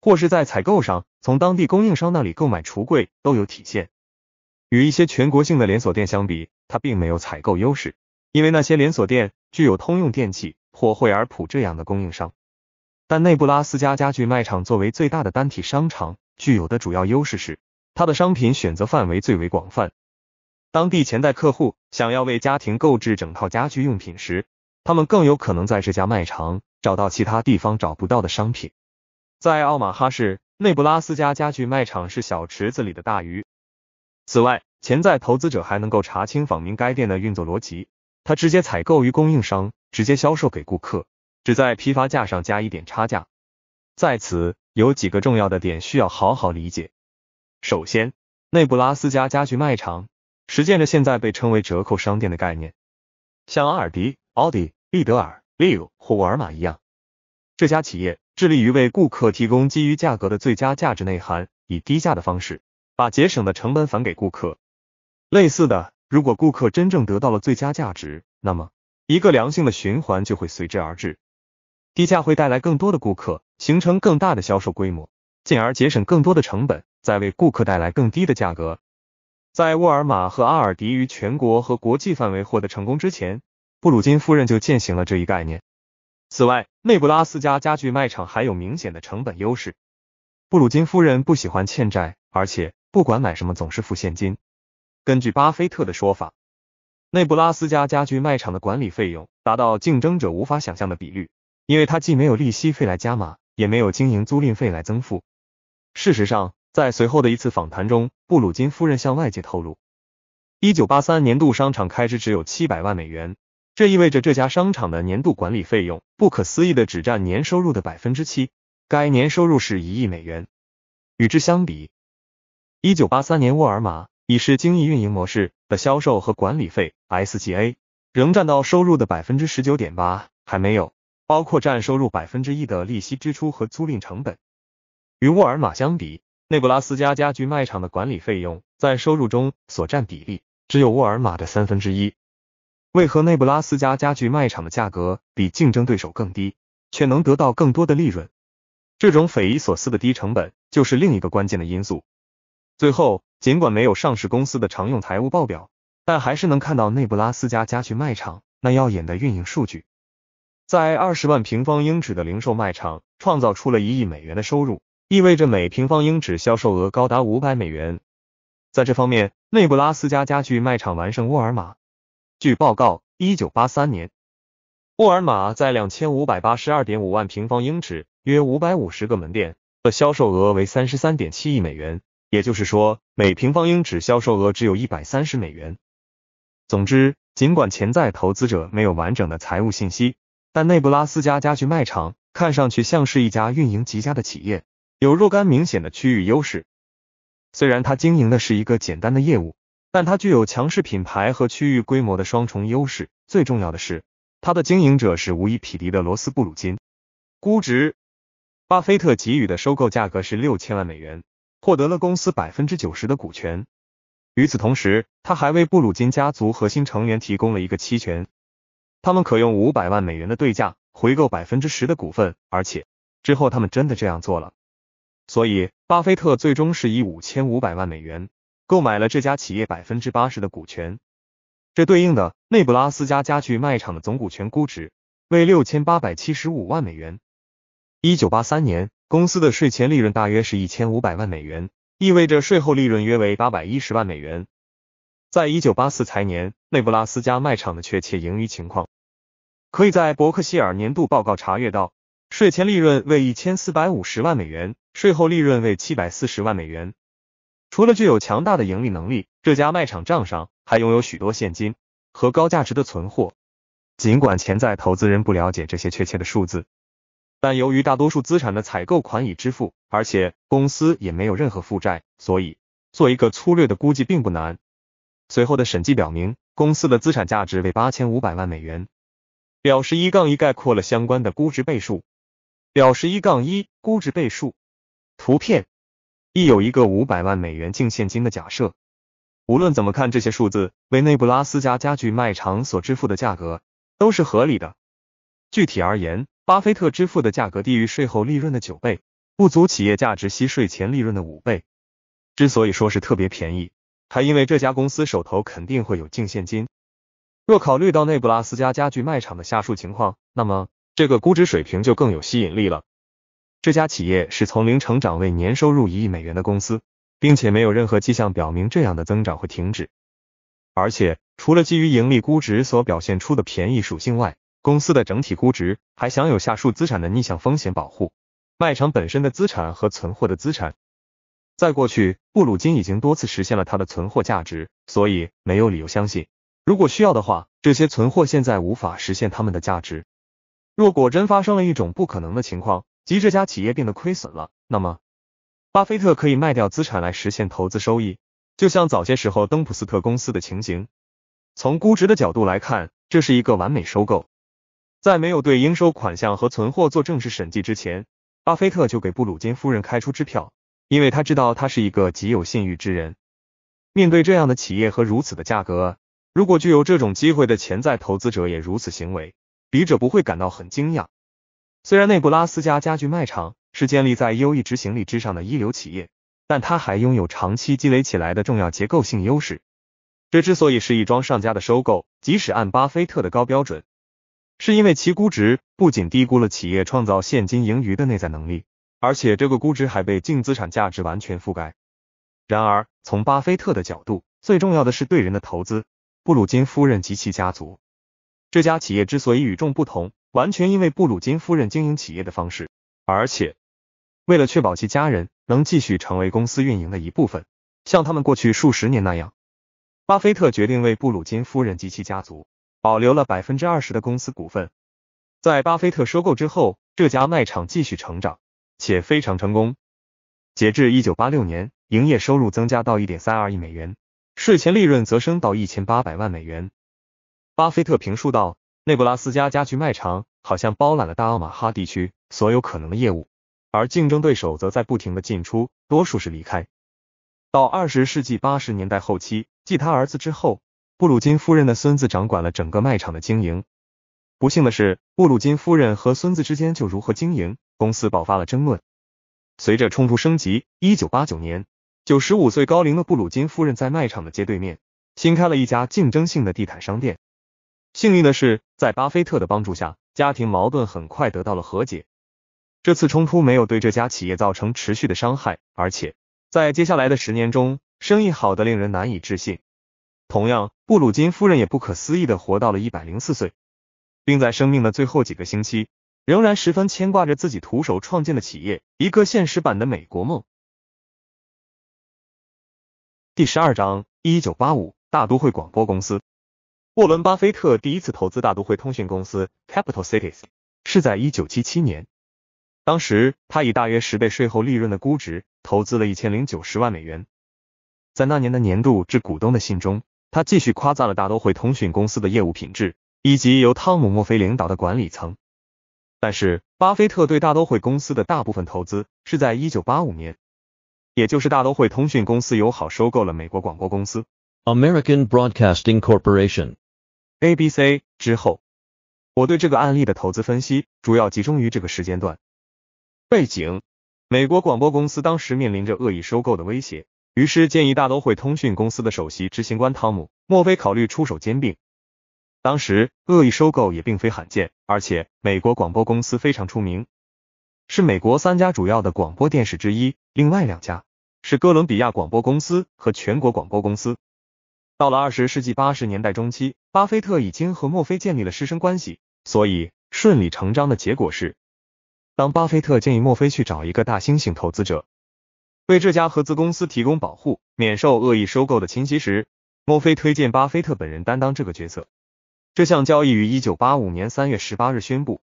或是在采购上从当地供应商那里购买橱柜，都有体现。与一些全国性的连锁店相比。”它并没有采购优势，因为那些连锁店具有通用电器、或惠而浦这样的供应商。但内布拉斯加家具卖场作为最大的单体商场，具有的主要优势是它的商品选择范围最为广泛。当地潜在客户想要为家庭购置整套家居用品时，他们更有可能在这家卖场找到其他地方找不到的商品。在奥马哈市，内布拉斯加家具卖场是小池子里的大鱼。此外，潜在投资者还能够查清访明该店的运作逻辑，他直接采购于供应商，直接销售给顾客，只在批发价上加一点差价。在此，有几个重要的点需要好好理解。首先，内布拉斯加家具卖场实践着现在被称为折扣商店的概念，像阿尔迪、奥迪、利德尔、利欧或沃尔玛一样，这家企业致力于为顾客提供基于价格的最佳价值内涵，以低价的方式把节省的成本返给顾客。类似的，如果顾客真正得到了最佳价值，那么一个良性的循环就会随之而至。低价会带来更多的顾客，形成更大的销售规模，进而节省更多的成本，再为顾客带来更低的价格。在沃尔玛和阿尔迪于全国和国际范围获得成功之前，布鲁金夫人就践行了这一概念。此外，内布拉斯加家具卖场还有明显的成本优势。布鲁金夫人不喜欢欠债，而且不管买什么总是付现金。根据巴菲特的说法，内布拉斯加家居卖场的管理费用达到竞争者无法想象的比率，因为他既没有利息费来加码，也没有经营租赁费来增负。事实上，在随后的一次访谈中，布鲁金夫人向外界透露，一九八三年度商场开支只有七百万美元，这意味着这家商场的年度管理费用不可思议的只占年收入的百分之七。该年收入是一亿美元。与之相比，一九八三年沃尔玛。已是精益运营模式的销售和管理费 （SGA） 仍占到收入的百分之十九点八，还没有包括占收入百分之一的利息支出和租赁成本。与沃尔玛相比，内布拉斯加家具卖场的管理费用在收入中所占比例只有沃尔玛的三分之一。为何内布拉斯加家具卖场的价格比竞争对手更低，却能得到更多的利润？这种匪夷所思的低成本就是另一个关键的因素。最后。尽管没有上市公司的常用财务报表，但还是能看到内布拉斯加家具卖场那耀眼的运营数据。在二十万平方英尺的零售卖场，创造出了一亿美元的收入，意味着每平方英尺销售额高达五百美元。在这方面，内布拉斯加家具卖场完胜沃尔玛。据报告，一九八三年，沃尔玛在两千五百八十二点五万平方英尺、约五百五十个门店的销售额为三十三点七亿美元，也就是说。每平方英尺销售额只有一百三十美元。总之，尽管潜在投资者没有完整的财务信息，但内布拉斯加家具卖场看上去像是一家运营极佳的企业，有若干明显的区域优势。虽然它经营的是一个简单的业务，但它具有强势品牌和区域规模的双重优势。最重要的是，它的经营者是无以匹敌的罗斯布鲁金。估值，巴菲特给予的收购价格是六千万美元。获得了公司百分之九十的股权。与此同时，他还为布鲁金家族核心成员提供了一个期权，他们可用五百万美元的对价回购百分之十的股份，而且之后他们真的这样做了。所以，巴菲特最终是以五千五百万美元购买了这家企业百分之八十的股权，这对应的内布拉斯加家具卖场的总股权估值为六千八百七十五万美元。一九八三年。公司的税前利润大约是一千五百万美元，意味着税后利润约为八百一十万美元。在一九八四财年，内布拉斯加卖场的确切盈余情况，可以在伯克希尔年度报告查阅到，税前利润为一千四百五十万美元，税后利润为七百四十万美元。除了具有强大的盈利能力，这家卖场账上还拥有许多现金和高价值的存货。尽管潜在投资人不了解这些确切的数字。但由于大多数资产的采购款已支付，而且公司也没有任何负债，所以做一个粗略的估计并不难。随后的审计表明，公司的资产价值为八千五百万美元。表十一杠一概括了相关的估值倍数。表十一杠一估值倍数图片亦有一个五百万美元净现金的假设。无论怎么看，这些数字为内布拉斯加家具卖场所支付的价格都是合理的。具体而言。巴菲特支付的价格低于税后利润的九倍，不足企业价值息税前利润的五倍。之所以说是特别便宜，还因为这家公司手头肯定会有净现金。若考虑到内布拉斯加家具卖场的下述情况，那么这个估值水平就更有吸引力了。这家企业是从零成长为年收入一亿美元的公司，并且没有任何迹象表明这样的增长会停止。而且，除了基于盈利估值所表现出的便宜属性外，公司的整体估值还享有下述资产的逆向风险保护：卖场本身的资产和存货的资产。在过去，布鲁金已经多次实现了它的存货价值，所以没有理由相信，如果需要的话，这些存货现在无法实现它们的价值。若果真发生了一种不可能的情况，即这家企业变得亏损了，那么，巴菲特可以卖掉资产来实现投资收益，就像早些时候登普斯特公司的情形。从估值的角度来看，这是一个完美收购。在没有对应收款项和存货做正式审计之前，巴菲特就给布鲁金夫人开出支票，因为他知道他是一个极有信誉之人。面对这样的企业和如此的价格，如果具有这种机会的潜在投资者也如此行为，笔者不会感到很惊讶。虽然内布拉斯加家具卖场是建立在优异执行力之上的一流企业，但它还拥有长期积累起来的重要结构性优势。这之所以是一桩上佳的收购，即使按巴菲特的高标准。是因为其估值不仅低估了企业创造现金盈余的内在能力，而且这个估值还被净资产价值完全覆盖。然而，从巴菲特的角度，最重要的是对人的投资。布鲁金夫人及其家族，这家企业之所以与众不同，完全因为布鲁金夫人经营企业的方式。而且，为了确保其家人能继续成为公司运营的一部分，像他们过去数十年那样，巴菲特决定为布鲁金夫人及其家族。保留了百分之二十的公司股份。在巴菲特收购之后，这家卖场继续成长，且非常成功。截至一九八六年，营业收入增加到一点三二亿美元，税前利润则升到一千八百万美元。巴菲特评述道：“内布拉斯加家具卖场好像包揽了大奥马哈地区所有可能的业务，而竞争对手则在不停的进出，多数是离开。”到二十世纪八十年代后期，继他儿子之后。布鲁金夫人的孙子掌管了整个卖场的经营。不幸的是，布鲁金夫人和孙子之间就如何经营公司爆发了争论。随着冲突升级，一九八九年，九十五岁高龄的布鲁金夫人在卖场的街对面新开了一家竞争性的地毯商店。幸运的是，在巴菲特的帮助下，家庭矛盾很快得到了和解。这次冲突没有对这家企业造成持续的伤害，而且在接下来的十年中，生意好得令人难以置信。同样。布鲁金夫人也不可思议地活到了一百零四岁，并在生命的最后几个星期仍然十分牵挂着自己徒手创建的企业，一个现实版的美国梦。第十二章，一九八五，大都会广播公司。沃伦·巴菲特第一次投资大都会通讯公司 （Capital Cities） 是在一九七七年，当时他以大约十倍税后利润的估值投资了一千零九十万美元。在那年的年度致股东的信中。他继续夸赞了大都会通讯公司的业务品质，以及由汤姆·墨菲领导的管理层。但是，巴菲特对大都会公司的大部分投资是在1985年，也就是大都会通讯公司友好收购了美国广播公司 （American Broadcasting Corporation，ABC） 之后。我对这个案例的投资分析主要集中于这个时间段。背景：美国广播公司当时面临着恶意收购的威胁。于是建议大都会通讯公司的首席执行官汤姆·墨菲考虑出手兼并。当时恶意收购也并非罕见，而且美国广播公司非常出名，是美国三家主要的广播电视之一，另外两家是哥伦比亚广播公司和全国广播公司。到了二十世纪八十年代中期，巴菲特已经和墨菲建立了师生关系，所以顺理成章的结果是，当巴菲特建议墨菲去找一个大猩猩投资者。为这家合资公司提供保护，免受恶意收购的侵袭时，莫非推荐巴菲特本人担当这个角色？这项交易于1985年3月18日宣布，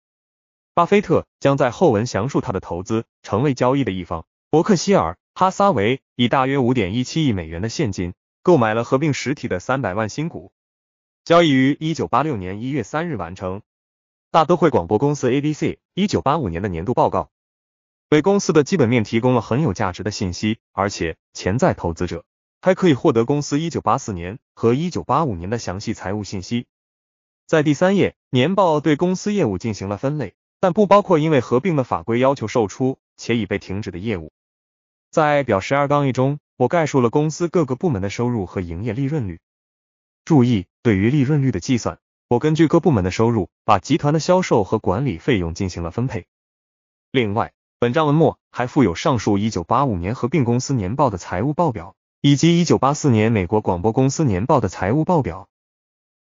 巴菲特将在后文详述他的投资成为交易的一方。伯克希尔·哈撒韦以大约5.17亿美元的现金购买了合并实体的300万新股。交易于1986年1月3日完成。大都会广播公司 （ABC）1985 年的年度报告。为公司的基本面提供了很有价值的信息，而且潜在投资者还可以获得公司1984年和1985年的详细财务信息。在第三页年报，对公司业务进行了分类，但不包括因为合并的法规要求售出且已被停止的业务。在表十二杠一中，我概述了公司各个部门的收入和营业利润率。注意，对于利润率的计算，我根据各部门的收入，把集团的销售和管理费用进行了分配。另外，本章文末还附有上述一九八五年合并公司年报的财务报表，以及一九八四年美国广播公司年报的财务报表。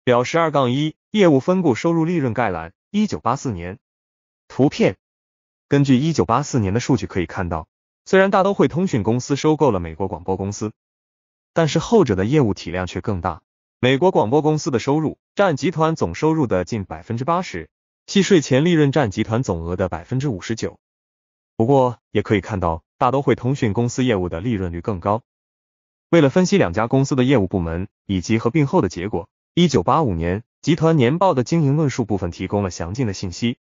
表十二杠一业务分部收入利润概览一九八四年图片。根据一九八四年的数据可以看到，虽然大都会通讯公司收购了美国广播公司，但是后者的业务体量却更大。美国广播公司的收入占集团总收入的近百分之八十，税税前利润占集团总额的百分之五十九。不过，也可以看到大都会通讯公司业务的利润率更高。为了分析两家公司的业务部门以及合并后的结果，1985年集团年报的经营论述部分提供了详尽的信息。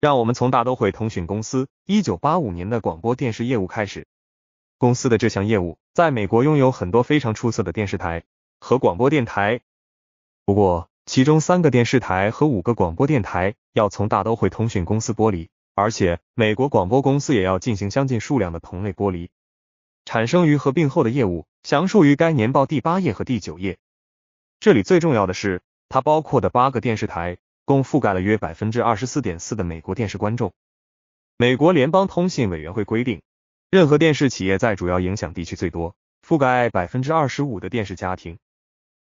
让我们从大都会通讯公司1985年的广播电视业务开始。公司的这项业务在美国拥有很多非常出色的电视台和广播电台。不过，其中三个电视台和五个广播电台要从大都会通讯公司剥离。而且，美国广播公司也要进行相近数量的同类剥离，产生于合并后的业务详述于该年报第八页和第九页。这里最重要的是，它包括的八个电视台共覆盖了约百分之二十四点四的美国电视观众。美国联邦通信委员会规定，任何电视企业在主要影响地区最多覆盖百分之二十五的电视家庭。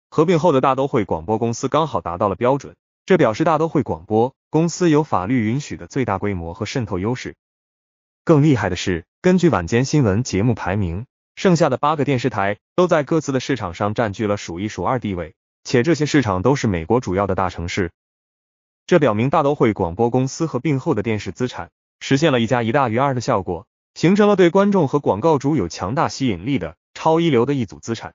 合并后的大都会广播公司刚好达到了标准，这表示大都会广播。公司有法律允许的最大规模和渗透优势。更厉害的是，根据晚间新闻节目排名，剩下的八个电视台都在各自的市场上占据了数一数二地位，且这些市场都是美国主要的大城市。这表明大都会广播公司合并后的电视资产实现了一加一大于二的效果，形成了对观众和广告主有强大吸引力的超一流的一组资产。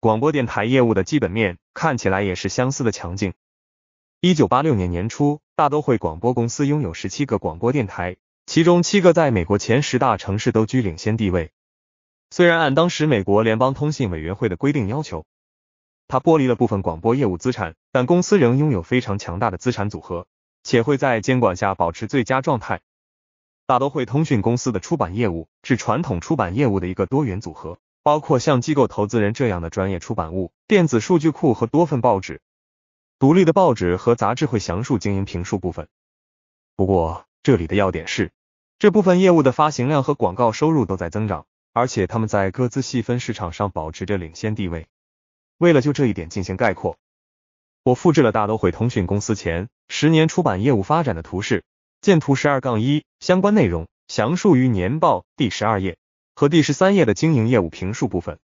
广播电台业务的基本面看起来也是相似的强劲。一九八六年年初。大都会广播公司拥有十七个广播电台，其中七个在美国前十大城市都居领先地位。虽然按当时美国联邦通信委员会的规定要求，它剥离了部分广播业务资产，但公司仍拥有非常强大的资产组合，且会在监管下保持最佳状态。大都会通讯公司的出版业务是传统出版业务的一个多元组合，包括像机构投资人这样的专业出版物、电子数据库和多份报纸。独立的报纸和杂志会详述经营评述部分，不过这里的要点是，这部分业务的发行量和广告收入都在增长，而且他们在各自细分市场上保持着领先地位。为了就这一点进行概括，我复制了大都会通讯公司前十年出版业务发展的图示，见图十二杠一。相关内容详述于年报第十二页和第十三页的经营业务评述部分。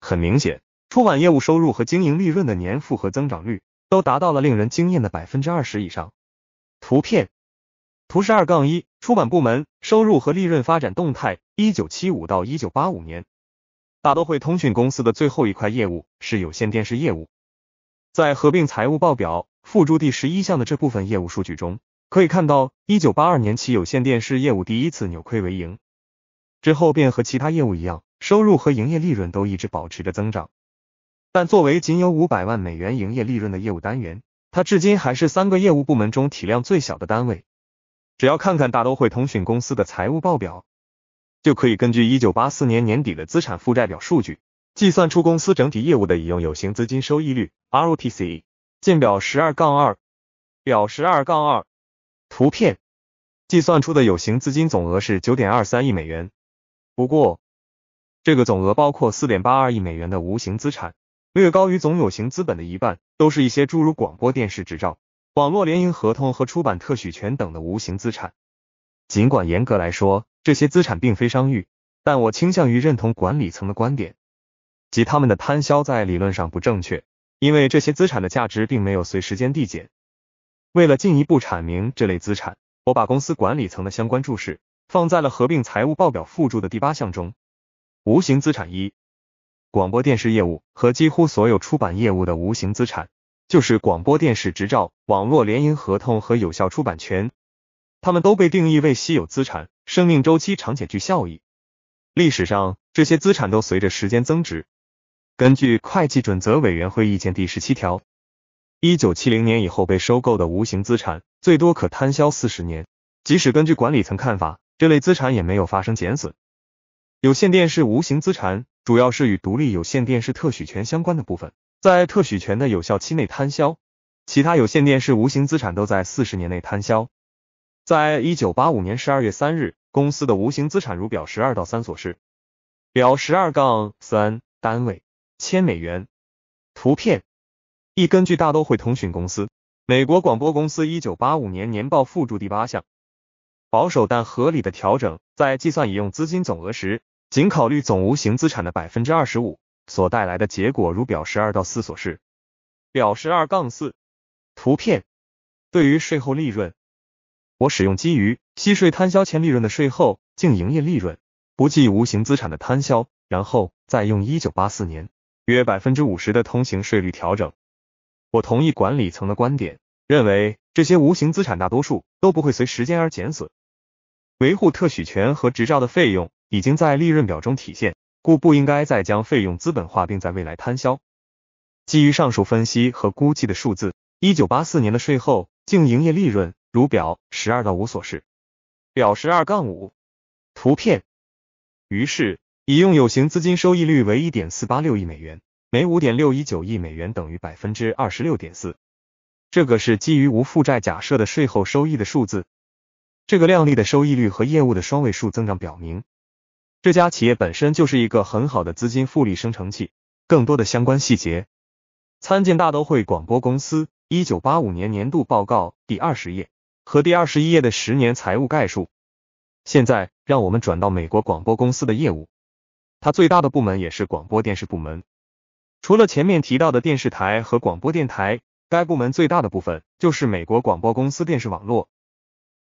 很明显，出版业务收入和经营利润的年复合增长率。都达到了令人惊艳的百分之二十以上。图片图是二杠一出版部门收入和利润发展动态，一九七五到一九八五年。大都会通讯公司的最后一块业务是有线电视业务，在合并财务报表附注第十一项的这部分业务数据中，可以看到一九八二年起有线电视业务第一次扭亏为盈，之后便和其他业务一样，收入和营业利润都一直保持着增长。但作为仅有五百万美元营业利润的业务单元，它至今还是三个业务部门中体量最小的单位。只要看看大都会通讯公司的财务报表，就可以根据一九八四年年底的资产负债表数据，计算出公司整体业务的已用有形资金收益率 （ROTC）。见表十二杠二，表十二杠二图片计算出的有形资金总额是九点二三亿美元。不过，这个总额包括四点八二亿美元的无形资产。略高于总有形资本的一半，都是一些诸如广播电视执照、网络联营合同和出版特许权等的无形资产。尽管严格来说，这些资产并非商誉，但我倾向于认同管理层的观点，即他们的摊销在理论上不正确，因为这些资产的价值并没有随时间递减。为了进一步阐明这类资产，我把公司管理层的相关注释放在了合并财务报表附注的第八项中——无形资产一。广播电视业务和几乎所有出版业务的无形资产，就是广播电视执照、网络联营合同和有效出版权，它们都被定义为稀有资产，生命周期长且具效益。历史上，这些资产都随着时间增值。根据会计准则委员会意见第十七条，一九七零年以后被收购的无形资产最多可摊销四十年，即使根据管理层看法，这类资产也没有发生减损。有线电视无形资产。主要是与独立有线电视特许权相关的部分，在特许权的有效期内摊销；其他有线电视无形资产都在四十年内摊销。在一九八五年十二月三日，公司的无形资产如表十二到三所示。表十二杠三，单位千美元。图片一，根据大都会通讯公司、美国广播公司一九八五年年报附注第八项，保守但合理的调整在计算已用资金总额时。仅考虑总无形资产的百分之二十五所带来的结果，如表十二到四所示。表十二杠四图片。对于税后利润，我使用基于息税摊销前利润的税后净营业利润，不计无形资产的摊销，然后再用一九八四年约百分之五十的通行税率调整。我同意管理层的观点，认为这些无形资产大多数都不会随时间而减损，维护特许权和执照的费用。已经在利润表中体现，故不应该再将费用资本化并在未来摊销。基于上述分析和估计的数字，1984年的税后净营业利润如表12-5所示。表12-5图片。于是，已用有形资金收益率为1.486亿美元每5.619亿美元，等于26.4%。这个是基于无负债假设的税后收益的数字。这个量丽的收益率和业务的双位数增长表明。这家企业本身就是一个很好的资金复利生成器。更多的相关细节，参见大都会广播公司一九八五年年度报告第二十页和第二十一页的十年财务概述。现在，让我们转到美国广播公司的业务。它最大的部门也是广播电视部门。除了前面提到的电视台和广播电台，该部门最大的部分就是美国广播公司电视网络。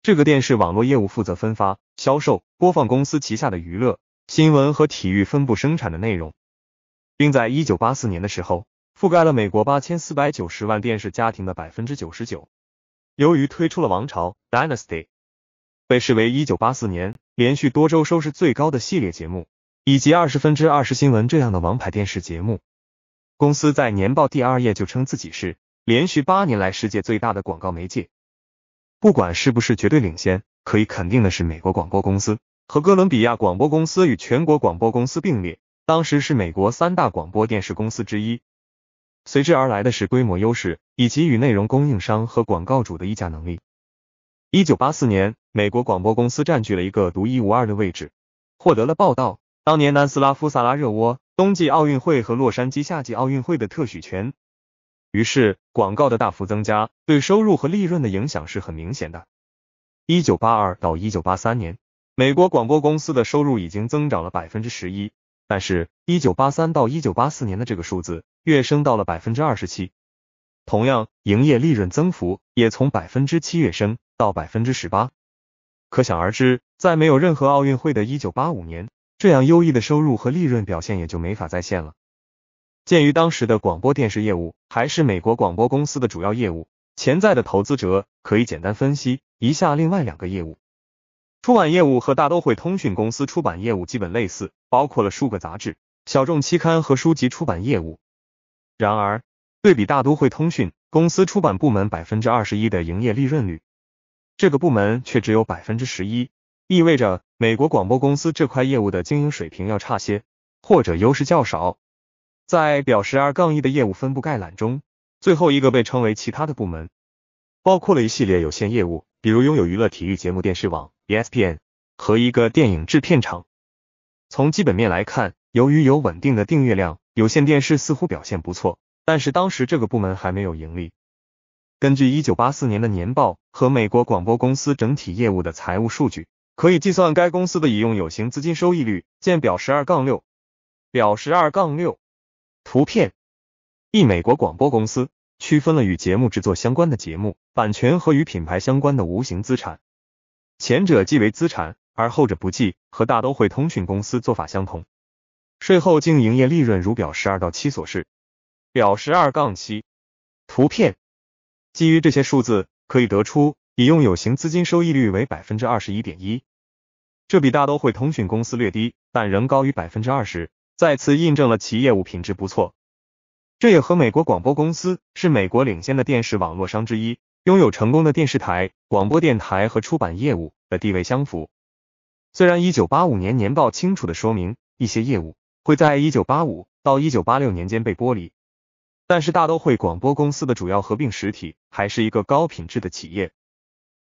这个电视网络业务负责分发、销售、播放公司旗下的娱乐、新闻和体育分部生产的内容，并在1984年的时候覆盖了美国8490万电视家庭的99%。由于推出了《王朝》（Dynasty），被视为1984年连续多周收视最高的系列节目，以及《二十分之二十新闻》这样的王牌电视节目，公司在年报第二页就称自己是连续八年来世界最大的广告媒介。不管是不是绝对领先，可以肯定的是，美国广播公司和哥伦比亚广播公司与全国广播公司并列，当时是美国三大广播电视公司之一。随之而来的是规模优势，以及与内容供应商和广告主的议价能力。一九八四年，美国广播公司占据了一个独一无二的位置，获得了报道当年南斯拉夫萨拉热窝冬季奥运会和洛杉矶夏季奥运会的特许权。于是，广告的大幅增加对收入和利润的影响是很明显的。一九八二到一九八三年，美国广播公司的收入已经增长了百分之十一，但是，一九八三到一九八四年的这个数字跃升到了百分之二十七。同样，营业利润增幅也从百分之七跃升到百分之十八。可想而知，在没有任何奥运会的，一九八五年，这样优异的收入和利润表现也就没法再现了。鉴于当时的广播电视业务还是美国广播公司的主要业务，潜在的投资者可以简单分析一下另外两个业务：出版业务和大都会通讯公司出版业务基本类似，包括了数个杂志、小众期刊和书籍出版业务。然而，对比大都会通讯公司出版部门百分之二十一的营业利润率，这个部门却只有百分之十一，意味着美国广播公司这块业务的经营水平要差些，或者优势较少。在表十二杠一的业务分布概览中，最后一个被称为其他的部门，包括了一系列有线业务，比如拥有娱乐体育节目电视网 ESPN 和一个电影制片厂。从基本面来看，由于有稳定的订阅量，有线电视似乎表现不错，但是当时这个部门还没有盈利。根据一九八四年的年报和美国广播公司整体业务的财务数据，可以计算该公司的已用有形资金收益率。见表十二杠六，表十二杠六。图片，一美国广播公司区分了与节目制作相关的节目版权和与品牌相关的无形资产，前者即为资产，而后者不计，和大都会通讯公司做法相同。税后净营业利润如表十二到七所示。表十二杠七图片。基于这些数字，可以得出已用有形资金收益率为百分之二十一点一，这比大都会通讯公司略低，但仍高于百分之二十。再次印证了其业务品质不错，这也和美国广播公司是美国领先的电视网络商之一，拥有成功的电视台、广播电台和出版业务的地位相符。虽然一九八五年年报清楚的说明一些业务会在一九八五到一九八六年间被剥离，但是大都会广播公司的主要合并实体还是一个高品质的企业，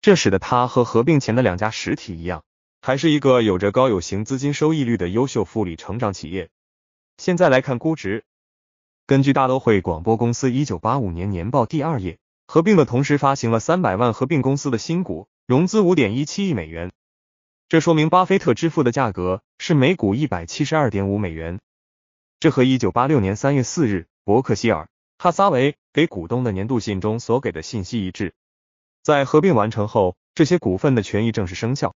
这使得它和合并前的两家实体一样，还是一个有着高有形资金收益率的优秀复利成长企业。现在来看估值。根据大都会广播公司一九八五年年报第二页，合并的同时发行了三百万合并公司的新股，融资五点一七亿美元。这说明巴菲特支付的价格是每股一百七十二点五美元。这和一九八六年三月四日伯克希尔·哈撒韦给股东的年度信中所给的信息一致。在合并完成后，这些股份的权益正式生效。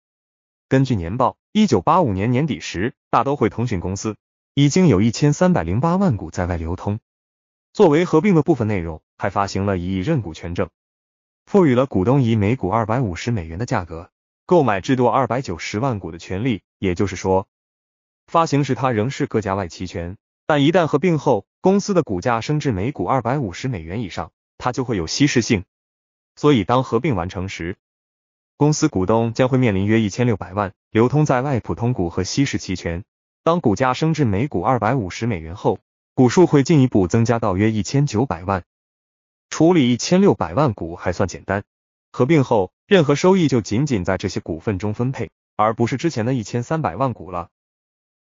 根据年报，一九八五年年底时，大都会通讯公司。已经有一千三百零八万股在外流通。作为合并的部分内容，还发行了一亿认股权证，赋予了股东以每股二百五十美元的价格购买至多二百九十万股的权利。也就是说，发行时它仍是各家外期权，但一旦合并后，公司的股价升至每股二百五十美元以上，它就会有稀释性。所以，当合并完成时，公司股东将会面临约一千六百万流通在外普通股和稀释期权。当股价升至每股二百五十美元后，股数会进一步增加到约一千九百万。处理一千六百万股还算简单，合并后任何收益就仅仅在这些股份中分配，而不是之前的一千三百万股了。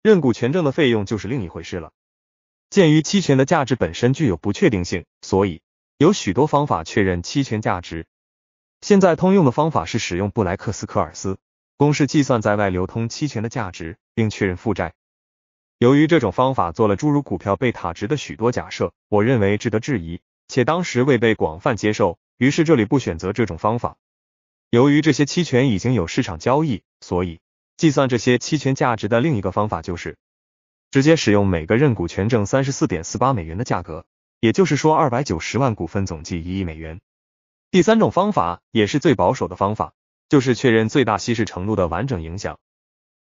认股权证的费用就是另一回事了。鉴于期权的价值本身具有不确定性，所以有许多方法确认期权价值。现在通用的方法是使用布莱克斯科尔斯公式计算在外流通期权的价值，并确认负债。由于这种方法做了诸如股票被塔值的许多假设，我认为值得质疑，且当时未被广泛接受，于是这里不选择这种方法。由于这些期权已经有市场交易，所以计算这些期权价值的另一个方法就是直接使用每个认股权证三十四点四八美元的价格，也就是说二百九十万股份总计一亿美元。第三种方法也是最保守的方法，就是确认最大稀释程度的完整影响。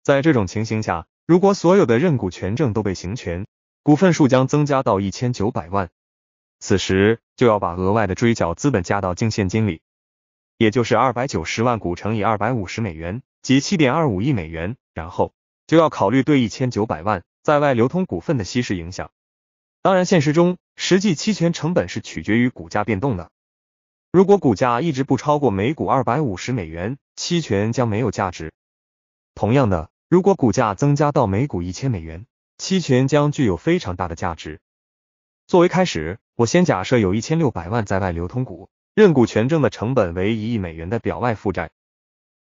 在这种情形下。如果所有的认股权证都被行权，股份数将增加到一千九百万，此时就要把额外的追缴资本加到净现金里，也就是二百九十万股乘以二百五十美元，即七点二五亿美元。然后就要考虑对一千九百万在外流通股份的稀释影响。当然，现实中实际期权成本是取决于股价变动的。如果股价一直不超过每股二百五十美元，期权将没有价值。同样的。如果股价增加到每股一千美元，期权将具有非常大的价值。作为开始，我先假设有一千六百万在外流通股认股权证的成本为一亿美元的表外负债。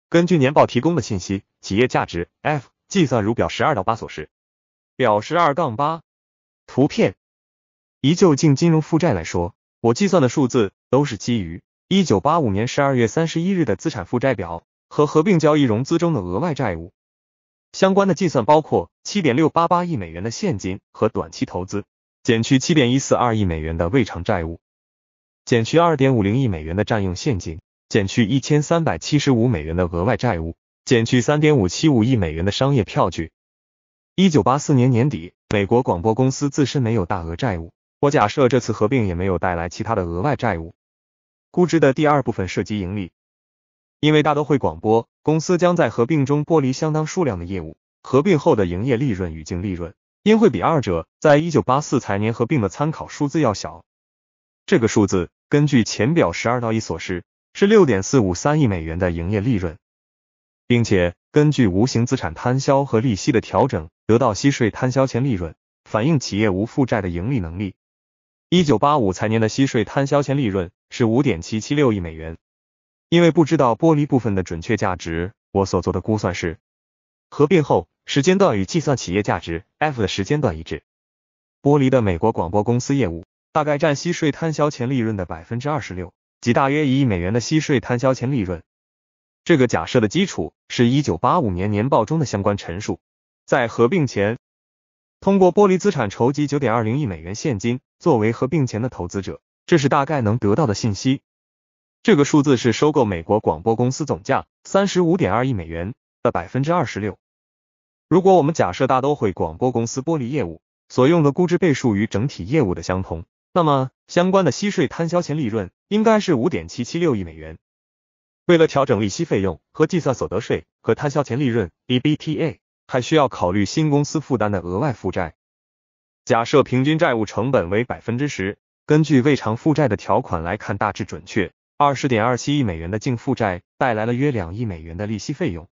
根据年报提供的信息，企业价值 F 计算如表十二到八所示。表十二杠八图片。以就净金融负债来说，我计算的数字都是基于一九八五年十二月三十一日的资产负债表和合并交易融资中的额外债务。相关的计算包括七点六八八亿美元的现金和短期投资，减去七点一四二亿美元的未偿债务，减去二点五零亿美元的占用现金，减去一千三百七十五美元的额外债务，减去三点五七五亿美元的商业票据。一九八四年年底，美国广播公司自身没有大额债务。我假设这次合并也没有带来其他的额外债务。估值的第二部分涉及盈利。因为大都会广播公司将在合并中剥离相当数量的业务，合并后的营业利润与净利润应会比二者在1984财年合并的参考数字要小。这个数字根据前表12-1所示是6.453亿美元的营业利润，并且根据无形资产摊销和利息的调整得到息税摊销前利润，反映企业无负债的盈利能力。1985财年的息税摊销前利润是5.776亿美元。因为不知道剥离部分的准确价值，我所做的估算是，合并后时间段与计算企业价值 F 的时间段一致。剥离的美国广播公司业务大概占息税摊销前利润的百分之二十六，即大约一亿美元的息税摊销前利润。这个假设的基础是一九八五年年报中的相关陈述。在合并前，通过剥离资产筹集九点二零亿美元现金作为合并前的投资者，这是大概能得到的信息。这个数字是收购美国广播公司总价三十五点二亿美元的百分之二十六。如果我们假设大都会广播公司剥离业务所用的估值倍数与整体业务的相同，那么相关的息税摊销前利润应该是五点七七六亿美元。为了调整利息费用和计算所得税和摊销前利润 （EBT A），还需要考虑新公司负担的额外负债。假设平均债务成本为百分之十，根据未偿负债的条款来看，大致准确。二十点二七亿美元的净负债带来了约两亿美元的利息费用。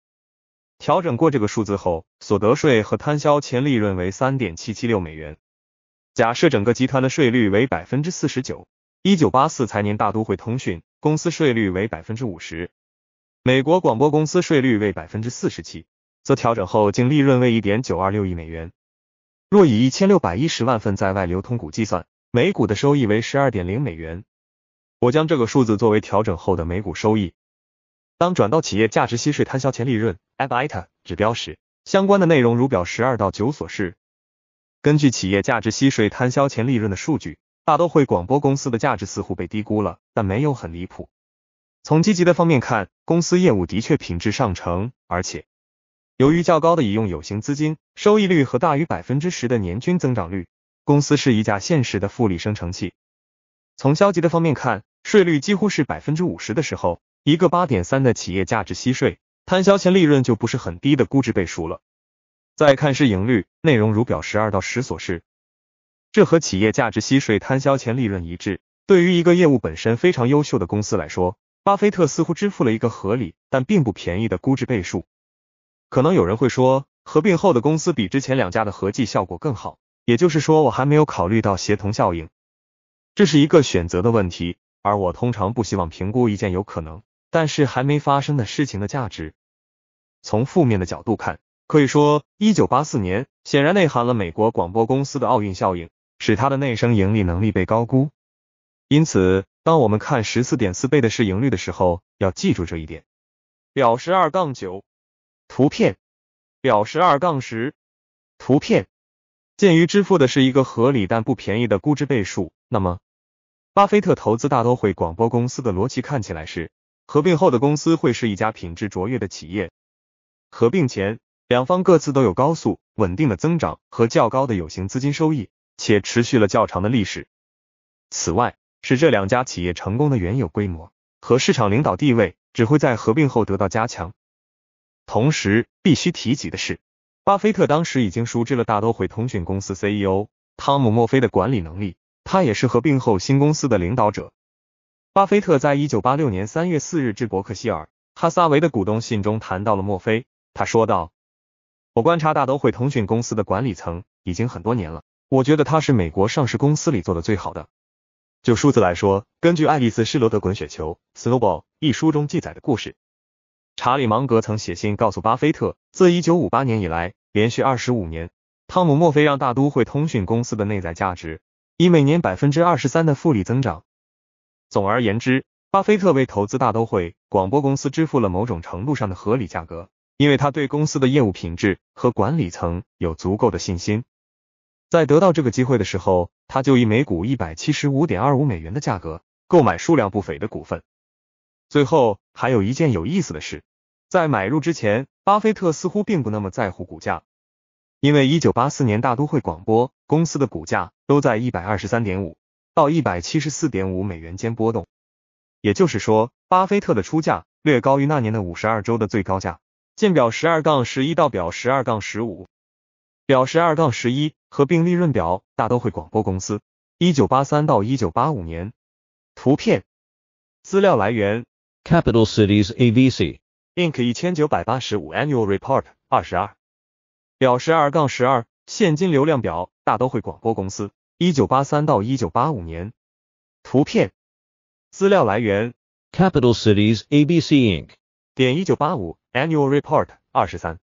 调整过这个数字后，所得税和摊销前利润为三点七七六美元。假设整个集团的税率为百分之四十九，一九八四财年大都会通讯公司税率为百分之五十，美国广播公司税率为百分之四十七，则调整后净利润为一点九二六亿美元。若以一千六百一十万份在外流通股计算，每股的收益为十二点零美元。我将这个数字作为调整后的每股收益。当转到企业价值息税摊销前利润 （EBIT） 指标时，相关的内容如表十二到九所示。根据企业价值息税摊销前利润的数据，大都会广播公司的价值似乎被低估了，但没有很离谱。从积极的方面看，公司业务的确品质上乘，而且由于较高的已用有形资金收益率和大于百分之十的年均增长率，公司是一架现实的复利生成器。从消极的方面看，税率几乎是百分之五十的时候，一个八点三的企业价值息税摊销前利润就不是很低的估值倍数了。再看市盈率，内容如表十二到十所示，这和企业价值息税摊销前利润一致。对于一个业务本身非常优秀的公司来说，巴菲特似乎支付了一个合理但并不便宜的估值倍数。可能有人会说，合并后的公司比之前两家的合计效果更好，也就是说我还没有考虑到协同效应。这是一个选择的问题，而我通常不希望评估一件有可能但是还没发生的事情的价值。从负面的角度看，可以说一九八四年显然内含了美国广播公司的奥运效应，使它的内生盈利能力被高估。因此，当我们看十四点四倍的市盈率的时候，要记住这一点。表十二杠九图片，表十二杠十图片。鉴于支付的是一个合理但不便宜的估值倍数，那么。巴菲特投资大都会广播公司的逻辑看起来是：合并后的公司会是一家品质卓越的企业。合并前，两方各自都有高速、稳定的增长和较高的有形资金收益，且持续了较长的历史。此外，使这两家企业成功的原有规模和市场领导地位，只会在合并后得到加强。同时，必须提及的是，巴菲特当时已经熟知了大都会通讯公司 CEO 汤姆·墨菲的管理能力。他也是合并后新公司的领导者。巴菲特在一九八六年三月四日致伯克希尔·哈撒韦的股东信中谈到了墨菲，他说道：“我观察大都会通讯公司的管理层已经很多年了，我觉得他是美国上市公司里做的最好的。”就数字来说，根据爱丽丝·施罗德《滚雪球》（Snowball） 一书中记载的故事，查理·芒格曾写信告诉巴菲特，自一九五八年以来，连续二十五年，汤姆·墨菲让大都会通讯公司的内在价值。以每年百分之二十三的复利增长。总而言之，巴菲特为投资大都会广播公司支付了某种程度上的合理价格，因为他对公司的业务品质和管理层有足够的信心。在得到这个机会的时候，他就以每股一百七十五点二五美元的价格购买数量不菲的股份。最后，还有一件有意思的事，在买入之前，巴菲特似乎并不那么在乎股价。因为一九八四年大都会广播公司的股价都在一百二十三点五到一百七十四点五美元间波动，也就是说，巴菲特的出价略高于那年的五十二周的最高价。见表十二杠十一到表十二杠十五。表十二杠十一合并利润表，大都会广播公司，一九八三到一九八五年。图片，资料来源：Capital Cities ABC Inc. 一千九百八十五 Annual Report 二十二。表十二杠十二现金流量表，大都会广播公司，一九八三到一九八五年。图片，资料来源：Capital Cities ABC Inc. 点一九八五 Annual Report 二十三。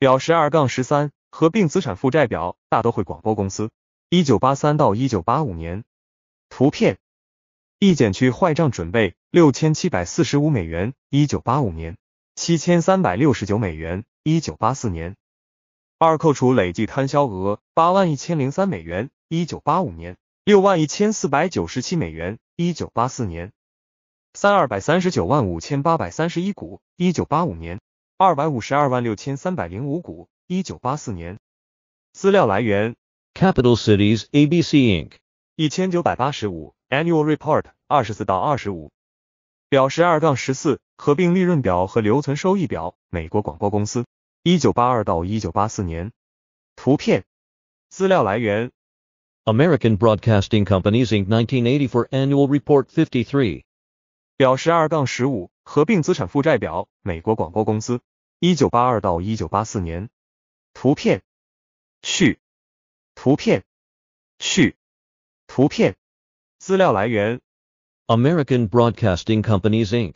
表十二杠十三合并资产负债表，大都会广播公司，一九八三到一九八五年。图片，一减去坏账准备六千七百四十五美元，一九八五年七千三百六十九美元，一九八四年。二扣除累计摊销额八万一千零三美元，一九八五年六万一千四百九十七美元，一九八四年三二百三十九万五千八百三十一股，一九八五年二百五十二万六千三百零五股，一九八四年。资料来源：Capital Cities ABC Inc. 一千九百八十五 Annual Report 二十四到二十五，表十二杠十四合并利润表和留存收益表，美国广播公司。1982到1984年，图片，资料来源：American Broadcasting Companies Inc. 1984 Annual Report 53，表二2 1 5合并资产负债表，美国广播公司，1982到1984年，图片，去，图片，去，图片，资料来源：American Broadcasting Companies Inc.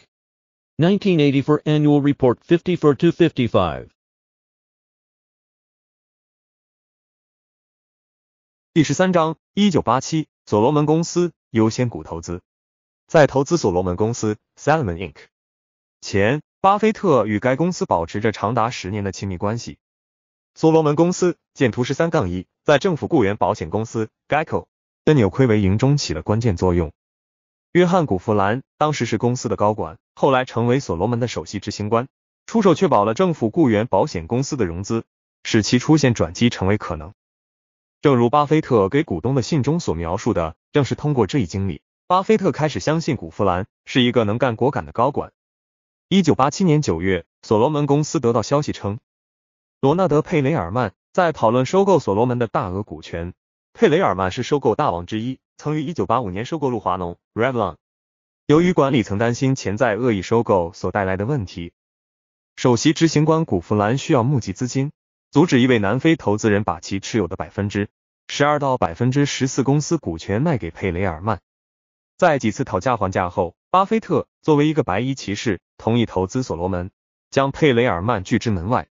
1984 Annual Report 5 4 to 5 5第十三章，一九八七，所罗门公司优先股投资。在投资所罗门公司 （Salomon Inc.） 前，巴菲特与该公司保持着长达十年的亲密关系。所罗门公司见图十三杠一，在政府雇员保险公司 （Geico） 的扭亏为盈中起了关键作用。约翰·古弗兰当时是公司的高管，后来成为所罗门的首席执行官。出手确保了政府雇员保险公司的融资，使其出现转机成为可能。正如巴菲特给股东的信中所描述的，正是通过这一经历，巴菲特开始相信古弗兰是一个能干果敢的高管。一九八七年九月，所罗门公司得到消息称，罗纳德·佩雷尔曼在讨论收购所罗门的大额股权。佩雷尔曼是收购大王之一，曾于一九八五年收购路华农 （Revlon）。由于管理层担心潜在恶意收购所带来的问题，首席执行官古弗兰需要募集资金。阻止一位南非投资人把其持有的百分之十二到百分之十四公司股权卖给佩雷尔曼。在几次讨价还价后，巴菲特作为一个白衣骑士，同意投资所罗门，将佩雷尔曼拒之门外。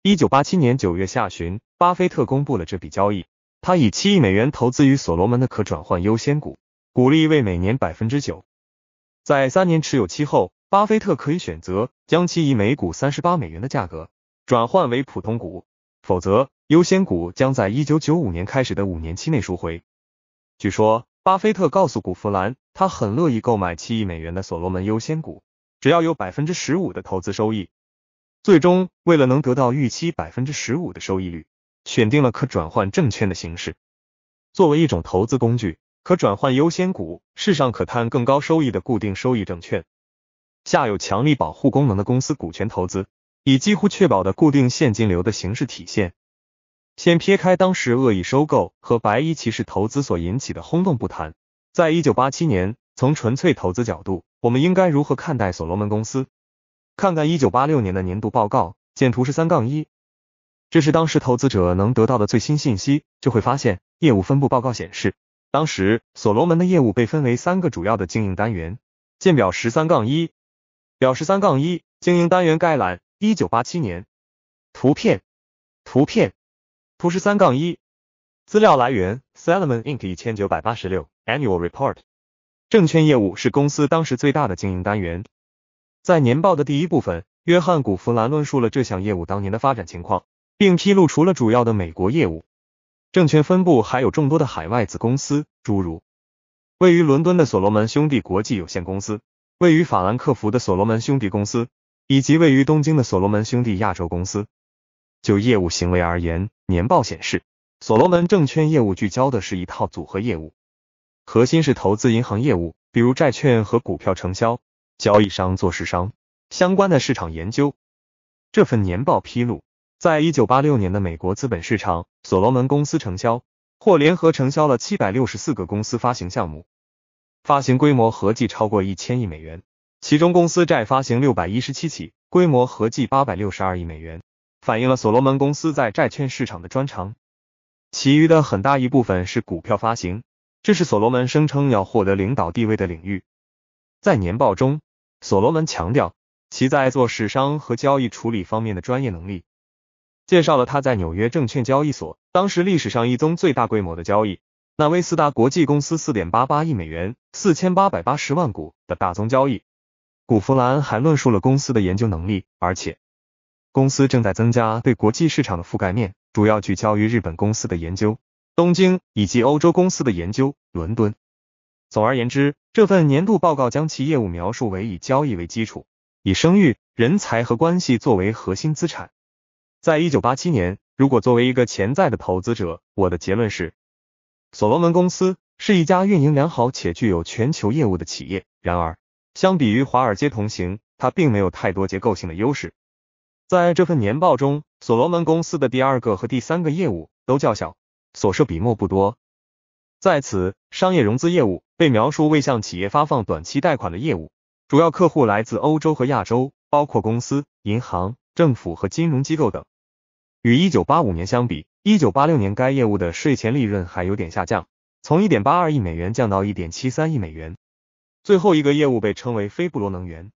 一九八七年九月下旬，巴菲特公布了这笔交易。他以七亿美元投资于所罗门的可转换优先股，股利为每年百分之九。在三年持有期后，巴菲特可以选择将其以每股三十八美元的价格。转换为普通股，否则优先股将在一九九五年开始的五年期内赎回。据说，巴菲特告诉古弗兰，他很乐意购买七亿美元的所罗门优先股，只要有百分之十五的投资收益。最终，为了能得到预期百分之十五的收益率，选定了可转换证券的形式。作为一种投资工具，可转换优先股是上可探更高收益的固定收益证券，下有强力保护功能的公司股权投资。以几乎确保的固定现金流的形式体现。先撇开当时恶意收购和白衣骑士投资所引起的轰动不谈，在一九八七年，从纯粹投资角度，我们应该如何看待所罗门公司？看看一九八六年的年度报告，见图十三杠一，这是当时投资者能得到的最新信息，就会发现业务分布报告显示，当时所罗门的业务被分为三个主要的经营单元，见表十三杠一。表十三杠一经营单元概览一九八七年，图片，图片，图十三杠一，资料来源 s a l o m o n Inc. 一千九百八十六 Annual Report。证券业务是公司当时最大的经营单元。在年报的第一部分，约翰古弗兰论述了这项业务当年的发展情况，并披露除了主要的美国业务，证券分部还有众多的海外子公司，诸如位于伦敦的所罗门兄弟国际有限公司，位于法兰克福的所罗门兄弟公司。以及位于东京的所罗门兄弟亚洲公司，就业务行为而言，年报显示，所罗门证券业务聚焦的是一套组合业务，核心是投资银行业务，比如债券和股票承销、交易商做市商相关的市场研究。这份年报披露，在一九八六年的美国资本市场，所罗门公司承销或联合承销了七百六十四个公司发行项目，发行规模合计超过一千亿美元。其中公司债发行六百一十七起，规模合计八百六十二亿美元，反映了所罗门公司在债券市场的专长。其余的很大一部分是股票发行，这是所罗门声称要获得领导地位的领域。在年报中，所罗门强调其在做市商和交易处理方面的专业能力，介绍了他在纽约证券交易所当时历史上一宗最大规模的交易——纳威斯达国际公司四点八八亿美元、四千八百八十万股的大宗交易。古弗兰还论述了公司的研究能力，而且公司正在增加对国际市场的覆盖面，主要聚焦于日本公司的研究、东京以及欧洲公司的研究、伦敦。总而言之，这份年度报告将其业务描述为以交易为基础，以声誉、人才和关系作为核心资产。在一九八七年，如果作为一个潜在的投资者，我的结论是，所罗门公司是一家运营良好且具有全球业务的企业。然而，相比于华尔街同行，它并没有太多结构性的优势。在这份年报中，所罗门公司的第二个和第三个业务都较小，所涉笔墨不多。在此，商业融资业务被描述为向企业发放短期贷款的业务，主要客户来自欧洲和亚洲，包括公司、银行、政府和金融机构等。与1985年相比，1986年该业务的税前利润还有点下降，从1.82亿美元降到1.73亿美元。最后一个业务被称为菲布罗能源。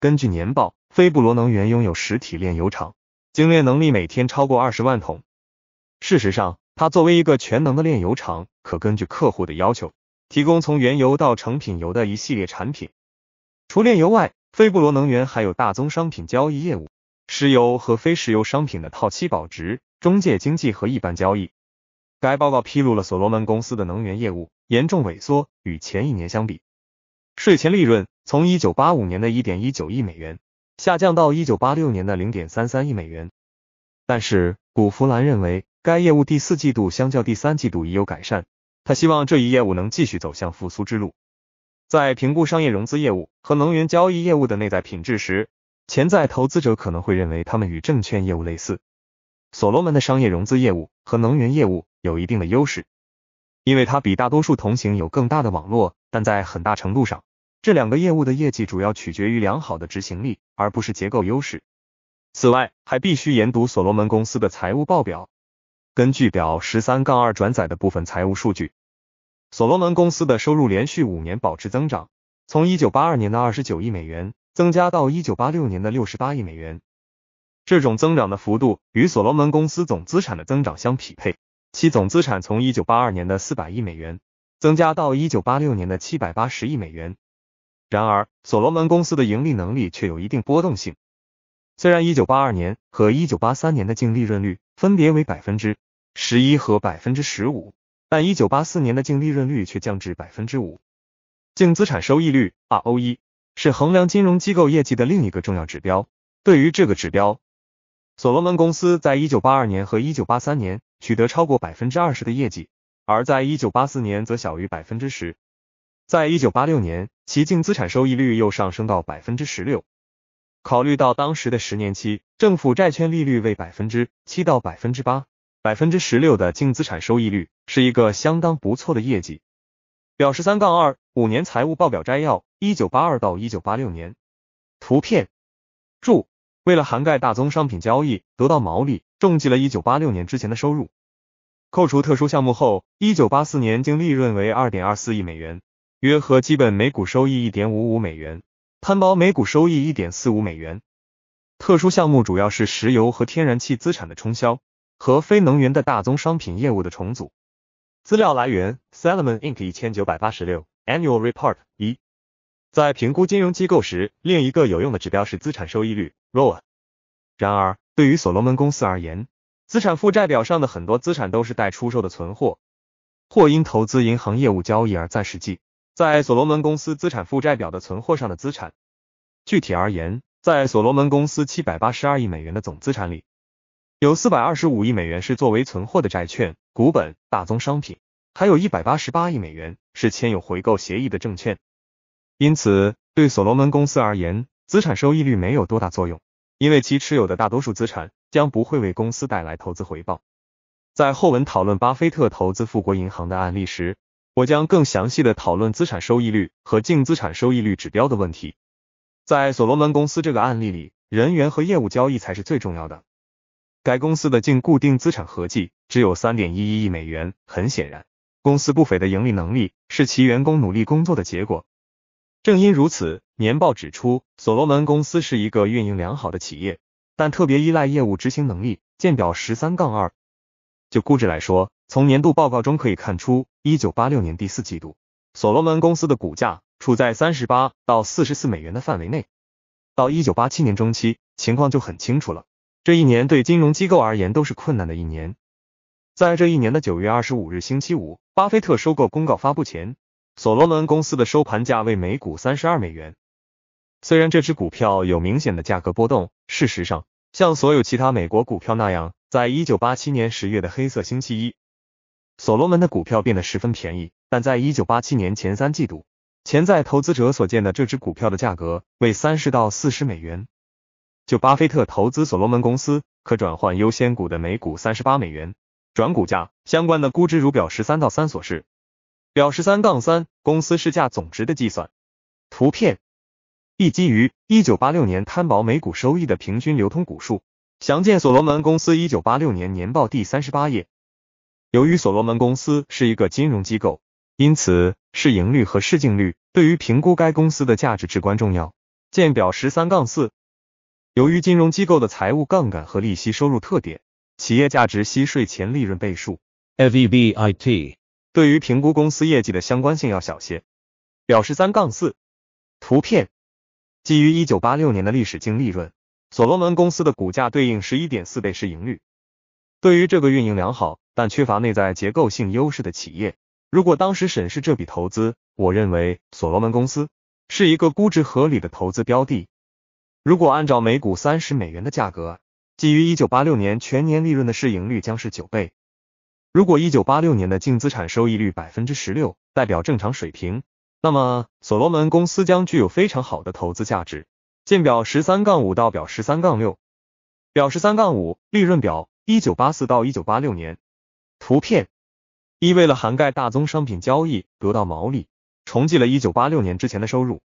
根据年报，菲布罗能源拥有实体炼油厂，精炼能力每天超过二十万桶。事实上，它作为一个全能的炼油厂，可根据客户的要求提供从原油到成品油的一系列产品。除炼油外，菲布罗能源还有大宗商品交易业务，石油和非石油商品的套期保值、中介经济和一般交易。该报告披露了所罗门公司的能源业务严重萎缩，与前一年相比。税前利润从1985年的1.19亿美元下降到1986年的0.33亿美元。但是古弗兰认为，该业务第四季度相较第三季度已有改善。他希望这一业务能继续走向复苏之路。在评估商业融资业务和能源交易业务的内在品质时，潜在投资者可能会认为他们与证券业务类似。所罗门的商业融资业务和能源业务有一定的优势，因为它比大多数同行有更大的网络，但在很大程度上。这两个业务的业绩主要取决于良好的执行力，而不是结构优势。此外，还必须研读所罗门公司的财务报表。根据表十三杠二转载的部分财务数据，所罗门公司的收入连续五年保持增长，从一九八二年的二十九亿美元增加到一九八六年的六十八亿美元。这种增长的幅度与所罗门公司总资产的增长相匹配，其总资产从一九八二年的四百亿美元增加到一九八六年的七百八十亿美元。然而，所罗门公司的盈利能力却有一定波动性。虽然一九八二年和一九八三年的净利润率分别为百分之十一和百分之十五，但一九八四年的净利润率却降至百分之五。净资产收益率 （ROE） 是衡量金融机构业绩的另一个重要指标。对于这个指标，所罗门公司在一九八二年和一九八三年取得超过百分之二十的业绩，而在一九八四年则小于百分之十。在一九八六年，其净资产收益率又上升到百分之十六。考虑到当时的十年期政府债券利率为百分之七到百分之八，百分之十六的净资产收益率是一个相当不错的业绩。表十三杠二五年财务报表摘要一九八二到一九八六年。图片注：为了涵盖大宗商品交易得到毛利，重计了一九八六年之前的收入。扣除特殊项目后，一九八四年净利润为二点二四亿美元。约合基本每股收益一点五五美元，摊薄每股收益一点四五美元。特殊项目主要是石油和天然气资产的冲销和非能源的大宗商品业务的重组。资料来源 s a l o m o n Inc. 一千九百八十六 Annual Report 一。在评估金融机构时，另一个有用的指标是资产收益率 （ROA）。然而，对于所罗门公司而言，资产负债表上的很多资产都是待出售的存货，或因投资银行业务交易而暂时计。在所罗门公司资产负债表的存货上的资产，具体而言，在所罗门公司七百八十二亿美元的总资产里，有四百二十五亿美元是作为存货的债券、股本、大宗商品，还有一百八十八亿美元是签有回购协议的证券。因此，对所罗门公司而言，资产收益率没有多大作用，因为其持有的大多数资产将不会为公司带来投资回报。在后文讨论巴菲特投资富国银行的案例时，我将更详细的讨论资产收益率和净资产收益率指标的问题。在所罗门公司这个案例里，人员和业务交易才是最重要的。该公司的净固定资产合计只有三点一一亿美元。很显然，公司不菲的盈利能力是其员工努力工作的结果。正因如此，年报指出，所罗门公司是一个运营良好的企业，但特别依赖业务执行能力。见表十三杠二。就估值来说，从年度报告中可以看出，一九八六年第四季度，所罗门公司的股价处在三十八到四十四美元的范围内。到一九八七年中期，情况就很清楚了。这一年对金融机构而言都是困难的一年。在这一年的九月二十五日星期五，巴菲特收购公告发布前，所罗门公司的收盘价为每股三十二美元。虽然这只股票有明显的价格波动，事实上，像所有其他美国股票那样，在一九八七年十月的黑色星期一。所罗门的股票变得十分便宜，但在一九八七年前三季度，潜在投资者所见的这只股票的价格为三十到四十美元。就巴菲特投资所罗门公司可转换优先股的每股三十八美元转股价相关的估值，如表十三到三所示。表十三杠三公司市价总值的计算。图片一基于一九八六年摊薄每股收益的平均流通股数，详见所罗门公司一九八六年年报第三十八页。由于所罗门公司是一个金融机构，因此市盈率和市净率对于评估该公司的价值至关重要。见表十三杠四。由于金融机构的财务杠杆和利息收入特点，企业价值息税前利润倍数 （EVBIT） 对于评估公司业绩的相关性要小些。表十三杠四图片基于一九八六年的历史净利润，所罗门公司的股价对应十一点四倍市盈率。对于这个运营良好。但缺乏内在结构性优势的企业，如果当时审视这笔投资，我认为所罗门公司是一个估值合理的投资标的。如果按照每股三十美元的价格，基于一九八六年全年利润的市盈率将是九倍。如果一九八六年的净资产收益率百分之十六代表正常水平，那么所罗门公司将具有非常好的投资价值。见表十三杠五到表十三杠六，表十三杠五利润表一九八四到一九八六年。图片一，为了涵盖大宗商品交易得到毛利，重计了一九八六年之前的收入。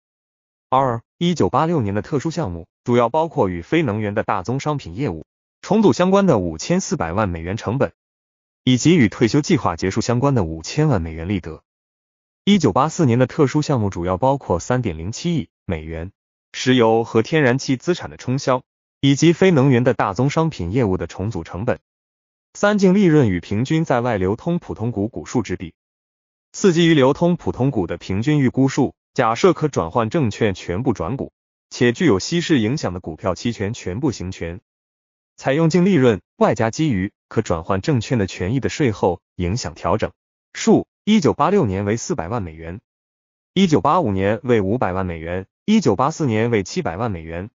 二，一九八六年的特殊项目主要包括与非能源的大宗商品业务重组相关的五千四百万美元成本，以及与退休计划结束相关的五千万美元利得。一九八四年的特殊项目主要包括三点零七亿美元石油和天然气资产的冲销，以及非能源的大宗商品业务的重组成本。三、净利润与平均在外流通普通股股数之比。四、基于流通普通股的平均预估数，假设可转换证券全部转股，且具有稀释影响的股票期权全部行权。采用净利润外加基于可转换证券的权益的税后影响调整数。一九八六年为四百万美元，一九八五年为五百万美元，一九八四年为七百万美元。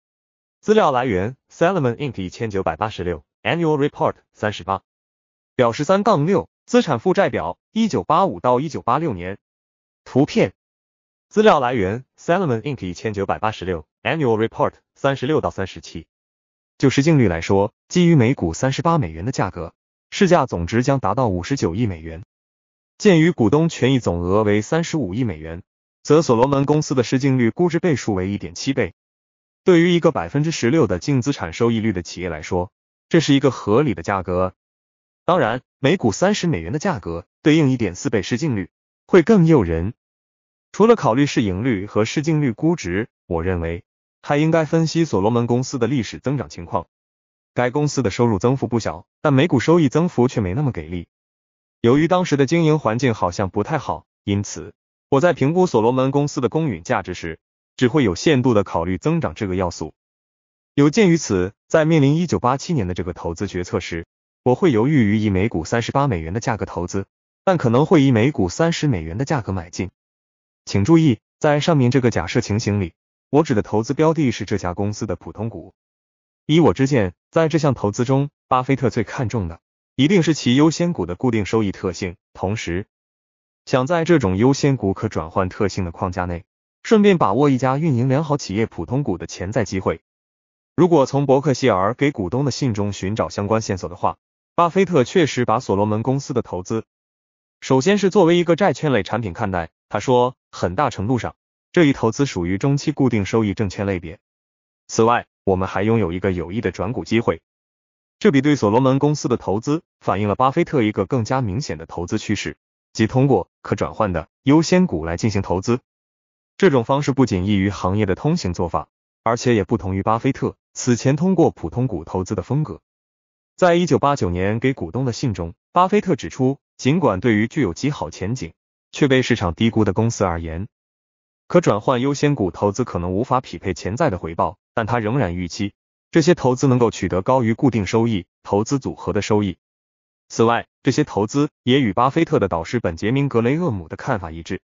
资料来源：Salomon Inc. 一千九百八十六。Annual Report 三十八，表示三杠六资产负债表一九八五到一九八六年图片，资料来源 s a l o m o n Inc 一千九百八十六 Annual Report 三十六到三十七，就市净率来说，基于每股三十八美元的价格，市价总值将达到五十九亿美元。鉴于股东权益总额为三十五亿美元，则所罗门公司的市净率估值倍数为一点七倍。对于一个百分之十六的净资产收益率的企业来说。这是一个合理的价格，当然，每股三十美元的价格对应一点四倍市净率会更诱人。除了考虑市盈率和市净率估值，我认为还应该分析所罗门公司的历史增长情况。该公司的收入增幅不小，但每股收益增幅却没那么给力。由于当时的经营环境好像不太好，因此我在评估所罗门公司的公允价值时，只会有限度的考虑增长这个要素。有鉴于此，在面临一九八七年的这个投资决策时，我会犹豫于以每股三十八美元的价格投资，但可能会以每股三十美元的价格买进。请注意，在上面这个假设情形里，我指的投资标的是这家公司的普通股。依我之见，在这项投资中，巴菲特最看重的一定是其优先股的固定收益特性，同时想在这种优先股可转换特性的框架内，顺便把握一家运营良好企业普通股的潜在机会。如果从伯克希尔给股东的信中寻找相关线索的话，巴菲特确实把所罗门公司的投资，首先是作为一个债券类产品看待。他说，很大程度上，这一投资属于中期固定收益证券类别。此外，我们还拥有一个有益的转股机会。这比对所罗门公司的投资，反映了巴菲特一个更加明显的投资趋势，即通过可转换的优先股来进行投资。这种方式不仅异于行业的通行做法，而且也不同于巴菲特。此前通过普通股投资的风格，在一九八九年给股东的信中，巴菲特指出，尽管对于具有极好前景却被市场低估的公司而言，可转换优先股投资可能无法匹配潜在的回报，但他仍然预期这些投资能够取得高于固定收益投资组合的收益。此外，这些投资也与巴菲特的导师本杰明·格雷厄姆的看法一致，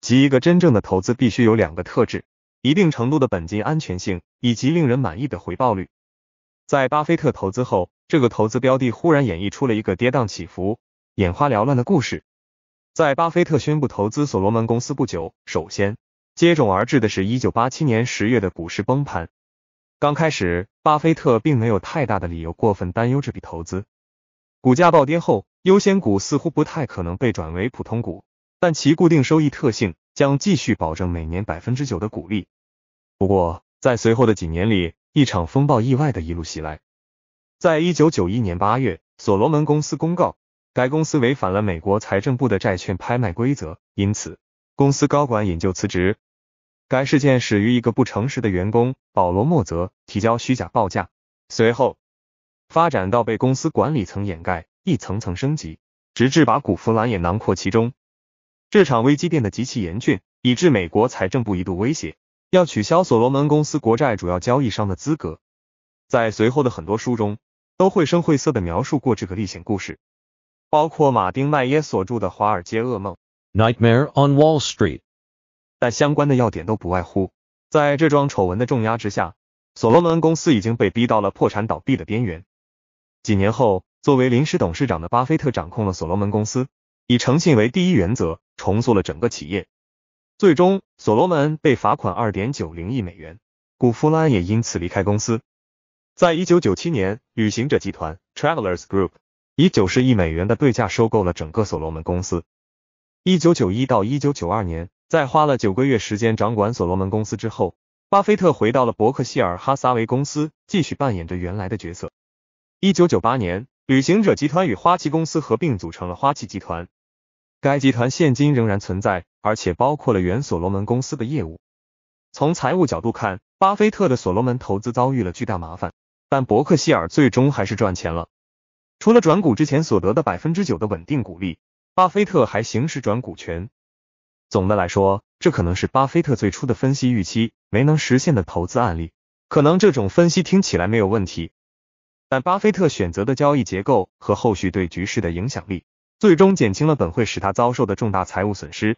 即一个真正的投资必须有两个特质。一定程度的本金安全性以及令人满意的回报率，在巴菲特投资后，这个投资标的忽然演绎出了一个跌宕起伏、眼花缭乱的故事。在巴菲特宣布投资所罗门公司不久，首先接踵而至的是一九八七年十月的股市崩盘。刚开始，巴菲特并没有太大的理由过分担忧这笔投资。股价暴跌后，优先股似乎不太可能被转为普通股，但其固定收益特性将继续保证每年百分之九的股利。不过，在随后的几年里，一场风暴意外的一路袭来。在一九九一年八月，所罗门公司公告，该公司违反了美国财政部的债券拍卖规则，因此公司高管引咎辞职。该事件始于一个不诚实的员工保罗莫泽提交虚假报价，随后发展到被公司管理层掩盖，一层层升级，直至把古弗兰也囊括其中。这场危机变得极其严峻，以致美国财政部一度威胁。要取消所罗门公司国债主要交易商的资格，在随后的很多书中都绘声绘色的描述过这个历险故事，包括马丁麦耶所著的《华尔街噩梦》（Nightmare on Wall Street），但相关的要点都不外乎，在这桩丑闻的重压之下，所罗门公司已经被逼到了破产倒闭的边缘。几年后，作为临时董事长的巴菲特掌控了所罗门公司，以诚信为第一原则，重塑了整个企业。最终，所罗门被罚款二点九零亿美元，古夫拉也因此离开公司。在一九九七年，旅行者集团 （Travelers Group） 以九十亿美元的对价收购了整个所罗门公司。一九九一到一九九二年，在花了九个月时间掌管所罗门公司之后，巴菲特回到了伯克希尔哈撒韦公司，继续扮演着原来的角色。一九九八年，旅行者集团与花旗公司合并，组成了花旗集团。该集团现今仍然存在，而且包括了原所罗门公司的业务。从财务角度看，巴菲特的所罗门投资遭遇了巨大麻烦，但伯克希尔最终还是赚钱了。除了转股之前所得的百分之九的稳定股利，巴菲特还行使转股权。总的来说，这可能是巴菲特最初的分析预期没能实现的投资案例。可能这种分析听起来没有问题，但巴菲特选择的交易结构和后续对局势的影响力。最终减轻了本会使他遭受的重大财务损失。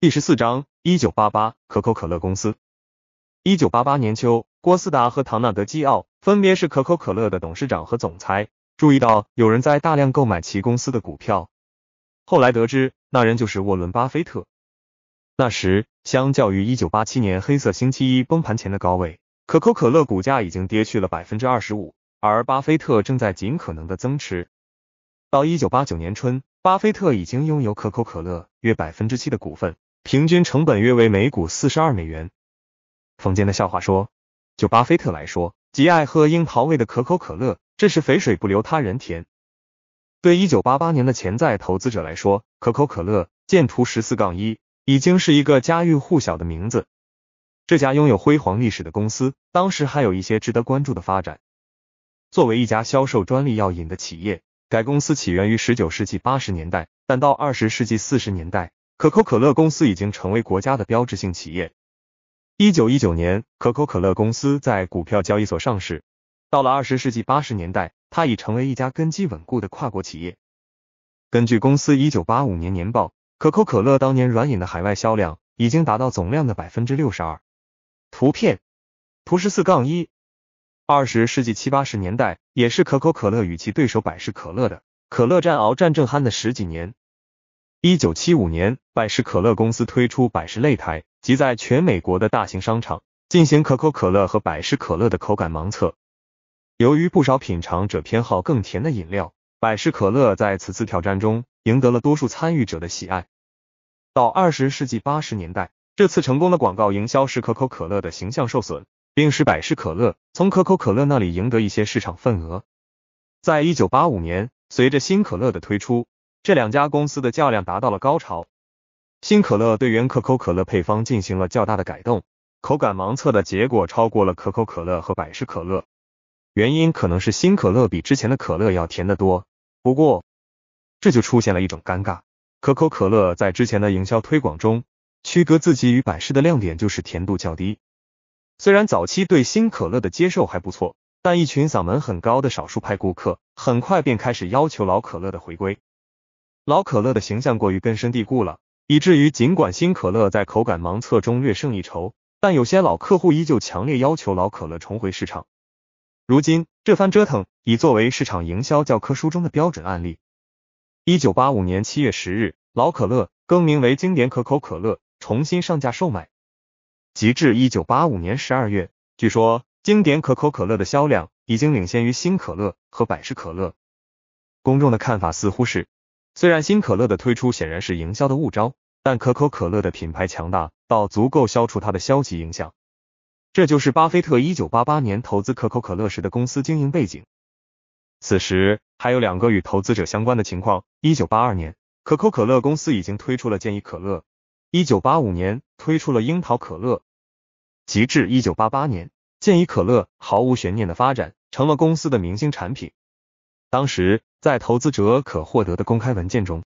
第十四章，一九八八，可口可乐公司。一九八八年秋，郭思达和唐纳德基奥分别是可口可乐的董事长和总裁，注意到有人在大量购买其公司的股票。后来得知，那人就是沃伦巴菲特。那时，相较于一九八七年黑色星期一崩盘前的高位，可口可乐股价已经跌去了百分之二十五，而巴菲特正在尽可能的增持。到一九八九年春，巴菲特已经拥有可口可乐约百分之七的股份，平均成本约为每股四十二美元。坊间的笑话说，就巴菲特来说，极爱喝樱桃味的可口可乐，这是肥水不流他人田。对一九八八年的潜在投资者来说，可口可乐见图十四杠一，已经是一个家喻户晓的名字。这家拥有辉煌历史的公司，当时还有一些值得关注的发展。作为一家销售专利药引的企业。该公司起源于十九世纪八十年代，但到二十世纪四十年代，可口可乐公司已经成为国家的标志性企业。一九一九年，可口可乐公司在股票交易所上市。到了二十世纪八十年代，它已成为一家根基稳固的跨国企业。根据公司一九八五年年报，可口可乐当年软饮的海外销量已经达到总量的百分之六十二。图片图十四杠一，二十世纪七八十年代。也是可口可乐与其对手百事可乐的可乐战熬战正酣的十几年。一九七五年，百事可乐公司推出百事擂台，即在全美国的大型商场进行可口可乐和百事可乐的口感盲测。由于不少品尝者偏好更甜的饮料，百事可乐在此次挑战中赢得了多数参与者的喜爱。到二十世纪八十年代，这次成功的广告营销使可口可乐的形象受损。并使百事可乐从可口可乐那里赢得一些市场份额。在一九八五年，随着新可乐的推出，这两家公司的较量达到了高潮。新可乐对原可口可乐配方进行了较大的改动，口感盲测的结果超过了可口可乐和百事可乐。原因可能是新可乐比之前的可乐要甜得多。不过，这就出现了一种尴尬：可口可乐在之前的营销推广中，区隔自己与百事的亮点就是甜度较低。虽然早期对新可乐的接受还不错，但一群嗓门很高的少数派顾客很快便开始要求老可乐的回归。老可乐的形象过于根深蒂固了，以至于尽管新可乐在口感盲测中略胜一筹，但有些老客户依旧强烈要求老可乐重回市场。如今，这番折腾已作为市场营销教科书中的标准案例。一九八五年七月十日，老可乐更名为经典可口可乐，重新上架售卖。截至一九八五年十二月，据说经典可口可乐的销量已经领先于新可乐和百事可乐。公众的看法似乎是，虽然新可乐的推出显然是营销的误招，但可口可乐的品牌强大到足够消除它的消极影响。这就是巴菲特一九八八年投资可口可乐时的公司经营背景。此时还有两个与投资者相关的情况：一九八二年，可口可乐公司已经推出了健怡可乐。一九八五年推出了樱桃可乐，及至一九八八年，健怡可乐毫无悬念的发展成了公司的明星产品。当时，在投资者可获得的公开文件中，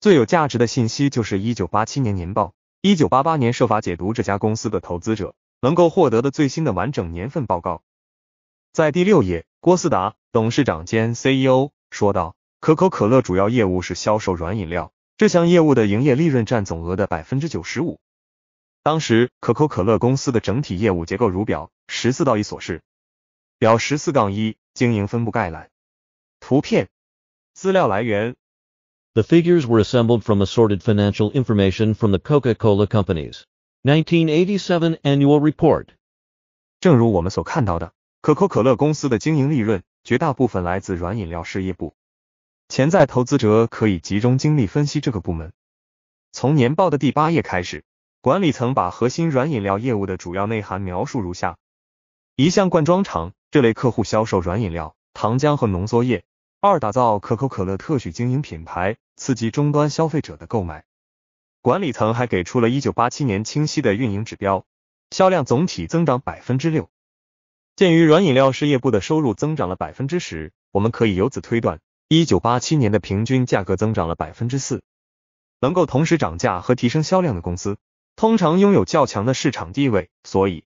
最有价值的信息就是一九八七年年报。一九八八年设法解读这家公司的投资者能够获得的最新的完整年份报告。在第六页，郭思达董事长兼 CEO 说道：“可口可乐主要业务是销售软饮料。”这项业务的营业利润占总额的百分之九十五。当时，可口可乐公司的整体业务结构如表十四到一所示。表十四杠一经营分布概览。图片，资料来源。The figures were assembled from assorted financial information from the Coca-Cola Company's 1987 annual report。正如我们所看到的，可口可乐公司的经营利润绝大部分来自软饮料事业部。潜在投资者可以集中精力分析这个部门。从年报的第八页开始，管理层把核心软饮料业务的主要内涵描述如下：一、向罐装厂这类客户销售软饮料、糖浆和浓缩液；二、打造可口可乐特许经营品牌，刺激终端消费者的购买。管理层还给出了一九八七年清晰的运营指标：销量总体增长百分之六。鉴于软饮料事业部的收入增长了百分之十，我们可以由此推断。一九八七年的平均价格增长了百分之四，能够同时涨价和提升销量的公司通常拥有较强的市场地位，所以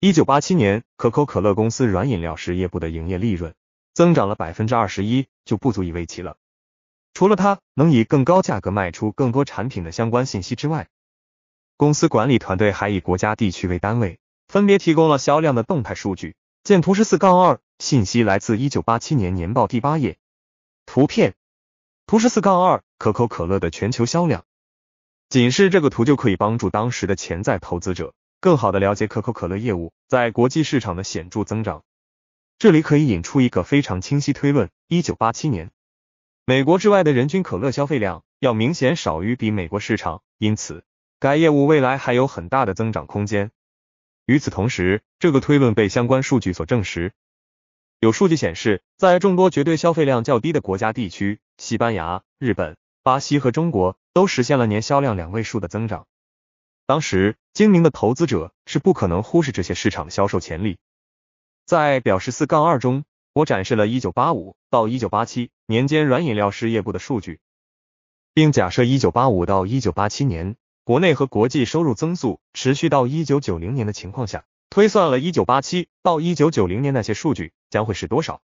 一九八七年可口可乐公司软饮料事业部的营业利润增长了百分之二十一就不足以为奇了。除了它能以更高价格卖出更多产品的相关信息之外，公司管理团队还以国家地区为单位，分别提供了销量的动态数据。见图十四杠二，信息来自一九八七年年报第八页。图片图十四杠二可口可乐的全球销量，仅是这个图就可以帮助当时的潜在投资者更好的了解可口可乐业务在国际市场的显著增长。这里可以引出一个非常清晰推论：一九八七年，美国之外的人均可乐消费量要明显少于比美国市场，因此该业务未来还有很大的增长空间。与此同时，这个推论被相关数据所证实。有数据显示，在众多绝对消费量较低的国家地区，西班牙、日本、巴西和中国都实现了年销量两位数的增长。当时精明的投资者是不可能忽视这些市场的销售潜力。在表十四杠二中，我展示了一九八五到一九八七年间软饮料事业部的数据，并假设1985到1987年国内和国际收入增速持续到1990年的情况下，推算了一九八七到1990年那些数据。将会是多少？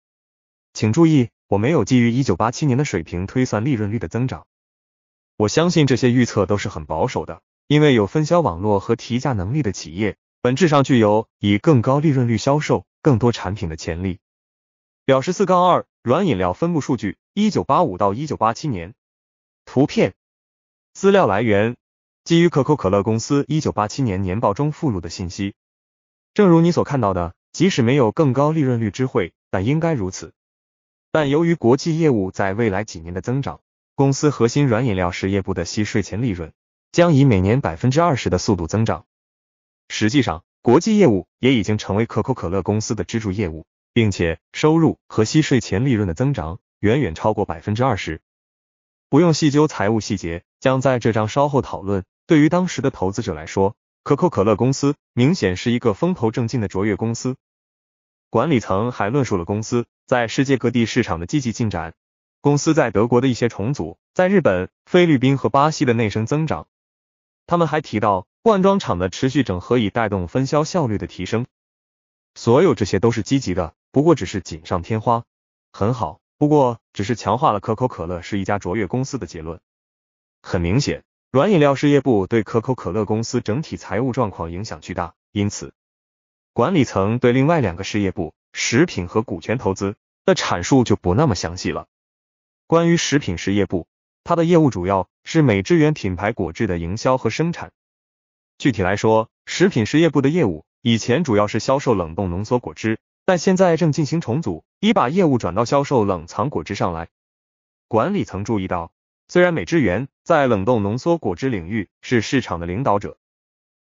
请注意，我没有基于一九八七年的水平推算利润率的增长。我相信这些预测都是很保守的，因为有分销网络和提价能力的企业，本质上具有以更高利润率销售更多产品的潜力。表十四杠二软饮料分布数据，一九八五到一九八七年。图片资料来源基于可口可乐公司一九八七年年报中附录的信息。正如你所看到的。即使没有更高利润率之惠，但应该如此。但由于国际业务在未来几年的增长，公司核心软饮料事业部的息税前利润将以每年百分之二十的速度增长。实际上，国际业务也已经成为可口可乐公司的支柱业务，并且收入和息税前利润的增长远远超过百分之二十。不用细究财务细节，将在这章稍后讨论。对于当时的投资者来说，可口可乐公司明显是一个风头正劲的卓越公司。管理层还论述了公司在世界各地市场的积极进展，公司在德国的一些重组，在日本、菲律宾和巴西的内生增长。他们还提到罐装厂的持续整合以带动分销效率的提升，所有这些都是积极的，不过只是锦上添花，很好，不过只是强化了可口可乐是一家卓越公司的结论。很明显，软饮料事业部对可口可乐公司整体财务状况影响巨大，因此。管理层对另外两个事业部——食品和股权投资的阐述就不那么详细了。关于食品事业部，它的业务主要是美汁源品牌果汁的营销和生产。具体来说，食品事业部的业务以前主要是销售冷冻浓缩果汁，但现在正进行重组，已把业务转到销售冷藏果汁上来。管理层注意到，虽然美汁源在冷冻浓缩果汁领域是市场的领导者，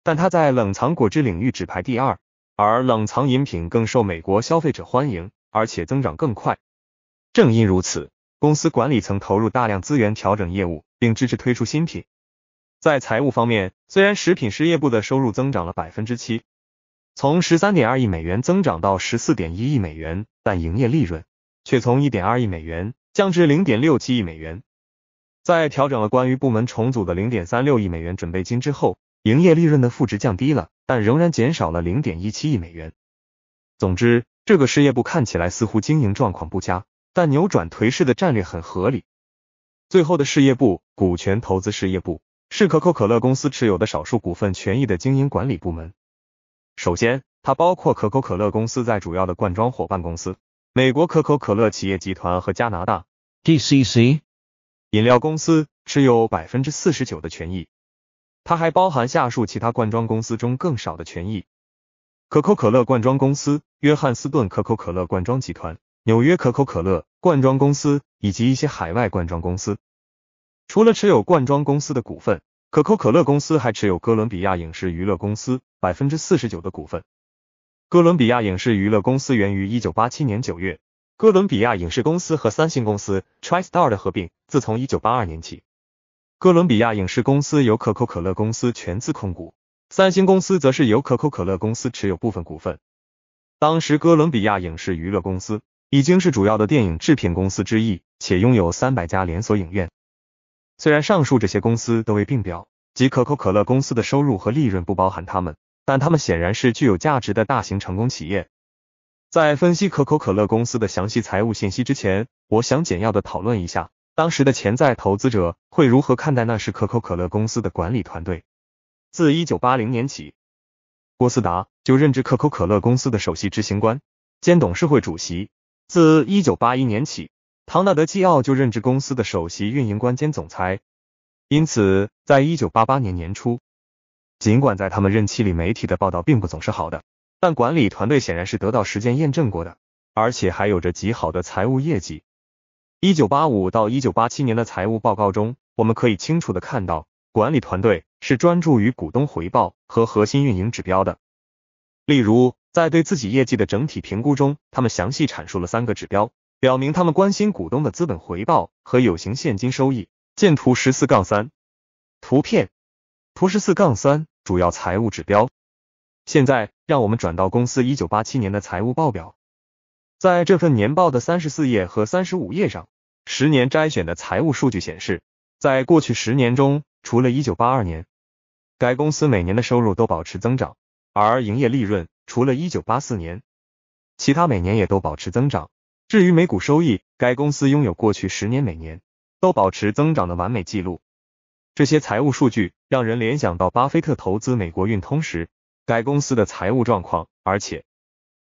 但它在冷藏果汁领域只排第二。而冷藏饮品更受美国消费者欢迎，而且增长更快。正因如此，公司管理层投入大量资源调整业务，并支持推出新品。在财务方面，虽然食品事业部的收入增长了百分之七，从十三点二亿美元增长到十四点一亿美元，但营业利润却从一点二亿美元降至零点六七亿美元。在调整了关于部门重组的零点三六亿美元准备金之后，营业利润的负值降低了，但仍然减少了零点一七亿美元。总之，这个事业部看起来似乎经营状况不佳，但扭转颓势的战略很合理。最后的事业部——股权投资事业部，是可口可乐公司持有的少数股份权益的经营管理部门。首先，它包括可口可乐公司在主要的罐装伙伴公司——美国可口可乐企业集团和加拿大 d c c 饮料公司持有百分之四十九的权益。它还包含下述其他罐装公司中更少的权益，可口可乐罐装公司、约翰斯顿可口可乐罐装集团、纽约可口可乐罐装公司以及一些海外罐装公司。除了持有罐装公司的股份，可口可乐公司还持有哥伦比亚影视娱乐公司百分之四十九的股份。哥伦比亚影视娱乐公司源于一九八七年九月哥伦比亚影视公司和三星公司 TriStar 的合并，自从一九八二年起。哥伦比亚影视公司由可口可乐公司全资控股，三星公司则是由可口可乐公司持有部分股份。当时，哥伦比亚影视娱乐公司已经是主要的电影制品公司之一，且拥有三百家连锁影院。虽然上述这些公司都未并表，即可口可乐公司的收入和利润不包含他们，但他们显然是具有价值的大型成功企业。在分析可口可乐公司的详细财务信息之前，我想简要的讨论一下。当时的潜在投资者会如何看待那时可口可乐公司的管理团队？自一九八零年起，郭思达就任职可口可乐公司的首席执行官兼董事会主席；自一九八一年起，唐纳德·基奥就任职公司的首席运营官兼总裁。因此，在一九八八年年初，尽管在他们任期里媒体的报道并不总是好的，但管理团队显然是得到实践验证过的，而且还有着极好的财务业绩。一九八五到一九八七年的财务报告中，我们可以清楚的看到，管理团队是专注于股东回报和核心运营指标的。例如，在对自己业绩的整体评估中，他们详细阐述了三个指标，表明他们关心股东的资本回报和有形现金收益。见图十四杠三图片，图十四杠三主要财务指标。现在，让我们转到公司一九八七年的财务报表，在这份年报的三十四页和三十五页上。十年摘选的财务数据显示，在过去十年中，除了一九八二年，该公司每年的收入都保持增长；而营业利润，除了一九八四年，其他每年也都保持增长。至于每股收益，该公司拥有过去十年每年都保持增长的完美记录。这些财务数据让人联想到巴菲特投资美国运通时该公司的财务状况，而且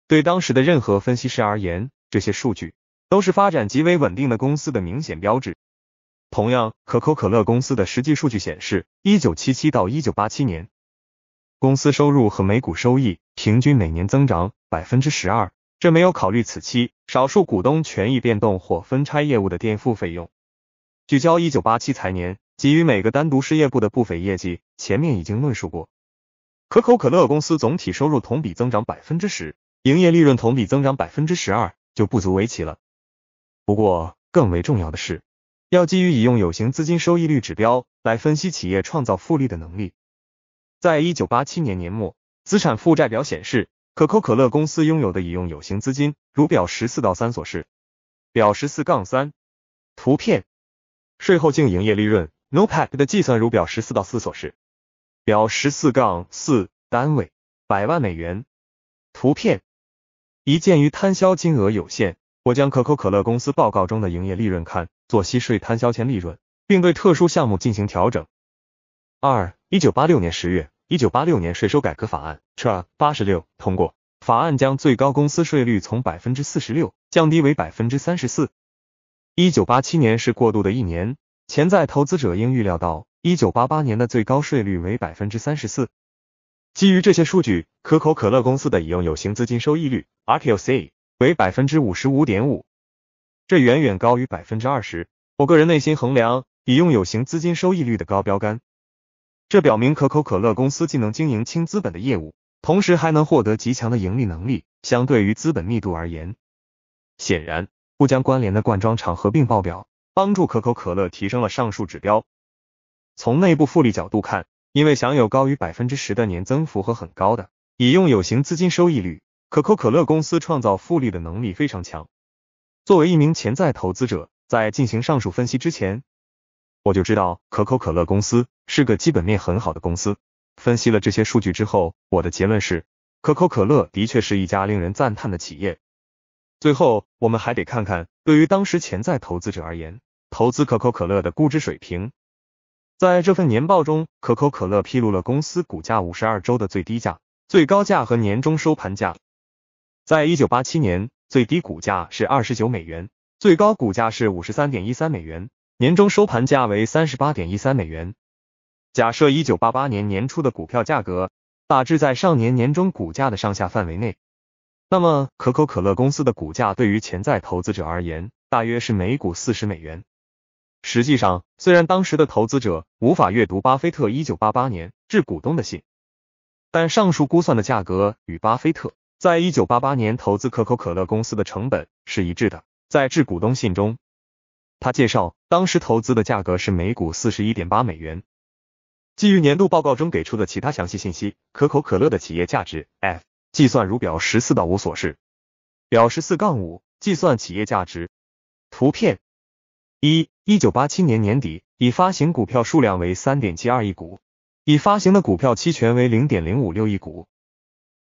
对当时的任何分析师而言，这些数据。都是发展极为稳定的公司的明显标志。同样，可口可乐公司的实际数据显示，1977到1987年，公司收入和每股收益平均每年增长百分之十二，这没有考虑此期少数股东权益变动或分拆业务的垫付费用。聚焦1987财年，给予每个单独事业部的不菲业绩，前面已经论述过。可口可乐公司总体收入同比增长百分之十，营业利润同比增长百分之十二，就不足为奇了。不过，更为重要的是，要基于已用有形资金收益率指标来分析企业创造复利的能力。在一九八七年年末，资产负债表显示，可口可乐公司拥有的已用有形资金，如表十四到三所示。表十四杠三，图片。税后净营业利润 NOPAT 的计算如表十四到四所示。表十四杠四，单位百万美元，图片。一鉴于摊销金额有限。我将可口可乐公司报告中的营业利润看作息税摊销前利润，并对特殊项目进行调整。二一九八六年十月，一九八六年税收改革法案 （TRA 八十六）通过，法案将最高公司税率从百分之四十六降低为百分之三十四。一九八七年是过渡的一年，潜在投资者应预料到一九八八年的最高税率为百分之三十四。基于这些数据，可口可乐公司的已用有形资金收益率 r o c 为百分之五十五点五，这远远高于百分之二十。我个人内心衡量，已用有形资金收益率的高标杆。这表明可口可乐公司既能经营轻资本的业务，同时还能获得极强的盈利能力。相对于资本密度而言，显然不将关联的罐装厂合并报表帮助可口可乐提升了上述指标。从内部复利角度看，因为享有高于百分之十的年增幅和很高的已用有形资金收益率。可口可乐公司创造复利的能力非常强。作为一名潜在投资者，在进行上述分析之前，我就知道可口可乐公司是个基本面很好的公司。分析了这些数据之后，我的结论是，可口可乐的确是一家令人赞叹的企业。最后，我们还得看看，对于当时潜在投资者而言，投资可口可乐的估值水平。在这份年报中，可口可乐披露了公司股价五十二周的最低价、最高价和年终收盘价。在一九八七年，最低股价是二十九美元，最高股价是五十三点一三美元，年终收盘价为三十八点一三美元。假设一九八八年年初的股票价格大致在上年年终股价的上下范围内，那么可口可乐公司的股价对于潜在投资者而言，大约是每股四十美元。实际上，虽然当时的投资者无法阅读巴菲特一九八八年致股东的信，但上述估算的价格与巴菲特。在一九八八年投资可口可乐公司的成本是一致的。在致股东信中，他介绍当时投资的价格是每股四十一点八美元。基于年度报告中给出的其他详细信息，可口可乐的企业价值 F 计算如表十四到五所示。表十四杠五计算企业价值。图片一，一九八七年年底，已发行股票数量为三点七二亿股，已发行的股票期权为零点零五六亿股。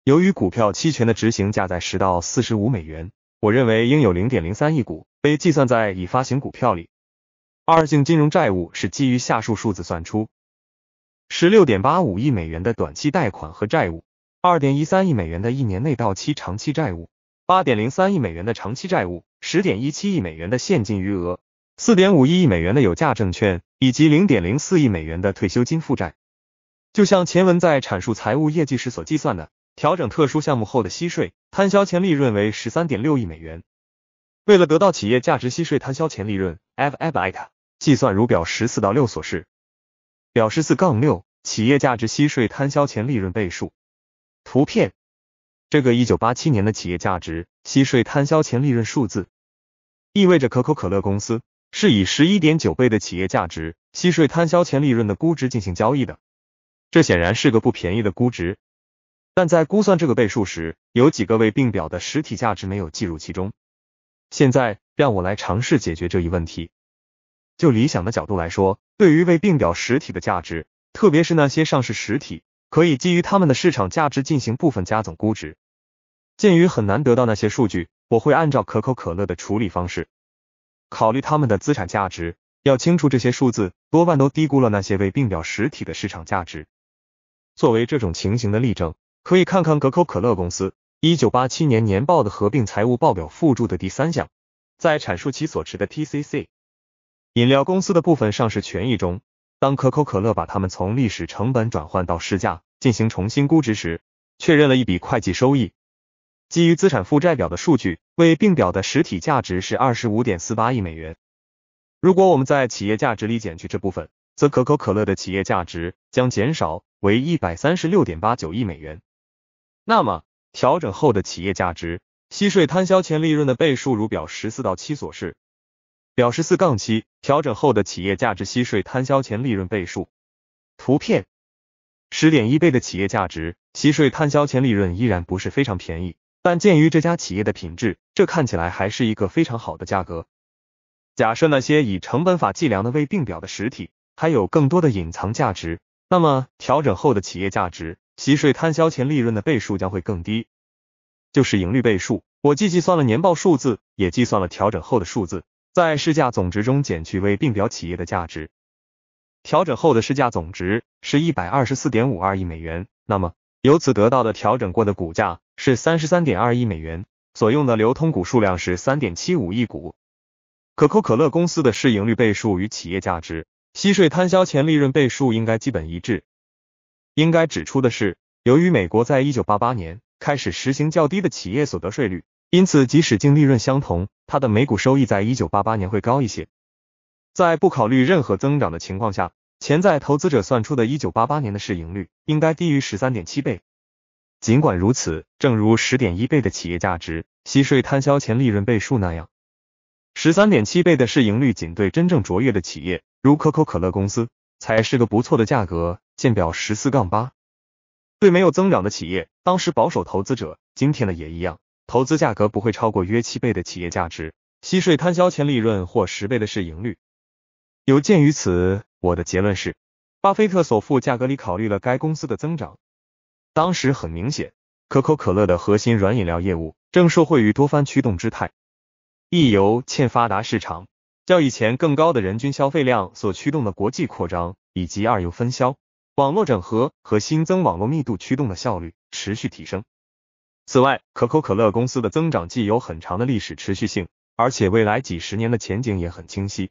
由于股票期权的执行价在十到四十五美元，我认为应有零点零三亿股被计算在已发行股票里。二性金融债务是基于下述数字算出：十六点八五亿美元的短期贷款和债务，二点一三亿美元的一年内到期长期债务，八点零三亿美元的长期债务，十点一七亿美元的现金余额，四点五一亿美元的有价证券以及零点零四亿美元的退休金负债。就像前文在阐述财务业绩时所计算的。调整特殊项目后的息税摊销前利润为十三点六亿美元。为了得到企业价值息税摊销前利润 f b i t 计算，如表十四到六所示。表十四杠六企业价值息税摊销前利润倍数。图片这个一九八七年的企业价值息税摊销前利润数字，意味着可口可乐公司是以十一点九倍的企业价值息税摊销前利润的估值进行交易的。这显然是个不便宜的估值。但在估算这个倍数时，有几个未并表的实体价值没有计入其中。现在让我来尝试解决这一问题。就理想的角度来说，对于未并表实体的价值，特别是那些上市实体，可以基于他们的市场价值进行部分加总估值。鉴于很难得到那些数据，我会按照可口可乐的处理方式，考虑他们的资产价值。要清楚，这些数字多半都低估了那些未并表实体的市场价值。作为这种情形的例证。可以看看可口可乐公司一九八七年年报的合并财务报表附注的第三项，在阐述其所持的 TCC 饮料公司的部分上市权益中，当可口可乐把它们从历史成本转换到市价进行重新估值时，确认了一笔会计收益。基于资产负债表的数据，为并表的实体价值是二十五点四八亿美元。如果我们在企业价值里减去这部分，则可口可乐的企业价值将减少为一百三十六点八九亿美元。那么，调整后的企业价值，息税摊销前利润的倍数，如表十四到七所示。表十四杠七，调整后的企业价值，息税摊销前利润倍数。图片十点一倍的企业价值，息税摊销前利润依然不是非常便宜，但鉴于这家企业的品质，这看起来还是一个非常好的价格。假设那些以成本法计量的未定表的实体还有更多的隐藏价值，那么调整后的企业价值。息税摊销前利润的倍数将会更低，就是盈率倍数。我既计算了年报数字，也计算了调整后的数字，在市价总值中减去未并表企业的价值，调整后的市价总值是一百二十四点五二亿美元。那么由此得到的调整过的股价是三十三点二亿美元，所用的流通股数量是三点七五亿股。可口可乐公司的市盈率倍数与企业价值、息税摊销前利润倍数应该基本一致。应该指出的是，由于美国在一九八八年开始实行较低的企业所得税率，因此即使净利润相同，它的每股收益在一九八八年会高一些。在不考虑任何增长的情况下，潜在投资者算出的一九八八年的市盈率应该低于十三点七倍。尽管如此，正如十点一倍的企业价值、息税摊销前利润倍数那样，十三点七倍的市盈率仅对真正卓越的企业，如可口可乐公司，才是个不错的价格。现表十四杠八，对没有增长的企业，当时保守投资者，今天的也一样，投资价格不会超过约七倍的企业价值，息税摊销前利润或十倍的市盈率。有鉴于此，我的结论是，巴菲特所付价格里考虑了该公司的增长。当时很明显，可口可乐的核心软饮料业务正受惠于多番驱动之态，一由欠发达市场较以前更高的人均消费量所驱动的国际扩张，以及二游分销。网络整合和新增网络密度驱动的效率持续提升。此外，可口可乐公司的增长既有很长的历史持续性，而且未来几十年的前景也很清晰。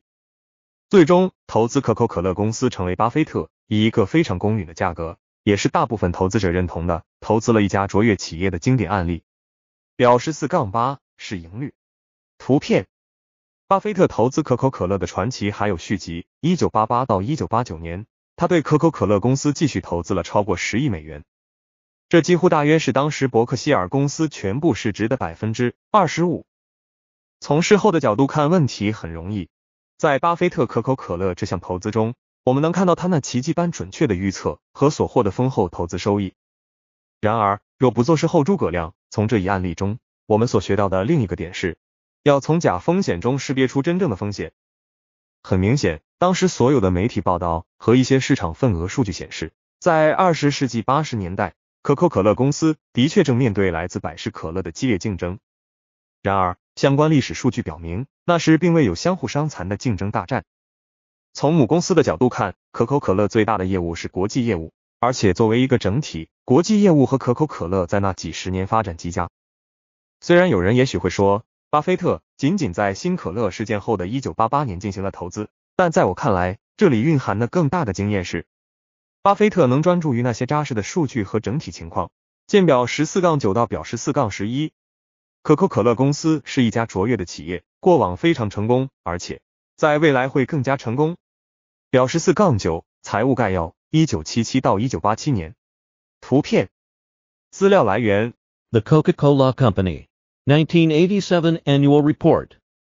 最终，投资可口可乐公司成为巴菲特以一个非常公允的价格，也是大部分投资者认同的，投资了一家卓越企业的经典案例。表十四杠八市盈率。图片：巴菲特投资可口可乐的传奇还有续集，一九八八到一九八九年。他对可口可乐公司继续投资了超过十亿美元，这几乎大约是当时伯克希尔公司全部市值的百分之二十五。从事后的角度看，问题很容易。在巴菲特可口可乐这项投资中，我们能看到他那奇迹般准确的预测和所获的丰厚投资收益。然而，若不做事后诸葛亮，从这一案例中，我们所学到的另一个点是要从假风险中识别出真正的风险。很明显。当时所有的媒体报道和一些市场份额数据显示，在二十世纪八十年代，可口可乐公司的确正面对来自百事可乐的激烈竞争。然而，相关历史数据表明，那时并未有相互伤残的竞争大战。从母公司的角度看，可口可乐最大的业务是国际业务，而且作为一个整体，国际业务和可口可乐在那几十年发展极佳。虽然有人也许会说，巴菲特仅仅在新可乐事件后的一九八八年进行了投资。但在我看来，这里蕴含的更大的经验是，巴菲特能专注于那些扎实的数据和整体情况。见表十四杠九到表十四杠十一，可口可乐公司是一家卓越的企业，过往非常成功，而且在未来会更加成功。表十四杠九财务概要，一九七七到一九八七年。图片，资料来源：The Coca Cola Company，1987 Annual Report。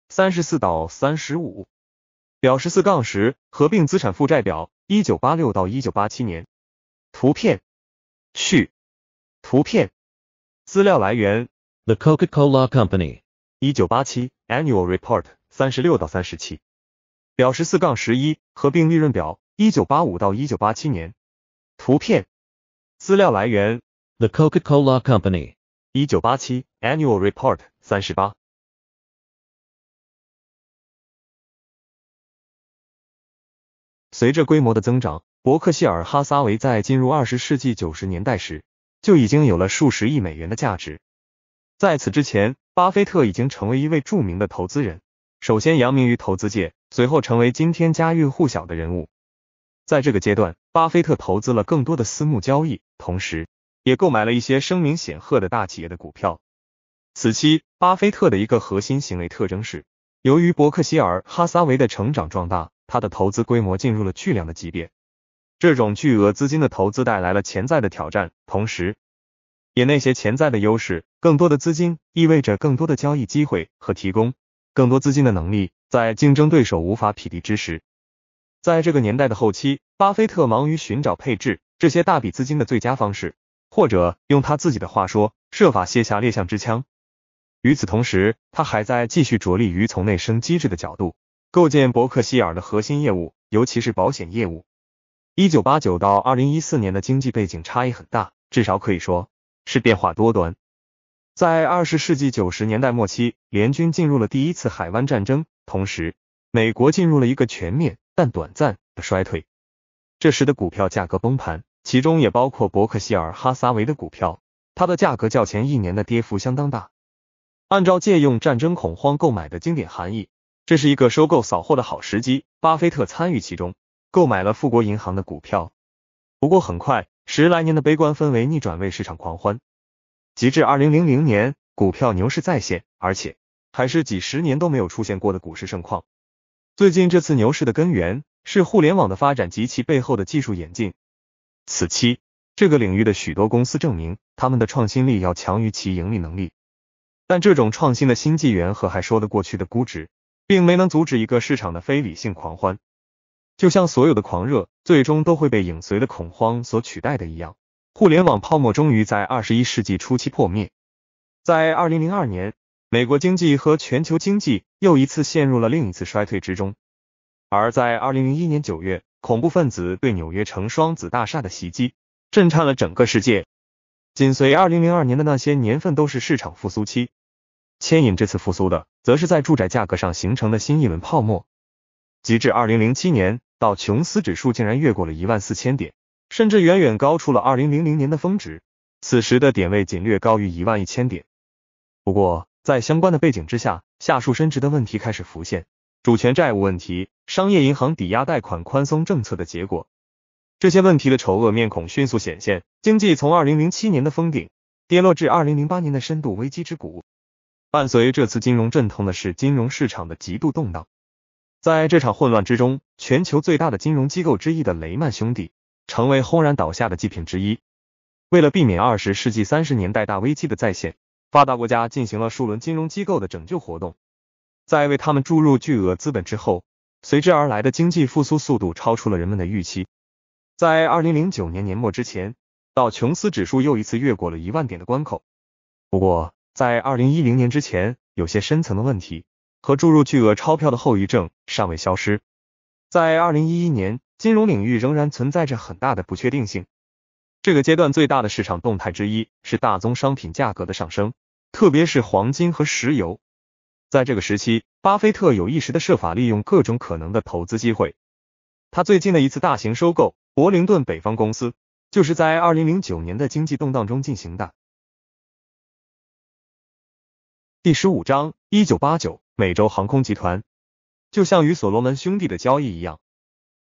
三十四到三十五。表十四杠十合并资产负债表，一九八六到一九八七年，图片，去，图片，资料来源：The Coca Cola Company，一九八七 Annual Report，三十六到三十七。表十四杠十一合并利润表，一九八五到一九八七年，图片，资料来源：The Coca Cola Company，一九八七 Annual Report，三十八。随着规模的增长，伯克希尔·哈撒韦在进入二十世纪九十年代时就已经有了数十亿美元的价值。在此之前，巴菲特已经成为一位著名的投资人，首先扬名于投资界，随后成为今天家喻户晓的人物。在这个阶段，巴菲特投资了更多的私募交易，同时也购买了一些声名显赫的大企业的股票。此期，巴菲特的一个核心行为特征是，由于伯克希尔·哈撒韦的成长壮大。他的投资规模进入了巨量的级别，这种巨额资金的投资带来了潜在的挑战，同时也那些潜在的优势。更多的资金意味着更多的交易机会和提供更多资金的能力，在竞争对手无法匹敌之时，在这个年代的后期，巴菲特忙于寻找配置这些大笔资金的最佳方式，或者用他自己的话说，设法卸下猎象之枪。与此同时，他还在继续着力于从内生机制的角度。构建伯克希尔的核心业务，尤其是保险业务。一九八九到二零一四年的经济背景差异很大，至少可以说是变化多端。在二十世纪九十年代末期，联军进入了第一次海湾战争，同时美国进入了一个全面但短暂的衰退。这时的股票价格崩盘，其中也包括伯克希尔哈撒韦的股票，它的价格较前一年的跌幅相当大。按照借用战争恐慌购买的经典含义。这是一个收购扫货的好时机，巴菲特参与其中，购买了富国银行的股票。不过很快，十来年的悲观氛围逆转为市场狂欢，截至二零零零年，股票牛市再现，而且还是几十年都没有出现过的股市盛况。最近这次牛市的根源是互联网的发展及其背后的技术演进。此期这个领域的许多公司证明，他们的创新力要强于其盈利能力，但这种创新的新纪元和还说得过去的估值。并没能阻止一个市场的非理性狂欢，就像所有的狂热最终都会被影随的恐慌所取代的一样，互联网泡沫终于在二十一世纪初期破灭。在二零零二年，美国经济和全球经济又一次陷入了另一次衰退之中。而在二零零一年九月，恐怖分子对纽约城双子大厦的袭击震颤了整个世界。紧随二零零二年的那些年份都是市场复苏期，牵引这次复苏的。则是在住宅价格上形成的新一轮泡沫，截至二零零七年，到琼斯指数竟然越过了一万四千点，甚至远远高出了二零零零年的峰值。此时的点位仅略高于一万一千点。不过，在相关的背景之下，下述升值的问题开始浮现：主权债务问题、商业银行抵押贷款宽松政策的结果，这些问题的丑恶面孔迅速显现，经济从二零零七年的峰顶跌落至二零零八年的深度危机之谷。伴随这次金融阵痛的是金融市场的极度动荡，在这场混乱之中，全球最大的金融机构之一的雷曼兄弟成为轰然倒下的祭品之一。为了避免二十世纪三十年代大危机的再现，发达国家进行了数轮金融机构的拯救活动，在为他们注入巨额资本之后，随之而来的经济复苏速度超出了人们的预期。在二零零九年年末之前，道琼斯指数又一次越过了一万点的关口。不过，在二零一零年之前，有些深层的问题和注入巨额钞票的后遗症尚未消失。在二零一一年，金融领域仍然存在着很大的不确定性。这个阶段最大的市场动态之一是大宗商品价格的上升，特别是黄金和石油。在这个时期，巴菲特有意识的设法利用各种可能的投资机会。他最近的一次大型收购——伯灵顿北方公司，就是在二零零九年的经济动荡中进行的。第十五章，一九八九，美洲航空集团，就像与所罗门兄弟的交易一样，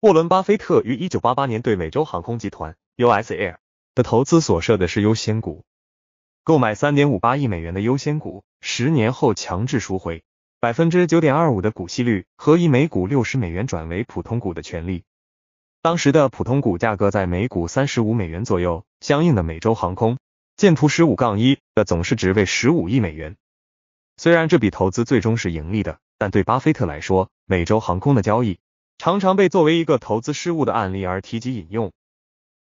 沃伦巴菲特于一九八八年对美洲航空集团 （US Air） 的投资所设的是优先股，购买三点五八亿美元的优先股，十年后强制赎回百分之九点二五的股息率和以每股六十美元转为普通股的权利。当时的普通股价格在每股三十五美元左右，相应的美洲航空（建图十五杠一）的总市值为十五亿美元。虽然这笔投资最终是盈利的，但对巴菲特来说，美洲航空的交易常常被作为一个投资失误的案例而提及引用。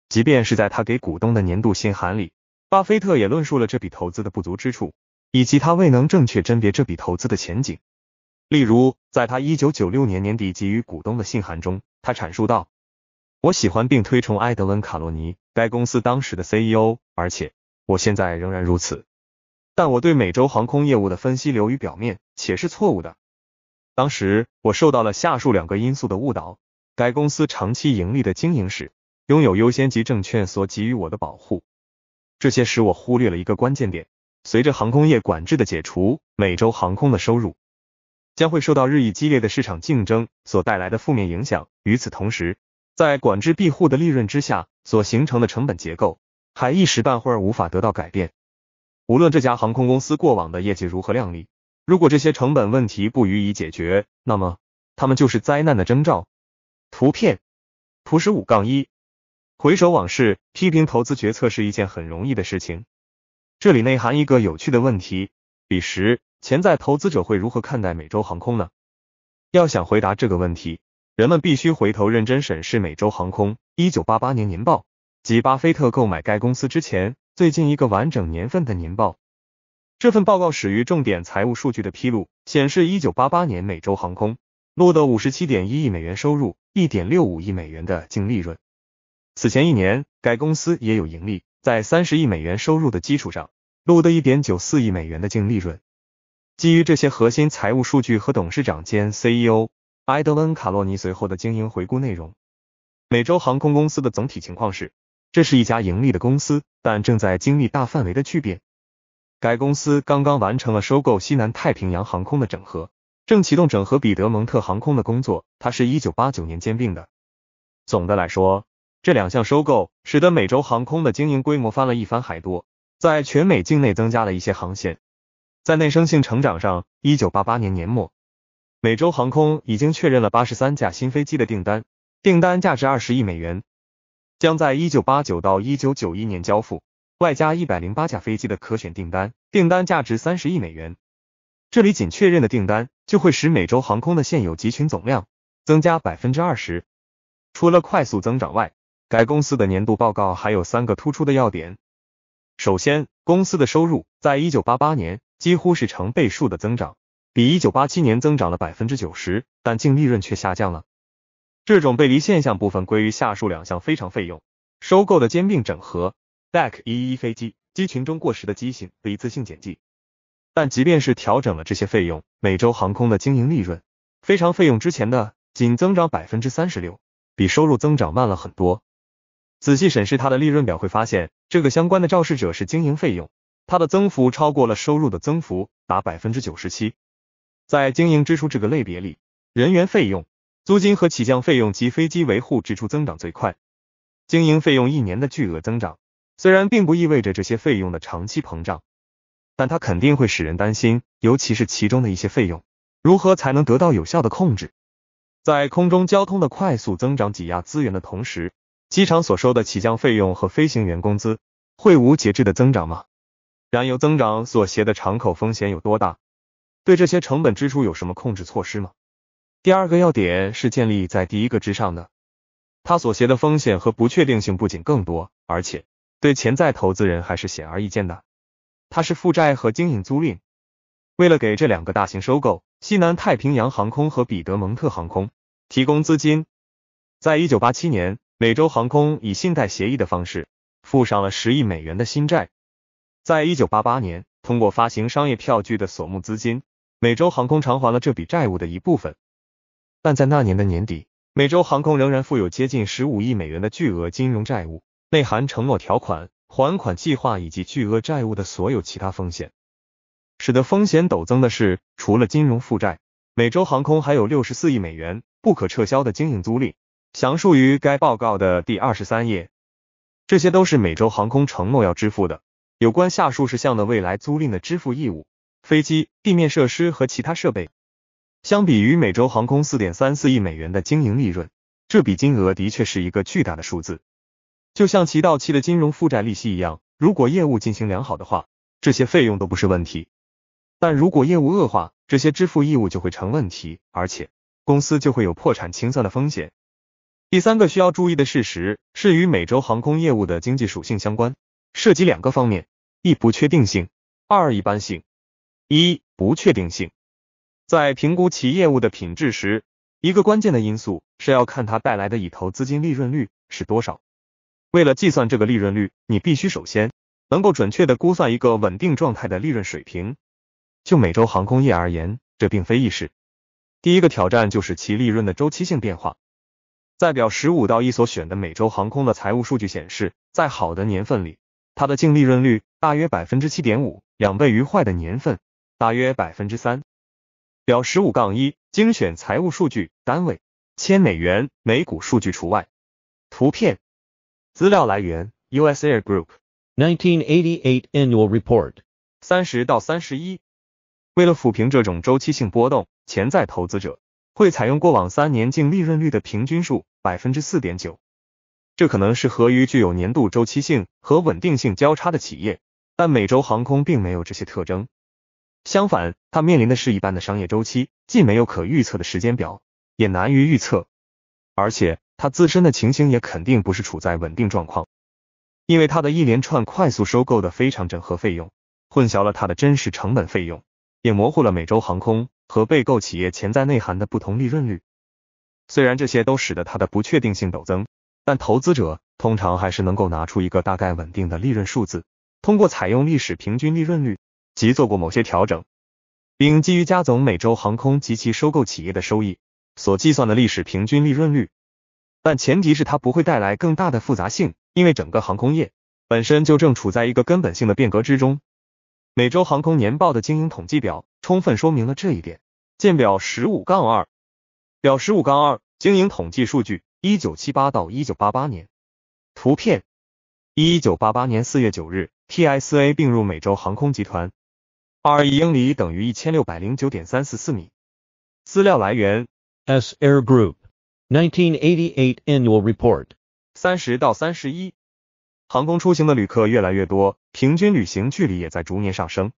即便是在他给股东的年度信函里，巴菲特也论述了这笔投资的不足之处，以及他未能正确甄别这笔投资的前景。例如，在他1996年年底给予股东的信函中，他阐述道：“我喜欢并推崇埃德温·卡洛尼，该公司当时的 CEO，而且我现在仍然如此。”但我对美洲航空业务的分析流于表面，且是错误的。当时我受到了下述两个因素的误导：该公司长期盈利的经营史，拥有优先级证券所给予我的保护。这些使我忽略了一个关键点：随着航空业管制的解除，美洲航空的收入将会受到日益激烈的市场竞争所带来的负面影响。与此同时，在管制庇护的利润之下所形成的成本结构，还一时半会儿无法得到改变。无论这家航空公司过往的业绩如何靓丽，如果这些成本问题不予以解决，那么他们就是灾难的征兆。图片图十五杠一。回首往事，批评投资决策是一件很容易的事情。这里内涵一个有趣的问题：彼时潜在投资者会如何看待美洲航空呢？要想回答这个问题，人们必须回头认真审视美洲航空一九八八年年报及巴菲特购买该公司之前。最近一个完整年份的年报，这份报告始于重点财务数据的披露，显示1988年美洲航空录得57.1亿美元收入，1.65亿美元的净利润。此前一年，该公司也有盈利，在30亿美元收入的基础上，录得1.94亿美元的净利润。基于这些核心财务数据和董事长兼 CEO 埃德温·卡洛尼随后的经营回顾内容，美洲航空公司的总体情况是。这是一家盈利的公司，但正在经历大范围的巨变。该公司刚刚完成了收购西南太平洋航空的整合，正启动整合彼得蒙特航空的工作。它是一九八九年兼并的。总的来说，这两项收购使得美洲航空的经营规模翻了一番还多，在全美境内增加了一些航线。在内生性成长上，一九八八年年末，美洲航空已经确认了八十三架新飞机的订单，订单价值二十亿美元。将在一九八九到一九九一年交付，外加一百零八架飞机的可选订单，订单价值三十亿美元。这里仅确认的订单就会使美洲航空的现有集群总量增加百分之二十。除了快速增长外，该公司的年度报告还有三个突出的要点。首先，公司的收入在一九八八年几乎是成倍数的增长，比一九八七年增长了百分之九十，但净利润却下降了。这种背离现象部分归于下述两项非常费用：收购的兼并整合、BAC 一一飞机机群中过时的机型的一次性减记。但即便是调整了这些费用，美洲航空的经营利润非常费用之前的仅增长百分之三十六，比收入增长慢了很多。仔细审视它的利润表会发现，这个相关的肇事者是经营费用，它的增幅超过了收入的增幅，达百分之九十七。在经营支出这个类别里，人员费用。租金和起降费用及飞机维护支出增长最快，经营费用一年的巨额增长，虽然并不意味着这些费用的长期膨胀，但它肯定会使人担心，尤其是其中的一些费用，如何才能得到有效的控制？在空中交通的快速增长挤压资源的同时，机场所收的起降费用和飞行员工资会无节制的增长吗？燃油增长所携的敞口风险有多大？对这些成本支出有什么控制措施吗？第二个要点是建立在第一个之上的，它所携的风险和不确定性不仅更多，而且对潜在投资人还是显而易见的。它是负债和经营租赁。为了给这两个大型收购西南太平洋航空和彼得蒙特航空提供资金，在一九八七年，美洲航空以信贷协议的方式付上了十亿美元的新债。在一九八八年，通过发行商业票据的所募资金，美洲航空偿还了这笔债务的一部分。但在那年的年底，美洲航空仍然负有接近十五亿美元的巨额金融债务，内含承诺条款、还款计划以及巨额债务的所有其他风险，使得风险陡增的是，除了金融负债，美洲航空还有六十四亿美元不可撤销的经营租赁，详述于该报告的第二十三页。这些都是美洲航空承诺要支付的有关下述事项的未来租赁的支付义务：飞机、地面设施和其他设备。相比于美洲航空四点三四亿美元的经营利润，这笔金额的确是一个巨大的数字。就像其到期的金融负债利息一样，如果业务进行良好的话，这些费用都不是问题。但如果业务恶化，这些支付义务就会成问题，而且公司就会有破产清算的风险。第三个需要注意的事实是与美洲航空业务的经济属性相关，涉及两个方面：一不确定性，二一般性。一不确定性。在评估其业务的品质时，一个关键的因素是要看它带来的已投资金利润率是多少。为了计算这个利润率，你必须首先能够准确的估算一个稳定状态的利润水平。就美洲航空业而言，这并非易事。第一个挑战就是其利润的周期性变化。在表十五到一所选的美洲航空的财务数据显示，在好的年份里，它的净利润率大约百分之七点五，两倍于坏的年份，大约百分之三。表十五杠一，精选财务数据，单位千美元，每股数据除外。图片，资料来源：U.S. Air Group，1988 Annual Report。三十到三十一，为了抚平这种周期性波动，潜在投资者会采用过往三年净利润率的平均数，百分之四点九。这可能是合于具有年度周期性和稳定性交叉的企业，但美洲航空并没有这些特征。相反，它面临的是一般的商业周期，既没有可预测的时间表，也难于预测。而且，它自身的情形也肯定不是处在稳定状况，因为它的一连串快速收购的非常整合费用，混淆了它的真实成本费用，也模糊了美洲航空和被购企业潜在内涵的不同利润率。虽然这些都使得它的不确定性陡增，但投资者通常还是能够拿出一个大概稳定的利润数字，通过采用历史平均利润率。及做过某些调整，并基于加总美洲航空及其收购企业的收益所计算的历史平均利润率，但前提是它不会带来更大的复杂性，因为整个航空业本身就正处在一个根本性的变革之中。美洲航空年报的经营统计表充分说明了这一点。见表十五杠二，表十五杠二经营统计数据，一九七八到一九八八年。图片，一九八八年四月九日，TSA 并入美洲航空集团。一英里等于一千六百零九点三四四米。资料来源：S Air Group 1988 Annual Report。三十到三十一，航空出行的旅客越来越多，平均旅行距离也在逐年上升。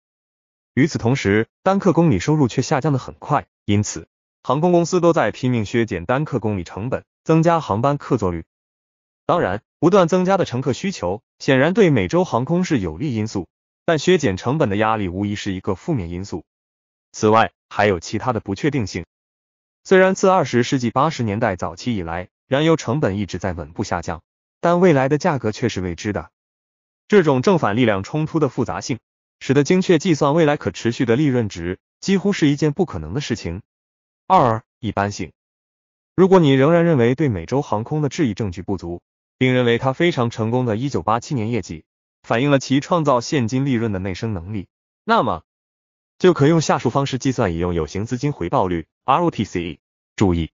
与此同时，单客公里收入却下降得很快，因此航空公司都在拼命削减单客公里成本，增加航班客座率。当然，不断增加的乘客需求显然对美洲航空是有利因素。但削减成本的压力无疑是一个负面因素。此外，还有其他的不确定性。虽然自二十世纪八十年代早期以来，燃油成本一直在稳步下降，但未来的价格却是未知的。这种正反力量冲突的复杂性，使得精确计算未来可持续的利润值几乎是一件不可能的事情。二、一般性。如果你仍然认为对美洲航空的质疑证据不足，并认为它非常成功的一九八七年业绩。反映了其创造现金利润的内生能力。那么，就可用下述方式计算已用有形资金回报率 （ROTC）。注意，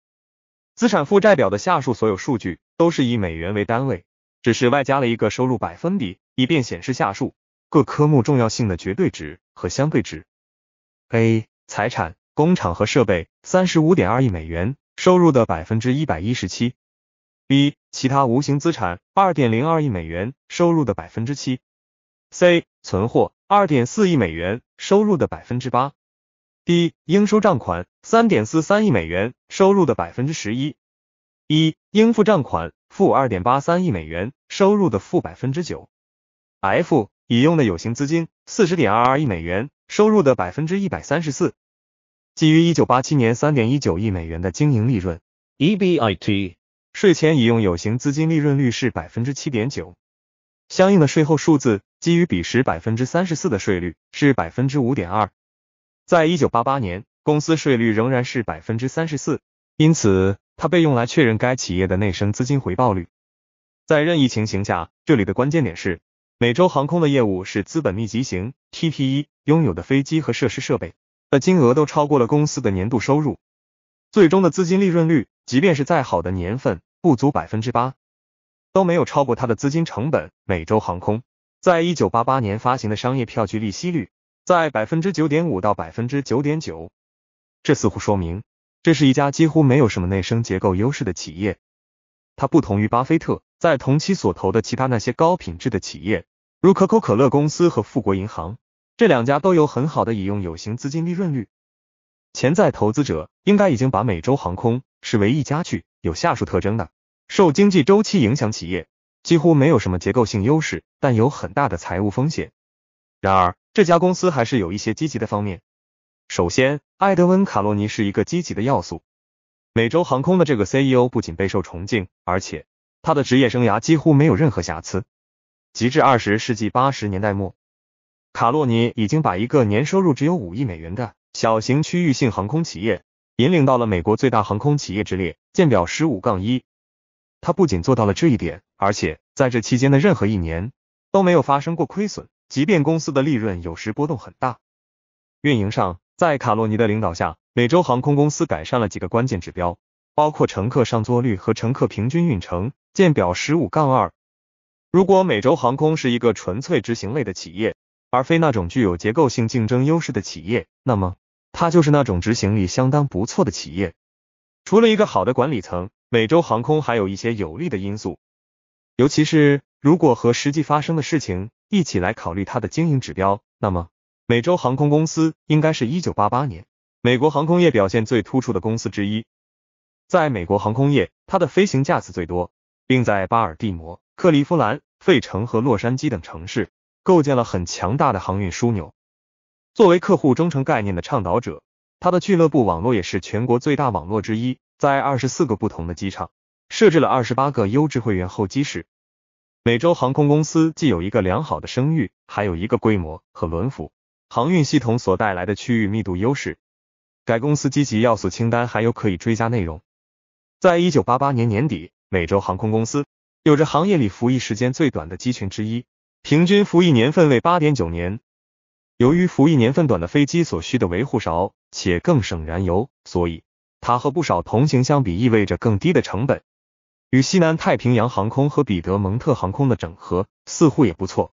资产负债表的下述所有数据都是以美元为单位，只是外加了一个收入百分比，以便显示下述各科目重要性的绝对值和相对值。A. 财产、工厂和设备，三十五点二亿美元，收入的百分之一百一十七。b 其他无形资产二点零二亿美元收入的百分之七。c 存货二点四亿美元收入的百分之八。d 应收账款三点四三亿美元收入的百分之十一。e 应付账款负二点八三亿美元收入的负百分之九。f 已用的有形资金四十点二二亿美元收入的百分之一百三十四。基于一九八七年三点一九亿美元的经营利润 （EBIT）。税前已用有形资金利润率是百分之七点九，相应的税后数字基于彼时百分之三十四的税率是百分之五点二。在一九八八年，公司税率仍然是百分之三十四，因此它被用来确认该企业的内生资金回报率。在任意情形下，这里的关键点是，美洲航空的业务是资本密集型 TPE 拥有的飞机和设施设备的金额都超过了公司的年度收入，最终的资金利润率。即便是再好的年份，不足百分之八，都没有超过它的资金成本。美洲航空在一九八八年发行的商业票据利息率在百分之九点五到百分之九点九，这似乎说明这是一家几乎没有什么内生结构优势的企业。它不同于巴菲特在同期所投的其他那些高品质的企业，如可口可乐公司和富国银行，这两家都有很好的已用有形资金利润率。潜在投资者应该已经把美洲航空。是唯一家具有下述特征的受经济周期影响企业，几乎没有什么结构性优势，但有很大的财务风险。然而，这家公司还是有一些积极的方面。首先，埃德温·卡洛尼是一个积极的要素。美洲航空的这个 CEO 不仅备受崇敬，而且他的职业生涯几乎没有任何瑕疵。截至二十世纪八十年代末，卡洛尼已经把一个年收入只有五亿美元的小型区域性航空企业。引领到了美国最大航空企业之列，舰表十五杠一。他不仅做到了这一点，而且在这期间的任何一年都没有发生过亏损，即便公司的利润有时波动很大。运营上，在卡洛尼的领导下，美洲航空公司改善了几个关键指标，包括乘客上座率和乘客平均运程，舰表十五杠二。如果美洲航空是一个纯粹执行类的企业，而非那种具有结构性竞争优势的企业，那么。它就是那种执行力相当不错的企业。除了一个好的管理层，美洲航空还有一些有利的因素。尤其是如果和实际发生的事情一起来考虑它的经营指标，那么美洲航空公司应该是一九八八年美国航空业表现最突出的公司之一。在美国航空业，它的飞行架次最多，并在巴尔的摩、克利夫兰、费城和洛杉矶等城市构建了很强大的航运枢纽。作为客户忠诚概念的倡导者，他的俱乐部网络也是全国最大网络之一，在二十四个不同的机场设置了二十八个优质会员候机室。美洲航空公司既有一个良好的声誉，还有一个规模和轮辐航运系统所带来的区域密度优势。该公司积极要素清单还有可以追加内容。在一九八八年年底，美洲航空公司有着行业里服役时间最短的机群之一，平均服役年份为八点九年。由于服役年份短的飞机所需的维护少且更省燃油，所以它和不少同行相比意味着更低的成本。与西南太平洋航空和彼得蒙特航空的整合似乎也不错。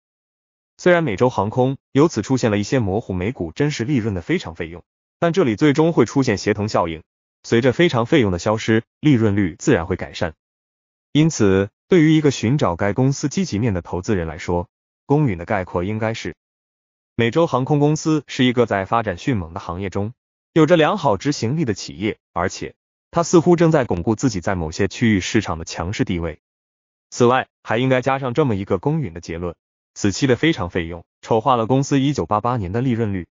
虽然美洲航空由此出现了一些模糊美股真实利润的非常费用，但这里最终会出现协同效应，随着非常费用的消失，利润率自然会改善。因此，对于一个寻找该公司积极面的投资人来说，公允的概括应该是。美洲航空公司是一个在发展迅猛的行业中有着良好执行力的企业，而且它似乎正在巩固自己在某些区域市场的强势地位。此外，还应该加上这么一个公允的结论：此期的非常费用丑化了公司一九八八年的利润率。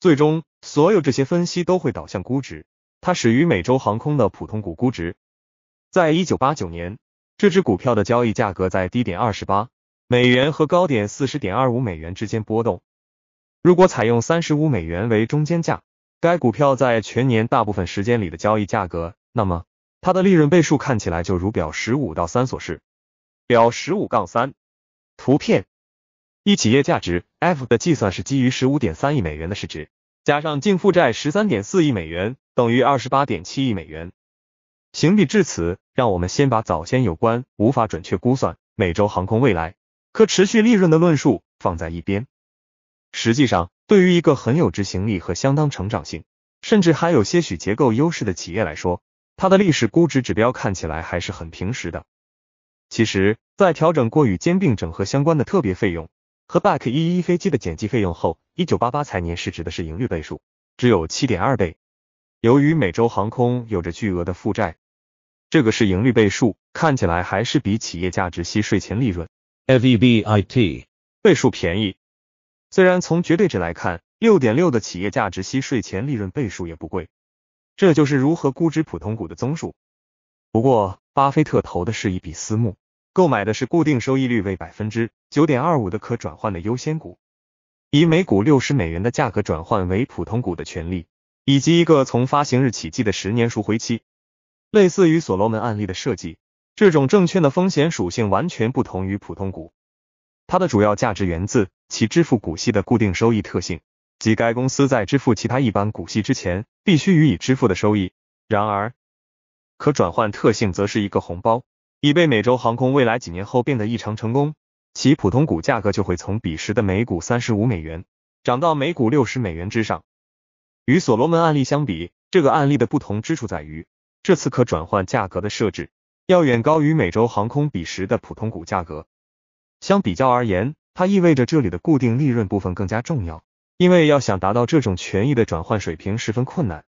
最终，所有这些分析都会导向估值。它始于美洲航空的普通股估值。在一九八九年，这只股票的交易价格在低点二十八美元和高点四十点二五美元之间波动。如果采用三十五美元为中间价，该股票在全年大部分时间里的交易价格，那么它的利润倍数看起来就如表十五到三所示。表十五杠三，图片一企业价值 F 的计算是基于十五点三亿美元的市值加上净负债十三点四亿美元，等于二十八点七亿美元。行笔至此，让我们先把早先有关无法准确估算美洲航空未来可持续利润的论述放在一边。实际上，对于一个很有执行力和相当成长性，甚至还有些许结构优势的企业来说，它的历史估值指标看起来还是很平实的。其实，在调整过与兼并整合相关的特别费用和 Back 一一飞机的减计费用后，一九八八财年市值的市盈率倍数只有七点二倍。由于美洲航空有着巨额的负债，这个市盈率倍数看起来还是比企业价值息税前利润 （E V B I T） 倍数便宜。虽然从绝对值来看，六点六的企业价值息税前利润倍数也不贵，这就是如何估值普通股的综述。不过，巴菲特投的是一笔私募，购买的是固定收益率为百分之九点二五的可转换的优先股，以每股六十美元的价格转换为普通股的权利，以及一个从发行日起计的十年赎回期。类似于所罗门案例的设计，这种证券的风险属性完全不同于普通股。它的主要价值源自其支付股息的固定收益特性，即该公司在支付其他一般股息之前必须予以支付的收益。然而，可转换特性则是一个红包，以被美洲航空未来几年后变得异常成功，其普通股价格就会从彼时的每股三十五美元涨到每股六十美元之上。与所罗门案例相比，这个案例的不同之处在于，这次可转换价格的设置要远高于美洲航空彼时的普通股价格。相比较而言，它意味着这里的固定利润部分更加重要，因为要想达到这种权益的转换水平十分困难。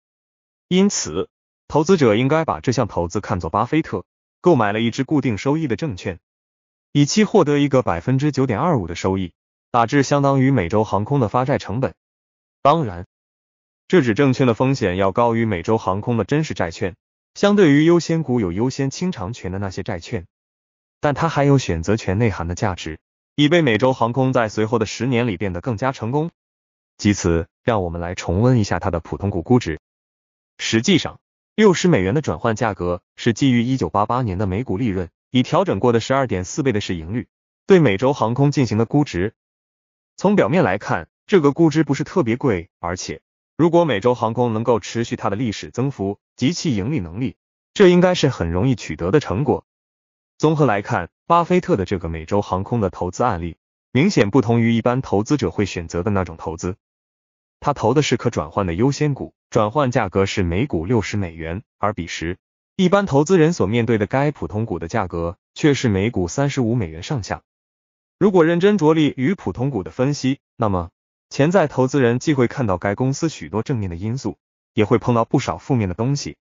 因此，投资者应该把这项投资看作巴菲特购买了一只固定收益的证券，以期获得一个百分之九点二五的收益，大致相当于美洲航空的发债成本。当然，这只证券的风险要高于美洲航空的真实债券，相对于优先股有优先清偿权的那些债券。但它还有选择权内涵的价值，已被美洲航空在随后的十年里变得更加成功。其此，让我们来重温一下它的普通股估值。实际上，六十美元的转换价格是基于一九八八年的每股利润，以调整过的十二点四倍的市盈率对美洲航空进行的估值。从表面来看，这个估值不是特别贵，而且如果美洲航空能够持续它的历史增幅及其盈利能力，这应该是很容易取得的成果。综合来看，巴菲特的这个美洲航空的投资案例，明显不同于一般投资者会选择的那种投资。他投的是可转换的优先股，转换价格是每股六十美元，而彼时一般投资人所面对的该普通股的价格却是每股三十五美元上下。如果认真着力于普通股的分析，那么潜在投资人既会看到该公司许多正面的因素，也会碰到不少负面的东西。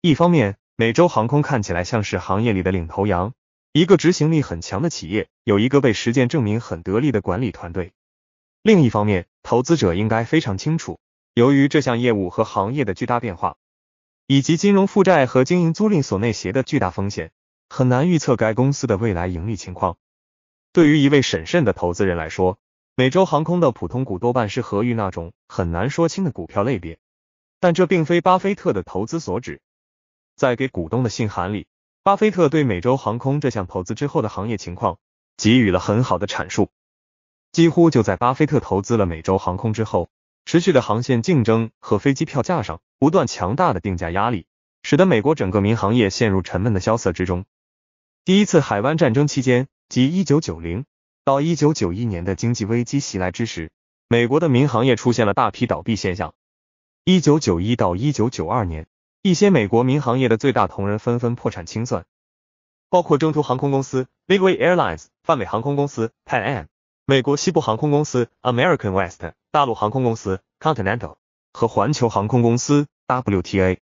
一方面，美洲航空看起来像是行业里的领头羊，一个执行力很强的企业，有一个被实践证明很得力的管理团队。另一方面，投资者应该非常清楚，由于这项业务和行业的巨大变化，以及金融负债和经营租赁所内携的巨大风险，很难预测该公司的未来盈利情况。对于一位审慎的投资人来说，美洲航空的普通股多半是合裕那种很难说清的股票类别，但这并非巴菲特的投资所指。在给股东的信函里，巴菲特对美洲航空这项投资之后的行业情况给予了很好的阐述。几乎就在巴菲特投资了美洲航空之后，持续的航线竞争和飞机票价上不断强大的定价压力，使得美国整个民航业陷入沉闷的萧瑟之中。第一次海湾战争期间即1990到1991年的经济危机袭来之时，美国的民航业出现了大批倒闭现象。1991到1992年。一些美国民航业的最大同仁纷纷破产清算，包括中途航空公司 l i g w a y Airlines）、泛美航空公司 （Pan Am）、美国西部航空公司 （American West）、大陆航空公司 （Continental） 和环球航空公司 （WTA）。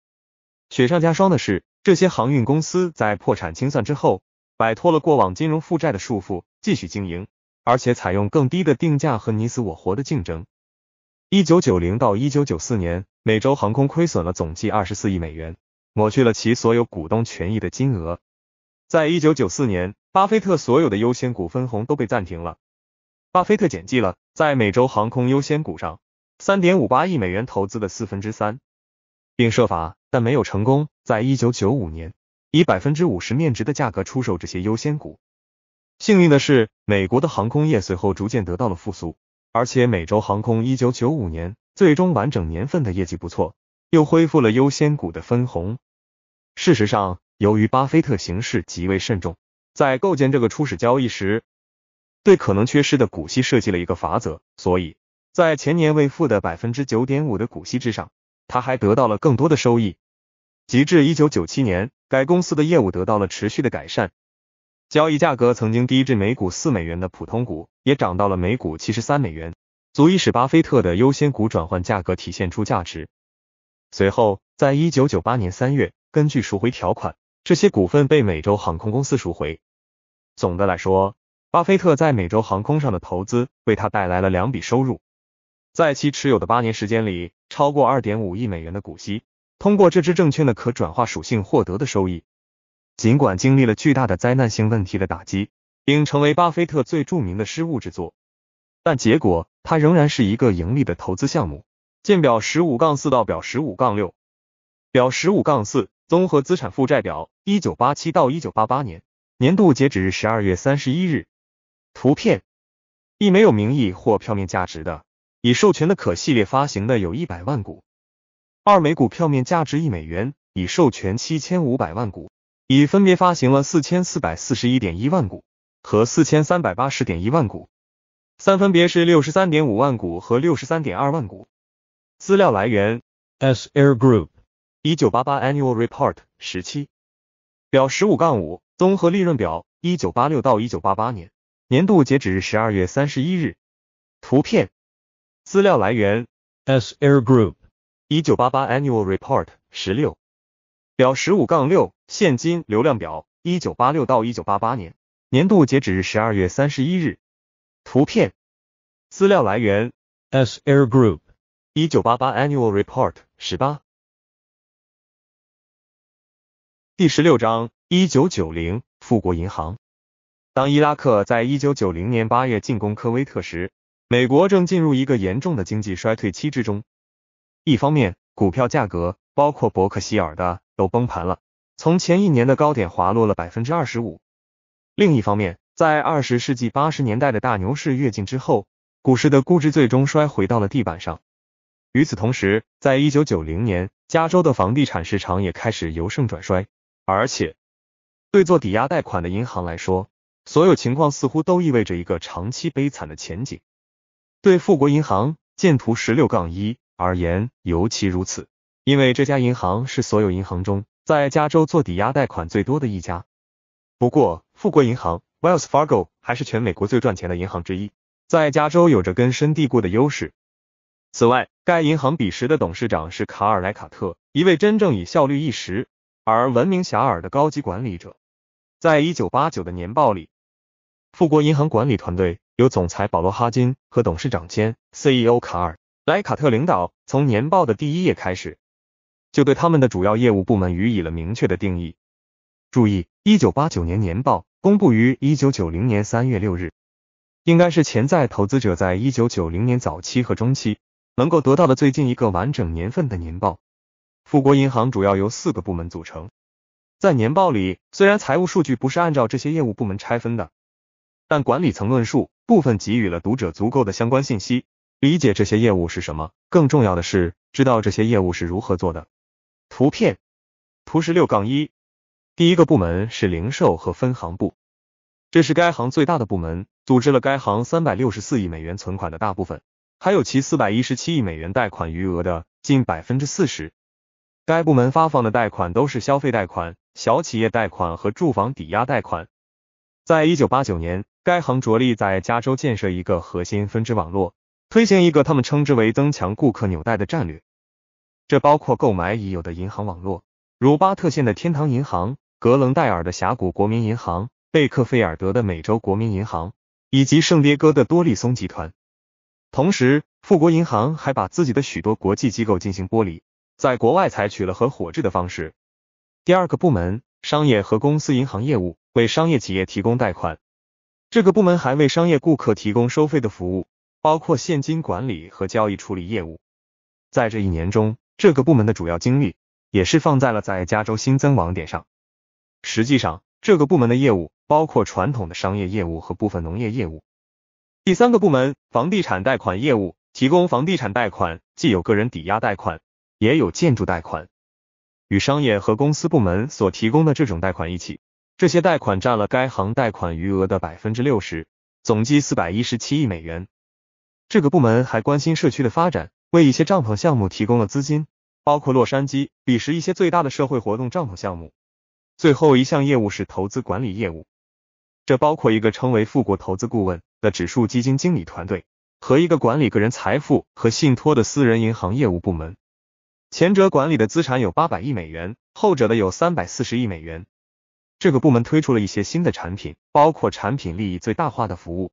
雪上加霜的是，这些航运公司在破产清算之后，摆脱了过往金融负债的束缚，继续经营，而且采用更低的定价和你死我活的竞争。1990到1994年，美洲航空亏损了总计24亿美元，抹去了其所有股东权益的金额。在1994年，巴菲特所有的优先股分红都被暂停了。巴菲特减记了在美洲航空优先股上3.58亿美元投资的四分之三，并设法，但没有成功，在1995年以百分之五十面值的价格出售这些优先股。幸运的是，美国的航空业随后逐渐得到了复苏。而且，美洲航空一九九五年最终完整年份的业绩不错，又恢复了优先股的分红。事实上，由于巴菲特行事极为慎重，在构建这个初始交易时，对可能缺失的股息设计了一个法则，所以在前年未付的百分之九点五的股息之上，他还得到了更多的收益。及至一九九七年，该公司的业务得到了持续的改善。交易价格曾经低至每股四美元的普通股，也涨到了每股七十三美元，足以使巴菲特的优先股转换价格体现出价值。随后，在一九九八年三月，根据赎回条款，这些股份被美洲航空公司赎回。总的来说，巴菲特在美洲航空上的投资为他带来了两笔收入，在其持有的八年时间里，超过二点五亿美元的股息，通过这支证券的可转化属性获得的收益。尽管经历了巨大的灾难性问题的打击，并成为巴菲特最著名的失误之作，但结果它仍然是一个盈利的投资项目。见表十五杠四到表十五杠六。表十五杠四综合资产负债表，一九八七到一九八八年年度截止日十二月三十一日。图片一没有名义或票面价值的，以授权的可系列发行的有一百万股。二每股票面价值一美元，已授权七千五百万股。已分别发行了四千四百四十一点一万股和四千三百八十点一万股，三分别是六十三点五万股和六十三点二万股。资料来源：S Air Group 一九八八 Annual Report 十七表十五杠五综合利润表一九八六到一九八八年年度截止日十二月三十一日。图片资料来源：S Air Group 一九八八 Annual Report 十六。表十五杠六现金流量表，一九八六到一九八八年年度截止日十二月三十一日。图片，资料来源：S Air Group，一九八八 Annual Report，十八。第十六章，一九九零富国银行。当伊拉克在一九九零年八月进攻科威特时，美国正进入一个严重的经济衰退期之中。一方面，股票价格，包括伯克希尔的。都崩盘了，从前一年的高点滑落了百分之二十五。另一方面，在二十世纪八十年代的大牛市跃进之后，股市的估值最终衰回到了地板上。与此同时，在一九九零年，加州的房地产市场也开始由盛转衰，而且对做抵押贷款的银行来说，所有情况似乎都意味着一个长期悲惨的前景。对富国银行（见图十六杠一）而言，尤其如此。因为这家银行是所有银行中在加州做抵押贷款最多的一家。不过，富国银行 （Wells Fargo） 还是全美国最赚钱的银行之一，在加州有着根深蒂固的优势。此外，该银行彼时的董事长是卡尔莱卡特，一位真正以效率一时而闻名遐迩的高级管理者。在1989的年报里，富国银行管理团队由总裁保罗哈金和董事长兼 CEO 卡尔莱卡特领导。从年报的第一页开始。就对他们的主要业务部门予以了明确的定义。注意，1989年年报公布于1990年3月6日，应该是潜在投资者在一九九零年早期和中期能够得到的最近一个完整年份的年报。富国银行主要由四个部门组成。在年报里，虽然财务数据不是按照这些业务部门拆分的，但管理层论述部分给予了读者足够的相关信息，理解这些业务是什么。更重要的是，知道这些业务是如何做的。图片图十六杠一，第一个部门是零售和分行部，这是该行最大的部门，组织了该行三百六十四亿美元存款的大部分，还有其四百一十七亿美元贷款余额的近百分之四十。该部门发放的贷款都是消费贷款、小企业贷款和住房抵押贷款。在一九八九年，该行着力在加州建设一个核心分支网络，推行一个他们称之为“增强顾客纽带”的战略。这包括购买已有的银行网络，如巴特县的天堂银行、格伦戴尔的峡谷国民银行、贝克菲尔德的美洲国民银行以及圣迭戈的多利松集团。同时，富国银行还把自己的许多国际机构进行剥离，在国外采取了合伙制的方式。第二个部门，商业和公司银行业务，为商业企业提供贷款。这个部门还为商业顾客提供收费的服务，包括现金管理和交易处理业务。在这一年中。这个部门的主要精力也是放在了在加州新增网点上。实际上，这个部门的业务包括传统的商业业务和部分农业业务。第三个部门，房地产贷款业务，提供房地产贷款，既有个人抵押贷款，也有建筑贷款，与商业和公司部门所提供的这种贷款一起，这些贷款占了该行贷款余额的百分之六十，总计四百一十七亿美元。这个部门还关心社区的发展。为一些帐篷项目提供了资金，包括洛杉矶彼时一些最大的社会活动帐篷项目。最后一项业务是投资管理业务，这包括一个称为富国投资顾问的指数基金经理团队和一个管理个人财富和信托的私人银行业务部门。前者管理的资产有八百亿美元，后者的有三百四十亿美元。这个部门推出了一些新的产品，包括产品利益最大化的服务，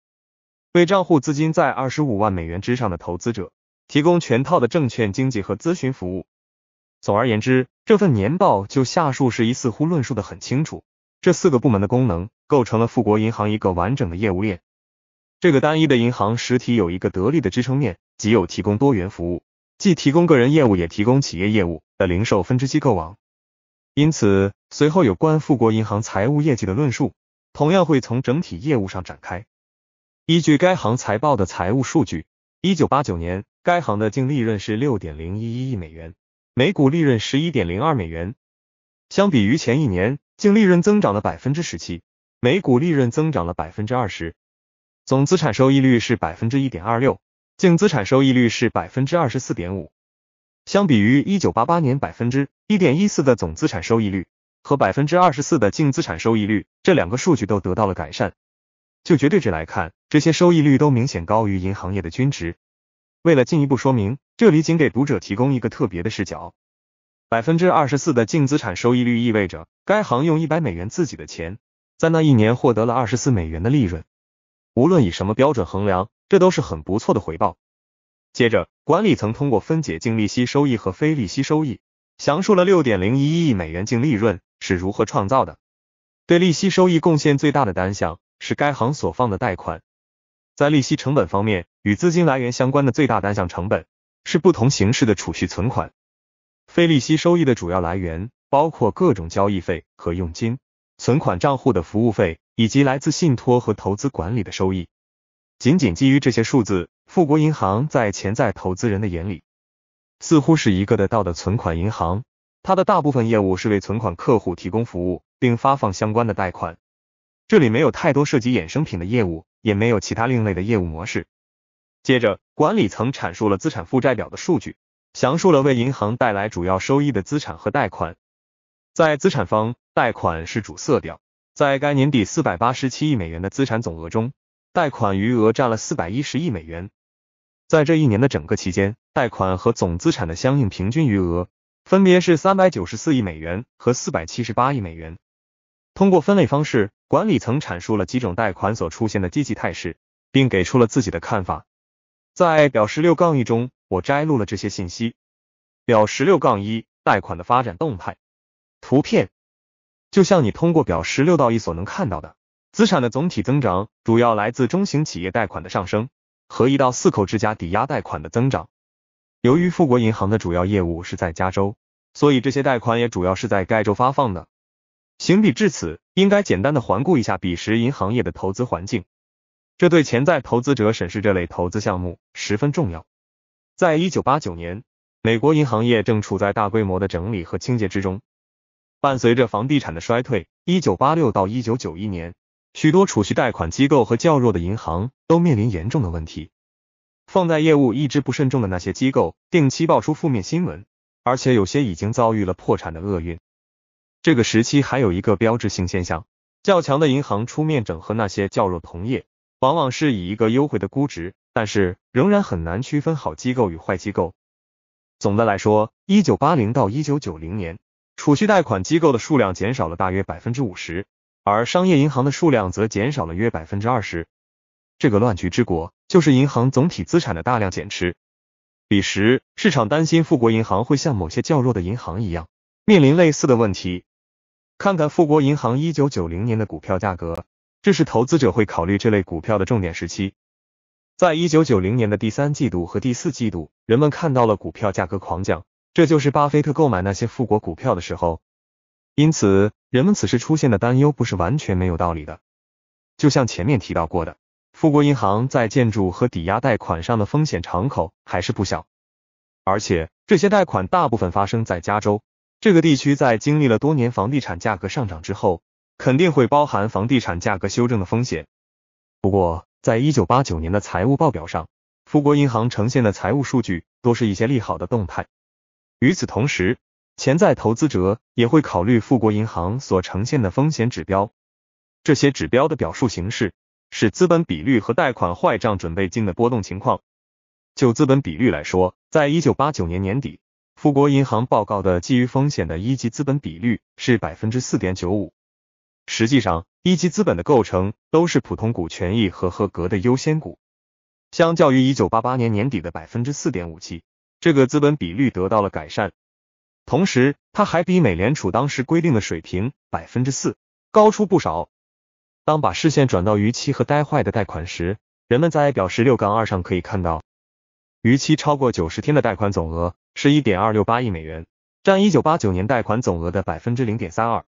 为账户资金在二十五万美元之上的投资者。提供全套的证券经济和咨询服务。总而言之，这份年报就下述事宜似乎论述的很清楚：这四个部门的功能构成了富国银行一个完整的业务链。这个单一的银行实体有一个得力的支撑面，即有提供多元服务，既提供个人业务也提供企业业务的零售分支机构网。因此，随后有关富国银行财务业绩的论述，同样会从整体业务上展开。依据该行财报的财务数据，一九八九年。该行的净利润是六点零一一亿美元，每股利润十一点零二美元。相比于前一年，净利润增长了百分之十七，每股利润增长了百分之二十。总资产收益率是百分之一点二六，净资产收益率是百分之二十四点五。相比于一九八八年百分之一点一四的总资产收益率和百分之二十四的净资产收益率，这两个数据都得到了改善。就绝对值来看，这些收益率都明显高于银行业的均值。为了进一步说明，这里仅给读者提供一个特别的视角。百分之二十四的净资产收益率意味着，该行用一百美元自己的钱，在那一年获得了二十四美元的利润。无论以什么标准衡量，这都是很不错的回报。接着，管理层通过分解净利息收益和非利息收益，详述了六点零一亿美元净利润是如何创造的。对利息收益贡献最大的单项是该行所放的贷款。在利息成本方面，与资金来源相关的最大单项成本是不同形式的储蓄存款。非利息收益的主要来源包括各种交易费和佣金、存款账户的服务费，以及来自信托和投资管理的收益。仅仅基于这些数字，富国银行在潜在投资人的眼里，似乎是一个得到的存款银行。它的大部分业务是为存款客户提供服务，并发放相关的贷款。这里没有太多涉及衍生品的业务，也没有其他另类的业务模式。接着，管理层阐述了资产负债表的数据，详述了为银行带来主要收益的资产和贷款。在资产方，贷款是主色调。在该年底四百八十七亿美元的资产总额中，贷款余额占了四百一十亿美元。在这一年的整个期间，贷款和总资产的相应平均余额分别是三百九十四亿美元和四百七十八亿美元。通过分类方式，管理层阐述了几种贷款所出现的积极态势，并给出了自己的看法。在表十六杠一中，我摘录了这些信息。表十六杠一贷款的发展动态图片，就像你通过表十六到一所能看到的，资产的总体增长主要来自中型企业贷款的上升和一到四口之家抵押贷款的增长。由于富国银行的主要业务是在加州，所以这些贷款也主要是在该州发放的。行笔至此，应该简单的环顾一下彼时银行业的投资环境。这对潜在投资者审视这类投资项目十分重要。在一九八九年，美国银行业正处在大规模的整理和清洁之中。伴随着房地产的衰退，一九八六到一九九一年，许多储蓄贷款机构和较弱的银行都面临严重的问题。放贷业务一直不慎重的那些机构，定期爆出负面新闻，而且有些已经遭遇了破产的厄运。这个时期还有一个标志性现象：较强的银行出面整合那些较弱同业。往往是以一个优惠的估值，但是仍然很难区分好机构与坏机构。总的来说，一九八零到一九九零年，储蓄贷款机构的数量减少了大约百分之五十，而商业银行的数量则减少了约百分之二十。这个乱局之国就是银行总体资产的大量减持。彼时，市场担心富国银行会像某些较弱的银行一样，面临类似的问题。看看富国银行一九九零年的股票价格。这是投资者会考虑这类股票的重点时期。在一九九零年的第三季度和第四季度，人们看到了股票价格狂降，这就是巴菲特购买那些富国股票的时候。因此，人们此时出现的担忧不是完全没有道理的。就像前面提到过的，富国银行在建筑和抵押贷款上的风险敞口还是不小，而且这些贷款大部分发生在加州这个地区，在经历了多年房地产价格上涨之后。肯定会包含房地产价格修正的风险。不过，在一九八九年的财务报表上，富国银行呈现的财务数据多是一些利好的动态。与此同时，潜在投资者也会考虑富国银行所呈现的风险指标。这些指标的表述形式是资本比率和贷款坏账准备金的波动情况。就资本比率来说，在一九八九年年底，富国银行报告的基于风险的一级资本比率是百分之四点九五。实际上，一级资本的构成都是普通股权益和合格的优先股。相较于一九八八年年底的百分之四点五七，这个资本比率得到了改善。同时，它还比美联储当时规定的水平百分之四高出不少。当把视线转到逾期和呆坏的贷款时，人们在表十六杠二上可以看到，逾期超过九十天的贷款总额是一点二六八亿美元，占一九八九年贷款总额的百分之零点三二。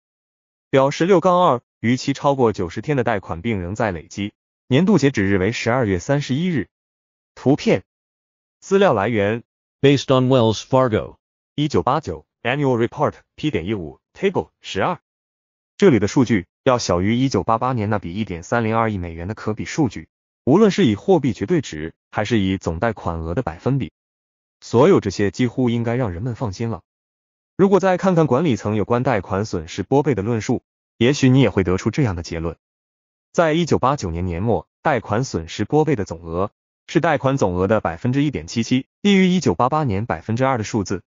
表十六杠二，逾期超过九十天的贷款并仍在累积，年度截止日为十二月三十一日。图片，资料来源：Based on Wells Fargo，一九八九 Annual Report，P. 点一五，Table 十二。这里的数据要小于一九八八年那笔一点三零二亿美元的可比数据，无论是以货币绝对值还是以总贷款额的百分比，所有这些几乎应该让人们放心了。如果再看看管理层有关贷款损失拨备的论述，也许你也会得出这样的结论：在一九八九年年末，贷款损失拨备的总额是贷款总额的百分之一点七七，低于一九八八年百分之二的数字。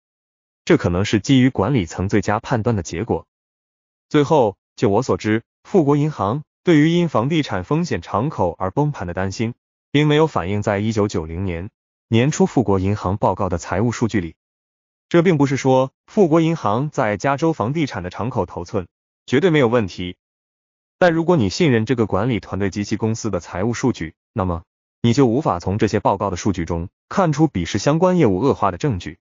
这可能是基于管理层最佳判断的结果。最后，就我所知，富国银行对于因房地产风险敞口而崩盘的担心，并没有反映在一九九零年年初富国银行报告的财务数据里。这并不是说富国银行在加州房地产的敞口头寸绝对没有问题，但如果你信任这个管理团队及其公司的财务数据，那么你就无法从这些报告的数据中看出彼时相关业务恶化的证据。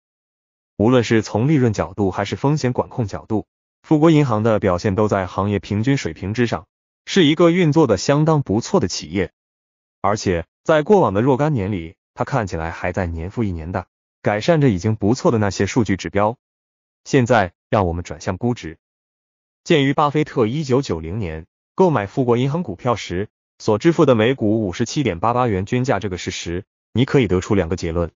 无论是从利润角度还是风险管控角度，富国银行的表现都在行业平均水平之上，是一个运作的相当不错的企业，而且在过往的若干年里，它看起来还在年复一年的。改善着已经不错的那些数据指标。现在，让我们转向估值。鉴于巴菲特一九九零年购买富国银行股票时所支付的每股五十七点八八元均价这个事实，你可以得出两个结论：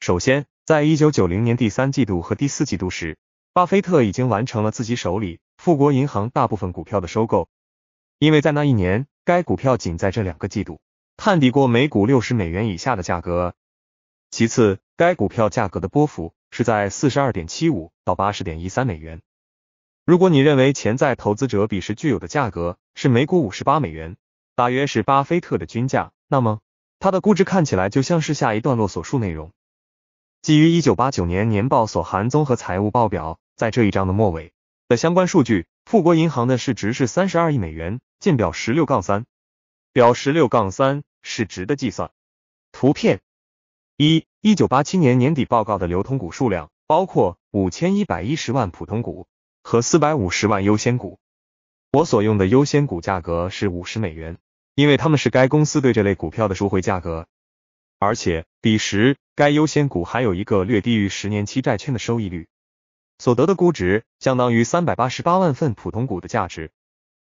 首先，在一九九零年第三季度和第四季度时，巴菲特已经完成了自己手里富国银行大部分股票的收购，因为在那一年，该股票仅在这两个季度探底过每股六十美元以下的价格。其次，该股票价格的波幅是在四十二点七五到八十点一三美元。如果你认为潜在投资者彼时具有的价格是每股五十八美元，大约是巴菲特的均价，那么它的估值看起来就像是下一段落所述内容。基于一九八九年年报所含综合财务报表，在这一章的末尾的相关数据，富国银行的市值是三十二亿美元。见表十六杠三，表十六杠三市值的计算。图片。一，一九八七年年底报告的流通股数量包括五千一百一十万普通股和四百五十万优先股。我所用的优先股价格是五十美元，因为他们是该公司对这类股票的赎回价格，而且彼时该优先股还有一个略低于十年期债券的收益率。所得的估值相当于三百八十八万份普通股的价值。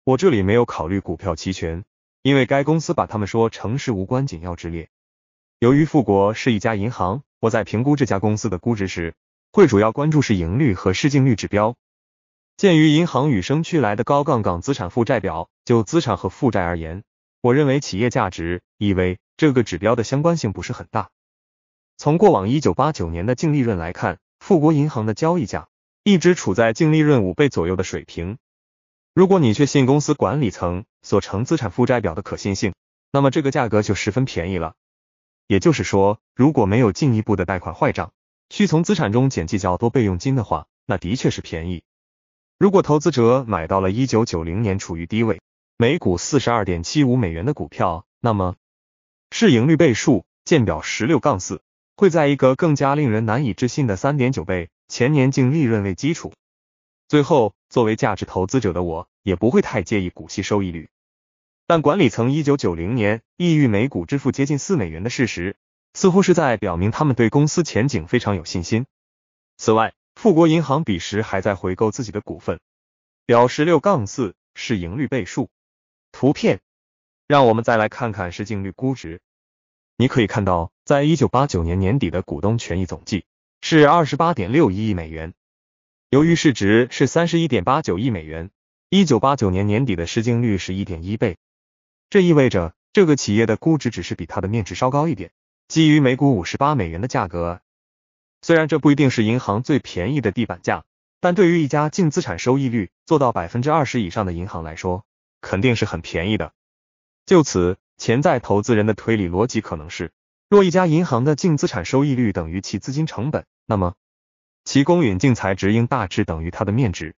我这里没有考虑股票期权，因为该公司把它们说成是无关紧要之列。由于富国是一家银行，我在评估这家公司的估值时，会主要关注是盈率和市净率指标。鉴于银行与生俱来的高杠杆资产负债表，就资产和负债而言，我认为企业价值以为这个指标的相关性不是很大。从过往一九八九年的净利润来看，富国银行的交易价一直处在净利润五倍左右的水平。如果你确信公司管理层所呈资产负债表的可信性，那么这个价格就十分便宜了。也就是说，如果没有进一步的贷款坏账，需从资产中减计较多备用金的话，那的确是便宜。如果投资者买到了一九九零年处于低位、每股四十二点七五美元的股票，那么市盈率倍数见表十六杠四，会在一个更加令人难以置信的三点九倍前年净利润为基础。最后，作为价值投资者的我，也不会太介意股息收益率。但管理层1990年意欲每股支付接近四美元的事实，似乎是在表明他们对公司前景非常有信心。此外，富国银行彼时还在回购自己的股份，表示六杠四是盈率倍数。图片，让我们再来看看市净率估值。你可以看到，在1989年年底的股东权益总计是28.61亿美元，由于市值是31.89亿美元，1989年年底的市净率是一点一倍。这意味着这个企业的估值只是比它的面值稍高一点。基于每股五十八美元的价格，虽然这不一定是银行最便宜的地板价，但对于一家净资产收益率做到百分之二十以上的银行来说，肯定是很便宜的。就此，潜在投资人的推理逻辑可能是：若一家银行的净资产收益率等于其资金成本，那么其公允净财值应大致等于它的面值。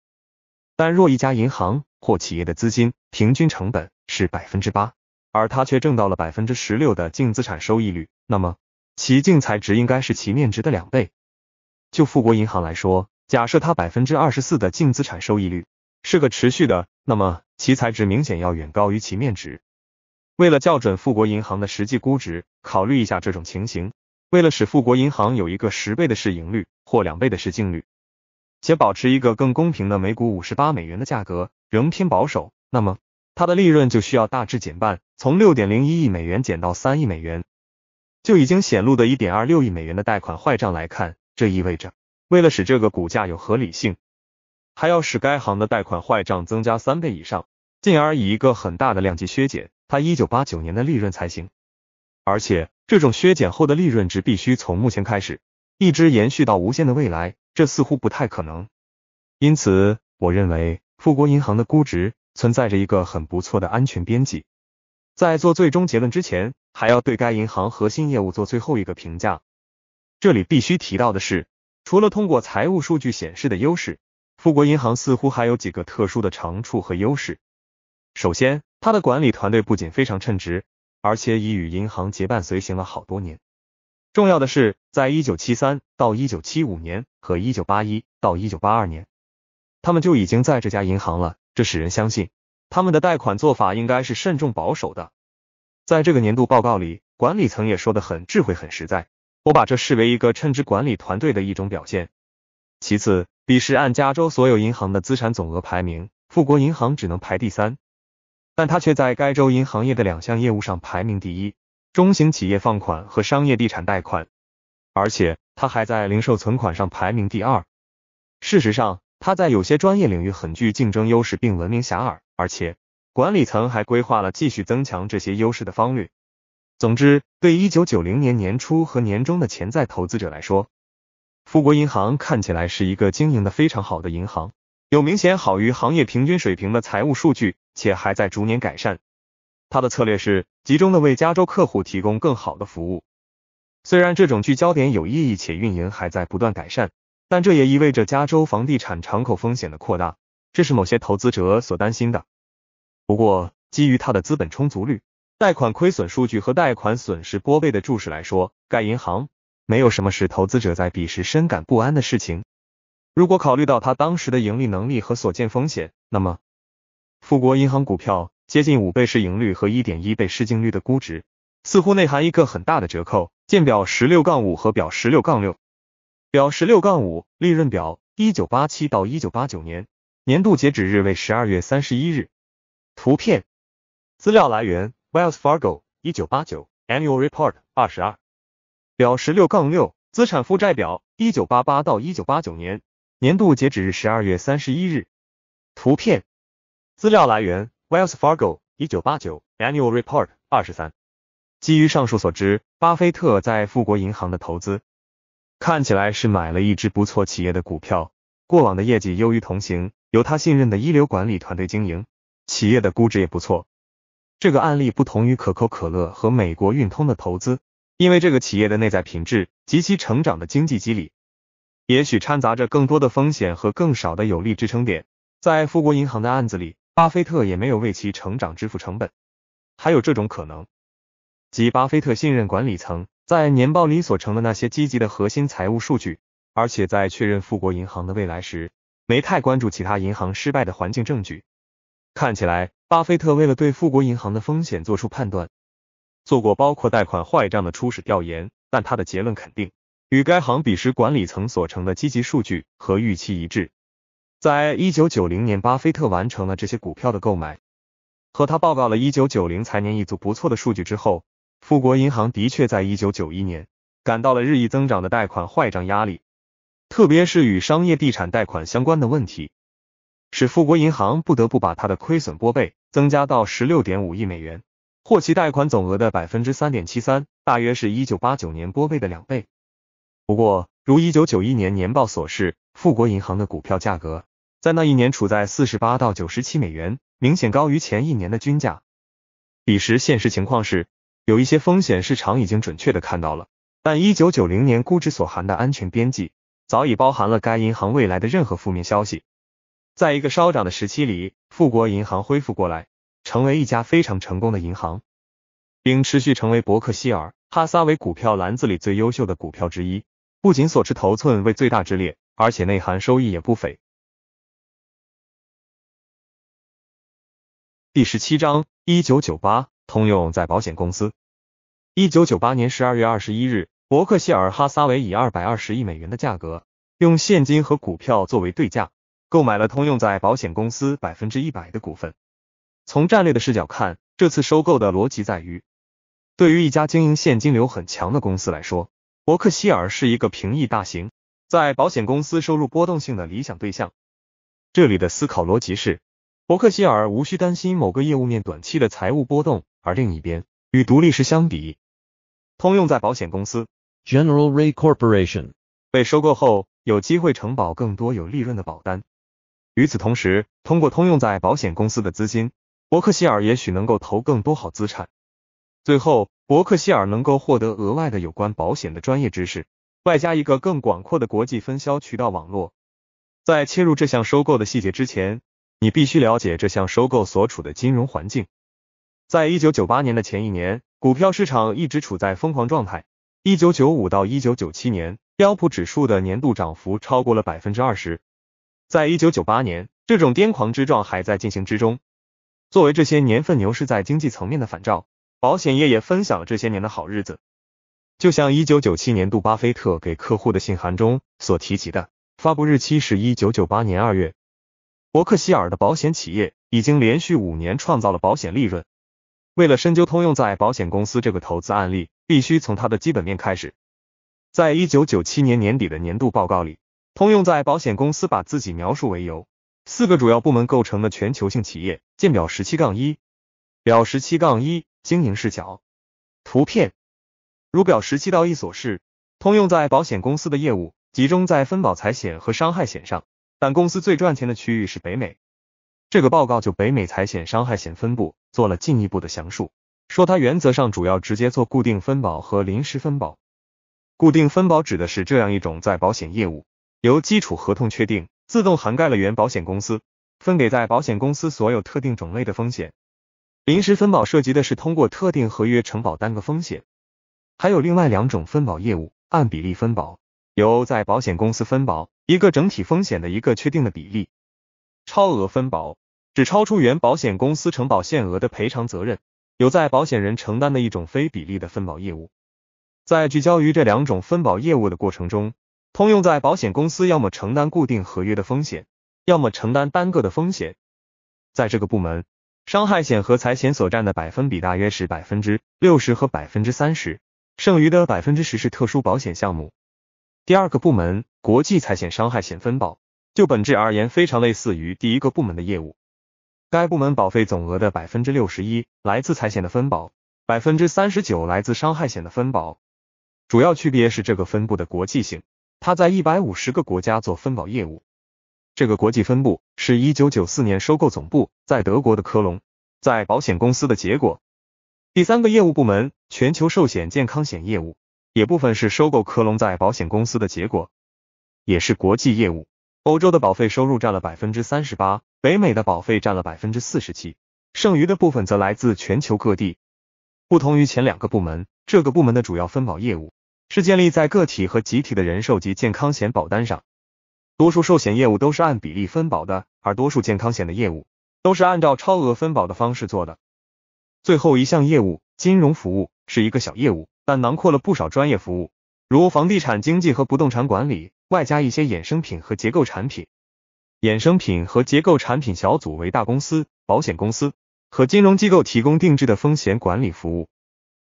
但若一家银行或企业的资金平均成本，是百分之八，而他却挣到了百分之十六的净资产收益率，那么其净财值应该是其面值的两倍。就富国银行来说，假设它百分之二十四的净资产收益率是个持续的，那么其财值明显要远高于其面值。为了校准富国银行的实际估值，考虑一下这种情形，为了使富国银行有一个十倍的市盈率或两倍的市净率，且保持一个更公平的每股五十八美元的价格，仍偏保守，那么。它的利润就需要大致减半，从六点零一亿美元减到三亿美元，就已经显露的一点二六亿美元的贷款坏账来看，这意味着为了使这个股价有合理性，还要使该行的贷款坏账增加三倍以上，进而以一个很大的量级削减它一九八九年的利润才行。而且，这种削减后的利润值必须从目前开始一直延续到无限的未来，这似乎不太可能。因此，我认为富国银行的估值。存在着一个很不错的安全边际，在做最终结论之前，还要对该银行核心业务做最后一个评价。这里必须提到的是，除了通过财务数据显示的优势，富国银行似乎还有几个特殊的长处和优势。首先，它的管理团队不仅非常称职，而且已与银行结伴随行了好多年。重要的是，在一九七三到一九七五年和一九八一到一九八二年，他们就已经在这家银行了。这使人相信，他们的贷款做法应该是慎重保守的。在这个年度报告里，管理层也说得很智慧、很实在。我把这视为一个称职管理团队的一种表现。其次，彼时按加州所有银行的资产总额排名，富国银行只能排第三，但它却在该州银行业的两项业务上排名第一：中型企业放款和商业地产贷款，而且它还在零售存款上排名第二。事实上。它在有些专业领域很具竞争优势，并闻名遐迩。而且，管理层还规划了继续增强这些优势的方略。总之，对一九九零年年初和年中的潜在投资者来说，富国银行看起来是一个经营的非常好的银行，有明显好于行业平均水平的财务数据，且还在逐年改善。它的策略是集中的为加州客户提供更好的服务。虽然这种聚焦点有意义，且运营还在不断改善。但这也意味着加州房地产敞口风险的扩大，这是某些投资者所担心的。不过，基于它的资本充足率、贷款亏损数据和贷款损失拨备的注释来说，该银行没有什么使投资者在彼时深感不安的事情。如果考虑到它当时的盈利能力和所见风险，那么富国银行股票接近五倍市盈率和一点一倍市净率的估值，似乎内含一个很大的折扣。见表十六杠五和表十六杠六。表十六杠五利润表，一九八七到一九八九年，年度截止日为十二月三十一日。图片，资料来源：Wells Fargo，一九八九 Annual Report 二十二。表十六杠六资产负债表，一九八八到一九八九年，年度截止日十二月三十一日。图片，资料来源：Wells Fargo，一九八九 Annual Report 二十三。基于上述所知，巴菲特在富国银行的投资。看起来是买了一只不错企业的股票，过往的业绩优于同行，由他信任的一流管理团队经营，企业的估值也不错。这个案例不同于可口可乐和美国运通的投资，因为这个企业的内在品质及其成长的经济机理，也许掺杂着更多的风险和更少的有力支撑点。在富国银行的案子里，巴菲特也没有为其成长支付成本。还有这种可能，即巴菲特信任管理层。在年报里所呈的那些积极的核心财务数据，而且在确认富国银行的未来时，没太关注其他银行失败的环境证据。看起来，巴菲特为了对富国银行的风险做出判断，做过包括贷款坏账的初始调研，但他的结论肯定与该行彼时管理层所称的积极数据和预期一致。在一九九零年，巴菲特完成了这些股票的购买，和他报告了一九九零财年一组不错的数据之后。富国银行的确在1991年感到了日益增长的贷款坏账压力，特别是与商业地产贷款相关的问题，使富国银行不得不把它的亏损拨备增加到16.5亿美元，或其贷款总额的3.73%，大约是一九八九年拨备的两倍。不过，如1991年年报所示，富国银行的股票价格在那一年处在48到97美元，明显高于前一年的均价。彼时现实情况是。有一些风险市场已经准确的看到了，但一九九零年估值所含的安全边际早已包含了该银行未来的任何负面消息。在一个稍涨的时期里，富国银行恢复过来，成为一家非常成功的银行，并持续成为伯克希尔哈撒韦股票篮子里最优秀的股票之一。不仅所持头寸为最大之列，而且内涵收益也不菲。第十七章一九九八。通用在保险公司，一九九八年十二月二十一日，伯克希尔哈撒韦以二百二十亿美元的价格，用现金和股票作为对价，购买了通用在保险公司百分之一百的股份。从战略的视角看，这次收购的逻辑在于，对于一家经营现金流很强的公司来说，伯克希尔是一个平易大型在保险公司收入波动性的理想对象。这里的思考逻辑是，伯克希尔无需担心某个业务面短期的财务波动。而另一边，与独立时相比，通用在保险公司 General Re Corporation 被收购后，有机会承保更多有利润的保单。与此同时，通过通用在保险公司的资金，伯克希尔也许能够投更多好资产。最后，伯克希尔能够获得额外的有关保险的专业知识，外加一个更广阔的国际分销渠道网络。在切入这项收购的细节之前，你必须了解这项收购所处的金融环境。在一九九八年的前一年，股票市场一直处在疯狂状态。一九九五到一九九七年，标普指数的年度涨幅超过了百分之二十。在一九九八年，这种癫狂之状还在进行之中。作为这些年份牛市在经济层面的反照，保险业也分享了这些年的好日子。就像一九九七年度巴菲特给客户的信函中所提及的，发布日期是一九九八年二月，伯克希尔的保险企业已经连续五年创造了保险利润。为了深究通用在保险公司这个投资案例，必须从它的基本面开始。在一九九七年年底的年度报告里，通用在保险公司把自己描述为由四个主要部门构成的全球性企业。见表十七杠一，表十七杠一经营视角图片，如表十七到一所示。通用在保险公司的业务集中在分保财险和伤害险上，但公司最赚钱的区域是北美。这个报告就北美财险伤害险分部做了进一步的详述，说它原则上主要直接做固定分保和临时分保。固定分保指的是这样一种在保险业务由基础合同确定，自动涵盖了原保险公司分给在保险公司所有特定种类的风险。临时分保涉及的是通过特定合约承保单个风险。还有另外两种分保业务：按比例分保，由在保险公司分保一个整体风险的一个确定的比例。超额分保只超出原保险公司承保限额的赔偿责任，有在保险人承担的一种非比例的分保业务。在聚焦于这两种分保业务的过程中，通用在保险公司要么承担固定合约的风险，要么承担单个的风险。在这个部门，伤害险和财险所占的百分比大约是百分之六十和百分之三十，剩余的百分之十是特殊保险项目。第二个部门，国际财险伤害险分保。就本质而言，非常类似于第一个部门的业务。该部门保费总额的百分之六十一来自财险的分保，百分之三十九来自伤害险的分保。主要区别是这个分部的国际性，它在一百五十个国家做分保业务。这个国际分部是一九九四年收购总部在德国的科隆在保险公司的结果。第三个业务部门全球寿险健康险业务，也部分是收购科隆在保险公司的结果，也是国际业务。欧洲的保费收入占了百分之三十八，北美的保费占了百分之四十七，剩余的部分则来自全球各地。不同于前两个部门，这个部门的主要分保业务是建立在个体和集体的人寿及健康险保单上。多数寿险业务都是按比例分保的，而多数健康险的业务都是按照超额分保的方式做的。最后一项业务，金融服务是一个小业务，但囊括了不少专业服务。如房地产经济和不动产管理，外加一些衍生品和结构产品。衍生品和结构产品小组为大公司、保险公司和金融机构提供定制的风险管理服务。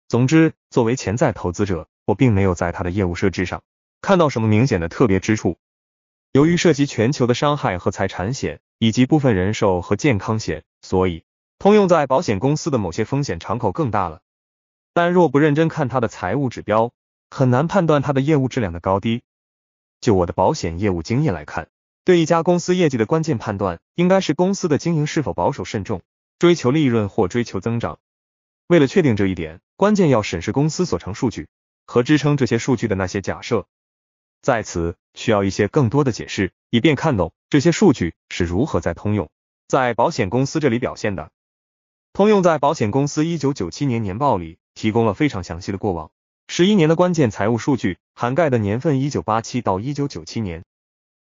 总之，作为潜在投资者，我并没有在他的业务设置上看到什么明显的特别之处。由于涉及全球的伤害和财产险，以及部分人寿和健康险，所以通用在保险公司的某些风险敞口更大了。但若不认真看它的财务指标，很难判断它的业务质量的高低。就我的保险业务经验来看，对一家公司业绩的关键判断应该是公司的经营是否保守慎重，追求利润或追求增长。为了确定这一点，关键要审视公司所成数据和支撑这些数据的那些假设。在此需要一些更多的解释，以便看懂这些数据是如何在通用在保险公司这里表现的。通用在保险公司一九九七年年报里提供了非常详细的过往。十一年的关键财务数据涵盖的年份一九八七到一九九七年，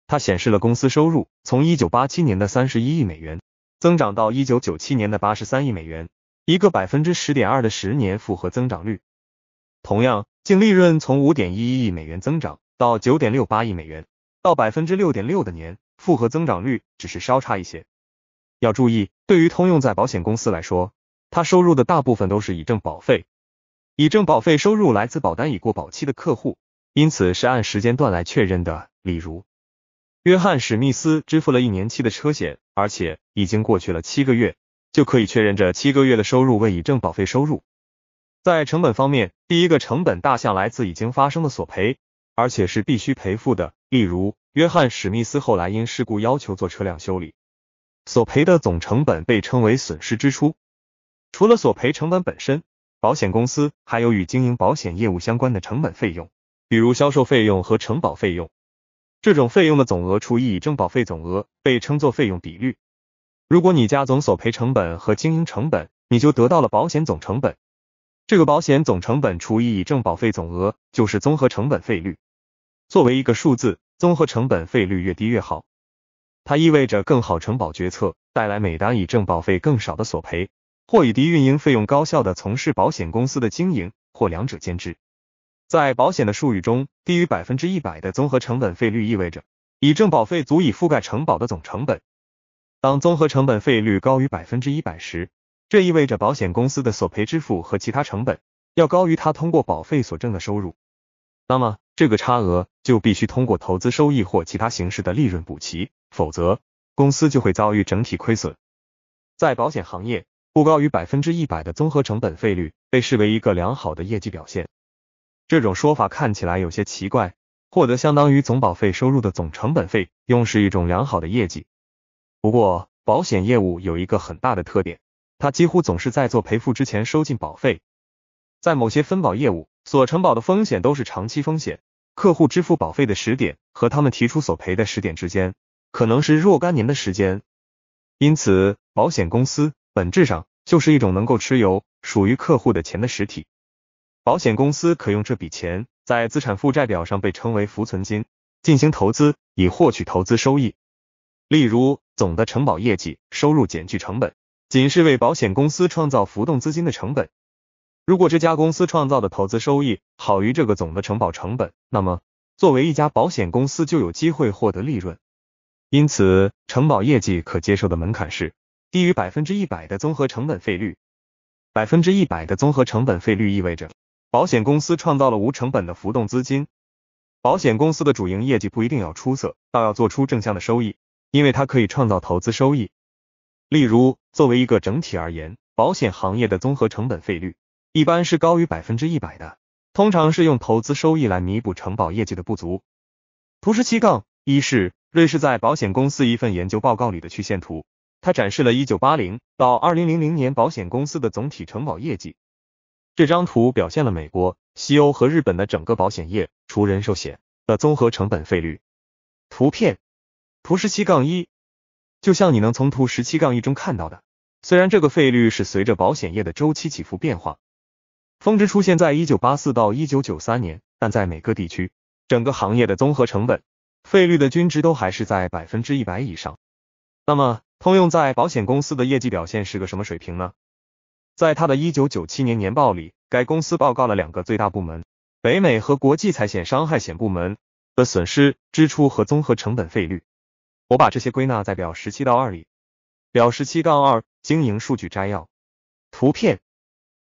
它显示了公司收入从一九八七年的三十一亿美元增长到一九九七年的八十三亿美元，一个百分之十点二的十年复合增长率。同样，净利润从五点一一亿美元增长到九点六八亿美元，到百分之六点六的年复合增长率只是稍差一些。要注意，对于通用在保险公司来说，它收入的大部分都是以证保费。以证保费收入来自保单已过保期的客户，因此是按时间段来确认的。例如，约翰史密斯支付了一年期的车险，而且已经过去了七个月，就可以确认这七个月的收入为已证保费收入。在成本方面，第一个成本大项来自已经发生的索赔，而且是必须赔付的。例如，约翰史密斯后来因事故要求做车辆修理，索赔的总成本被称为损失支出。除了索赔成本本身。保险公司还有与经营保险业务相关的成本费用，比如销售费用和承保费用。这种费用的总额除以已征保费总额，被称作费用比率。如果你加总索赔成本和经营成本，你就得到了保险总成本。这个保险总成本除以已征保费总额，就是综合成本费率。作为一个数字，综合成本费率越低越好。它意味着更好承保决策，带来每单以正保费更少的索赔。或以低运营费用高效的从事保险公司的经营，或两者兼之。在保险的术语中，低于百分之一百的综合成本费率意味着已挣保费足以覆盖承保的总成本。当综合成本费率高于百分之一百时，这意味着保险公司的索赔支付和其他成本要高于它通过保费所挣的收入。那么，这个差额就必须通过投资收益或其他形式的利润补齐，否则公司就会遭遇整体亏损。在保险行业。不高于百分之一百的综合成本费率被视为一个良好的业绩表现。这种说法看起来有些奇怪，获得相当于总保费收入的总成本费用是一种良好的业绩。不过，保险业务有一个很大的特点，它几乎总是在做赔付之前收进保费。在某些分保业务，所承保的风险都是长期风险，客户支付保费的时点和他们提出索赔的时点之间可能是若干年的时间。因此，保险公司。本质上就是一种能够持有属于客户的钱的实体。保险公司可用这笔钱在资产负债表上被称为浮存金，进行投资以获取投资收益。例如，总的承保业绩收入减去成本，仅是为保险公司创造浮动资金的成本。如果这家公司创造的投资收益好于这个总的承保成本，那么作为一家保险公司就有机会获得利润。因此，承保业绩可接受的门槛是。低于百分之一百的综合成本费率，百分之一百的综合成本费率意味着保险公司创造了无成本的浮动资金。保险公司的主营业绩不一定要出色，倒要做出正向的收益，因为它可以创造投资收益。例如，作为一个整体而言，保险行业的综合成本费率一般是高于百分之一百的，通常是用投资收益来弥补承保业绩的不足。图十七杠一是瑞士在保险公司一份研究报告里的曲线图。他展示了一九八零到二零零零年保险公司的总体承保业绩。这张图表现了美国、西欧和日本的整个保险业除人寿险的综合成本费率。图片图十七杠一，就像你能从图十七杠一中看到的，虽然这个费率是随着保险业的周期起伏变化，峰值出现在一九八四到一九九三年，但在每个地区整个行业的综合成本费率的均值都还是在百分之一百以上。那么。通用在保险公司的业绩表现是个什么水平呢？在他的一九九七年年报里，该公司报告了两个最大部门——北美和国际财险伤害险部门的损失、支出和综合成本费率。我把这些归纳在表十七到二里。表十七杠二经营数据摘要图片，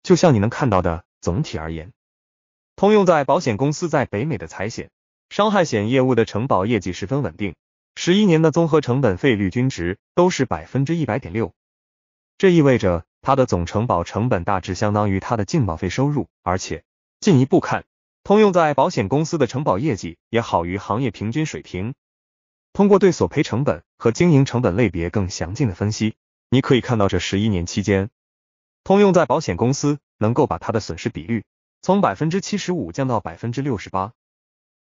就像你能看到的，总体而言，通用在保险公司在北美的财险伤害险业务的承保业绩十分稳定。十一年的综合成本费率均值都是百分之一百点六，这意味着它的总承保成本大致相当于它的净保费收入，而且进一步看，通用在保险公司的承保业绩也好于行业平均水平。通过对索赔成本和经营成本类别更详尽的分析，你可以看到这十一年期间，通用在保险公司能够把它的损失比率从百分之七十五降到百分之六十八。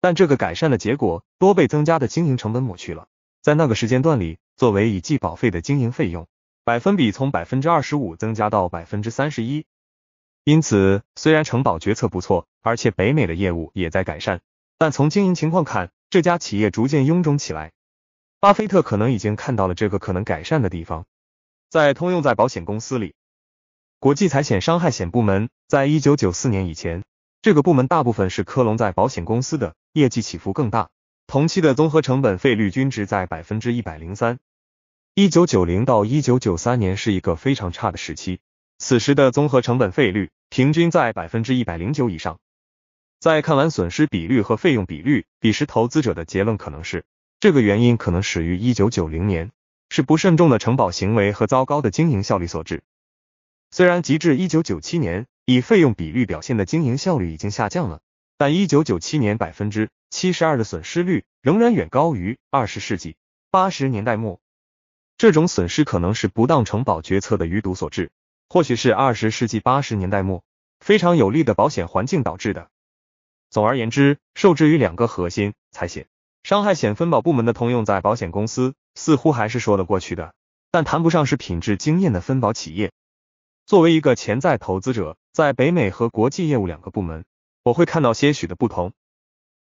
但这个改善的结果多被增加的经营成本抹去了。在那个时间段里，作为已计保费的经营费用，百分比从百分之二十五增加到百分之三十一。因此，虽然承保决策不错，而且北美的业务也在改善，但从经营情况看，这家企业逐渐臃肿起来。巴菲特可能已经看到了这个可能改善的地方。在通用在保险公司里，国际财险伤害险部门，在一九九四年以前。这个部门大部分是科隆在保险公司的，业绩起伏更大。同期的综合成本费率均值在百分之一百零三。一九九零到一九九三年是一个非常差的时期，此时的综合成本费率平均在百分之一百零九以上。在看完损失比率和费用比率，彼时投资者的结论可能是，这个原因可能始于一九九零年，是不慎重的承保行为和糟糕的经营效率所致。虽然及至一九九七年。以费用比率表现的经营效率已经下降了，但一九九七年百分之七十二的损失率仍然远高于二十世纪八十年代末。这种损失可能是不当承保决策的余毒所致，或许是二十世纪八十年代末非常有利的保险环境导致的。总而言之，受制于两个核心，财险、伤害险分保部门的通用在保险公司似乎还是说得过去的，但谈不上是品质惊艳的分保企业。作为一个潜在投资者，在北美和国际业务两个部门，我会看到些许的不同。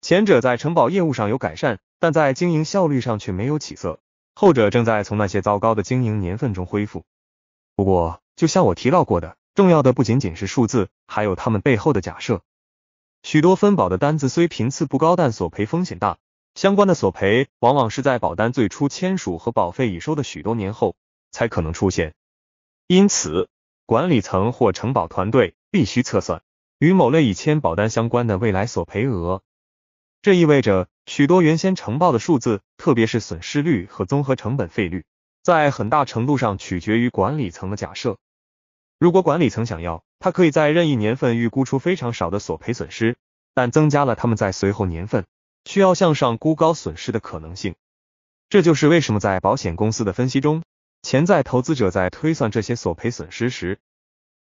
前者在承保业务上有改善，但在经营效率上却没有起色；后者正在从那些糟糕的经营年份中恢复。不过，就像我提到过的，重要的不仅仅是数字，还有他们背后的假设。许多分保的单子虽频次不高，但索赔风险大，相关的索赔往往是在保单最初签署和保费已收的许多年后才可能出现，因此。管理层或承保团队必须测算与某类已签保单相关的未来索赔额。这意味着许多原先承报的数字，特别是损失率和综合成本费率，在很大程度上取决于管理层的假设。如果管理层想要，他可以在任意年份预估出非常少的索赔损失，但增加了他们在随后年份需要向上估高损失的可能性。这就是为什么在保险公司的分析中。潜在投资者在推算这些索赔损失时，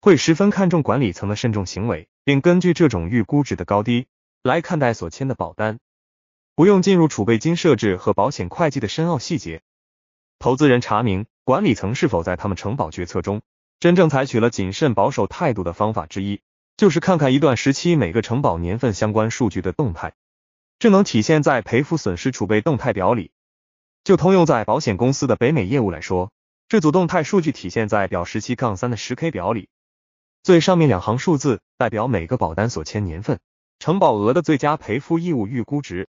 会十分看重管理层的慎重行为，并根据这种预估值的高低来看待所签的保单。不用进入储备金设置和保险会计的深奥细节，投资人查明管理层是否在他们承保决策中真正采取了谨慎保守态度的方法之一，就是看看一段时期每个承保年份相关数据的动态，这能体现在赔付损失储备动态表里。就通用在保险公司的北美业务来说。这组动态数据体现在表十七杠三的十 K 表里，最上面两行数字代表每个保单所签年份承保额的最佳赔付义务预估值，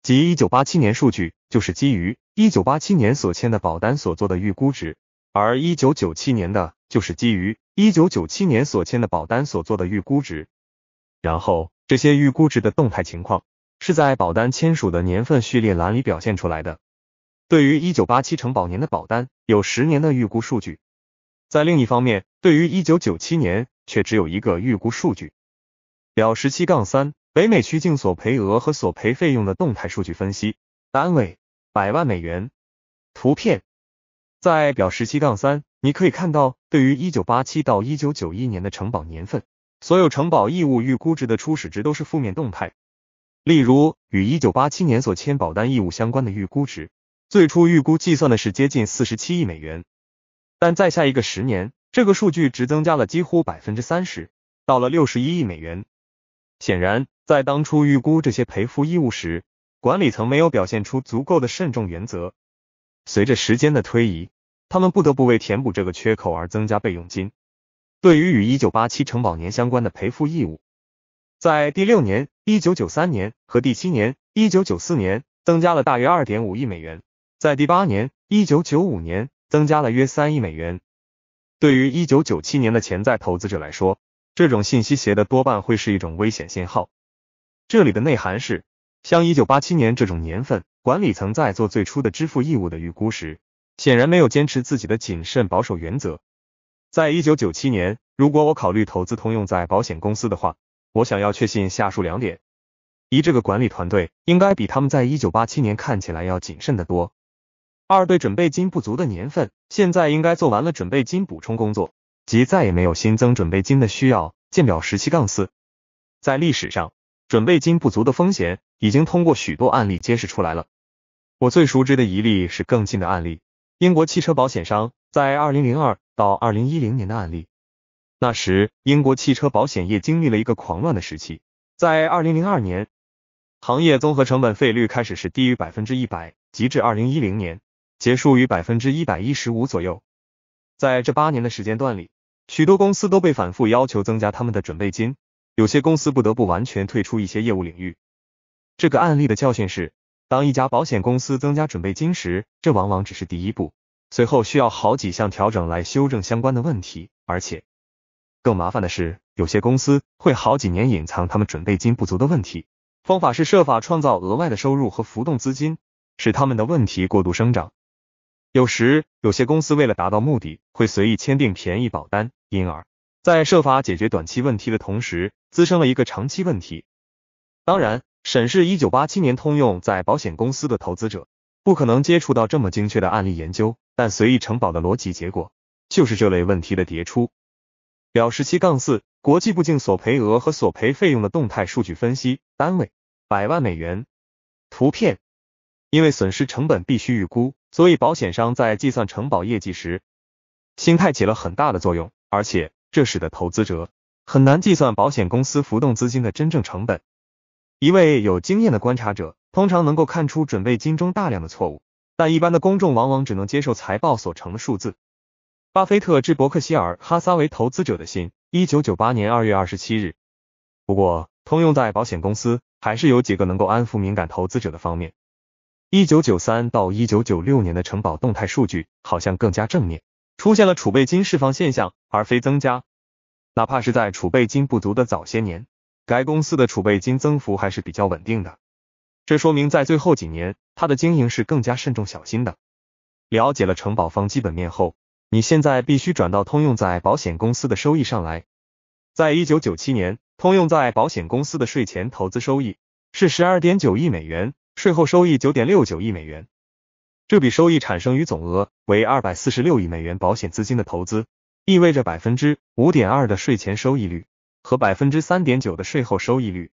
即一九八七年数据就是基于一九八七年所签的保单所做的预估值，而一九九七年的就是基于一九九七年所签的保单所做的预估值。然后这些预估值的动态情况是在保单签署的年份序列栏里表现出来的。对于一九八七承保年的保单。有十年的预估数据，在另一方面，对于一九九七年却只有一个预估数据。表十七杠三，北美区境索赔额和索赔费用的动态数据分析，单位百万美元。图片在表十七杠三，你可以看到，对于一九八七到一九九一年的承保年份，所有承保义务预估值的初始值都是负面动态。例如，与一九八七年所签保单义务相关的预估值。最初预估计算的是接近四十七亿美元，但在下一个十年，这个数据只增加了几乎百分之三十，到了六十一亿美元。显然，在当初预估这些赔付义务时，管理层没有表现出足够的慎重原则。随着时间的推移，他们不得不为填补这个缺口而增加备用金。对于与一九八七承保年相关的赔付义务，在第六年（一九九三年）和第七年（一九九四年）增加了大约二点五亿美元。在第八年，一九九五年增加了约三亿美元。对于一九九七年的潜在投资者来说，这种信息写的多半会是一种危险信号。这里的内涵是，像一九八七年这种年份，管理层在做最初的支付义务的预估时，显然没有坚持自己的谨慎保守原则。在一九九七年，如果我考虑投资通用再保险公司的话，我想要确信下述两点：一，这个管理团队应该比他们在一九八七年看起来要谨慎得多。二对准备金不足的年份，现在应该做完了准备金补充工作，即再也没有新增准备金的需要。见表十七杠四。在历史上，准备金不足的风险已经通过许多案例揭示出来了。我最熟知的一例是更近的案例：英国汽车保险商在二零零二到二零一零年的案例。那时，英国汽车保险业经历了一个狂乱的时期。在二零零二年，行业综合成本费率开始是低于百分之一百，直至二零一零年。结束于百分之一百一十五左右，在这八年的时间段里，许多公司都被反复要求增加他们的准备金，有些公司不得不完全退出一些业务领域。这个案例的教训是，当一家保险公司增加准备金时，这往往只是第一步，随后需要好几项调整来修正相关的问题，而且更麻烦的是，有些公司会好几年隐藏他们准备金不足的问题，方法是设法创造额外的收入和浮动资金，使他们的问题过度生长。有时，有些公司为了达到目的，会随意签订便宜保单，因而，在设法解决短期问题的同时，滋生了一个长期问题。当然，审视一九八七年通用在保险公司的投资者，不可能接触到这么精确的案例研究，但随意承保的逻辑结果，就是这类问题的迭出。表十七杠四，国际不净索赔额和索赔费用的动态数据分析，单位百万美元。图片，因为损失成本必须预估。所以，保险商在计算承保业绩时，心态起了很大的作用，而且这使得投资者很难计算保险公司浮动资金的真正成本。一位有经验的观察者通常能够看出准备金中大量的错误，但一般的公众往往只能接受财报所呈数字。巴菲特致伯克希尔·哈撒韦投资者的信，一九九八年二月二十七日。不过，通用在保险公司还是有几个能够安抚敏感投资者的方面。一九九三到一九九六年的承保动态数据好像更加正面，出现了储备金释放现象，而非增加。哪怕是在储备金不足的早些年，该公司的储备金增幅还是比较稳定的。这说明在最后几年，它的经营是更加慎重小心的。了解了承保方基本面后，你现在必须转到通用在保险公司的收益上来。在一九九七年，通用在保险公司的税前投资收益是十二点九亿美元。税后收益九点六九亿美元，这笔收益产生于总额为二百四十六亿美元保险资金的投资，意味着百分之五点二的税前收益率和百分之三点九的税后收益率。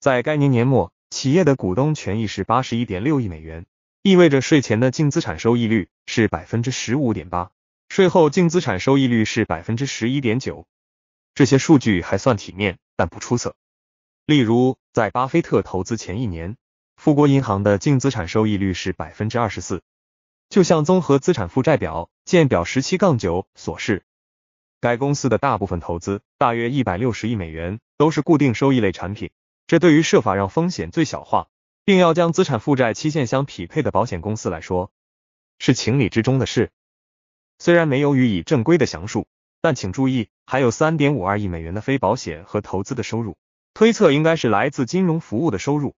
在该年年末，企业的股东权益是八十一点六亿美元，意味着税前的净资产收益率是百分之十五点八，税后净资产收益率是百分之十一点九。这些数据还算体面，但不出色。例如，在巴菲特投资前一年。富国银行的净资产收益率是百分之二十四，就像综合资产负债表见表十七杠九所示，该公司的大部分投资大约一百六十亿美元都是固定收益类产品，这对于设法让风险最小化，并要将资产负债期限相匹配的保险公司来说，是情理之中的事。虽然没有予以正规的详述，但请注意，还有三点五二亿美元的非保险和投资的收入，推测应该是来自金融服务的收入。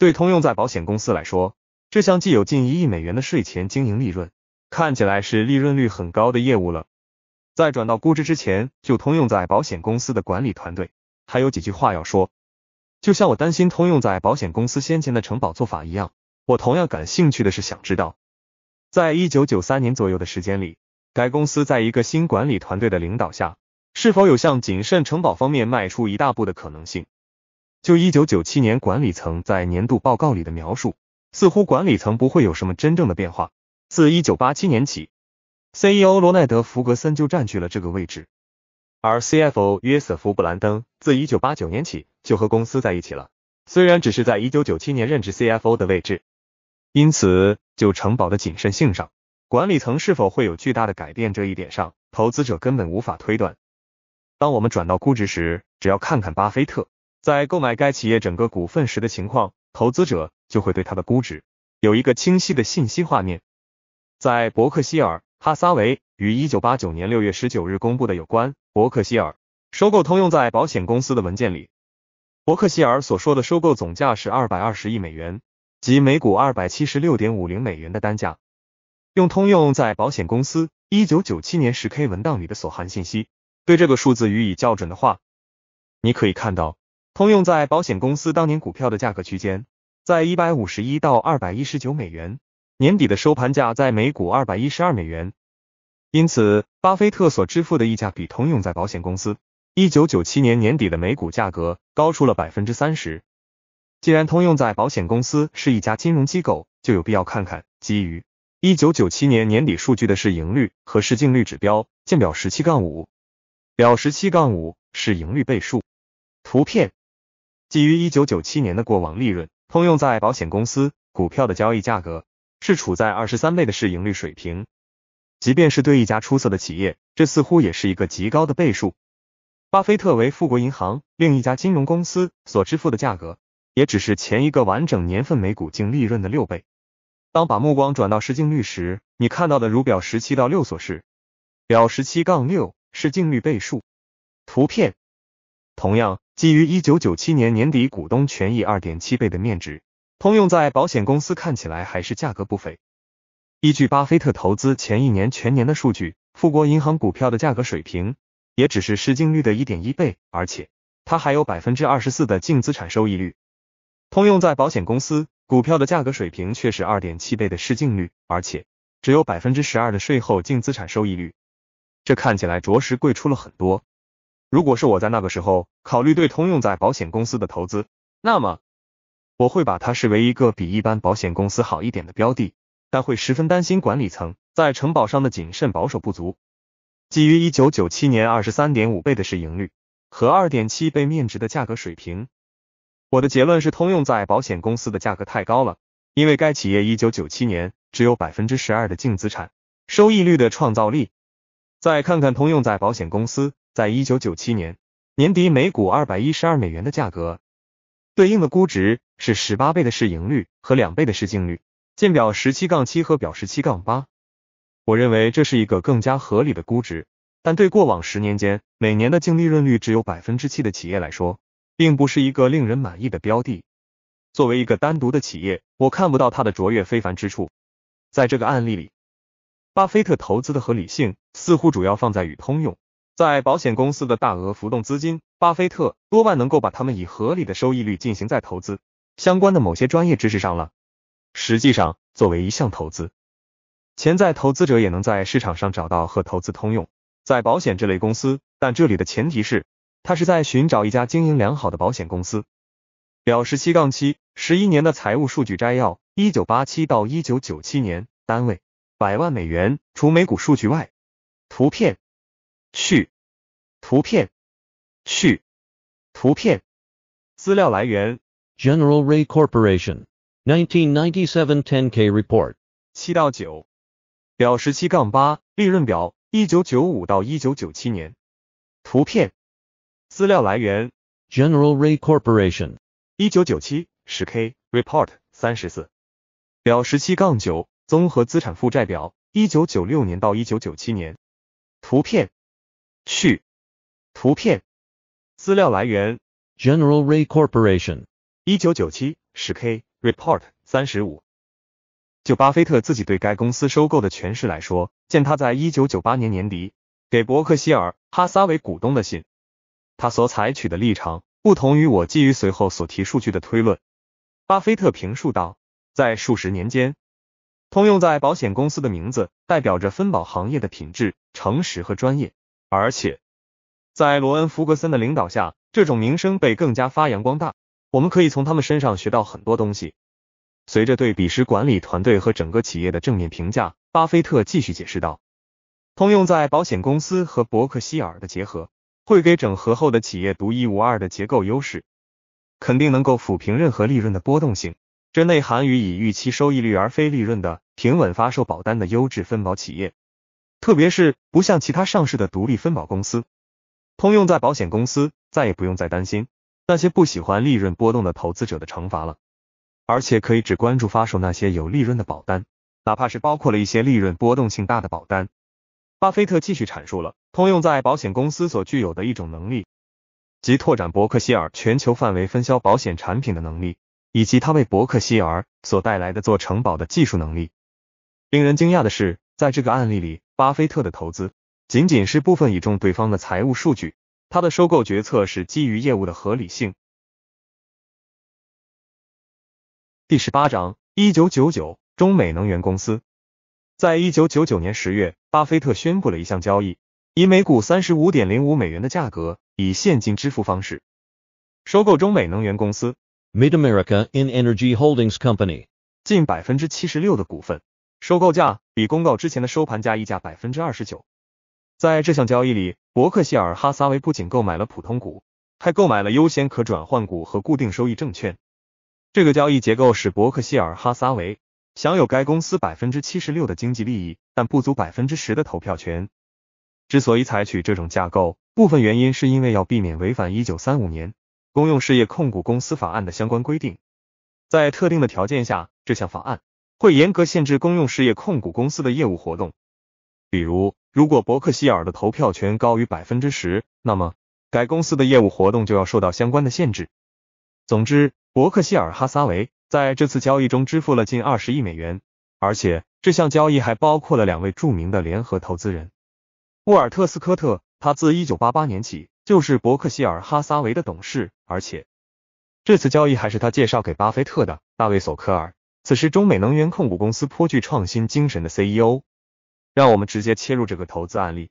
对通用在保险公司来说，这项既有近一亿美元的税前经营利润，看起来是利润率很高的业务了。在转到估值之前，就通用在保险公司的管理团队，还有几句话要说。就像我担心通用在保险公司先前的承保做法一样，我同样感兴趣的是想知道，在一九九三年左右的时间里，该公司在一个新管理团队的领导下，是否有向谨慎承保方面迈出一大步的可能性。就一九九七年管理层在年度报告里的描述，似乎管理层不会有什么真正的变化。自一九八七年起，C E O 罗奈德·福格森就占据了这个位置，而 C F O 约瑟夫·布兰登自一九八九年起就和公司在一起了，虽然只是在一九九七年任职 C F O 的位置。因此，就城堡的谨慎性上，管理层是否会有巨大的改变这一点上，投资者根本无法推断。当我们转到估值时，只要看看巴菲特。在购买该企业整个股份时的情况，投资者就会对它的估值有一个清晰的信息画面。在伯克希尔·哈撒韦于一九八九年六月十九日公布的有关伯克希尔收购通用在保险公司的文件里，伯克希尔所说的收购总价是二百二十亿美元，即每股二百七十六点五零美元的单价。用通用在保险公司一九九七年十 K 文档里的所含信息对这个数字予以校准的话，你可以看到。通用在保险公司当年股票的价格区间在一百五十一到二百一十九美元，年底的收盘价在每股二百一十二美元。因此，巴菲特所支付的溢价比通用在保险公司一九九七年年底的每股价格高出了百分之三十。既然通用在保险公司是一家金融机构，就有必要看看基于一九九七年年底数据的市盈率和市净率指标。见表十七杠五，表十七杠五市盈率倍数图片。基于一九九七年的过往利润，通用在保险公司股票的交易价格是处在二十三倍的市盈率水平。即便是对一家出色的企业，这似乎也是一个极高的倍数。巴菲特为富国银行另一家金融公司所支付的价格，也只是前一个完整年份每股净利润的六倍。当把目光转到市净率时，你看到的如表十七到六所示。表十七杠六市净率倍数图片。同样。基于一九九七年年底股东权益二点七倍的面值，通用在保险公司看起来还是价格不菲。依据巴菲特投资前一年全年的数据，富国银行股票的价格水平也只是市净率的一点一倍，而且它还有百分之二十四的净资产收益率。通用在保险公司股票的价格水平却是二点七倍的市净率，而且只有百分之十二的税后净资产收益率，这看起来着实贵出了很多。如果是我在那个时候考虑对通用在保险公司的投资，那么我会把它视为一个比一般保险公司好一点的标的，但会十分担心管理层在承保上的谨慎保守不足。基于一九九七年二十三点五倍的市盈率和二点七倍面值的价格水平，我的结论是通用在保险公司的价格太高了，因为该企业一九九七年只有百分之十二的净资产收益率的创造力。再看看通用在保险公司。在一九九七年年底，每股二百一十二美元的价格，对应的估值是十八倍的市盈率和两倍的市净率。见表十七杠七和表十七杠八。我认为这是一个更加合理的估值，但对过往十年间每年的净利润率只有百分之七的企业来说，并不是一个令人满意的标的。作为一个单独的企业，我看不到它的卓越非凡之处。在这个案例里，巴菲特投资的合理性似乎主要放在与通用。在保险公司的大额浮动资金，巴菲特多半能够把他们以合理的收益率进行在投资相关的某些专业知识上了。实际上，作为一项投资，潜在投资者也能在市场上找到和投资通用在保险这类公司，但这里的前提是，他是在寻找一家经营良好的保险公司。表十七杠七十一年的财务数据摘要：一九八七到一九九七年，单位百万美元，除每股数据外，图片。去，图片，去，图片，资料来源 General Ray Corporation 1997 10K Report 七到九表十七杠八利润表一九九五到一九九七年图片资料来源 General Ray Corporation 一九九七 10K Report 三十四表十七杠九综合资产负债表一九九六年到一九九七年图片。序，图片资料来源 General Re Corporation 一九九七十 K Report 三十五。就巴菲特自己对该公司收购的诠释来说，见他在一九九八年年底给伯克希尔哈撒韦股东的信。他所采取的立场不同于我基于随后所提数据的推论。巴菲特评述道：“在数十年间，通用在保险公司的名字代表着分保行业的品质、诚实和专业。”而且，在罗恩·福格森的领导下，这种名声被更加发扬光大。我们可以从他们身上学到很多东西。随着对彼时管理团队和整个企业的正面评价，巴菲特继续解释道：“通用在保险公司和伯克希尔的结合，会给整合后的企业独一无二的结构优势，肯定能够抚平任何利润的波动性。这内涵于以预期收益率而非利润的平稳发售保单的优质分保企业。”特别是不像其他上市的独立分保公司，通用在保险公司再也不用再担心那些不喜欢利润波动的投资者的惩罚了，而且可以只关注发售那些有利润的保单，哪怕是包括了一些利润波动性大的保单。巴菲特继续阐述了通用在保险公司所具有的一种能力，即拓展伯克希尔全球范围分销保险产品的能力，以及它为伯克希尔所带来的做承保的技术能力。令人惊讶的是，在这个案例里。巴菲特的投资仅仅是部分倚重对方的财务数据，他的收购决策是基于业务的合理性。第十八章，一九九九，中美能源公司。在一九九九年十月，巴菲特宣布了一项交易，以每股三十五点零五美元的价格，以现金支付方式收购中美能源公司 （Mid America in Energy Holdings Company） 近百分之七十六的股份，收购价。比公告之前的收盘价溢价百分之二十九。在这项交易里，伯克希尔哈撒韦不仅购买了普通股，还购买了优先可转换股和固定收益证券。这个交易结构使伯克希尔哈撒韦享有该公司百分之七十六的经济利益，但不足百分之十的投票权。之所以采取这种架构，部分原因是因为要避免违反一九三五年公用事业控股公司法案的相关规定。在特定的条件下，这项法案。会严格限制公用事业控股公司的业务活动。比如，如果伯克希尔的投票权高于百分之十，那么该公司的业务活动就要受到相关的限制。总之，伯克希尔哈撒韦在这次交易中支付了近二十亿美元，而且这项交易还包括了两位著名的联合投资人——沃尔特斯科特。他自一九八八年起就是伯克希尔哈撒韦的董事，而且这次交易还是他介绍给巴菲特的。大卫索科尔。此时，中美能源控股公司颇具创新精神的 CEO，让我们直接切入这个投资案例。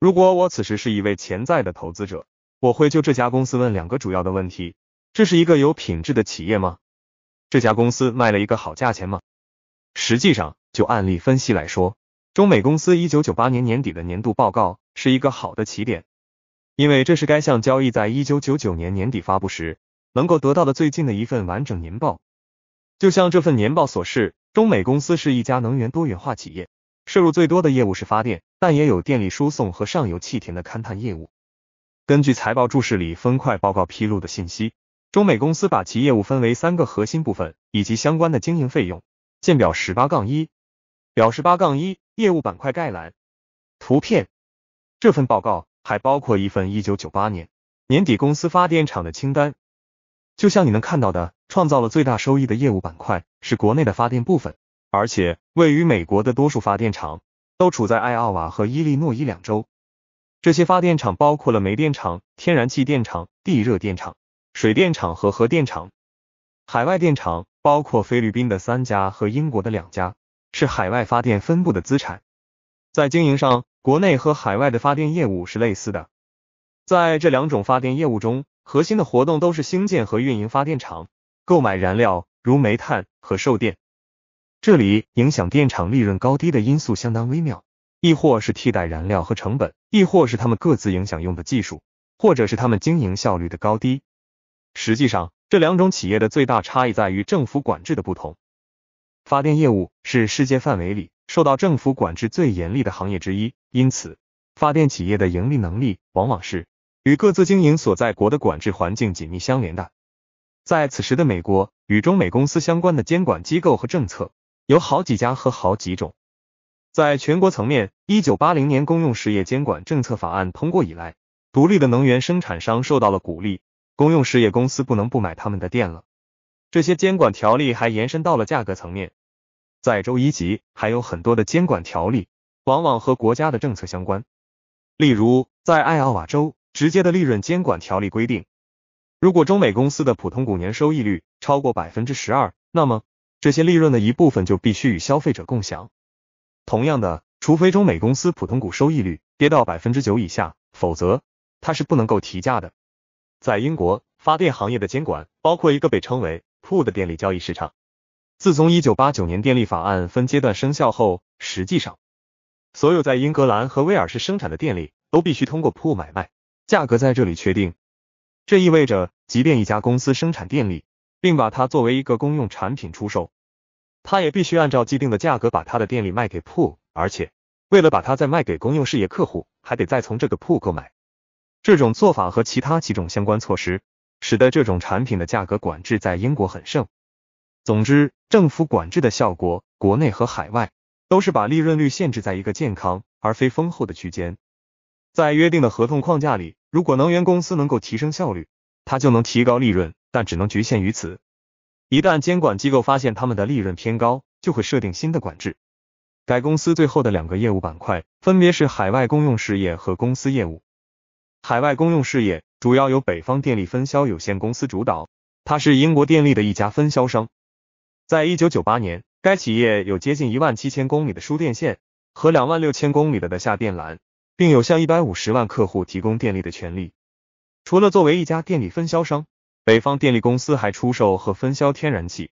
如果我此时是一位潜在的投资者，我会就这家公司问两个主要的问题：这是一个有品质的企业吗？这家公司卖了一个好价钱吗？实际上，就案例分析来说，中美公司1998年年底的年度报告是一个好的起点，因为这是该项交易在1999年年底发布时能够得到的最近的一份完整年报。就像这份年报所示，中美公司是一家能源多元化企业。摄入最多的业务是发电，但也有电力输送和上游气田的勘探业务。根据财报注释里分块报告披露的信息，中美公司把其业务分为三个核心部分以及相关的经营费用。见表十八杠一，表十八杠一业务板块概览。图片。这份报告还包括一份一九九八年年底公司发电厂的清单。就像你能看到的。创造了最大收益的业务板块是国内的发电部分，而且位于美国的多数发电厂都处在艾奥瓦和伊利诺伊两州。这些发电厂包括了煤电厂、天然气电厂、地热电厂、水电厂和核电厂。海外电厂包括菲律宾的三家和英国的两家，是海外发电分布的资产。在经营上，国内和海外的发电业务是类似的。在这两种发电业务中，核心的活动都是兴建和运营发电厂。购买燃料如煤炭和售电，这里影响电厂利润高低的因素相当微妙，亦或是替代燃料和成本，亦或是他们各自影响用的技术，或者是他们经营效率的高低。实际上，这两种企业的最大差异在于政府管制的不同。发电业务是世界范围里受到政府管制最严厉的行业之一，因此发电企业的盈利能力往往是与各自经营所在国的管制环境紧密相连的。在此时的美国，与中美公司相关的监管机构和政策有好几家和好几种。在全国层面，一九八零年公用事业监管政策法案通过以来，独立的能源生产商受到了鼓励，公用事业公司不能不买他们的电了。这些监管条例还延伸到了价格层面，在州一级还有很多的监管条例，往往和国家的政策相关。例如，在爱奥瓦州，直接的利润监管条例规定。如果中美公司的普通股年收益率超过百分之十二，那么这些利润的一部分就必须与消费者共享。同样的，除非中美公司普通股收益率跌到百分之九以下，否则它是不能够提价的。在英国，发电行业的监管包括一个被称为 “pool” 的电力交易市场。自从一九八九年电力法案分阶段生效后，实际上所有在英格兰和威尔士生产的电力都必须通过 “pool” 买卖，价格在这里确定。这意味着，即便一家公司生产电力，并把它作为一个公用产品出售，它也必须按照既定的价格把它的电力卖给铺，而且为了把它再卖给公用事业客户，还得再从这个铺购买。这种做法和其他几种相关措施，使得这种产品的价格管制在英国很盛。总之，政府管制的效果，国内和海外，都是把利润率限制在一个健康而非丰厚的区间，在约定的合同框架里。如果能源公司能够提升效率，它就能提高利润，但只能局限于此。一旦监管机构发现他们的利润偏高，就会设定新的管制。该公司最后的两个业务板块分别是海外公用事业和公司业务。海外公用事业主要由北方电力分销有限公司主导，它是英国电力的一家分销商。在一九九八年，该企业有接近一万七千公里的输电线和两万六千公里的的下电缆。并有向一百五十万客户提供电力的权利。除了作为一家电力分销商，北方电力公司还出售和分销天然气。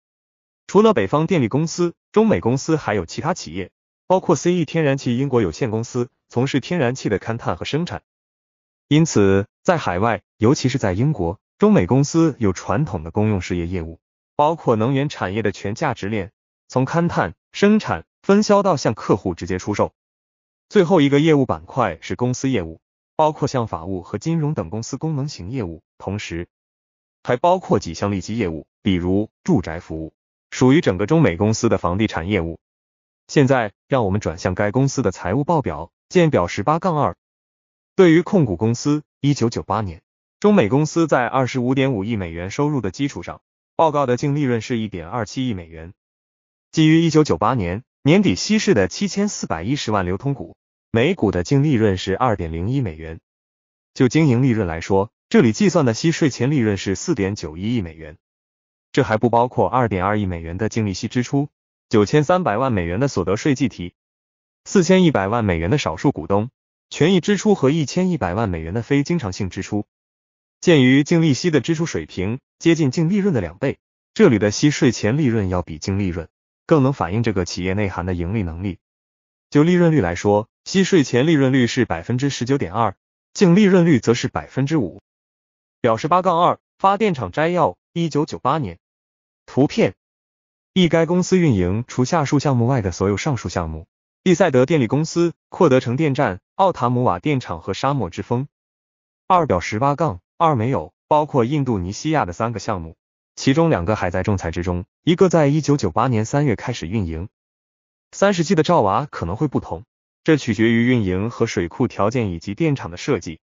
除了北方电力公司，中美公司还有其他企业，包括 CE 天然气英国有限公司，从事天然气的勘探和生产。因此，在海外，尤其是在英国，中美公司有传统的公用事业业务，包括能源产业的全价值链，从勘探、生产、分销到向客户直接出售。最后一个业务板块是公司业务，包括像法务和金融等公司功能型业务，同时还包括几项利基业务，比如住宅服务，属于整个中美公司的房地产业务。现在，让我们转向该公司的财务报表，见表十八杠二。对于控股公司，一九九八年，中美公司在二十五点五亿美元收入的基础上，报告的净利润是一点二七亿美元，基于一九九八年年底稀释的七千四百一十万流通股。每股的净利润是二点零一美元。就经营利润来说，这里计算的息税前利润是四点九一亿美元，这还不包括二点二亿美元的净利息支出、九千三百万美元的所得税计提、四千一百万美元的少数股东权益支出和一千一百万美元的非经常性支出。鉴于净利息的支出水平接近净利润的两倍，这里的息税前利润要比净利润更能反映这个企业内涵的盈利能力。就利润率来说，息税前利润率是百分之十九点二，净利润率则是百分之五。表十八杠二发电厂摘要，一九九八年，图片一该公司运营除下述项目外的所有上述项目：利赛德电力公司、阔德城电站、奥塔姆瓦电厂和沙漠之风。二表十八杠二没有包括印度尼西亚的三个项目，其中两个还在仲裁之中，一个在一九九八年三月开始运营。三十 G 的兆瓦可能会不同，这取决于运营和水库条件以及电厂的设计。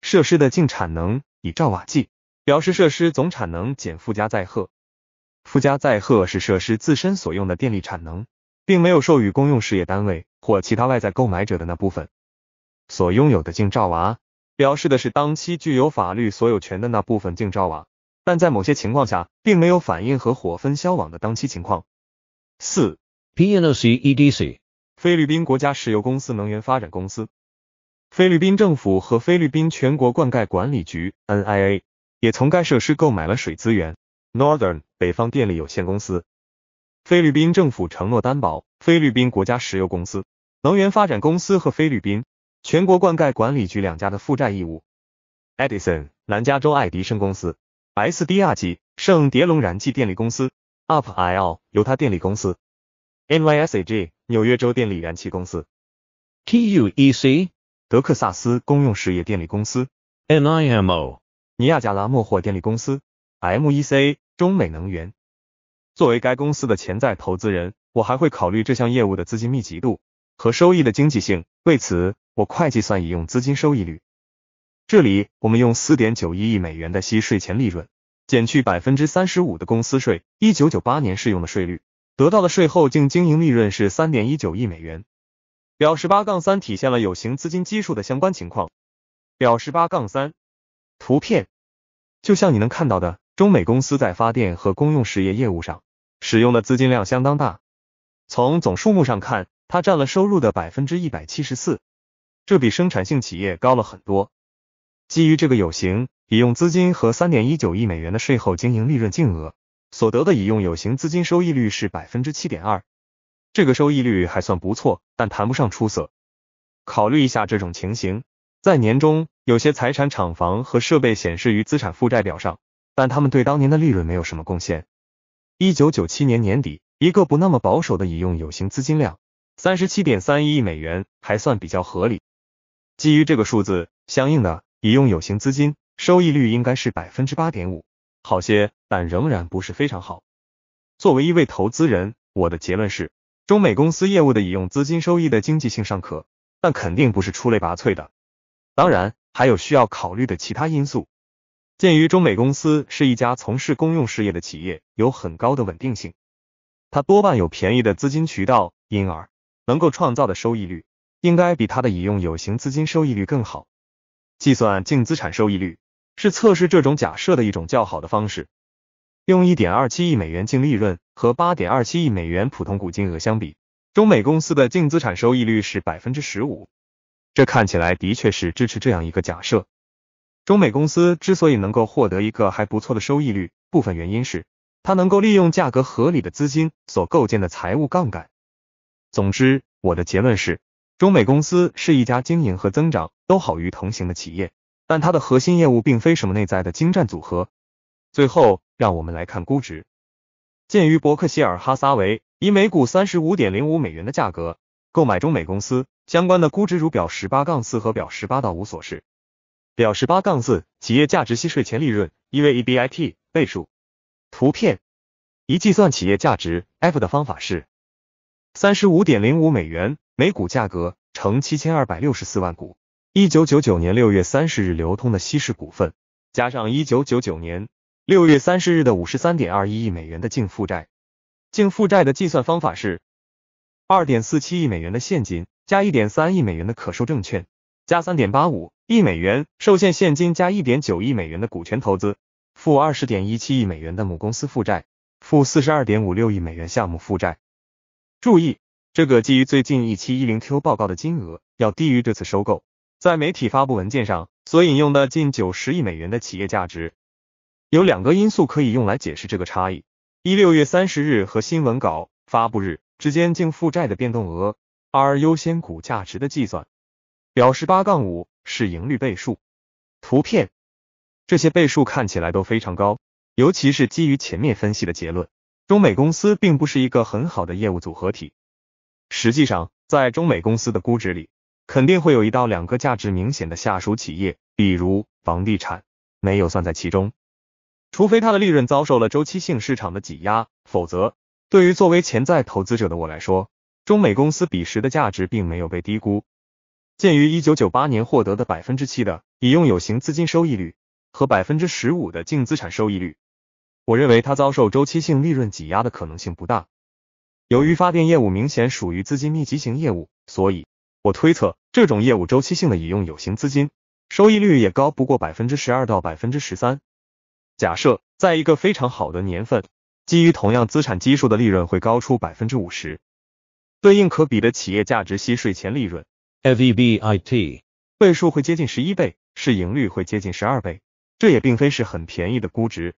设施的净产能以兆瓦计，表示设施总产能减附加载荷。附加载荷是设施自身所用的电力产能，并没有授予公用事业单位或其他外在购买者的那部分。所拥有的净兆瓦表示的是当期具有法律所有权的那部分净兆瓦，但在某些情况下，并没有反映和火分销网的当期情况。四。Pnoc EDC，菲律宾国家石油公司能源发展公司，菲律宾政府和菲律宾全国灌溉管理局 （NIA） 也从该设施购买了水资源。Northern 北方电力有限公司，菲律宾政府承诺担保菲律宾国家石油公司、能源发展公司和菲律宾全国灌溉管理局两家的负债义务。Edison 南加州爱迪生公司，SDG r 圣迭龙燃气电力公司，UPIL 犹他电力公司。NYSAG，纽约州电力燃气公司；TUEC，德克萨斯公用事业电力公司；NIMO，尼亚加拉莫霍电力公司；MEC，中美能源。作为该公司的潜在投资人，我还会考虑这项业务的资金密集度和收益的经济性。为此，我会计算已用资金收益率。这里，我们用四点九一亿美元的息税前利润减去百分之三十五的公司税（一九九八年适用的税率）。得到的税后净经营利润是三点一九亿美元。表十八杠三体现了有形资金基数的相关情况。表十八杠三图片就像你能看到的，中美公司在发电和公用事业业务上使用的资金量相当大。从总数目上看，它占了收入的百分之一百七十四，这比生产性企业高了很多。基于这个有形已用资金和三点一九亿美元的税后经营利润净额。所得的已用有形资金收益率是百分之七点二，这个收益率还算不错，但谈不上出色。考虑一下这种情形，在年中，有些财产、厂房和设备显示于资产负债表上，但他们对当年的利润没有什么贡献。一九九七年年底，一个不那么保守的已用有形资金量三十七点三一亿美元，还算比较合理。基于这个数字，相应的已用有形资金收益率应该是百分之八点五。好些，但仍然不是非常好。作为一位投资人，我的结论是，中美公司业务的已用资金收益的经济性尚可，但肯定不是出类拔萃的。当然，还有需要考虑的其他因素。鉴于中美公司是一家从事公用事业的企业，有很高的稳定性，它多半有便宜的资金渠道，因而能够创造的收益率应该比它的已用有形资金收益率更好。计算净资产收益率。是测试这种假设的一种较好的方式。用一点二七亿美元净利润和八点二七亿美元普通股金额相比，中美公司的净资产收益率是百分之十五。这看起来的确是支持这样一个假设。中美公司之所以能够获得一个还不错的收益率，部分原因是它能够利用价格合理的资金所构建的财务杠杆。总之，我的结论是，中美公司是一家经营和增长都好于同行的企业。但它的核心业务并非什么内在的精湛组合。最后，让我们来看估值。鉴于伯克希尔哈撒韦以每股三十五点零五美元的价格购买中美公司，相关的估值如表十八杠四和表十八到五所示。表十八杠四，企业价值息税前利润 （E/V EBIT） 倍数。图片。一计算企业价值 F 的方法是：三十五点零五美元每股价格乘七千二百六十四万股。一九九九年六月三十日流通的稀释股份，加上一九九九年六月三十日的五十三点二一亿美元的净负债。净负债的计算方法是：二点四七亿美元的现金加一点三亿美元的可售证券加三点八五亿美元受限现金加一点九亿美元的股权投资，负二十点一七亿美元的母公司负债，负四十二点五六亿美元项目负债。注意，这个基于最近一期一零 Q 报告的金额要低于这次收购。在媒体发布文件上所引用的近九十亿美元的企业价值，有两个因素可以用来解释这个差异：一、六月三十日和新闻稿发布日之间净负债的变动额；二、优先股价值的计算。表示八杠五市盈率倍数。图片，这些倍数看起来都非常高，尤其是基于前面分析的结论，中美公司并不是一个很好的业务组合体。实际上，在中美公司的估值里。肯定会有一到两个价值明显的下属企业，比如房地产没有算在其中。除非它的利润遭受了周期性市场的挤压，否则对于作为潜在投资者的我来说，中美公司彼时的价值并没有被低估。鉴于一九九八年获得的百分之七的已用有形资金收益率和百分之十五的净资产收益率，我认为它遭受周期性利润挤压的可能性不大。由于发电业务明显属于资金密集型业务，所以。我推测，这种业务周期性的已用有形资金，收益率也高不过百分之十二到百分之十三。假设在一个非常好的年份，基于同样资产基数的利润会高出百分之五十，对应可比的企业价值息税前利润 （EVBIT） 倍数会接近十一倍，市盈率会接近十二倍。这也并非是很便宜的估值。